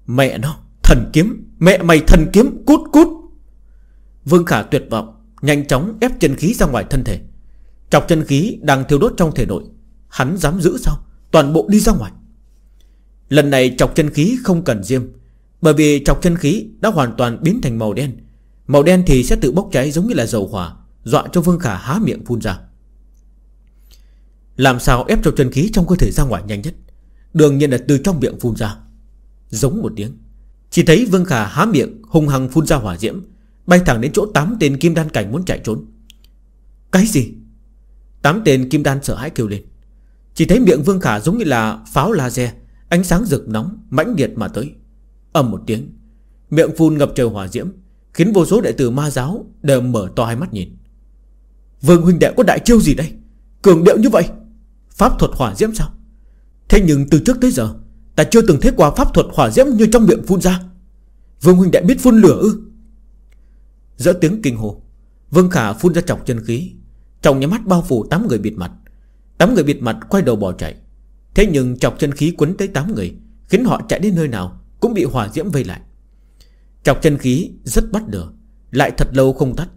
Mẹ nó Thần kiếm Mẹ mày thần kiếm Cút cút Vương Khả tuyệt vọng Nhanh chóng ép chân khí ra ngoài thân thể Chọc chân khí đang thiêu đốt trong thể nội Hắn dám giữ sao Toàn bộ đi ra ngoài Lần này chọc chân khí không cần diêm Bởi vì chọc chân khí đã hoàn toàn biến thành màu đen Màu đen thì sẽ tự bốc cháy giống như là dầu hỏa Dọa cho Vương Khả há miệng phun ra Làm sao ép chọc chân khí trong cơ thể ra ngoài nhanh nhất Đương nhiên là từ trong miệng phun ra Giống một tiếng Chỉ thấy Vương Khả há miệng hung hăng phun ra hỏa diễm Bay thẳng đến chỗ tám tên kim đan cảnh muốn chạy trốn Cái gì Tám tên kim đan sợ hãi kêu lên Chỉ thấy miệng Vương Khả giống như là pháo laser Ánh sáng rực nóng mãnh liệt mà tới ầm một tiếng Miệng phun ngập trời hỏa diễm Khiến vô số đệ tử ma giáo đều mở to hai mắt nhìn Vương huynh đệ có đại chiêu gì đây Cường điệu như vậy Pháp thuật hỏa diễm sao Thế nhưng từ trước tới giờ Ta chưa từng thấy qua pháp thuật hỏa diễm như trong miệng phun ra Vương huynh đệ biết phun lửa ư Giữa tiếng kinh hồ Vương Khả phun ra chọc chân khí trong nhà mắt bao phủ 8 người bịt mặt 8 người bịt mặt quay đầu bỏ chạy Thế nhưng chọc chân khí quấn tới 8 người Khiến họ chạy đến nơi nào Cũng bị hỏa diễm vây lại Chọc chân khí rất bắt lửa Lại thật lâu không tắt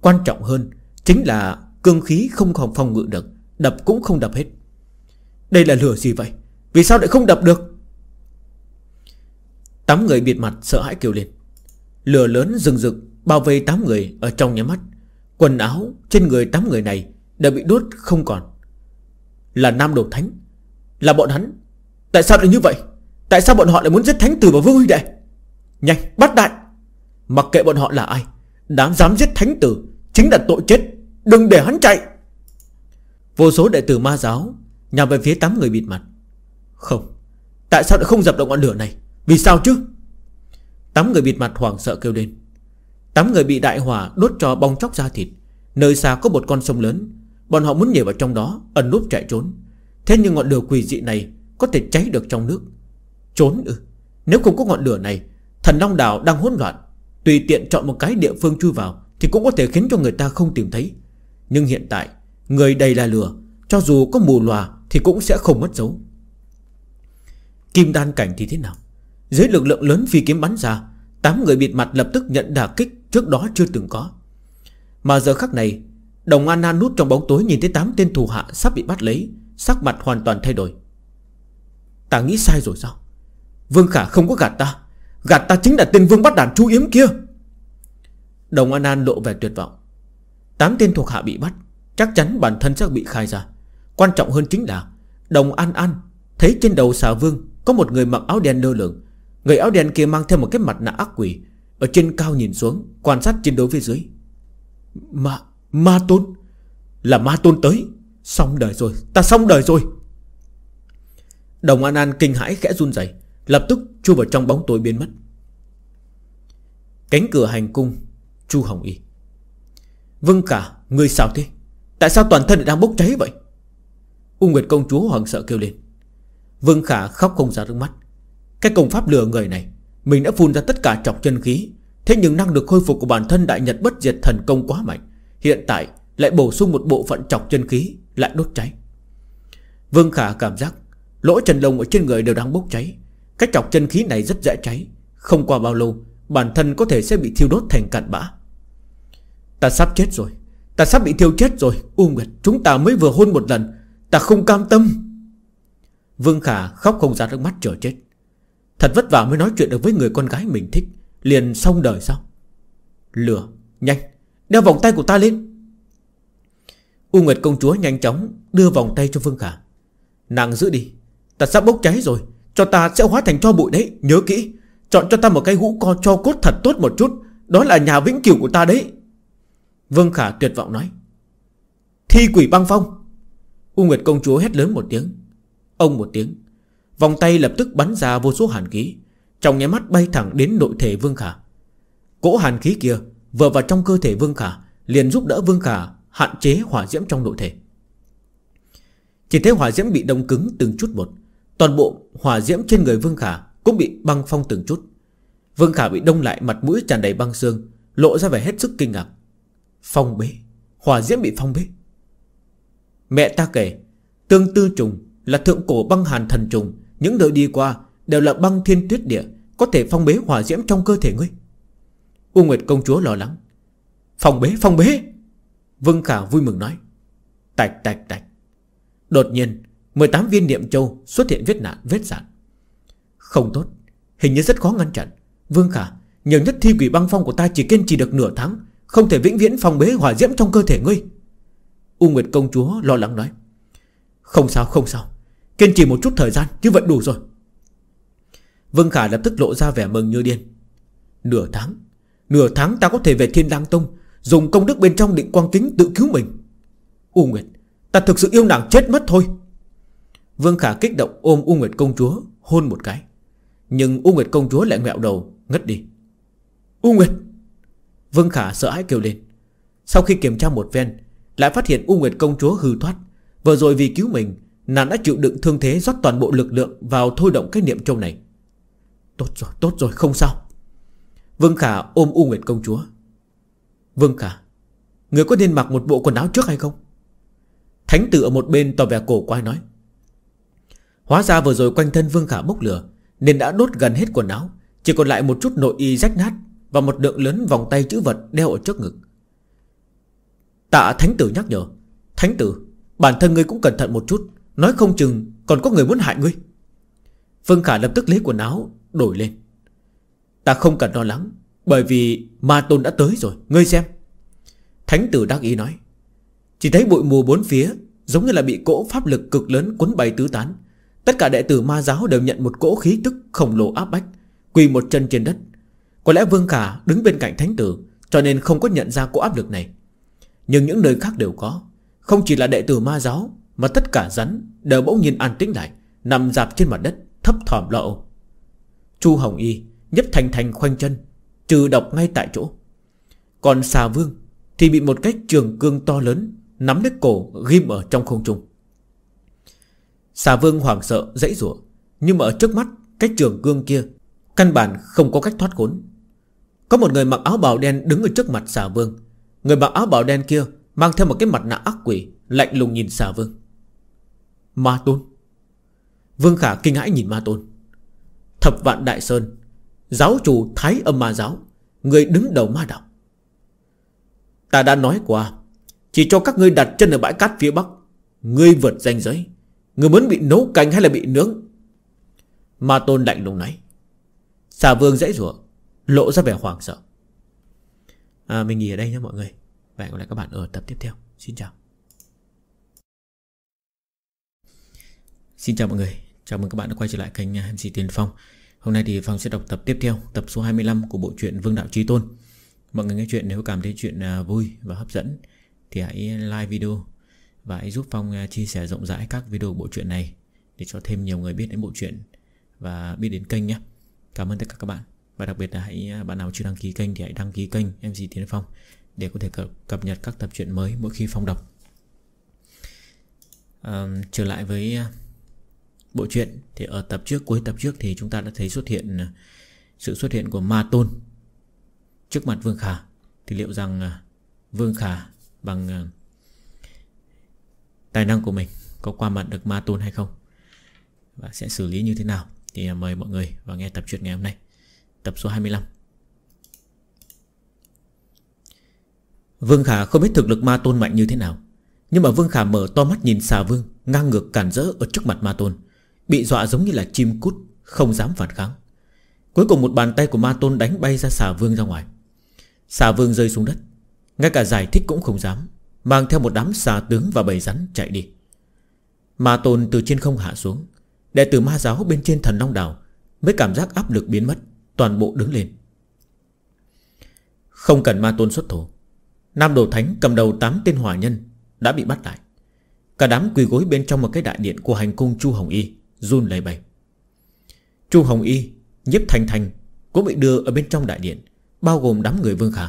Quan trọng hơn chính là cương khí không còn phòng ngự được Đập cũng không đập hết Đây là lửa gì vậy Vì sao lại không đập được Tám người bịt mặt sợ hãi kêu lên Lửa lớn rừng rực Bao vây tám người ở trong nhà mắt Quần áo trên người tám người này Đã bị đốt không còn Là Nam đồ Thánh Là bọn hắn Tại sao lại như vậy Tại sao bọn họ lại muốn giết Thánh Tử và Vương Huy Đệ Nhanh bắt đại Mặc kệ bọn họ là ai Đám dám giết Thánh Tử Chính là tội chết Đừng để hắn chạy Vô số đệ tử ma giáo Nhằm về phía tám người bịt mặt Không Tại sao lại không dập động ngọn lửa này Vì sao chứ Tám người bịt mặt hoảng sợ kêu lên Tám người bị đại hỏa đốt cho bong chóc ra thịt Nơi xa có một con sông lớn Bọn họ muốn nhảy vào trong đó Ẩn núp chạy trốn Thế nhưng ngọn lửa quỷ dị này Có thể cháy được trong nước Trốn ư Nếu không có ngọn lửa này Thần Long Đảo đang hỗn loạn Tùy tiện chọn một cái địa phương chui vào Thì cũng có thể khiến cho người ta không tìm thấy Nhưng hiện tại Người đầy là lửa Cho dù có mù lòa Thì cũng sẽ không mất dấu Kim đan cảnh thì thế nào Dưới lực lượng lớn phi kiếm bắn ra Tám người bịt mặt lập tức nhận đà kích Trước đó chưa từng có Mà giờ khắc này Đồng An An nút trong bóng tối nhìn thấy tám tên thù hạ sắp bị bắt lấy Sắc mặt hoàn toàn thay đổi Ta nghĩ sai rồi sao Vương Khả không có gạt ta Gạt ta chính là tên Vương bắt đàn chú yếm kia Đồng An An lộ vẻ tuyệt vọng Tám tên thuộc hạ bị bắt Chắc chắn bản thân sẽ bị khai ra Quan trọng hơn chính là Đồng An An thấy trên đầu xà vương Có một người mặc áo đen lơ lửng Người áo đen kia mang theo một cái mặt nạ ác quỷ ở trên cao nhìn xuống Quan sát chiến đấu phía dưới Ma, ma tôn Là ma tôn tới Xong đời rồi, ta xong đời rồi Đồng An An kinh hãi khẽ run rẩy Lập tức chui vào trong bóng tối biến mất Cánh cửa hành cung Chu Hồng Y Vâng cả, người sao thế Tại sao toàn thân đang bốc cháy vậy U Nguyệt công chúa hoàng sợ kêu lên Vương Khả khóc không ra nước mắt Cái công pháp lừa người này mình đã phun ra tất cả trọc chân khí Thế nhưng năng lực khôi phục của bản thân đại nhật bất diệt thần công quá mạnh Hiện tại lại bổ sung một bộ phận trọc chân khí Lại đốt cháy Vương Khả cảm giác Lỗ chân lông ở trên người đều đang bốc cháy Cái trọc chân khí này rất dễ cháy Không qua bao lâu Bản thân có thể sẽ bị thiêu đốt thành cạn bã Ta sắp chết rồi Ta sắp bị thiêu chết rồi U Nguyệt chúng ta mới vừa hôn một lần Ta không cam tâm Vương Khả khóc không ra nước mắt chờ chết Thật vất vả mới nói chuyện được với người con gái mình thích Liền xong đời sao Lừa Nhanh Đeo vòng tay của ta lên U Nguyệt công chúa nhanh chóng Đưa vòng tay cho Vương Khả Nàng giữ đi Ta sắp bốc cháy rồi Cho ta sẽ hóa thành cho bụi đấy Nhớ kỹ Chọn cho ta một cái hũ co cho cốt thật tốt một chút Đó là nhà vĩnh cửu của ta đấy Vương Khả tuyệt vọng nói Thi quỷ băng phong U Nguyệt công chúa hét lớn một tiếng Ông một tiếng Vòng tay lập tức bắn ra vô số hàn khí Trong nháy mắt bay thẳng đến nội thể Vương Khả Cỗ hàn khí kia Vừa vào trong cơ thể Vương Khả Liền giúp đỡ Vương Khả hạn chế hỏa diễm trong nội thể Chỉ thấy hỏa diễm bị đông cứng từng chút một Toàn bộ hỏa diễm trên người Vương Khả Cũng bị băng phong từng chút Vương Khả bị đông lại mặt mũi tràn đầy băng xương Lộ ra vẻ hết sức kinh ngạc Phong bế Hỏa diễm bị phong bế Mẹ ta kể Tương tư trùng là thượng cổ băng hàn thần trùng những nơi đi qua đều là băng thiên tuyết địa Có thể phong bế hỏa diễm trong cơ thể ngươi U Nguyệt công chúa lo lắng Phong bế phong bế Vương Khả vui mừng nói Tạch tạch tạch Đột nhiên 18 viên niệm châu xuất hiện vết nạn vết sản Không tốt Hình như rất khó ngăn chặn Vương Khả Nhiều nhất thi quỷ băng phong của ta chỉ kiên trì được nửa tháng Không thể vĩnh viễn phong bế hỏa diễm trong cơ thể ngươi U Nguyệt công chúa lo lắng nói Không sao không sao Kiên trì một chút thời gian Như vậy đủ rồi Vương Khả lập tức lộ ra vẻ mừng như điên Nửa tháng Nửa tháng ta có thể về Thiên Đăng Tông Dùng công đức bên trong định quang kính tự cứu mình U Nguyệt Ta thực sự yêu nàng chết mất thôi Vương Khả kích động ôm U Nguyệt công chúa Hôn một cái Nhưng U Nguyệt công chúa lại ngẹo đầu ngất đi U Nguyệt Vương Khả sợ hãi kêu lên Sau khi kiểm tra một ven Lại phát hiện U Nguyệt công chúa hư thoát Vừa rồi vì cứu mình Nàng đã chịu đựng thương thế rót toàn bộ lực lượng Vào thôi động cái niệm châu này Tốt rồi, tốt rồi, không sao Vương Khả ôm U Nguyệt công chúa Vương Khả Người có nên mặc một bộ quần áo trước hay không Thánh tử ở một bên tỏ vẻ cổ quay nói Hóa ra vừa rồi quanh thân Vương Khả bốc lửa Nên đã đốt gần hết quần áo Chỉ còn lại một chút nội y rách nát Và một lượng lớn vòng tay chữ vật đeo ở trước ngực Tạ Thánh tử nhắc nhở Thánh tử Bản thân ngươi cũng cẩn thận một chút Nói không chừng còn có người muốn hại ngươi Phương Khả lập tức lấy quần áo Đổi lên Ta không cần lo lắng Bởi vì ma tôn đã tới rồi Ngươi xem Thánh tử đắc ý nói Chỉ thấy bụi mù bốn phía Giống như là bị cỗ pháp lực cực lớn cuốn bay tứ tán Tất cả đệ tử ma giáo đều nhận một cỗ khí tức khổng lồ áp bách Quỳ một chân trên đất Có lẽ Vương Khả đứng bên cạnh thánh tử Cho nên không có nhận ra cỗ áp lực này Nhưng những nơi khác đều có Không chỉ là đệ tử ma giáo mà tất cả rắn đều bỗng nhiên an tĩnh lại Nằm dạp trên mặt đất thấp thỏm lộ Chu Hồng Y nhấp thành thành khoanh chân Trừ độc ngay tại chỗ Còn xà vương Thì bị một cái trường cương to lớn Nắm lấy cổ ghim ở trong không trung Xà vương hoảng sợ dãy rủa Nhưng mà ở trước mắt cái trường cương kia Căn bản không có cách thoát khốn Có một người mặc áo bào đen đứng ở trước mặt xà vương Người mặc áo bào đen kia Mang theo một cái mặt nạ ác quỷ Lạnh lùng nhìn xà vương Ma Tôn Vương Khả kinh hãi nhìn Ma Tôn Thập vạn Đại Sơn Giáo chủ Thái âm ma giáo Người đứng đầu ma đạo Ta đã nói qua Chỉ cho các ngươi đặt chân ở bãi cát phía Bắc Ngươi vượt danh giới Ngươi muốn bị nấu canh hay là bị nướng Ma Tôn lạnh lùng nói Xà Vương dãy rủa Lộ ra vẻ hoảng sợ à, Mình nghỉ ở đây nha mọi người Và hẹn gặp lại các bạn ở tập tiếp theo Xin chào Xin chào mọi người, chào mừng các bạn đã quay trở lại kênh à, MC Tiền Phong Hôm nay thì Phong sẽ đọc tập tiếp theo, tập số 25 của bộ truyện Vương Đạo Trí Tôn Mọi người nghe chuyện nếu cảm thấy chuyện à, vui và hấp dẫn Thì hãy like video và hãy giúp Phong à, chia sẻ rộng rãi các video của bộ truyện này Để cho thêm nhiều người biết đến bộ truyện và biết đến kênh nhé Cảm ơn tất cả các bạn Và đặc biệt là hãy bạn nào chưa đăng ký kênh thì hãy đăng ký kênh MC Tiến Phong Để có thể cập nhật các tập truyện mới mỗi khi Phong đọc à, Trở lại với bộ truyện Thì ở tập trước cuối tập trước thì chúng ta đã thấy xuất hiện à, Sự xuất hiện của Ma Tôn Trước mặt Vương Khả Thì liệu rằng à, Vương Khả bằng à, Tài năng của mình Có qua mặt được Ma Tôn hay không Và sẽ xử lý như thế nào Thì mời mọi người vào nghe tập truyện ngày hôm nay Tập số 25 Vương Khả không biết thực lực Ma Tôn mạnh như thế nào Nhưng mà Vương Khả mở to mắt nhìn xà vương Ngang ngược cản rỡ ở trước mặt Ma Tôn Bị dọa giống như là chim cút Không dám phản kháng Cuối cùng một bàn tay của ma tôn đánh bay ra xà vương ra ngoài Xà vương rơi xuống đất Ngay cả giải thích cũng không dám Mang theo một đám xà tướng và bầy rắn chạy đi Ma tôn từ trên không hạ xuống Đệ tử ma giáo bên trên thần long đảo Mới cảm giác áp lực biến mất Toàn bộ đứng lên Không cần ma tôn xuất thủ Nam Đồ Thánh cầm đầu 8 tên hỏa nhân Đã bị bắt lại Cả đám quỳ gối bên trong một cái đại điện Của hành cung Chu Hồng Y Run lẩy bẩy Chu Hồng Y Nhiếp Thành Thành Cũng bị đưa ở bên trong đại điện Bao gồm đám người Vương Khả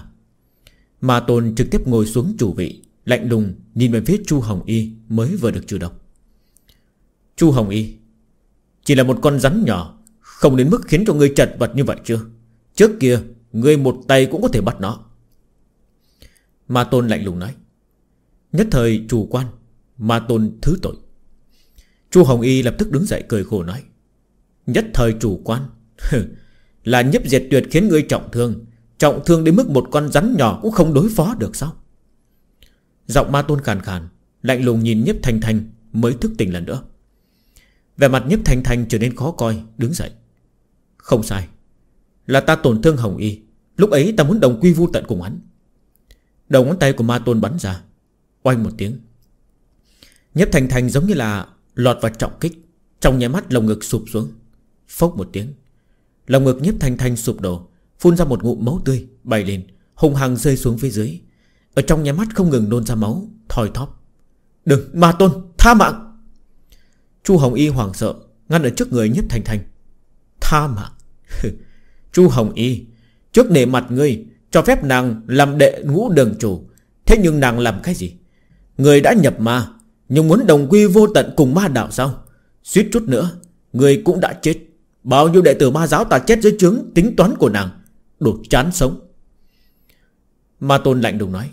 Mà Tôn trực tiếp ngồi xuống chủ vị Lạnh lùng nhìn về phía Chu Hồng Y Mới vừa được trừ độc Chu Hồng Y Chỉ là một con rắn nhỏ Không đến mức khiến cho người chật vật như vậy chưa Trước kia Người một tay cũng có thể bắt nó mà Tôn lạnh lùng nói Nhất thời chủ quan mà Tôn thứ tội Chu Hồng Y lập tức đứng dậy cười khổ nói Nhất thời chủ quan (laughs) Là nhấp diệt tuyệt khiến ngươi trọng thương Trọng thương đến mức một con rắn nhỏ Cũng không đối phó được sao Giọng ma tôn khàn khàn Lạnh lùng nhìn nhấp thanh thanh Mới thức tỉnh lần nữa Về mặt nhấp thanh thanh trở nên khó coi Đứng dậy Không sai Là ta tổn thương Hồng Y Lúc ấy ta muốn đồng quy vu tận cùng hắn Đầu ngón tay của ma tôn bắn ra Oanh một tiếng Nhấp thanh thanh giống như là Lọt vào trọng kích Trong nháy mắt lồng ngực sụp xuống Phốc một tiếng Lồng ngực nhiếp thanh thanh sụp đổ Phun ra một ngụm máu tươi Bay lên Hùng hằng rơi xuống phía dưới Ở trong nháy mắt không ngừng nôn ra máu Thòi thóp Đừng ma tôn tha mạng Chu Hồng Y hoảng sợ Ngăn ở trước người nhiếp thanh thanh Tha mạng (laughs) Chu Hồng Y Trước nể mặt ngươi Cho phép nàng làm đệ ngũ đường chủ Thế nhưng nàng làm cái gì Người đã nhập ma nhưng muốn đồng quy vô tận cùng ma đạo sao Suýt chút nữa Người cũng đã chết Bao nhiêu đệ tử ma giáo ta chết dưới chướng tính toán của nàng Đủ chán sống Ma tôn lạnh đùng nói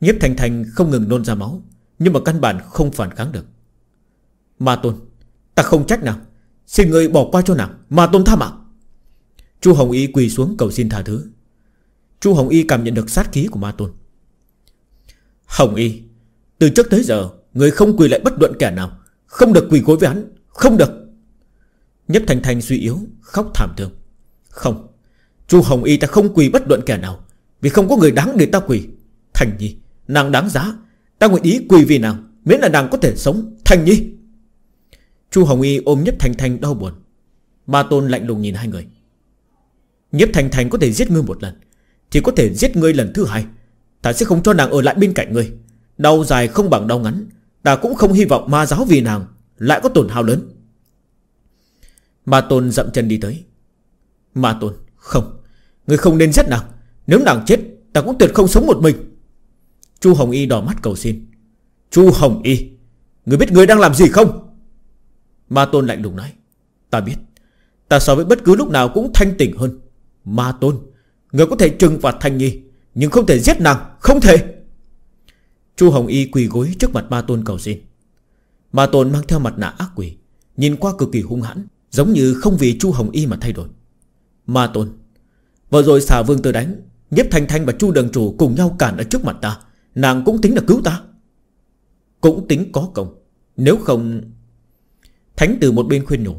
Nhiếp thành thành không ngừng nôn ra máu Nhưng mà căn bản không phản kháng được Ma tôn Ta không trách nào Xin người bỏ qua cho nàng Ma tôn tha mạng Chu Hồng Y quỳ xuống cầu xin tha thứ Chu Hồng Y cảm nhận được sát khí của ma tôn Hồng Y Từ trước tới giờ Người không quỳ lại bất luận kẻ nào Không được quỳ gối với hắn Không được Nhấp Thành Thành suy yếu khóc thảm thương Không Chu Hồng Y ta không quỳ bất luận kẻ nào Vì không có người đáng để ta quỳ Thành Nhi Nàng đáng giá Ta nguyện ý quỳ vì nàng Miễn là nàng có thể sống Thành Nhi Chu Hồng Y ôm Nhấp Thành Thành đau buồn Ba Tôn lạnh lùng nhìn hai người Nhếp Thành Thành có thể giết ngươi một lần Thì có thể giết ngươi lần thứ hai Ta sẽ không cho nàng ở lại bên cạnh ngươi Đau dài không bằng đau ngắn Ta cũng không hy vọng ma giáo vì nàng Lại có tổn hao lớn Ma tôn dậm chân đi tới Ma tôn không Người không nên giết nàng Nếu nàng chết ta cũng tuyệt không sống một mình Chu Hồng Y đỏ mắt cầu xin Chu Hồng Y Người biết người đang làm gì không Ma tôn lạnh lùng nói Ta biết Ta so với bất cứ lúc nào cũng thanh tỉnh hơn Ma tôn Người có thể trừng phạt Thanh Nhi Nhưng không thể giết nàng Không thể Chu Hồng Y quỳ gối trước mặt Ma Tôn cầu xin Ma Tôn mang theo mặt nạ ác quỷ Nhìn qua cực kỳ hung hãn Giống như không vì Chu Hồng Y mà thay đổi Ma Tôn Vừa rồi xà vương tự đánh Nhếp Thanh Thanh và Chu Đường Chủ cùng nhau cản ở trước mặt ta Nàng cũng tính là cứu ta Cũng tính có công Nếu không Thánh tử một bên khuyên nhủ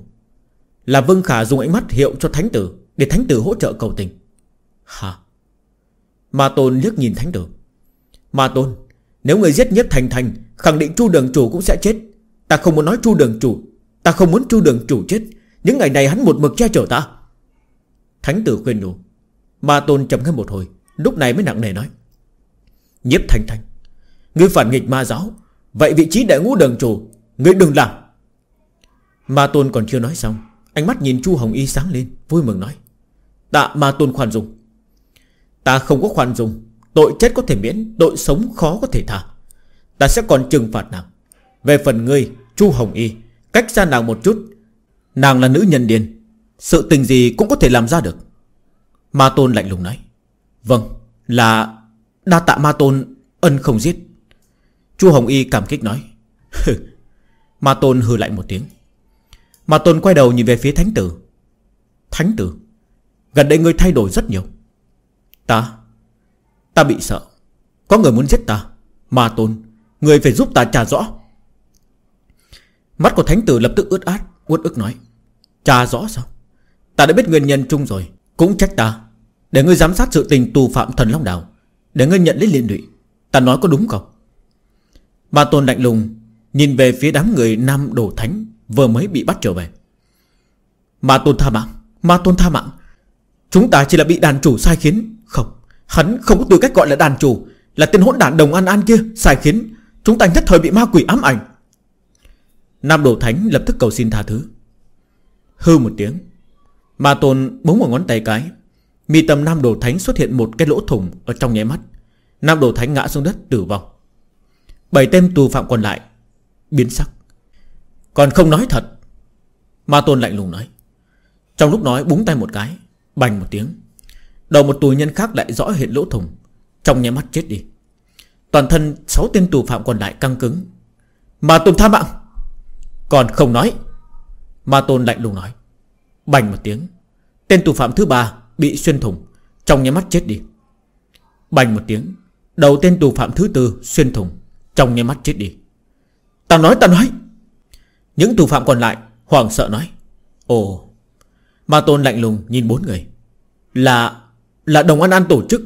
Là Vương Khả dùng ánh mắt hiệu cho Thánh tử Để Thánh tử hỗ trợ cầu tình Hả Ma Tôn liếc nhìn Thánh tử Ma Tôn nếu người giết nhiếp thành thành Khẳng định chu đường chủ cũng sẽ chết Ta không muốn nói chu đường chủ Ta không muốn chu đường chủ chết Những ngày này hắn một mực che chở ta Thánh tử khuyên đủ Ma tôn chấm ngâm một hồi Lúc này mới nặng nề nói Nhiếp thành thành Ngươi phản nghịch ma giáo Vậy vị trí đại ngũ đường chủ Ngươi đừng làm Ma tôn còn chưa nói xong Ánh mắt nhìn chu Hồng Y sáng lên Vui mừng nói Tạ ma tôn khoan dùng Ta không có khoan dùng Tội chết có thể miễn Tội sống khó có thể tha Ta sẽ còn trừng phạt nàng Về phần ngươi Chu Hồng Y Cách xa nàng một chút Nàng là nữ nhân điên Sự tình gì cũng có thể làm ra được Ma Tôn lạnh lùng nói Vâng là Đa tạ Ma Tôn ân không giết Chu Hồng Y cảm kích nói (laughs) Ma Tôn hừ lại một tiếng Ma Tôn quay đầu nhìn về phía Thánh Tử Thánh Tử Gần đây ngươi thay đổi rất nhiều Ta Ta bị sợ Có người muốn giết ta Ma tôn Người phải giúp ta trả rõ Mắt của thánh tử lập tức ướt át Uất ức nói Trả rõ sao Ta đã biết nguyên nhân chung rồi Cũng trách ta Để ngươi giám sát sự tình tù phạm thần Long Đào Để ngươi nhận lấy liên lụy Ta nói có đúng không Ma tôn lạnh lùng Nhìn về phía đám người nam đổ thánh Vừa mới bị bắt trở về Ma tôn tha mạng Ma tôn tha mạng Chúng ta chỉ là bị đàn chủ sai khiến Không Hắn không có tư cách gọi là đàn chủ Là tên hỗn đàn đồng an an kia Xài khiến chúng ta nhất thời bị ma quỷ ám ảnh Nam Đồ Thánh lập tức cầu xin tha thứ Hư một tiếng Ma Tôn búng một ngón tay cái mì tầm Nam Đồ Thánh xuất hiện một cái lỗ thủng Ở trong nháy mắt Nam Đồ Thánh ngã xuống đất tử vong Bảy tên tù phạm còn lại Biến sắc Còn không nói thật Ma Tôn lạnh lùng nói Trong lúc nói búng tay một cái Bành một tiếng Đầu một tù nhân khác lại rõ hiện lỗ thủng Trong nháy mắt chết đi Toàn thân 6 tên tù phạm còn lại căng cứng Mà Tôn tha mạng Còn không nói Ma Tôn lạnh lùng nói Bành một tiếng Tên tù phạm thứ ba bị xuyên thủng Trong nháy mắt chết đi Bành một tiếng Đầu tên tù phạm thứ tư xuyên thủng Trong nháy mắt chết đi Ta nói ta nói Những tù phạm còn lại hoảng sợ nói Ồ Ma Tôn lạnh lùng nhìn bốn người Là là Đồng An An tổ chức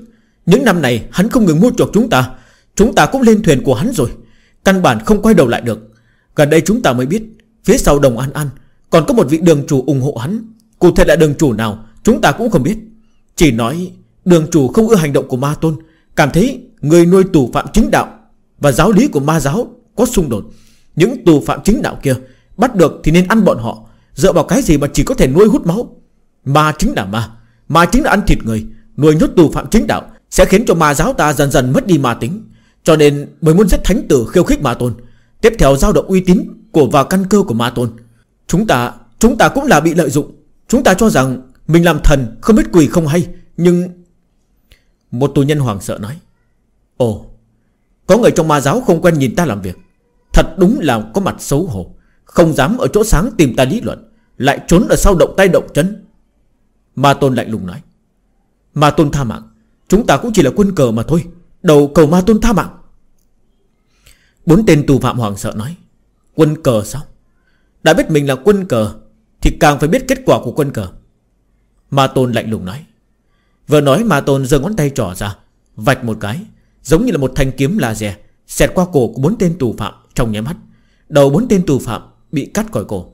Những năm này hắn không ngừng mua chuộc chúng ta Chúng ta cũng lên thuyền của hắn rồi Căn bản không quay đầu lại được Gần đây chúng ta mới biết Phía sau Đồng An An Còn có một vị đường chủ ủng hộ hắn Cụ thể là đường chủ nào Chúng ta cũng không biết Chỉ nói đường chủ không ưa hành động của ma tôn Cảm thấy người nuôi tù phạm chính đạo Và giáo lý của ma giáo có xung đột Những tù phạm chính đạo kia Bắt được thì nên ăn bọn họ Dựa vào cái gì mà chỉ có thể nuôi hút máu Ma chính là ma Ma chính là ăn thịt người Nuôi nhốt tù phạm chính đạo Sẽ khiến cho ma giáo ta dần dần mất đi ma tính Cho nên mới muốn giết thánh tử khiêu khích ma tôn Tiếp theo giao động uy tín của và căn cơ của ma tôn Chúng ta Chúng ta cũng là bị lợi dụng Chúng ta cho rằng mình làm thần không biết quỷ không hay Nhưng Một tù nhân hoàng sợ nói Ồ Có người trong ma giáo không quen nhìn ta làm việc Thật đúng là có mặt xấu hổ Không dám ở chỗ sáng tìm ta lý luận Lại trốn ở sau động tay động chân Ma tôn lạnh lùng nói Ma tôn tha mạng Chúng ta cũng chỉ là quân cờ mà thôi Đầu cầu ma tôn tha mạng Bốn tên tù phạm hoàng sợ nói Quân cờ sao Đã biết mình là quân cờ Thì càng phải biết kết quả của quân cờ Ma tôn lạnh lùng nói Vừa nói ma tôn giơ ngón tay trỏ ra Vạch một cái Giống như là một thanh kiếm laser Xẹt qua cổ của bốn tên tù phạm trong nháy mắt Đầu bốn tên tù phạm bị cắt khỏi cổ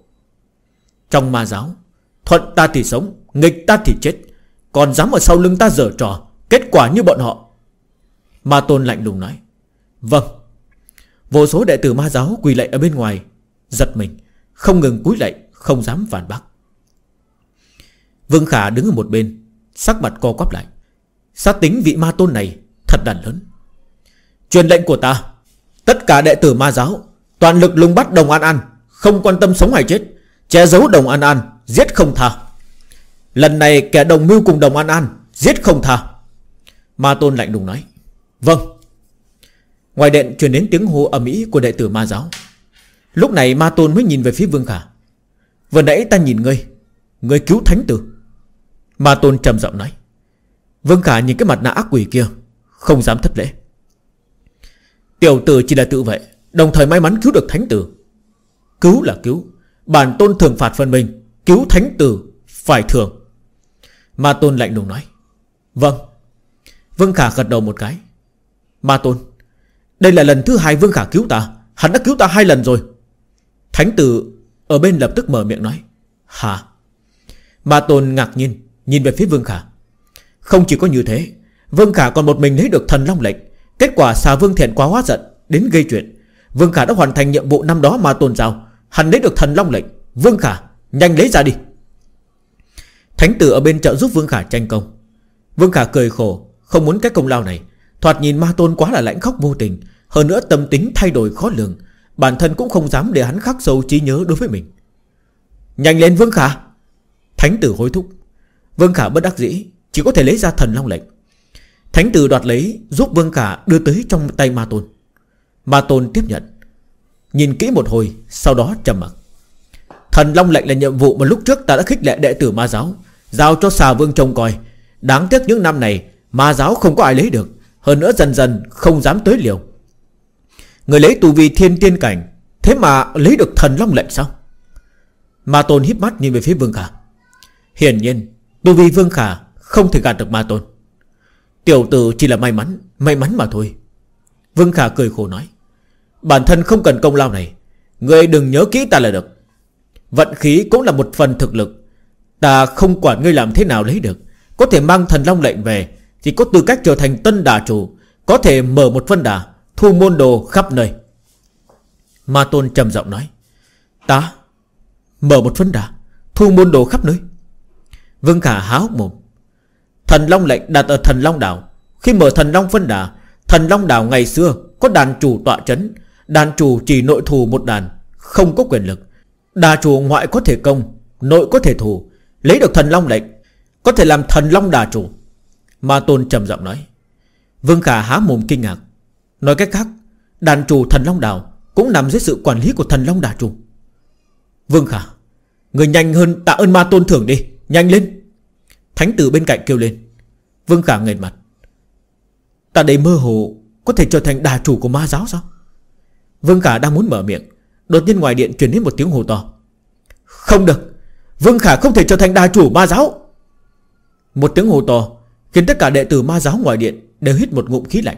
Trong ma giáo Thuận ta thì sống Nghịch ta thì chết còn dám ở sau lưng ta dở trò Kết quả như bọn họ Ma Tôn lạnh lùng nói Vâng Vô số đệ tử ma giáo quỳ lạy ở bên ngoài Giật mình Không ngừng cúi lạy Không dám phản bác Vương Khả đứng ở một bên Sắc mặt co quắp lại Sát tính vị ma tôn này Thật đàn lớn Truyền lệnh của ta Tất cả đệ tử ma giáo Toàn lực lùng bắt đồng an an Không quan tâm sống hay chết Che giấu đồng an an Giết không tha Lần này kẻ đồng mưu cùng đồng an an Giết không tha Ma Tôn lạnh lùng nói Vâng Ngoài đện truyền đến tiếng hô ầm ĩ của đệ tử ma giáo Lúc này Ma Tôn mới nhìn về phía Vương Khả Vừa nãy ta nhìn ngươi Ngươi cứu thánh tử Ma Tôn trầm giọng nói Vương Khả nhìn cái mặt nạ ác quỷ kia Không dám thất lễ Tiểu tử chỉ là tự vệ Đồng thời may mắn cứu được thánh tử Cứu là cứu Bản tôn thường phạt phần mình Cứu thánh tử phải thường Ma Tôn lạnh lùng nói Vâng Vương Khả gật đầu một cái Ma Tôn Đây là lần thứ hai Vương Khả cứu ta Hắn đã cứu ta hai lần rồi Thánh tử ở bên lập tức mở miệng nói Hả Ma Tôn ngạc nhiên Nhìn về phía Vương Khả Không chỉ có như thế Vương Khả còn một mình lấy được thần long lệnh Kết quả xà Vương Thiện quá hóa giận Đến gây chuyện Vương Khả đã hoàn thành nhiệm vụ năm đó Ma Tôn giao Hắn lấy được thần long lệnh Vương Khả nhanh lấy ra đi Thánh tử ở bên trợ giúp Vương Khả tranh công Vương Khả cười khổ Không muốn cái công lao này Thoạt nhìn ma tôn quá là lãnh khóc vô tình Hơn nữa tâm tính thay đổi khó lường Bản thân cũng không dám để hắn khắc sâu trí nhớ đối với mình Nhanh lên Vương Khả Thánh tử hối thúc Vương Khả bất đắc dĩ Chỉ có thể lấy ra thần long lệnh Thánh tử đoạt lấy giúp Vương Khả đưa tới trong tay ma tôn Ma tôn tiếp nhận Nhìn kỹ một hồi Sau đó trầm mặc Thần Long lệnh là nhiệm vụ mà lúc trước ta đã khích lệ đệ tử ma giáo Giao cho xà vương trông coi Đáng tiếc những năm này Ma giáo không có ai lấy được Hơn nữa dần dần không dám tới liều Người lấy tù vi thiên tiên cảnh Thế mà lấy được thần long lệnh sao Ma Tôn híp mắt nhìn về phía Vương Khả Hiển nhiên Tu vi Vương Khả không thể gạt được Ma Tôn Tiểu tử chỉ là may mắn May mắn mà thôi Vương Khả cười khổ nói Bản thân không cần công lao này Người đừng nhớ kỹ ta là được Vận khí cũng là một phần thực lực Ta không quản ngươi làm thế nào lấy được Có thể mang thần long lệnh về Thì có tư cách trở thành tân đà chủ Có thể mở một phân đà Thu môn đồ khắp nơi Ma Tôn trầm giọng nói Ta Mở một phân đà Thu môn đồ khắp nơi Vương Khả há hốc mồm Thần Long lệnh đặt ở Thần Long Đảo Khi mở Thần Long phân đà Thần Long Đảo ngày xưa có đàn chủ tọa chấn Đàn chủ chỉ nội thù một đàn Không có quyền lực Đà chủ ngoại có thể công Nội có thể thủ Lấy được thần long lệnh Có thể làm thần long đà chủ Ma Tôn trầm giọng nói Vương Khả há mồm kinh ngạc Nói cách khác Đàn chủ thần long đảo Cũng nằm dưới sự quản lý của thần long đà chủ Vương Khả Người nhanh hơn tạ ơn ma tôn thưởng đi Nhanh lên Thánh tử bên cạnh kêu lên Vương Khả ngẩng mặt Ta đây mơ hồ Có thể trở thành đà chủ của ma giáo sao Vương Khả đang muốn mở miệng Đột nhiên ngoài điện truyền đến một tiếng hồ to Không được Vương Khả không thể trở thành đà chủ ma giáo Một tiếng hồ to Khiến tất cả đệ tử ma giáo ngoài điện Đều hít một ngụm khí lạnh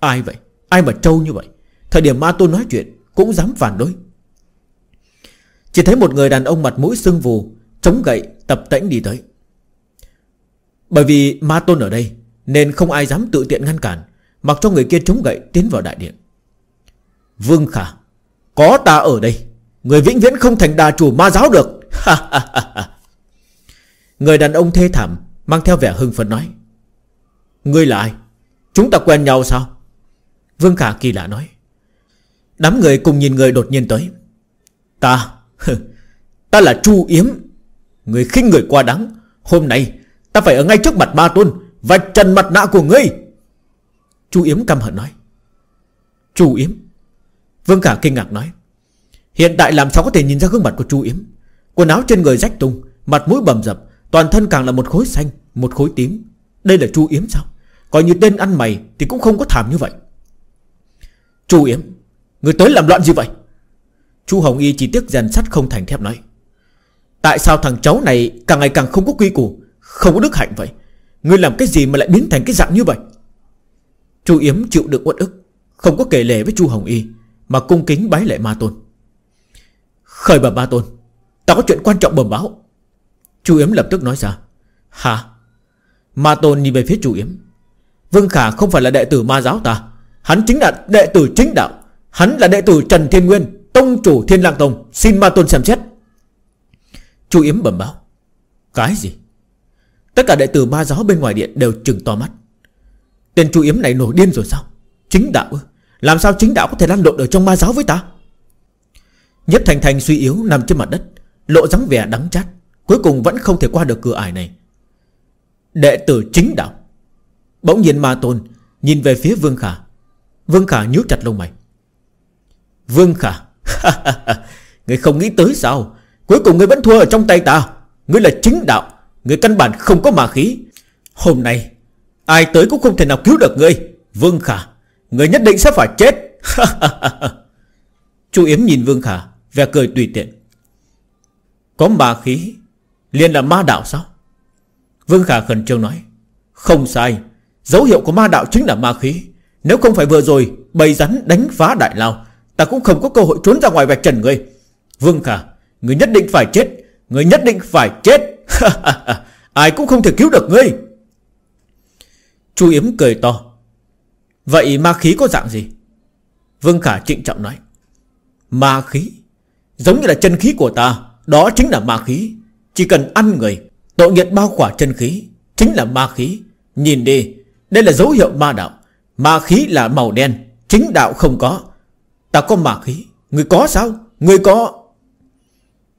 Ai vậy, ai mà trâu như vậy Thời điểm ma tôn nói chuyện cũng dám phản đối Chỉ thấy một người đàn ông mặt mũi sưng vù Chống gậy tập tễnh đi tới Bởi vì ma tôn ở đây Nên không ai dám tự tiện ngăn cản Mặc cho người kia chống gậy tiến vào đại điện Vương Khả có ta ở đây Người vĩnh viễn không thành đà chủ ma giáo được (laughs) Người đàn ông thê thảm Mang theo vẻ hưng phấn nói Ngươi là ai Chúng ta quen nhau sao Vương Khả kỳ lạ nói Đám người cùng nhìn người đột nhiên tới Ta (laughs) Ta là Chu Yếm Người khinh người qua đắng Hôm nay ta phải ở ngay trước mặt ba tôn Và trần mặt nạ của ngươi Chu Yếm căm hận nói Chu Yếm Vương Khả kinh ngạc nói Hiện tại làm sao có thể nhìn ra gương mặt của Chu Yếm Quần áo trên người rách tung Mặt mũi bầm dập Toàn thân càng là một khối xanh Một khối tím Đây là Chu Yếm sao Coi như tên ăn mày Thì cũng không có thảm như vậy Chu Yếm Người tới làm loạn gì vậy Chu Hồng Y chỉ tiếc dàn sắt không thành thép nói Tại sao thằng cháu này càng ngày càng không có quy củ Không có đức hạnh vậy người làm cái gì mà lại biến thành cái dạng như vậy Chu Yếm chịu được uất ức Không có kể lể với Chu Hồng Y mà cung kính bái lệ ma tôn Khởi bẩm ma tôn Ta có chuyện quan trọng bẩm báo Chu Yếm lập tức nói ra Hả Ma tôn nhìn về phía Chu Yếm Vương Khả không phải là đệ tử ma giáo ta Hắn chính là đệ tử chính đạo Hắn là đệ tử Trần Thiên Nguyên Tông chủ Thiên Lang Tông Xin ma tôn xem xét Chu Yếm bẩm báo Cái gì Tất cả đệ tử ma giáo bên ngoài điện đều trừng to mắt Tên Chu Yếm này nổi điên rồi sao Chính đạo ư làm sao chính đạo có thể lăn lộn ở trong ma giáo với ta Nhất Thành Thành suy yếu nằm trên mặt đất Lộ dáng vẻ đắng chát Cuối cùng vẫn không thể qua được cửa ải này Đệ tử chính đạo Bỗng nhiên ma tôn Nhìn về phía Vương Khả Vương Khả nhíu chặt lông mày Vương Khả (laughs) Người không nghĩ tới sao Cuối cùng người vẫn thua ở trong tay ta Người là chính đạo Người căn bản không có ma khí Hôm nay Ai tới cũng không thể nào cứu được ngươi Vương Khả Người nhất định sẽ phải chết (laughs) Chu Yếm nhìn Vương Khả Vẻ cười tùy tiện Có ma khí liền là ma đạo sao Vương Khả khẩn trương nói Không sai Dấu hiệu của ma đạo chính là ma khí Nếu không phải vừa rồi bầy rắn đánh phá đại lao Ta cũng không có cơ hội trốn ra ngoài vạch trần người. Vương Khả người nhất định phải chết người nhất định phải chết (laughs) Ai cũng không thể cứu được ngươi Chu Yếm cười to Vậy ma khí có dạng gì Vương Khả trịnh trọng nói Ma khí Giống như là chân khí của ta Đó chính là ma khí Chỉ cần ăn người Tội nghiệp bao khỏa chân khí Chính là ma khí Nhìn đi Đây là dấu hiệu ma đạo Ma khí là màu đen Chính đạo không có Ta có ma khí Người có sao Người có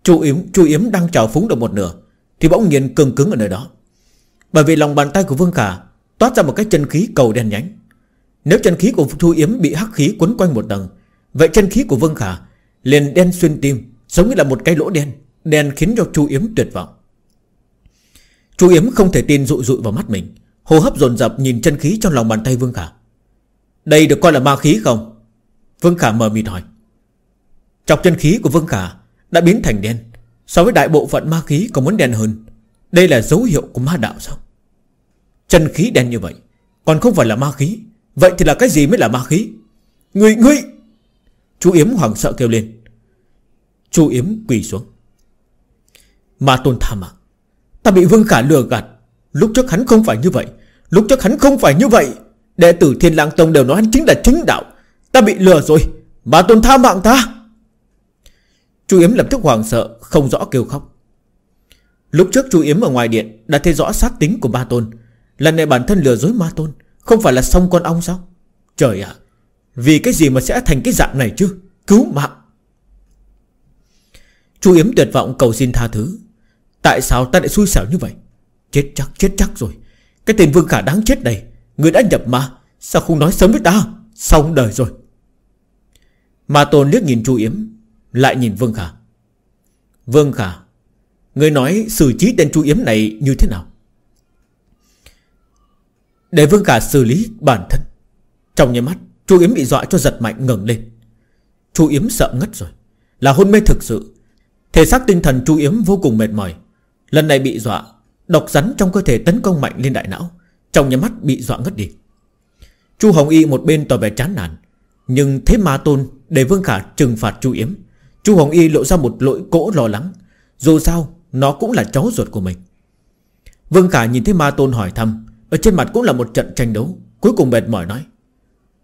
Chu Yếm, Chu Yếm đang trào phúng được một nửa Thì bỗng nhiên cứng cứng ở nơi đó Bởi vì lòng bàn tay của Vương Khả Toát ra một cái chân khí cầu đen nhánh nếu chân khí của Thu Yếm bị hắc khí quấn quanh một tầng Vậy chân khí của Vương Khả Liền đen xuyên tim Giống như là một cái lỗ đen Đen khiến cho Chu Yếm tuyệt vọng Chu Yếm không thể tin rụi rụi vào mắt mình Hô hấp dồn dập nhìn chân khí trong lòng bàn tay Vương Khả Đây được coi là ma khí không Vương Khả mờ mịt hỏi Chọc chân khí của Vương Khả Đã biến thành đen So với đại bộ phận ma khí còn muốn đen hơn Đây là dấu hiệu của ma đạo sao Chân khí đen như vậy Còn không phải là ma khí Vậy thì là cái gì mới là ma khí Ngươi ngươi Chú Yếm hoảng sợ kêu lên Chú Yếm quỳ xuống Ma tôn tha mạng Ta bị Vương Khả lừa gạt Lúc trước hắn không phải như vậy Lúc trước hắn không phải như vậy Đệ tử Thiên Lang Tông đều nói hắn chính là chính đạo Ta bị lừa rồi Ma tôn tha mạng ta Chú Yếm lập tức hoảng sợ Không rõ kêu khóc Lúc trước chú Yếm ở ngoài điện Đã thấy rõ sát tính của ma tôn Lần này bản thân lừa dối ma tôn không phải là xong con ong sao Trời ạ Vì cái gì mà sẽ thành cái dạng này chứ Cứu mạng Chu Yếm tuyệt vọng cầu xin tha thứ Tại sao ta lại xui xẻo như vậy Chết chắc chết chắc rồi Cái tên Vương Khả đáng chết này Người đã nhập ma Sao không nói sớm với ta Xong đời rồi Ma Tôn liếc nhìn Chu Yếm Lại nhìn Vương Khả Vương Khả Người nói xử trí tên Chu Yếm này như thế nào để vương cả xử lý bản thân Trong nháy mắt Chu Yếm bị dọa cho giật mạnh ngẩng lên Chu Yếm sợ ngất rồi Là hôn mê thực sự Thể xác tinh thần Chu Yếm vô cùng mệt mỏi Lần này bị dọa Độc rắn trong cơ thể tấn công mạnh lên đại não Trong nháy mắt bị dọa ngất đi Chu Hồng Y một bên tỏ vẻ chán nản Nhưng thế ma tôn để Vương Khả trừng phạt Chu Yếm Chu Hồng Y lộ ra một lỗi cỗ lo lắng Dù sao nó cũng là cháu ruột của mình Vương Khả nhìn thấy ma tôn hỏi thăm ở trên mặt cũng là một trận tranh đấu Cuối cùng mệt mỏi nói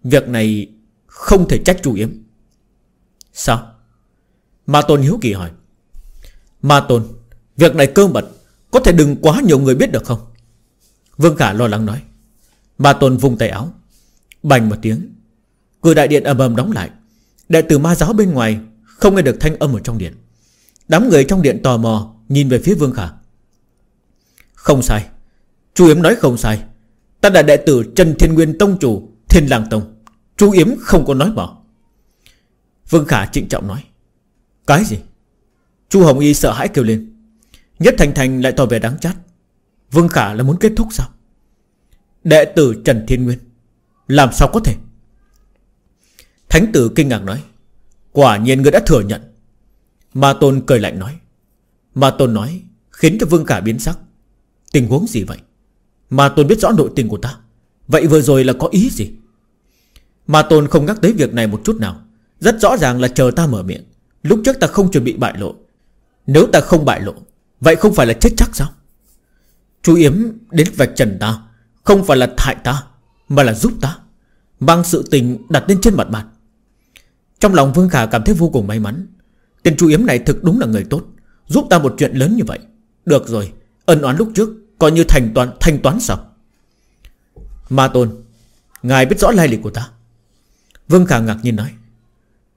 Việc này không thể trách chủ yếm Sao Ma Tôn hiếu kỳ hỏi Ma Tôn Việc này cơ mật Có thể đừng quá nhiều người biết được không Vương Khả lo lắng nói Ma Tôn vùng tay áo Bành một tiếng Cửa đại điện ầm ầm đóng lại đệ tử ma giáo bên ngoài Không nghe được thanh âm ở trong điện Đám người trong điện tò mò Nhìn về phía Vương Khả Không sai Chu Yếm nói không sai Ta là đệ tử Trần Thiên Nguyên Tông Chủ Thiên Làng Tông Chu Yếm không có nói bỏ Vương Khả trịnh trọng nói Cái gì Chu Hồng Y sợ hãi kêu lên Nhất Thành Thành lại tỏ vẻ đáng chát Vương Khả là muốn kết thúc sao Đệ tử Trần Thiên Nguyên Làm sao có thể Thánh tử kinh ngạc nói Quả nhiên người đã thừa nhận Ma Tôn cười lạnh nói Ma Tôn nói Khiến cho Vương Khả biến sắc Tình huống gì vậy mà Tôn biết rõ nội tình của ta Vậy vừa rồi là có ý gì Mà Tôn không nhắc tới việc này một chút nào Rất rõ ràng là chờ ta mở miệng Lúc trước ta không chuẩn bị bại lộ Nếu ta không bại lộ Vậy không phải là chết chắc sao Chú Yếm đến vạch trần ta Không phải là hại ta Mà là giúp ta Mang sự tình đặt lên trên mặt bàn Trong lòng Vương Khả cảm thấy vô cùng may mắn Tên chú Yếm này thực đúng là người tốt Giúp ta một chuyện lớn như vậy Được rồi, ân oán lúc trước Coi như thành toán, thanh toán sao Ma Tôn Ngài biết rõ lai lịch của ta Vương Khả ngạc nhiên nói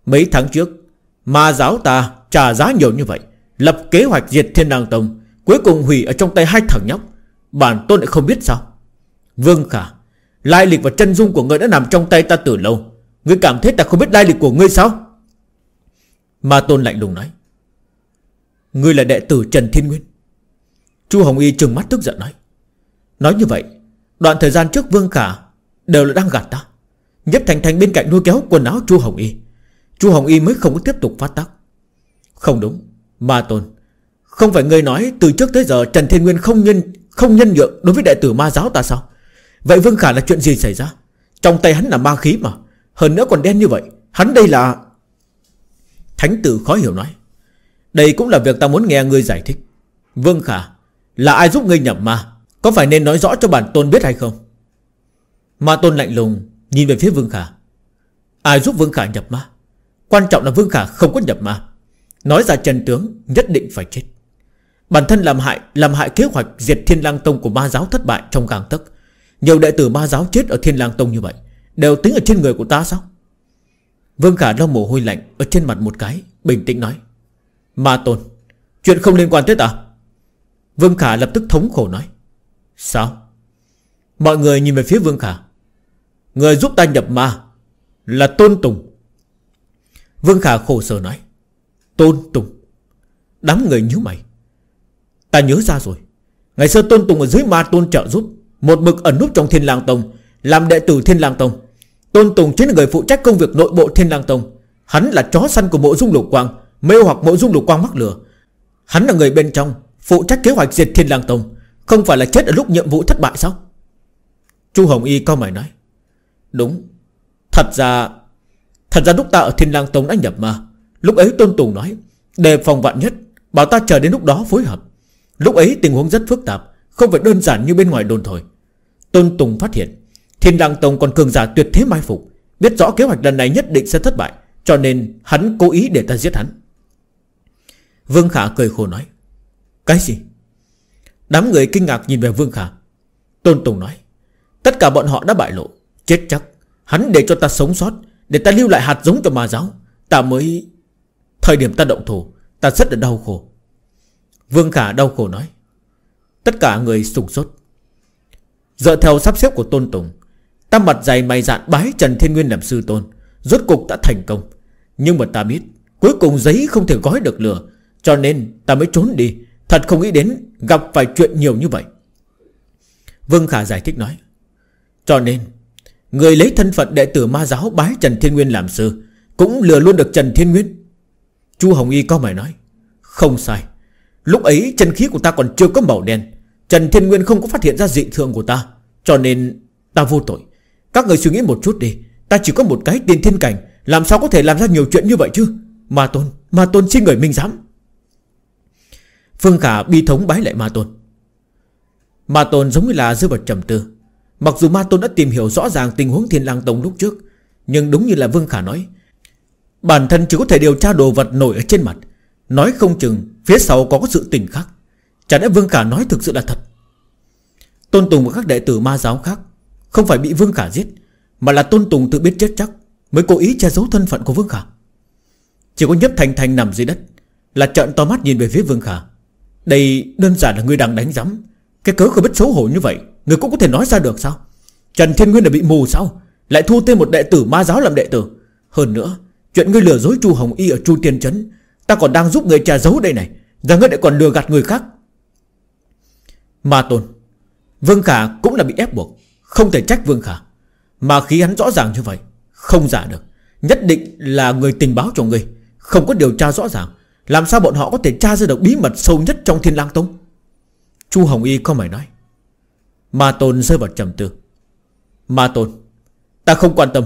Mấy tháng trước Ma giáo ta trả giá nhiều như vậy Lập kế hoạch diệt thiên đàng tông Cuối cùng hủy ở trong tay hai thằng nhóc Bản tôn lại không biết sao Vương Khả Lai lịch và chân dung của ngươi đã nằm trong tay ta từ lâu Ngươi cảm thấy ta không biết lai lịch của ngươi sao Ma tôn lạnh lùng nói Ngươi là đệ tử Trần Thiên Nguyên Chu Hồng Y trừng mắt tức giận nói Nói như vậy Đoạn thời gian trước Vương Khả Đều là đang gạt ta Nhếp Thành Thành bên cạnh nuôi kéo quần áo Chu Hồng Y Chu Hồng Y mới không có tiếp tục phát tác Không đúng Ma Tôn Không phải người nói từ trước tới giờ Trần Thiên Nguyên không nhân không nhân nhượng đối với đệ tử ma giáo ta sao Vậy Vương Khả là chuyện gì xảy ra Trong tay hắn là ma khí mà Hơn nữa còn đen như vậy Hắn đây là Thánh tử khó hiểu nói Đây cũng là việc ta muốn nghe người giải thích Vương Khả là ai giúp ngươi nhập ma Có phải nên nói rõ cho bản tôn biết hay không Ma tôn lạnh lùng Nhìn về phía Vương Khả Ai giúp Vương Khả nhập ma Quan trọng là Vương Khả không có nhập ma Nói ra trần tướng nhất định phải chết Bản thân làm hại Làm hại kế hoạch diệt thiên lang tông của ma giáo thất bại trong càng tấc Nhiều đệ tử ma giáo chết ở thiên lang tông như vậy Đều tính ở trên người của ta sao Vương Khả lau mồ hôi lạnh Ở trên mặt một cái Bình tĩnh nói Ma tôn Chuyện không liên quan tới ta Vương Khả lập tức thống khổ nói Sao Mọi người nhìn về phía Vương Khả Người giúp ta nhập ma Là Tôn Tùng Vương Khả khổ sở nói Tôn Tùng Đám người nhíu mày Ta nhớ ra rồi Ngày xưa Tôn Tùng ở dưới ma tôn trợ giúp Một mực ẩn núp trong thiên lang tông Làm đệ tử thiên lang tông Tôn Tùng chính là người phụ trách công việc nội bộ thiên lang tông Hắn là chó săn của mộ dung lục quang Mê hoặc mộ dung lục quang mắc lửa Hắn là người bên trong Phụ trách kế hoạch diệt thiên lang tông Không phải là chết ở lúc nhiệm vụ thất bại sao Chu Hồng Y cao mày nói Đúng Thật ra Thật ra lúc ta ở thiên lang tông đã nhập mà Lúc ấy Tôn Tùng nói Đề phòng vạn nhất Bảo ta chờ đến lúc đó phối hợp Lúc ấy tình huống rất phức tạp Không phải đơn giản như bên ngoài đồn thôi Tôn Tùng phát hiện Thiên Lang Tông còn cường giả tuyệt thế mai phục Biết rõ kế hoạch lần này nhất định sẽ thất bại Cho nên hắn cố ý để ta giết hắn Vương Khả cười khổ nói cái gì Đám người kinh ngạc nhìn về Vương Khả Tôn Tùng nói Tất cả bọn họ đã bại lộ Chết chắc Hắn để cho ta sống sót Để ta lưu lại hạt giống cho ma giáo Ta mới Thời điểm ta động thủ Ta rất là đau khổ Vương Khả đau khổ nói Tất cả người sùng sốt Dựa theo sắp xếp của Tôn Tùng Ta mặt dày mày dạn bái Trần Thiên Nguyên làm sư tôn Rốt cục đã thành công Nhưng mà ta biết Cuối cùng giấy không thể gói được lửa Cho nên ta mới trốn đi Thật không nghĩ đến gặp phải chuyện nhiều như vậy Vương Khả giải thích nói Cho nên Người lấy thân phận đệ tử ma giáo bái Trần Thiên Nguyên làm sư Cũng lừa luôn được Trần Thiên Nguyên Chu Hồng Y có mày nói Không sai Lúc ấy chân khí của ta còn chưa có màu đen Trần Thiên Nguyên không có phát hiện ra dị thường của ta Cho nên ta vô tội Các người suy nghĩ một chút đi Ta chỉ có một cái tiền thiên cảnh Làm sao có thể làm ra nhiều chuyện như vậy chứ Ma Tôn Ma Tôn xin người minh giám Phương Khả bi thống bái lại Ma Tôn Ma Tôn giống như là dư vật trầm tư Mặc dù Ma Tôn đã tìm hiểu rõ ràng tình huống Thiên Lang Tông lúc trước Nhưng đúng như là Vương Khả nói Bản thân chỉ có thể điều tra đồ vật nổi ở trên mặt Nói không chừng Phía sau có sự tình khác Chả lẽ Vương Khả nói thực sự là thật Tôn Tùng và các đệ tử ma giáo khác Không phải bị Vương Khả giết Mà là Tôn Tùng tự biết chết chắc Mới cố ý che giấu thân phận của Vương Khả Chỉ có nhấp thành thành nằm dưới đất Là trợn to mắt nhìn về phía Vương Khả đây đơn giản là ngươi đang đánh giấm Cái cớ không biết xấu hổ như vậy Ngươi cũng có thể nói ra được sao Trần Thiên Nguyên đã bị mù sao Lại thu thêm một đệ tử ma giáo làm đệ tử Hơn nữa Chuyện ngươi lừa dối Chu Hồng Y ở Chu Tiên Trấn Ta còn đang giúp ngươi trà giấu đây này Giờ ngươi lại còn lừa gạt người khác Ma Tôn Vương Khả cũng là bị ép buộc Không thể trách Vương Khả Mà khí hắn rõ ràng như vậy Không giả được Nhất định là người tình báo cho ngươi Không có điều tra rõ ràng làm sao bọn họ có thể tra ra được bí mật sâu nhất trong thiên lang tông Chu Hồng Y có mày nói Ma Tôn rơi vào trầm tư Ma Tôn Ta không quan tâm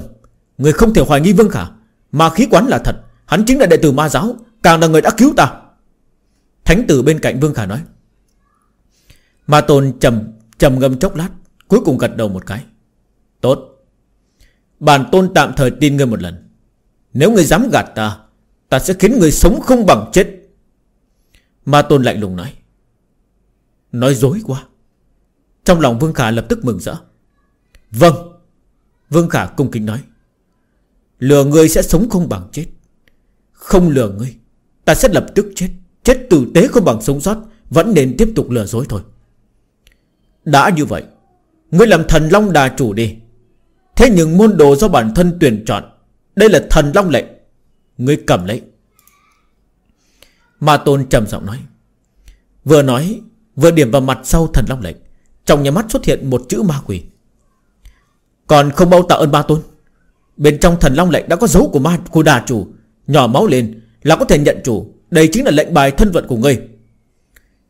Người không thể hoài nghi Vương Khả Ma khí quán là thật Hắn chính là đệ tử ma giáo Càng là người đã cứu ta Thánh tử bên cạnh Vương Khả nói Ma Tôn trầm trầm ngâm chốc lát Cuối cùng gật đầu một cái Tốt Bản tôn tạm thời tin ngươi một lần Nếu ngươi dám gạt ta Ta sẽ khiến người sống không bằng chết Ma Tôn lạnh lùng nói Nói dối quá Trong lòng Vương Khả lập tức mừng rỡ Vâng Vương Khả cung kính nói Lừa người sẽ sống không bằng chết Không lừa ngươi Ta sẽ lập tức chết Chết tử tế không bằng sống sót Vẫn nên tiếp tục lừa dối thôi Đã như vậy Ngươi làm thần long đà chủ đi Thế nhưng môn đồ do bản thân tuyển chọn Đây là thần long lệnh Ngươi cầm lấy Ma Tôn trầm giọng nói Vừa nói Vừa điểm vào mặt sau thần long lệnh Trong nhà mắt xuất hiện một chữ ma quỷ Còn không bao tạ ơn Ma Tôn Bên trong thần long lệnh đã có dấu của ma của đà chủ Nhỏ máu lên là có thể nhận chủ Đây chính là lệnh bài thân vận của ngươi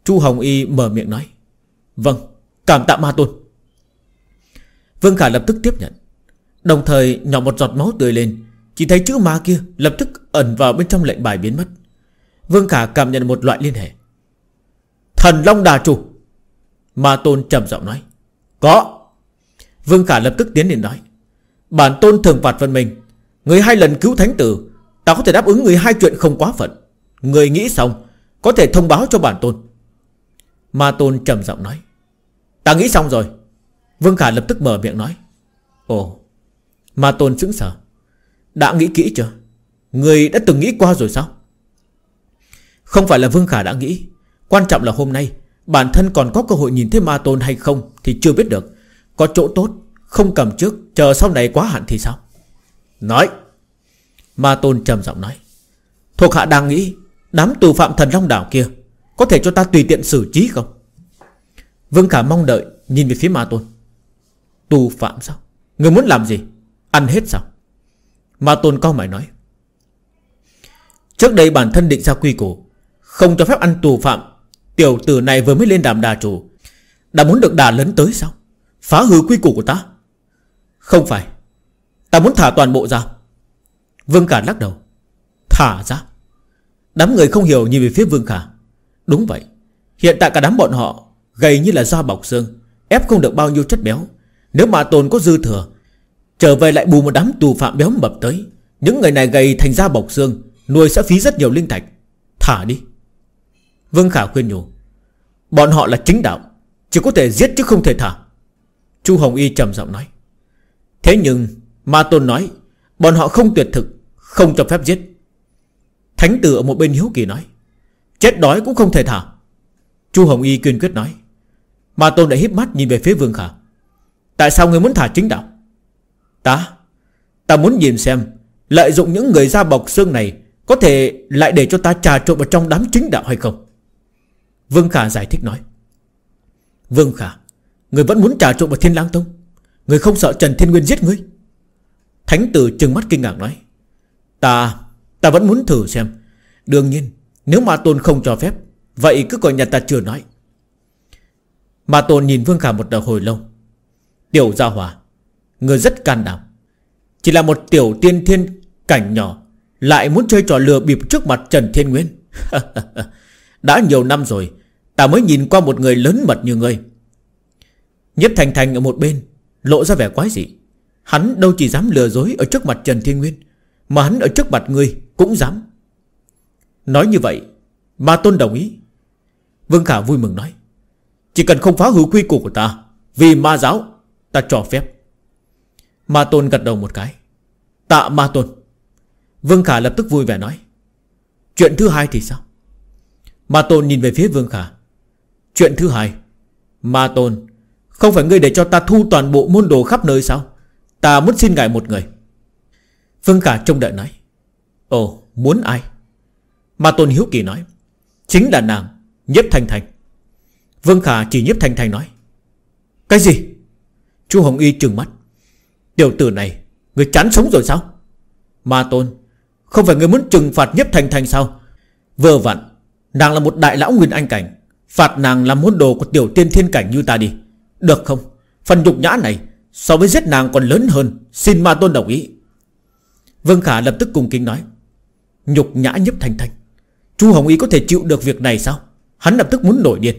Chu Hồng Y mở miệng nói Vâng cảm tạ ma tôn Vương Khả lập tức tiếp nhận Đồng thời nhỏ một giọt máu tươi lên chỉ thấy chữ ma kia lập tức ẩn vào bên trong lệnh bài biến mất Vương Khả cảm nhận một loại liên hệ Thần Long Đà Chủ Ma Tôn trầm giọng nói Có Vương Khả lập tức tiến đến nói Bản Tôn thường phạt phần mình Người hai lần cứu Thánh Tử Ta có thể đáp ứng người hai chuyện không quá phận Người nghĩ xong Có thể thông báo cho bản Tôn Ma Tôn trầm giọng nói Ta nghĩ xong rồi Vương Khả lập tức mở miệng nói Ồ Ma Tôn sững sờ đã nghĩ kỹ chưa Người đã từng nghĩ qua rồi sao Không phải là Vương Khả đã nghĩ Quan trọng là hôm nay Bản thân còn có cơ hội nhìn thấy ma tôn hay không Thì chưa biết được Có chỗ tốt không cầm trước Chờ sau này quá hạn thì sao Nói Ma tôn trầm giọng nói Thuộc hạ đang nghĩ Đám tù phạm thần long đảo kia Có thể cho ta tùy tiện xử trí không Vương Khả mong đợi Nhìn về phía ma tôn Tù phạm sao Người muốn làm gì Ăn hết sao mà tôn cao mày nói Trước đây bản thân định ra quy củ Không cho phép ăn tù phạm Tiểu tử này vừa mới lên đàm đà chủ Đã muốn được đà lớn tới sao Phá hư quy củ của ta Không phải Ta muốn thả toàn bộ ra Vương Khả lắc đầu Thả ra Đám người không hiểu nhìn về phía Vương Khả Đúng vậy Hiện tại cả đám bọn họ Gầy như là da bọc xương Ép không được bao nhiêu chất béo Nếu mà tồn có dư thừa Trở về lại bù một đám tù phạm béo mập tới Những người này gầy thành ra bọc xương Nuôi sẽ phí rất nhiều linh thạch Thả đi Vương Khả khuyên nhủ Bọn họ là chính đạo Chỉ có thể giết chứ không thể thả Chu Hồng Y trầm giọng nói Thế nhưng Ma Tôn nói Bọn họ không tuyệt thực Không cho phép giết Thánh tử ở một bên hiếu kỳ nói Chết đói cũng không thể thả Chu Hồng Y kiên quyết nói Ma Tôn đã híp mắt nhìn về phía Vương Khả Tại sao người muốn thả chính đạo Ta Ta muốn nhìn xem Lợi dụng những người da bọc xương này Có thể lại để cho ta trà trộn vào trong đám chính đạo hay không Vương Khả giải thích nói Vương Khả Người vẫn muốn trà trộn vào thiên lang tông Người không sợ Trần Thiên Nguyên giết ngươi Thánh tử trừng mắt kinh ngạc nói Ta Ta vẫn muốn thử xem Đương nhiên Nếu Ma Tôn không cho phép Vậy cứ coi nhà ta chưa nói Ma Tôn nhìn Vương Khả một đầu hồi lâu Tiểu gia hòa Người rất can đảm Chỉ là một tiểu tiên thiên cảnh nhỏ Lại muốn chơi trò lừa bịp trước mặt Trần Thiên Nguyên (laughs) Đã nhiều năm rồi Ta mới nhìn qua một người lớn mật như ngươi Nhất Thành Thành ở một bên Lộ ra vẻ quái dị Hắn đâu chỉ dám lừa dối ở trước mặt Trần Thiên Nguyên Mà hắn ở trước mặt ngươi cũng dám Nói như vậy Ma Tôn đồng ý Vương Khả vui mừng nói Chỉ cần không phá hủy quy củ của ta Vì ma giáo Ta cho phép Ma Tôn gật đầu một cái Tạ Ma Tôn Vương Khả lập tức vui vẻ nói Chuyện thứ hai thì sao Ma Tôn nhìn về phía Vương Khả Chuyện thứ hai Ma Tôn Không phải ngươi để cho ta thu toàn bộ môn đồ khắp nơi sao Ta muốn xin ngài một người Vương Khả trông đợi nói Ồ muốn ai Ma Tôn Hiếu Kỳ nói Chính là nàng Nhếp Thanh Thanh. Vương Khả chỉ Nhếp Thanh Thanh nói Cái gì Chu Hồng Y trừng mắt Tiểu tử này Người chán sống rồi sao Ma tôn Không phải người muốn trừng phạt nhếp thành thành sao Vơ vặn Nàng là một đại lão nguyên anh cảnh Phạt nàng làm môn đồ của tiểu tiên thiên cảnh như ta đi Được không Phần nhục nhã này So với giết nàng còn lớn hơn Xin ma tôn đồng ý Vương Khả lập tức cùng kính nói Nhục nhã nhấp thành thành Chu Hồng Y có thể chịu được việc này sao Hắn lập tức muốn nổi điên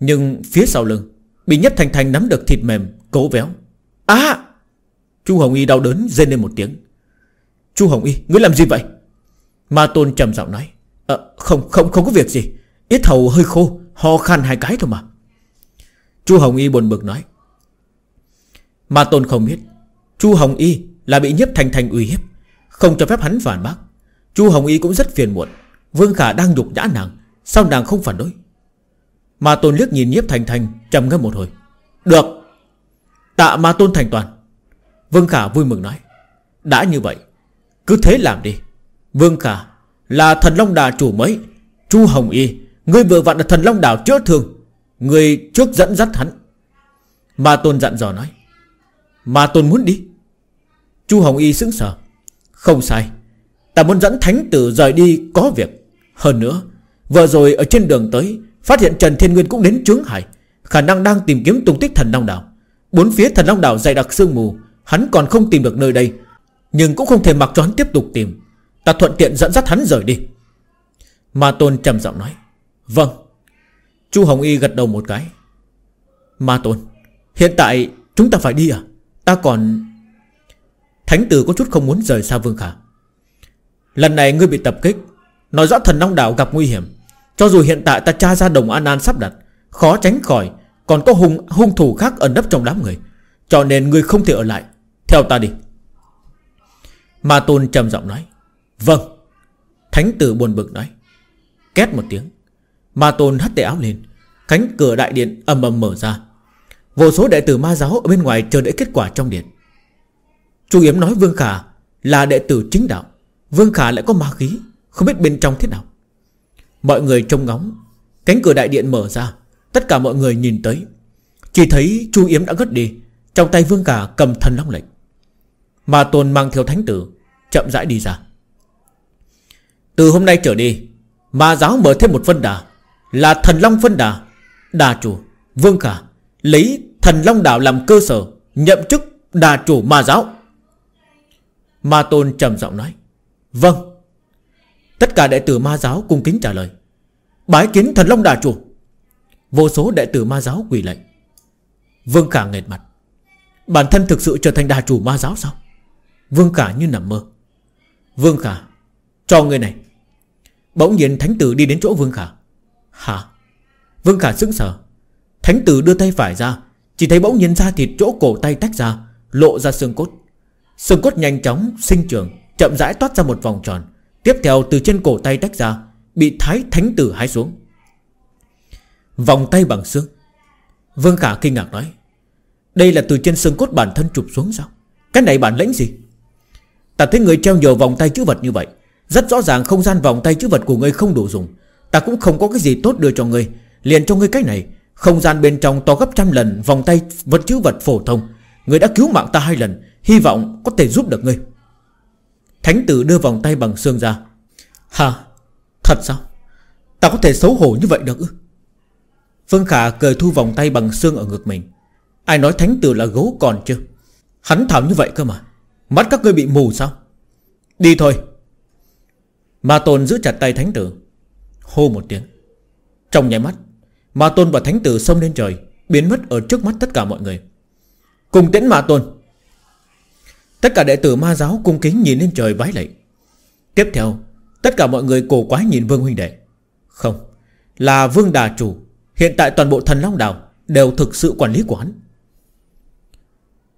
Nhưng phía sau lưng Bị nhất thành thành nắm được thịt mềm Cố véo À Chu Hồng Y đau đớn rên lên một tiếng Chu Hồng Y ngươi làm gì vậy Ma Tôn trầm giọng nói à, Không không không có việc gì Ít hầu hơi khô ho khan hai cái thôi mà Chu Hồng Y buồn bực nói Ma Tôn không biết Chu Hồng Y là bị nhiếp thành thành uy hiếp Không cho phép hắn phản bác Chu Hồng Y cũng rất phiền muộn Vương Khả đang nhục nhã nàng Sao nàng không phản đối Ma Tôn liếc nhìn nhiếp thành thành trầm ngâm một hồi Được Tạ Ma Tôn thành toàn Vương Khả vui mừng nói Đã như vậy Cứ thế làm đi Vương Khả là thần Long Đà chủ mới Chu Hồng Y người vừa vặn là thần Long Đảo chữa thương người trước dẫn dắt hắn Ma Tôn dặn dò nói Ma Tôn muốn đi Chu Hồng Y sững sờ Không sai Ta muốn dẫn thánh tử rời đi có việc Hơn nữa Vừa rồi ở trên đường tới Phát hiện Trần Thiên Nguyên cũng đến trướng hải Khả năng đang tìm kiếm tung tích thần Long Đảo Bốn phía thần Long Đảo dày đặc sương mù Hắn còn không tìm được nơi đây Nhưng cũng không thể mặc cho hắn tiếp tục tìm Ta thuận tiện dẫn dắt hắn rời đi Ma Tôn trầm giọng nói Vâng Chu Hồng Y gật đầu một cái Ma Tôn Hiện tại chúng ta phải đi à Ta còn Thánh tử có chút không muốn rời xa Vương Khả Lần này ngươi bị tập kích Nói rõ thần Long Đảo gặp nguy hiểm Cho dù hiện tại ta tra ra đồng An An sắp đặt Khó tránh khỏi Còn có hung hung thủ khác ẩn nấp trong đám người Cho nên ngươi không thể ở lại theo ta đi Ma Tôn trầm giọng nói Vâng Thánh tử buồn bực nói Két một tiếng Ma Tôn hất tay áo lên Cánh cửa đại điện ầm ầm mở ra Vô số đệ tử ma giáo ở bên ngoài chờ đợi kết quả trong điện Chu Yếm nói Vương Khả là đệ tử chính đạo Vương Khả lại có ma khí Không biết bên trong thế nào Mọi người trông ngóng Cánh cửa đại điện mở ra Tất cả mọi người nhìn tới Chỉ thấy Chu Yếm đã ngất đi Trong tay Vương Khả cầm thần long lệnh Ma Tôn mang theo thánh tử Chậm rãi đi ra Từ hôm nay trở đi Ma giáo mở thêm một phân đà Là thần long phân đà Đà chủ, vương khả Lấy thần long đảo làm cơ sở Nhậm chức đà chủ ma giáo Ma Tôn trầm giọng nói Vâng Tất cả đệ tử ma giáo cung kính trả lời Bái kiến thần long đà chủ Vô số đệ tử ma giáo quỳ lệnh Vương Khả nghẹt mặt Bản thân thực sự trở thành đà chủ ma giáo sao Vương Khả như nằm mơ Vương Khả Cho người này Bỗng nhiên thánh tử đi đến chỗ Vương Khả Hả Vương Khả sững sờ Thánh tử đưa tay phải ra Chỉ thấy bỗng nhiên da thịt chỗ cổ tay tách ra Lộ ra xương cốt Xương cốt nhanh chóng sinh trưởng Chậm rãi toát ra một vòng tròn Tiếp theo từ trên cổ tay tách ra Bị thái thánh tử hái xuống Vòng tay bằng xương Vương Khả kinh ngạc nói Đây là từ trên xương cốt bản thân chụp xuống sao Cái này bản lĩnh gì Ta thấy người treo nhiều vòng tay chữ vật như vậy Rất rõ ràng không gian vòng tay chữ vật của người không đủ dùng Ta cũng không có cái gì tốt đưa cho người Liền cho người cái này Không gian bên trong to gấp trăm lần vòng tay vật chữ vật phổ thông người đã cứu mạng ta hai lần Hy vọng có thể giúp được ngươi Thánh tử đưa vòng tay bằng xương ra Hả Thật sao Ta có thể xấu hổ như vậy được ư Phương Khả cười thu vòng tay bằng xương ở ngực mình Ai nói thánh tử là gấu còn chưa Hắn thảo như vậy cơ mà Mắt các ngươi bị mù sao Đi thôi Ma Tôn giữ chặt tay Thánh Tử Hô một tiếng Trong nháy mắt Ma Tôn và Thánh Tử xông lên trời Biến mất ở trước mắt tất cả mọi người Cùng tiễn Ma Tôn Tất cả đệ tử ma giáo cung kính nhìn lên trời bái lạy Tiếp theo Tất cả mọi người cổ quái nhìn Vương Huynh Đệ Không Là Vương Đà Chủ Hiện tại toàn bộ thần Long Đảo Đều thực sự quản lý của hắn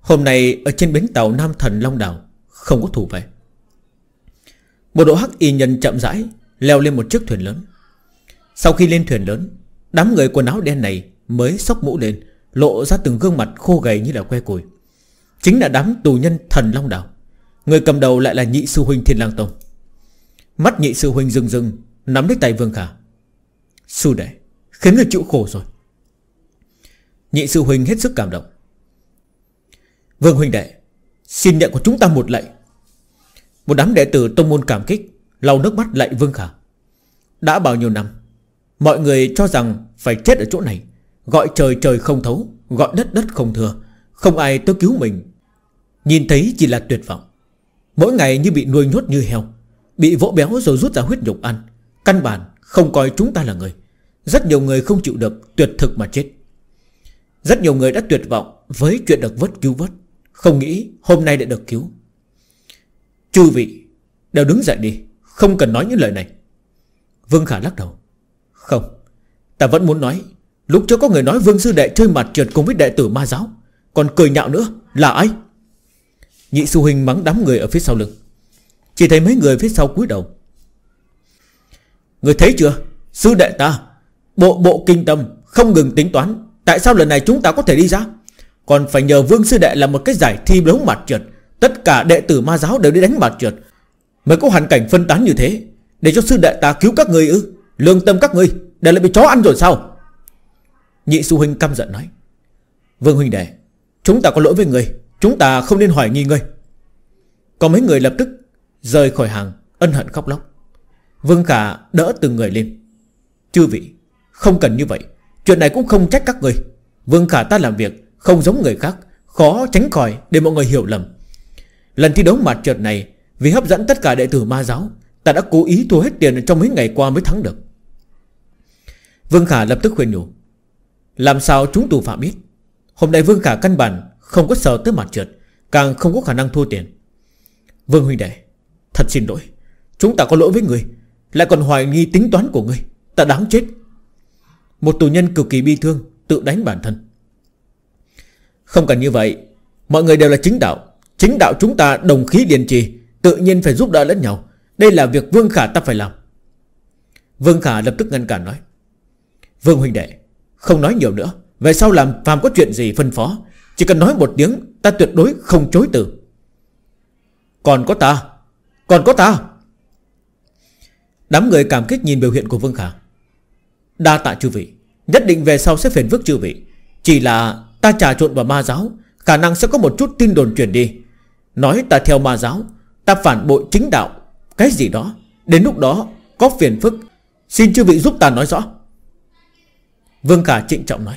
Hôm nay ở trên bến tàu Nam Thần Long Đảo Không có thủ về Một đội hắc y nhân chậm rãi Leo lên một chiếc thuyền lớn Sau khi lên thuyền lớn Đám người quần áo đen này mới sóc mũ lên Lộ ra từng gương mặt khô gầy như là que củi Chính là đám tù nhân thần Long Đảo Người cầm đầu lại là nhị sư huynh Thiên Lang Tông Mắt nhị sư huynh rừng rừng Nắm lấy tay Vương Khả Sư đệ Khiến người chịu khổ rồi Nhị sư huynh hết sức cảm động Vương huynh đệ Xin nhận của chúng ta một lạy Một đám đệ tử tông môn cảm kích lau nước mắt lạy Vương Khả Đã bao nhiêu năm Mọi người cho rằng phải chết ở chỗ này Gọi trời trời không thấu Gọi đất đất không thừa Không ai tới cứu mình Nhìn thấy chỉ là tuyệt vọng Mỗi ngày như bị nuôi nhốt như heo Bị vỗ béo rồi rút ra huyết nhục ăn Căn bản không coi chúng ta là người Rất nhiều người không chịu được tuyệt thực mà chết Rất nhiều người đã tuyệt vọng Với chuyện được vớt cứu vớt không nghĩ hôm nay đã được cứu Chư vị Đều đứng dậy đi Không cần nói những lời này Vương Khả lắc đầu Không Ta vẫn muốn nói Lúc trước có người nói Vương Sư Đệ chơi mặt trượt cùng với đệ tử ma giáo Còn cười nhạo nữa là ai Nhị sư huynh mắng đám người ở phía sau lưng Chỉ thấy mấy người phía sau cúi đầu Người thấy chưa Sư đệ ta Bộ bộ kinh tâm không ngừng tính toán Tại sao lần này chúng ta có thể đi ra còn phải nhờ Vương Sư Đệ là một cái giải thi đấu mặt trượt Tất cả đệ tử ma giáo đều đi đánh mặt trượt Mới có hoàn cảnh phân tán như thế Để cho sư đệ ta cứu các người ư Lương tâm các người Để lại bị chó ăn rồi sao Nhị sư huynh căm giận nói Vương huynh đệ Chúng ta có lỗi với người Chúng ta không nên hoài nghi ngươi Có mấy người lập tức Rời khỏi hàng Ân hận khóc lóc Vương cả đỡ từng người lên Chư vị Không cần như vậy Chuyện này cũng không trách các người Vương khả ta làm việc không giống người khác Khó tránh khỏi để mọi người hiểu lầm Lần thi đấu mặt trượt này Vì hấp dẫn tất cả đệ tử ma giáo Ta đã cố ý thua hết tiền trong mấy ngày qua mới thắng được Vương Khả lập tức khuyên nhủ Làm sao chúng tù phạm biết Hôm nay Vương Khả căn bản Không có sợ tới mặt trượt Càng không có khả năng thua tiền Vương huynh đệ Thật xin lỗi Chúng ta có lỗi với người Lại còn hoài nghi tính toán của người Ta đáng chết Một tù nhân cực kỳ bi thương Tự đánh bản thân không cần như vậy Mọi người đều là chính đạo Chính đạo chúng ta đồng khí điền trì Tự nhiên phải giúp đỡ lẫn nhau Đây là việc Vương Khả ta phải làm Vương Khả lập tức ngăn cản nói Vương huynh đệ Không nói nhiều nữa Về sau làm phàm có chuyện gì phân phó Chỉ cần nói một tiếng Ta tuyệt đối không chối từ Còn có ta Còn có ta Đám người cảm kích nhìn biểu hiện của Vương Khả Đa tạ chư vị Nhất định về sau sẽ phiền vức chư vị Chỉ là Ta trà trộn vào ma giáo Khả năng sẽ có một chút tin đồn truyền đi Nói ta theo ma giáo Ta phản bội chính đạo Cái gì đó Đến lúc đó có phiền phức Xin chư vị giúp ta nói rõ Vương Khả trịnh trọng nói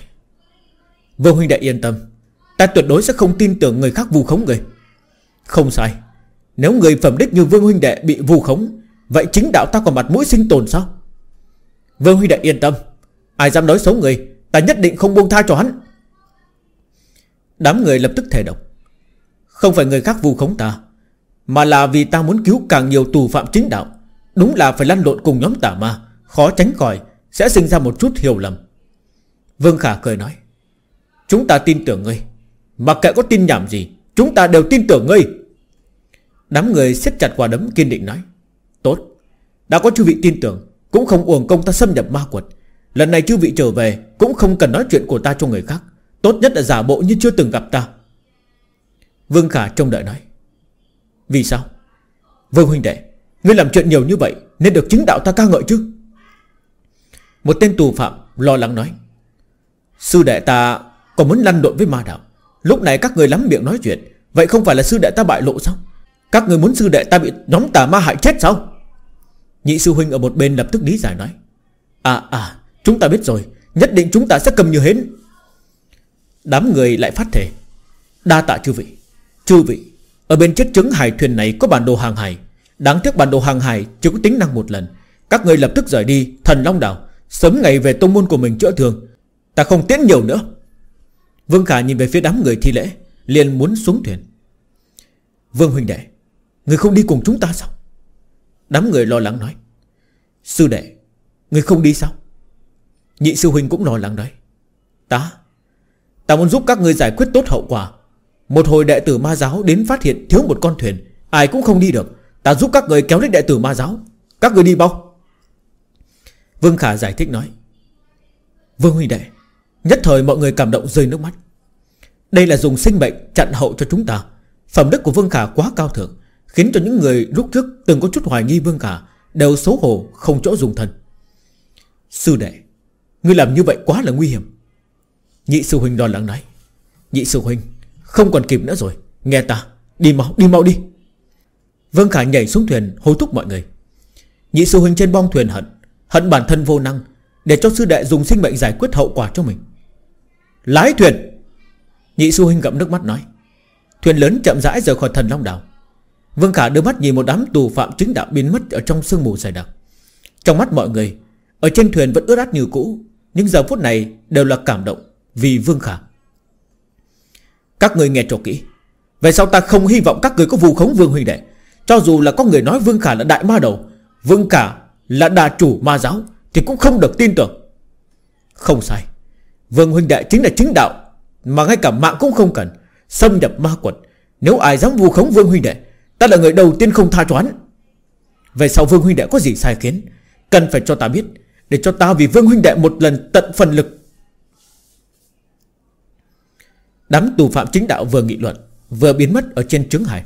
Vương huynh Đại yên tâm Ta tuyệt đối sẽ không tin tưởng người khác vu khống người Không sai Nếu người phẩm đích như Vương huynh đệ bị vu khống Vậy chính đạo ta còn mặt mũi sinh tồn sao Vương huynh đệ yên tâm Ai dám nói xấu người Ta nhất định không buông tha cho hắn Đám người lập tức thề độc Không phải người khác vu khống ta Mà là vì ta muốn cứu càng nhiều tù phạm chính đạo Đúng là phải lăn lộn cùng nhóm tả ma Khó tránh khỏi Sẽ sinh ra một chút hiểu lầm Vương Khả cười nói Chúng ta tin tưởng ngươi Mặc kệ có tin nhảm gì Chúng ta đều tin tưởng ngươi Đám người siết chặt quả đấm kiên định nói Tốt Đã có chư vị tin tưởng Cũng không uổng công ta xâm nhập ma quật Lần này chư vị trở về Cũng không cần nói chuyện của ta cho người khác Tốt nhất là giả bộ như chưa từng gặp ta Vương Khả trông đợi nói Vì sao Vương huynh đệ Ngươi làm chuyện nhiều như vậy Nên được chính đạo ta ca ngợi chứ Một tên tù phạm lo lắng nói Sư đệ ta còn muốn lăn lộn với ma đạo Lúc này các người lắm miệng nói chuyện Vậy không phải là sư đệ ta bại lộ sao Các người muốn sư đệ ta bị nhóm tà ma hại chết sao Nhị sư huynh ở một bên lập tức lý giải nói À à chúng ta biết rồi Nhất định chúng ta sẽ cầm như hến Đám người lại phát thể Đa tạ chư vị Chư vị Ở bên chiếc trứng hải thuyền này có bản đồ hàng hải Đáng tiếc bản đồ hàng hải chỉ có tính năng một lần Các người lập tức rời đi Thần Long Đảo Sớm ngày về tông môn của mình chữa thương Ta không tiễn nhiều nữa Vương Khả nhìn về phía đám người thi lễ liền muốn xuống thuyền Vương huynh đệ Người không đi cùng chúng ta sao Đám người lo lắng nói Sư đệ Người không đi sao Nhị sư huynh cũng lo lắng nói Ta Ta muốn giúp các ngươi giải quyết tốt hậu quả Một hồi đệ tử ma giáo đến phát hiện thiếu một con thuyền Ai cũng không đi được Ta giúp các người kéo đến đệ tử ma giáo Các người đi bao Vương Khả giải thích nói Vương huynh đệ Nhất thời mọi người cảm động rơi nước mắt Đây là dùng sinh mệnh chặn hậu cho chúng ta Phẩm đức của Vương Khả quá cao thượng Khiến cho những người lúc trước từng có chút hoài nghi Vương Khả Đều xấu hổ không chỗ dùng thân Sư đệ Ngươi làm như vậy quá là nguy hiểm Nhị sư huynh lo lắng nói Nhị sư huynh Không còn kịp nữa rồi Nghe ta Đi mau đi mau đi Vương Khải nhảy xuống thuyền hối thúc mọi người Nhị sư huynh trên bong thuyền hận Hận bản thân vô năng Để cho sư đệ dùng sinh mệnh giải quyết hậu quả cho mình Lái thuyền Nhị sư huynh gậm nước mắt nói Thuyền lớn chậm rãi rời khỏi thần Long Đảo Vương Khả đưa mắt nhìn một đám tù phạm chính đạo biến mất ở trong sương mù dày đặc. Trong mắt mọi người, ở trên thuyền vẫn ướt át như cũ, nhưng giờ phút này đều là cảm động, vì Vương Khả Các người nghe cho kỹ vậy sao ta không hy vọng các người có vu khống Vương Huynh Đệ Cho dù là có người nói Vương Khả là đại ma đầu Vương Khả là đà chủ ma giáo Thì cũng không được tin tưởng Không sai Vương Huynh Đệ chính là chính đạo Mà ngay cả mạng cũng không cần Xâm nhập ma quật Nếu ai dám vu khống Vương Huynh Đệ Ta là người đầu tiên không tha choán vậy sau Vương Huynh Đệ có gì sai khiến Cần phải cho ta biết Để cho ta vì Vương Huynh Đệ một lần tận phần lực Đám tù phạm chính đạo vừa nghị luận Vừa biến mất ở trên trứng hải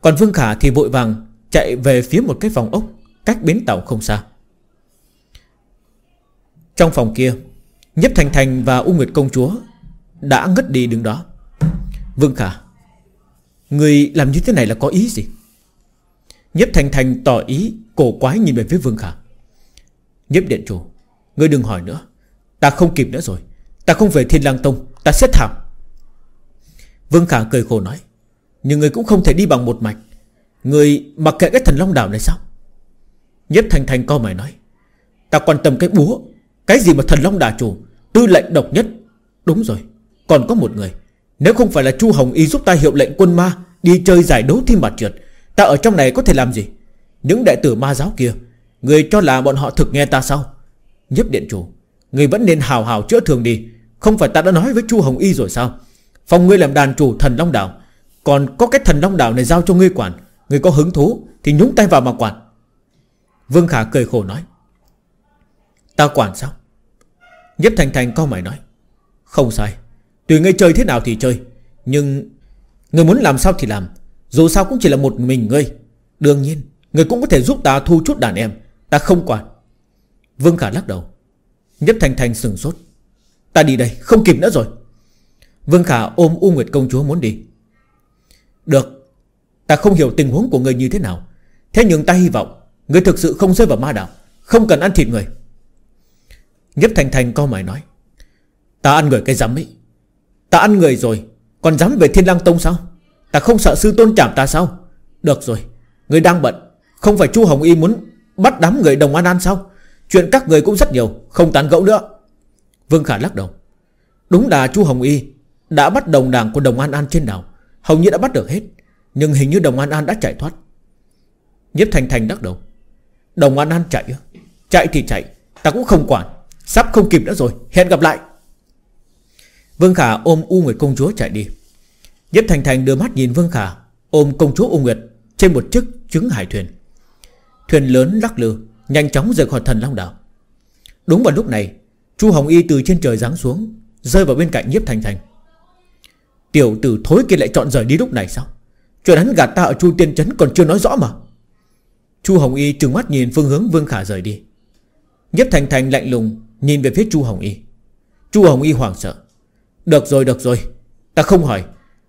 Còn Vương Khả thì vội vàng Chạy về phía một cái phòng ốc Cách bến tàu không xa Trong phòng kia Nhếp Thành Thành và U Nguyệt Công Chúa Đã ngất đi đứng đó Vương Khả Người làm như thế này là có ý gì Nhếp Thành Thành tỏ ý Cổ quái nhìn về phía Vương Khả Nhếp Điện Chủ Ngươi đừng hỏi nữa Ta không kịp nữa rồi Ta không về Thiên lang Tông Ta sẽ thảm Vương Khả cười khổ nói Nhưng người cũng không thể đi bằng một mạch Người mặc kệ cái thần long đảo này sao Nhếp Thành Thành co mày nói Ta quan tâm cái búa Cái gì mà thần long đà chủ Tư lệnh độc nhất Đúng rồi Còn có một người Nếu không phải là Chu Hồng Y giúp ta hiệu lệnh quân ma Đi chơi giải đấu thi mặt trượt Ta ở trong này có thể làm gì Những đệ tử ma giáo kia Người cho là bọn họ thực nghe ta sao Nhếp điện chủ Người vẫn nên hào hào chữa thường đi Không phải ta đã nói với Chu Hồng Y rồi sao Phong ngươi làm đàn chủ thần Long Đảo Còn có cái thần Long Đảo này giao cho ngươi quản Ngươi có hứng thú thì nhúng tay vào mà quản Vương Khả cười khổ nói Ta quản sao Nhất Thành Thành co mày nói Không sai Tùy ngươi chơi thế nào thì chơi Nhưng Ngươi muốn làm sao thì làm Dù sao cũng chỉ là một mình ngươi Đương nhiên Ngươi cũng có thể giúp ta thu chút đàn em Ta không quản Vương Khả lắc đầu Nhất Thành Thành sừng sốt Ta đi đây không kịp nữa rồi Vương Khả ôm U Nguyệt công chúa muốn đi Được Ta không hiểu tình huống của người như thế nào Thế nhưng ta hy vọng Người thực sự không rơi vào ma đạo Không cần ăn thịt người Nhếp Thành Thành co mày nói Ta ăn người cái dám ấy Ta ăn người rồi Còn dám về Thiên Lang Tông sao Ta không sợ sư tôn chạm ta sao Được rồi Người đang bận Không phải chu Hồng Y muốn bắt đám người đồng an an sao Chuyện các người cũng rất nhiều Không tán gẫu nữa Vương Khả lắc đầu Đúng là chu Hồng Y đã bắt đồng đảng của Đồng An An trên đảo Hầu như đã bắt được hết Nhưng hình như Đồng An An đã chạy thoát Nhiếp Thành Thành đắc đầu Đồng An An chạy Chạy thì chạy Ta cũng không quản Sắp không kịp nữa rồi Hẹn gặp lại Vương Khả ôm U Nguyệt công chúa chạy đi Nhiếp Thành Thành đưa mắt nhìn Vương Khả Ôm công chúa U Nguyệt Trên một chiếc trứng hải thuyền Thuyền lớn lắc lư Nhanh chóng rời khỏi thần Long Đảo Đúng vào lúc này Chu Hồng Y từ trên trời giáng xuống Rơi vào bên cạnh Nhiếp Thành Thành Tiểu tử thối kia lại chọn rời đi lúc này sao Chuyện hắn gạt ta ở Chu Tiên Trấn còn chưa nói rõ mà Chu Hồng Y trừng mắt nhìn phương hướng Vương Khả rời đi Nhếp Thành Thành lạnh lùng Nhìn về phía Chu Hồng Y Chu Hồng Y hoảng sợ Được rồi được rồi Ta không hỏi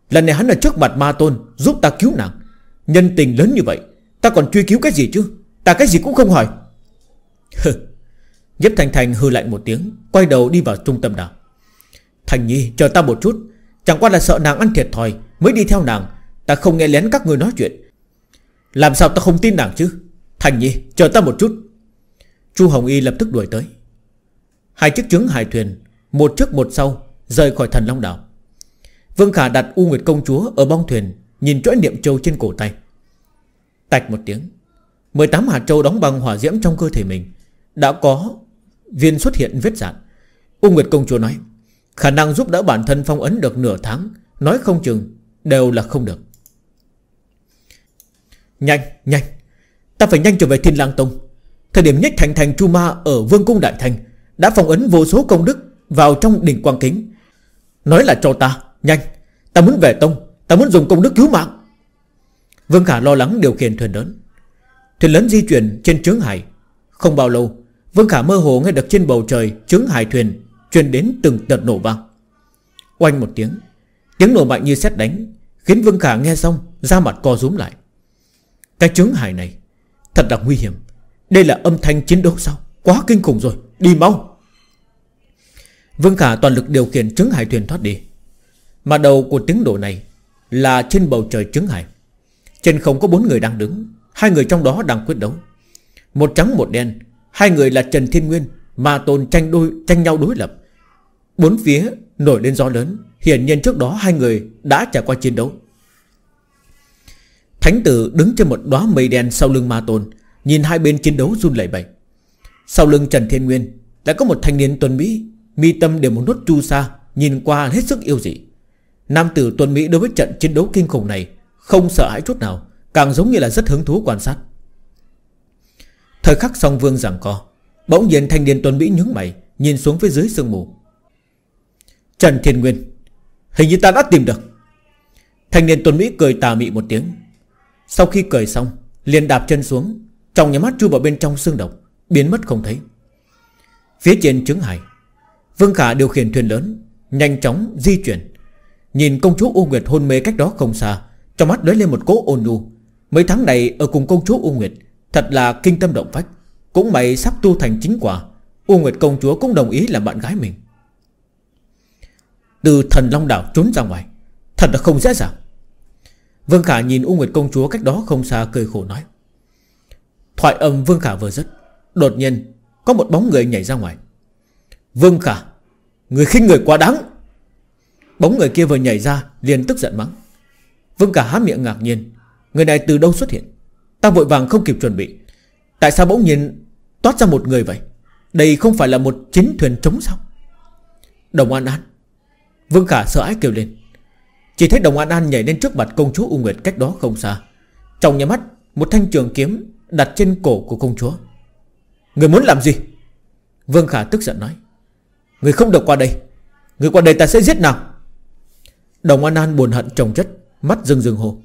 Lần này hắn ở trước mặt ma tôn Giúp ta cứu nàng Nhân tình lớn như vậy Ta còn truy cứu cái gì chứ Ta cái gì cũng không hỏi Nhếp Thành Thành hư lạnh một tiếng Quay đầu đi vào trung tâm đảo Thành Nhi chờ ta một chút Chẳng qua là sợ nàng ăn thiệt thòi Mới đi theo nàng Ta không nghe lén các người nói chuyện Làm sao ta không tin nàng chứ Thành nhi chờ ta một chút Chu Hồng Y lập tức đuổi tới Hai chiếc trứng hải thuyền Một trước một sau Rời khỏi thần Long Đảo Vương Khả đặt U Nguyệt Công Chúa ở bong thuyền Nhìn chuỗi niệm châu trên cổ tay Tạch một tiếng 18 hạt châu đóng băng hỏa diễm trong cơ thể mình Đã có viên xuất hiện vết dạn U Nguyệt Công Chúa nói Khả năng giúp đỡ bản thân phong ấn được nửa tháng Nói không chừng Đều là không được Nhanh, nhanh Ta phải nhanh trở về Thiên Lang Tông Thời điểm nhất thành thành Chu Ma ở Vương Cung Đại Thành Đã phong ấn vô số công đức Vào trong đỉnh Quang Kính Nói là cho ta, nhanh Ta muốn về Tông, ta muốn dùng công đức cứu mạng Vương Khả lo lắng điều khiển thuyền lớn Thuyền lớn di chuyển trên trướng hải Không bao lâu Vương Khả mơ hồ nghe được trên bầu trời Trướng hải thuyền Truyền đến từng đợt nổ vang Oanh một tiếng Tiếng nổ mạnh như xét đánh Khiến Vương Khả nghe xong ra mặt co rúm lại Cái trứng hải này Thật là nguy hiểm Đây là âm thanh chiến đấu sao Quá kinh khủng rồi Đi mau Vương Khả toàn lực điều khiển chứng hải thuyền thoát đi Mà đầu của tiếng nổ này Là trên bầu trời chứng hải Trên không có bốn người đang đứng Hai người trong đó đang quyết đấu Một trắng một đen Hai người là Trần Thiên Nguyên Mà tồn tranh đôi tranh nhau đối lập Bốn phía nổi lên gió lớn Hiển nhiên trước đó hai người đã trải qua chiến đấu Thánh tử đứng trên một đóa mây đen sau lưng ma tôn Nhìn hai bên chiến đấu run lẩy bẩy Sau lưng Trần Thiên Nguyên Đã có một thanh niên tuần Mỹ Mi tâm để một nốt chu sa Nhìn qua hết sức yêu dị Nam tử tuần Mỹ đối với trận chiến đấu kinh khủng này Không sợ hãi chút nào Càng giống như là rất hứng thú quan sát Thời khắc song vương giảng co Bỗng nhiên thanh niên tuần Mỹ nhướng mày Nhìn xuống phía dưới sương mù Trần Thiên Nguyên Hình như ta đã tìm được Thanh niên Tuần Mỹ cười tà mị một tiếng Sau khi cười xong liền đạp chân xuống Trong nhà mắt chui vào bên trong xương độc Biến mất không thấy Phía trên trứng hải Vương Khả điều khiển thuyền lớn Nhanh chóng di chuyển Nhìn công chúa U Nguyệt hôn mê cách đó không xa Trong mắt đới lên một cỗ ôn nhu Mấy tháng này ở cùng công chúa U Nguyệt Thật là kinh tâm động phách Cũng mày sắp tu thành chính quả U Nguyệt công chúa cũng đồng ý làm bạn gái mình từ thần Long Đảo trốn ra ngoài Thật là không dễ dàng Vương Khả nhìn U Nguyệt Công Chúa cách đó không xa cười khổ nói Thoại âm Vương Khả vừa dứt Đột nhiên có một bóng người nhảy ra ngoài Vương Khả Người khinh người quá đáng Bóng người kia vừa nhảy ra liền tức giận mắng Vương Khả há miệng ngạc nhiên Người này từ đâu xuất hiện Ta vội vàng không kịp chuẩn bị Tại sao bỗng nhiên toát ra một người vậy Đây không phải là một chiến thuyền trống sao Đồng An An Vương Khả sợ ái kêu lên Chỉ thấy Đồng An An nhảy lên trước mặt công chúa U Nguyệt cách đó không xa Trong nhà mắt Một thanh trường kiếm đặt trên cổ của công chúa Người muốn làm gì Vương Khả tức giận nói Người không được qua đây Người qua đây ta sẽ giết nào Đồng An An buồn hận trồng chất Mắt rưng rưng hồ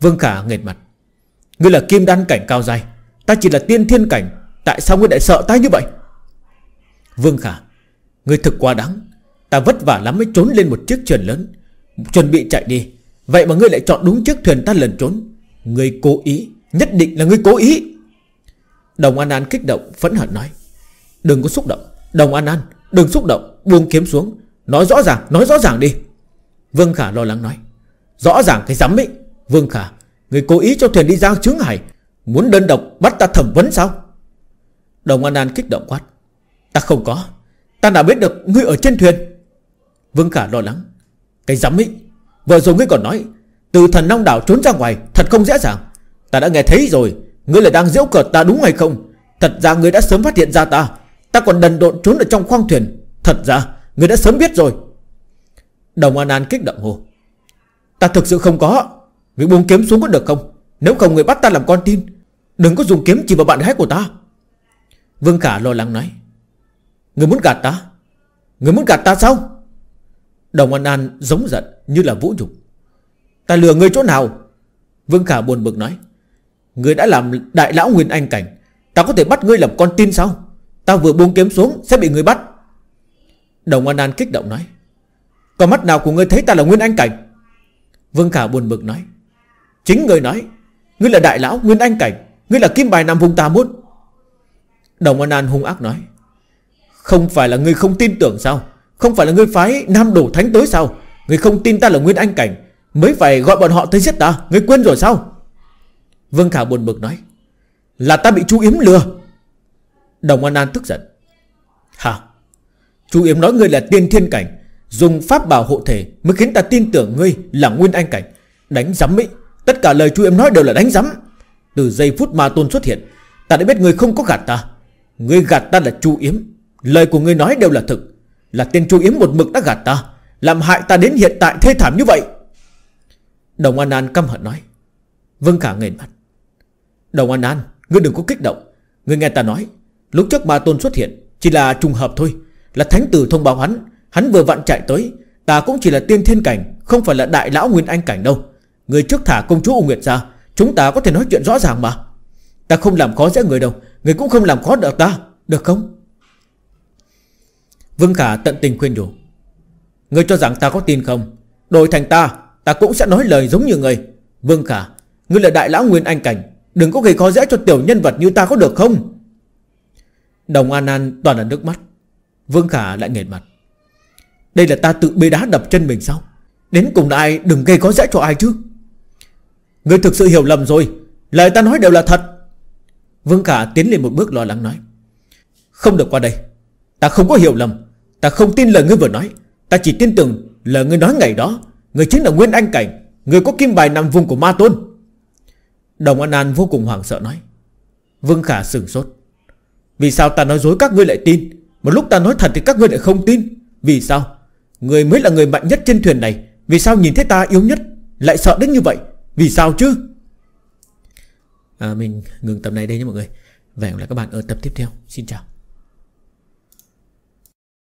Vương Khả nghệt mặt Ngươi là kim đan cảnh cao dài Ta chỉ là tiên thiên cảnh Tại sao ngươi lại sợ ta như vậy Vương Khả Ngươi thực quá đáng Ta vất vả lắm mới trốn lên một chiếc thuyền lớn Chuẩn bị chạy đi Vậy mà ngươi lại chọn đúng chiếc thuyền ta lần trốn Ngươi cố ý Nhất định là ngươi cố ý Đồng An An kích động phẫn hận nói Đừng có xúc động Đồng An An đừng xúc động buông kiếm xuống Nói rõ ràng nói rõ ràng đi Vương Khả lo lắng nói Rõ ràng cái dám ấy Vương Khả ngươi cố ý cho thuyền đi ra chướng hải Muốn đơn độc bắt ta thẩm vấn sao Đồng An An kích động quát Ta không có Ta đã biết được ngươi ở trên thuyền Vương Khả lo lắng Cái dám ấy Vừa rồi ngươi còn nói Từ thần Long Đảo trốn ra ngoài Thật không dễ dàng Ta đã nghe thấy rồi Ngươi lại đang giễu cợt ta đúng hay không Thật ra ngươi đã sớm phát hiện ra ta Ta còn đần độn trốn ở trong khoang thuyền Thật ra ngươi đã sớm biết rồi Đồng An An kích động hồ Ta thực sự không có Ngươi buông kiếm xuống có được không Nếu không người bắt ta làm con tin Đừng có dùng kiếm chỉ vào bạn gái của ta Vương Khả lo lắng nói Người muốn gạt ta Người muốn gạt ta sao Đồng An An giống giận như là vũ nhục Ta lừa ngươi chỗ nào Vương Khả buồn bực nói Ngươi đã làm đại lão Nguyên Anh cảnh Ta có thể bắt ngươi làm con tin sao Ta vừa buông kiếm xuống sẽ bị ngươi bắt Đồng An An kích động nói Có mắt nào của ngươi thấy ta là Nguyên Anh cảnh Vương Khả buồn bực nói Chính ngươi nói Ngươi là đại lão Nguyên Anh cảnh Ngươi là kim bài nằm vùng ta muốn Đồng An An hung ác nói Không phải là ngươi không tin tưởng sao không phải là ngươi phái Nam Đổ Thánh tới sao Ngươi không tin ta là Nguyên Anh Cảnh Mới phải gọi bọn họ tới giết ta Ngươi quên rồi sao Vương Khả buồn bực nói Là ta bị chú Yếm lừa Đồng An An tức giận Hả Chú Yếm nói ngươi là tiên thiên cảnh Dùng pháp bảo hộ thể Mới khiến ta tin tưởng ngươi là Nguyên Anh Cảnh Đánh giấm ấy Tất cả lời chú Yếm nói đều là đánh giấm Từ giây phút ma tôn xuất hiện Ta đã biết ngươi không có gạt ta Ngươi gạt ta là chú Yếm Lời của ngươi nói đều là thực là tên chu yếm một mực đã gạt ta Làm hại ta đến hiện tại thê thảm như vậy Đồng An An căm hận nói Vâng cả nghền mặt Đồng An An Ngươi đừng có kích động Ngươi nghe ta nói Lúc trước ma tôn xuất hiện Chỉ là trùng hợp thôi Là thánh tử thông báo hắn Hắn vừa vặn chạy tới Ta cũng chỉ là tiên thiên cảnh Không phải là đại lão nguyên anh cảnh đâu Người trước thả công chúa U Nguyệt ra Chúng ta có thể nói chuyện rõ ràng mà Ta không làm khó dễ người đâu Người cũng không làm khó được ta Được không Vương Khả tận tình khuyên nhủ Ngươi cho rằng ta có tin không Đổi thành ta Ta cũng sẽ nói lời giống như ngươi Vương Khả Ngươi là đại lão Nguyên Anh Cảnh Đừng có gây khó dễ cho tiểu nhân vật như ta có được không Đồng An An toàn là nước mắt Vương Khả lại nghệt mặt Đây là ta tự bê đá đập chân mình sao Đến cùng ai đừng gây khó dễ cho ai chứ Ngươi thực sự hiểu lầm rồi Lời ta nói đều là thật Vương Khả tiến lên một bước lo lắng nói Không được qua đây Ta không có hiểu lầm Ta không tin lời ngươi vừa nói Ta chỉ tin tưởng lời ngươi nói ngày đó Ngươi chính là Nguyên Anh Cảnh Ngươi có kim bài nằm vùng của Ma Tôn Đồng An An vô cùng hoảng sợ nói Vương Khả sừng sốt Vì sao ta nói dối các ngươi lại tin Một lúc ta nói thật thì các ngươi lại không tin Vì sao Ngươi mới là người mạnh nhất trên thuyền này Vì sao nhìn thấy ta yếu nhất Lại sợ đến như vậy Vì sao chứ à, Mình ngừng tập này đây nhé mọi người Và hẹn gặp lại các bạn ở tập tiếp theo Xin chào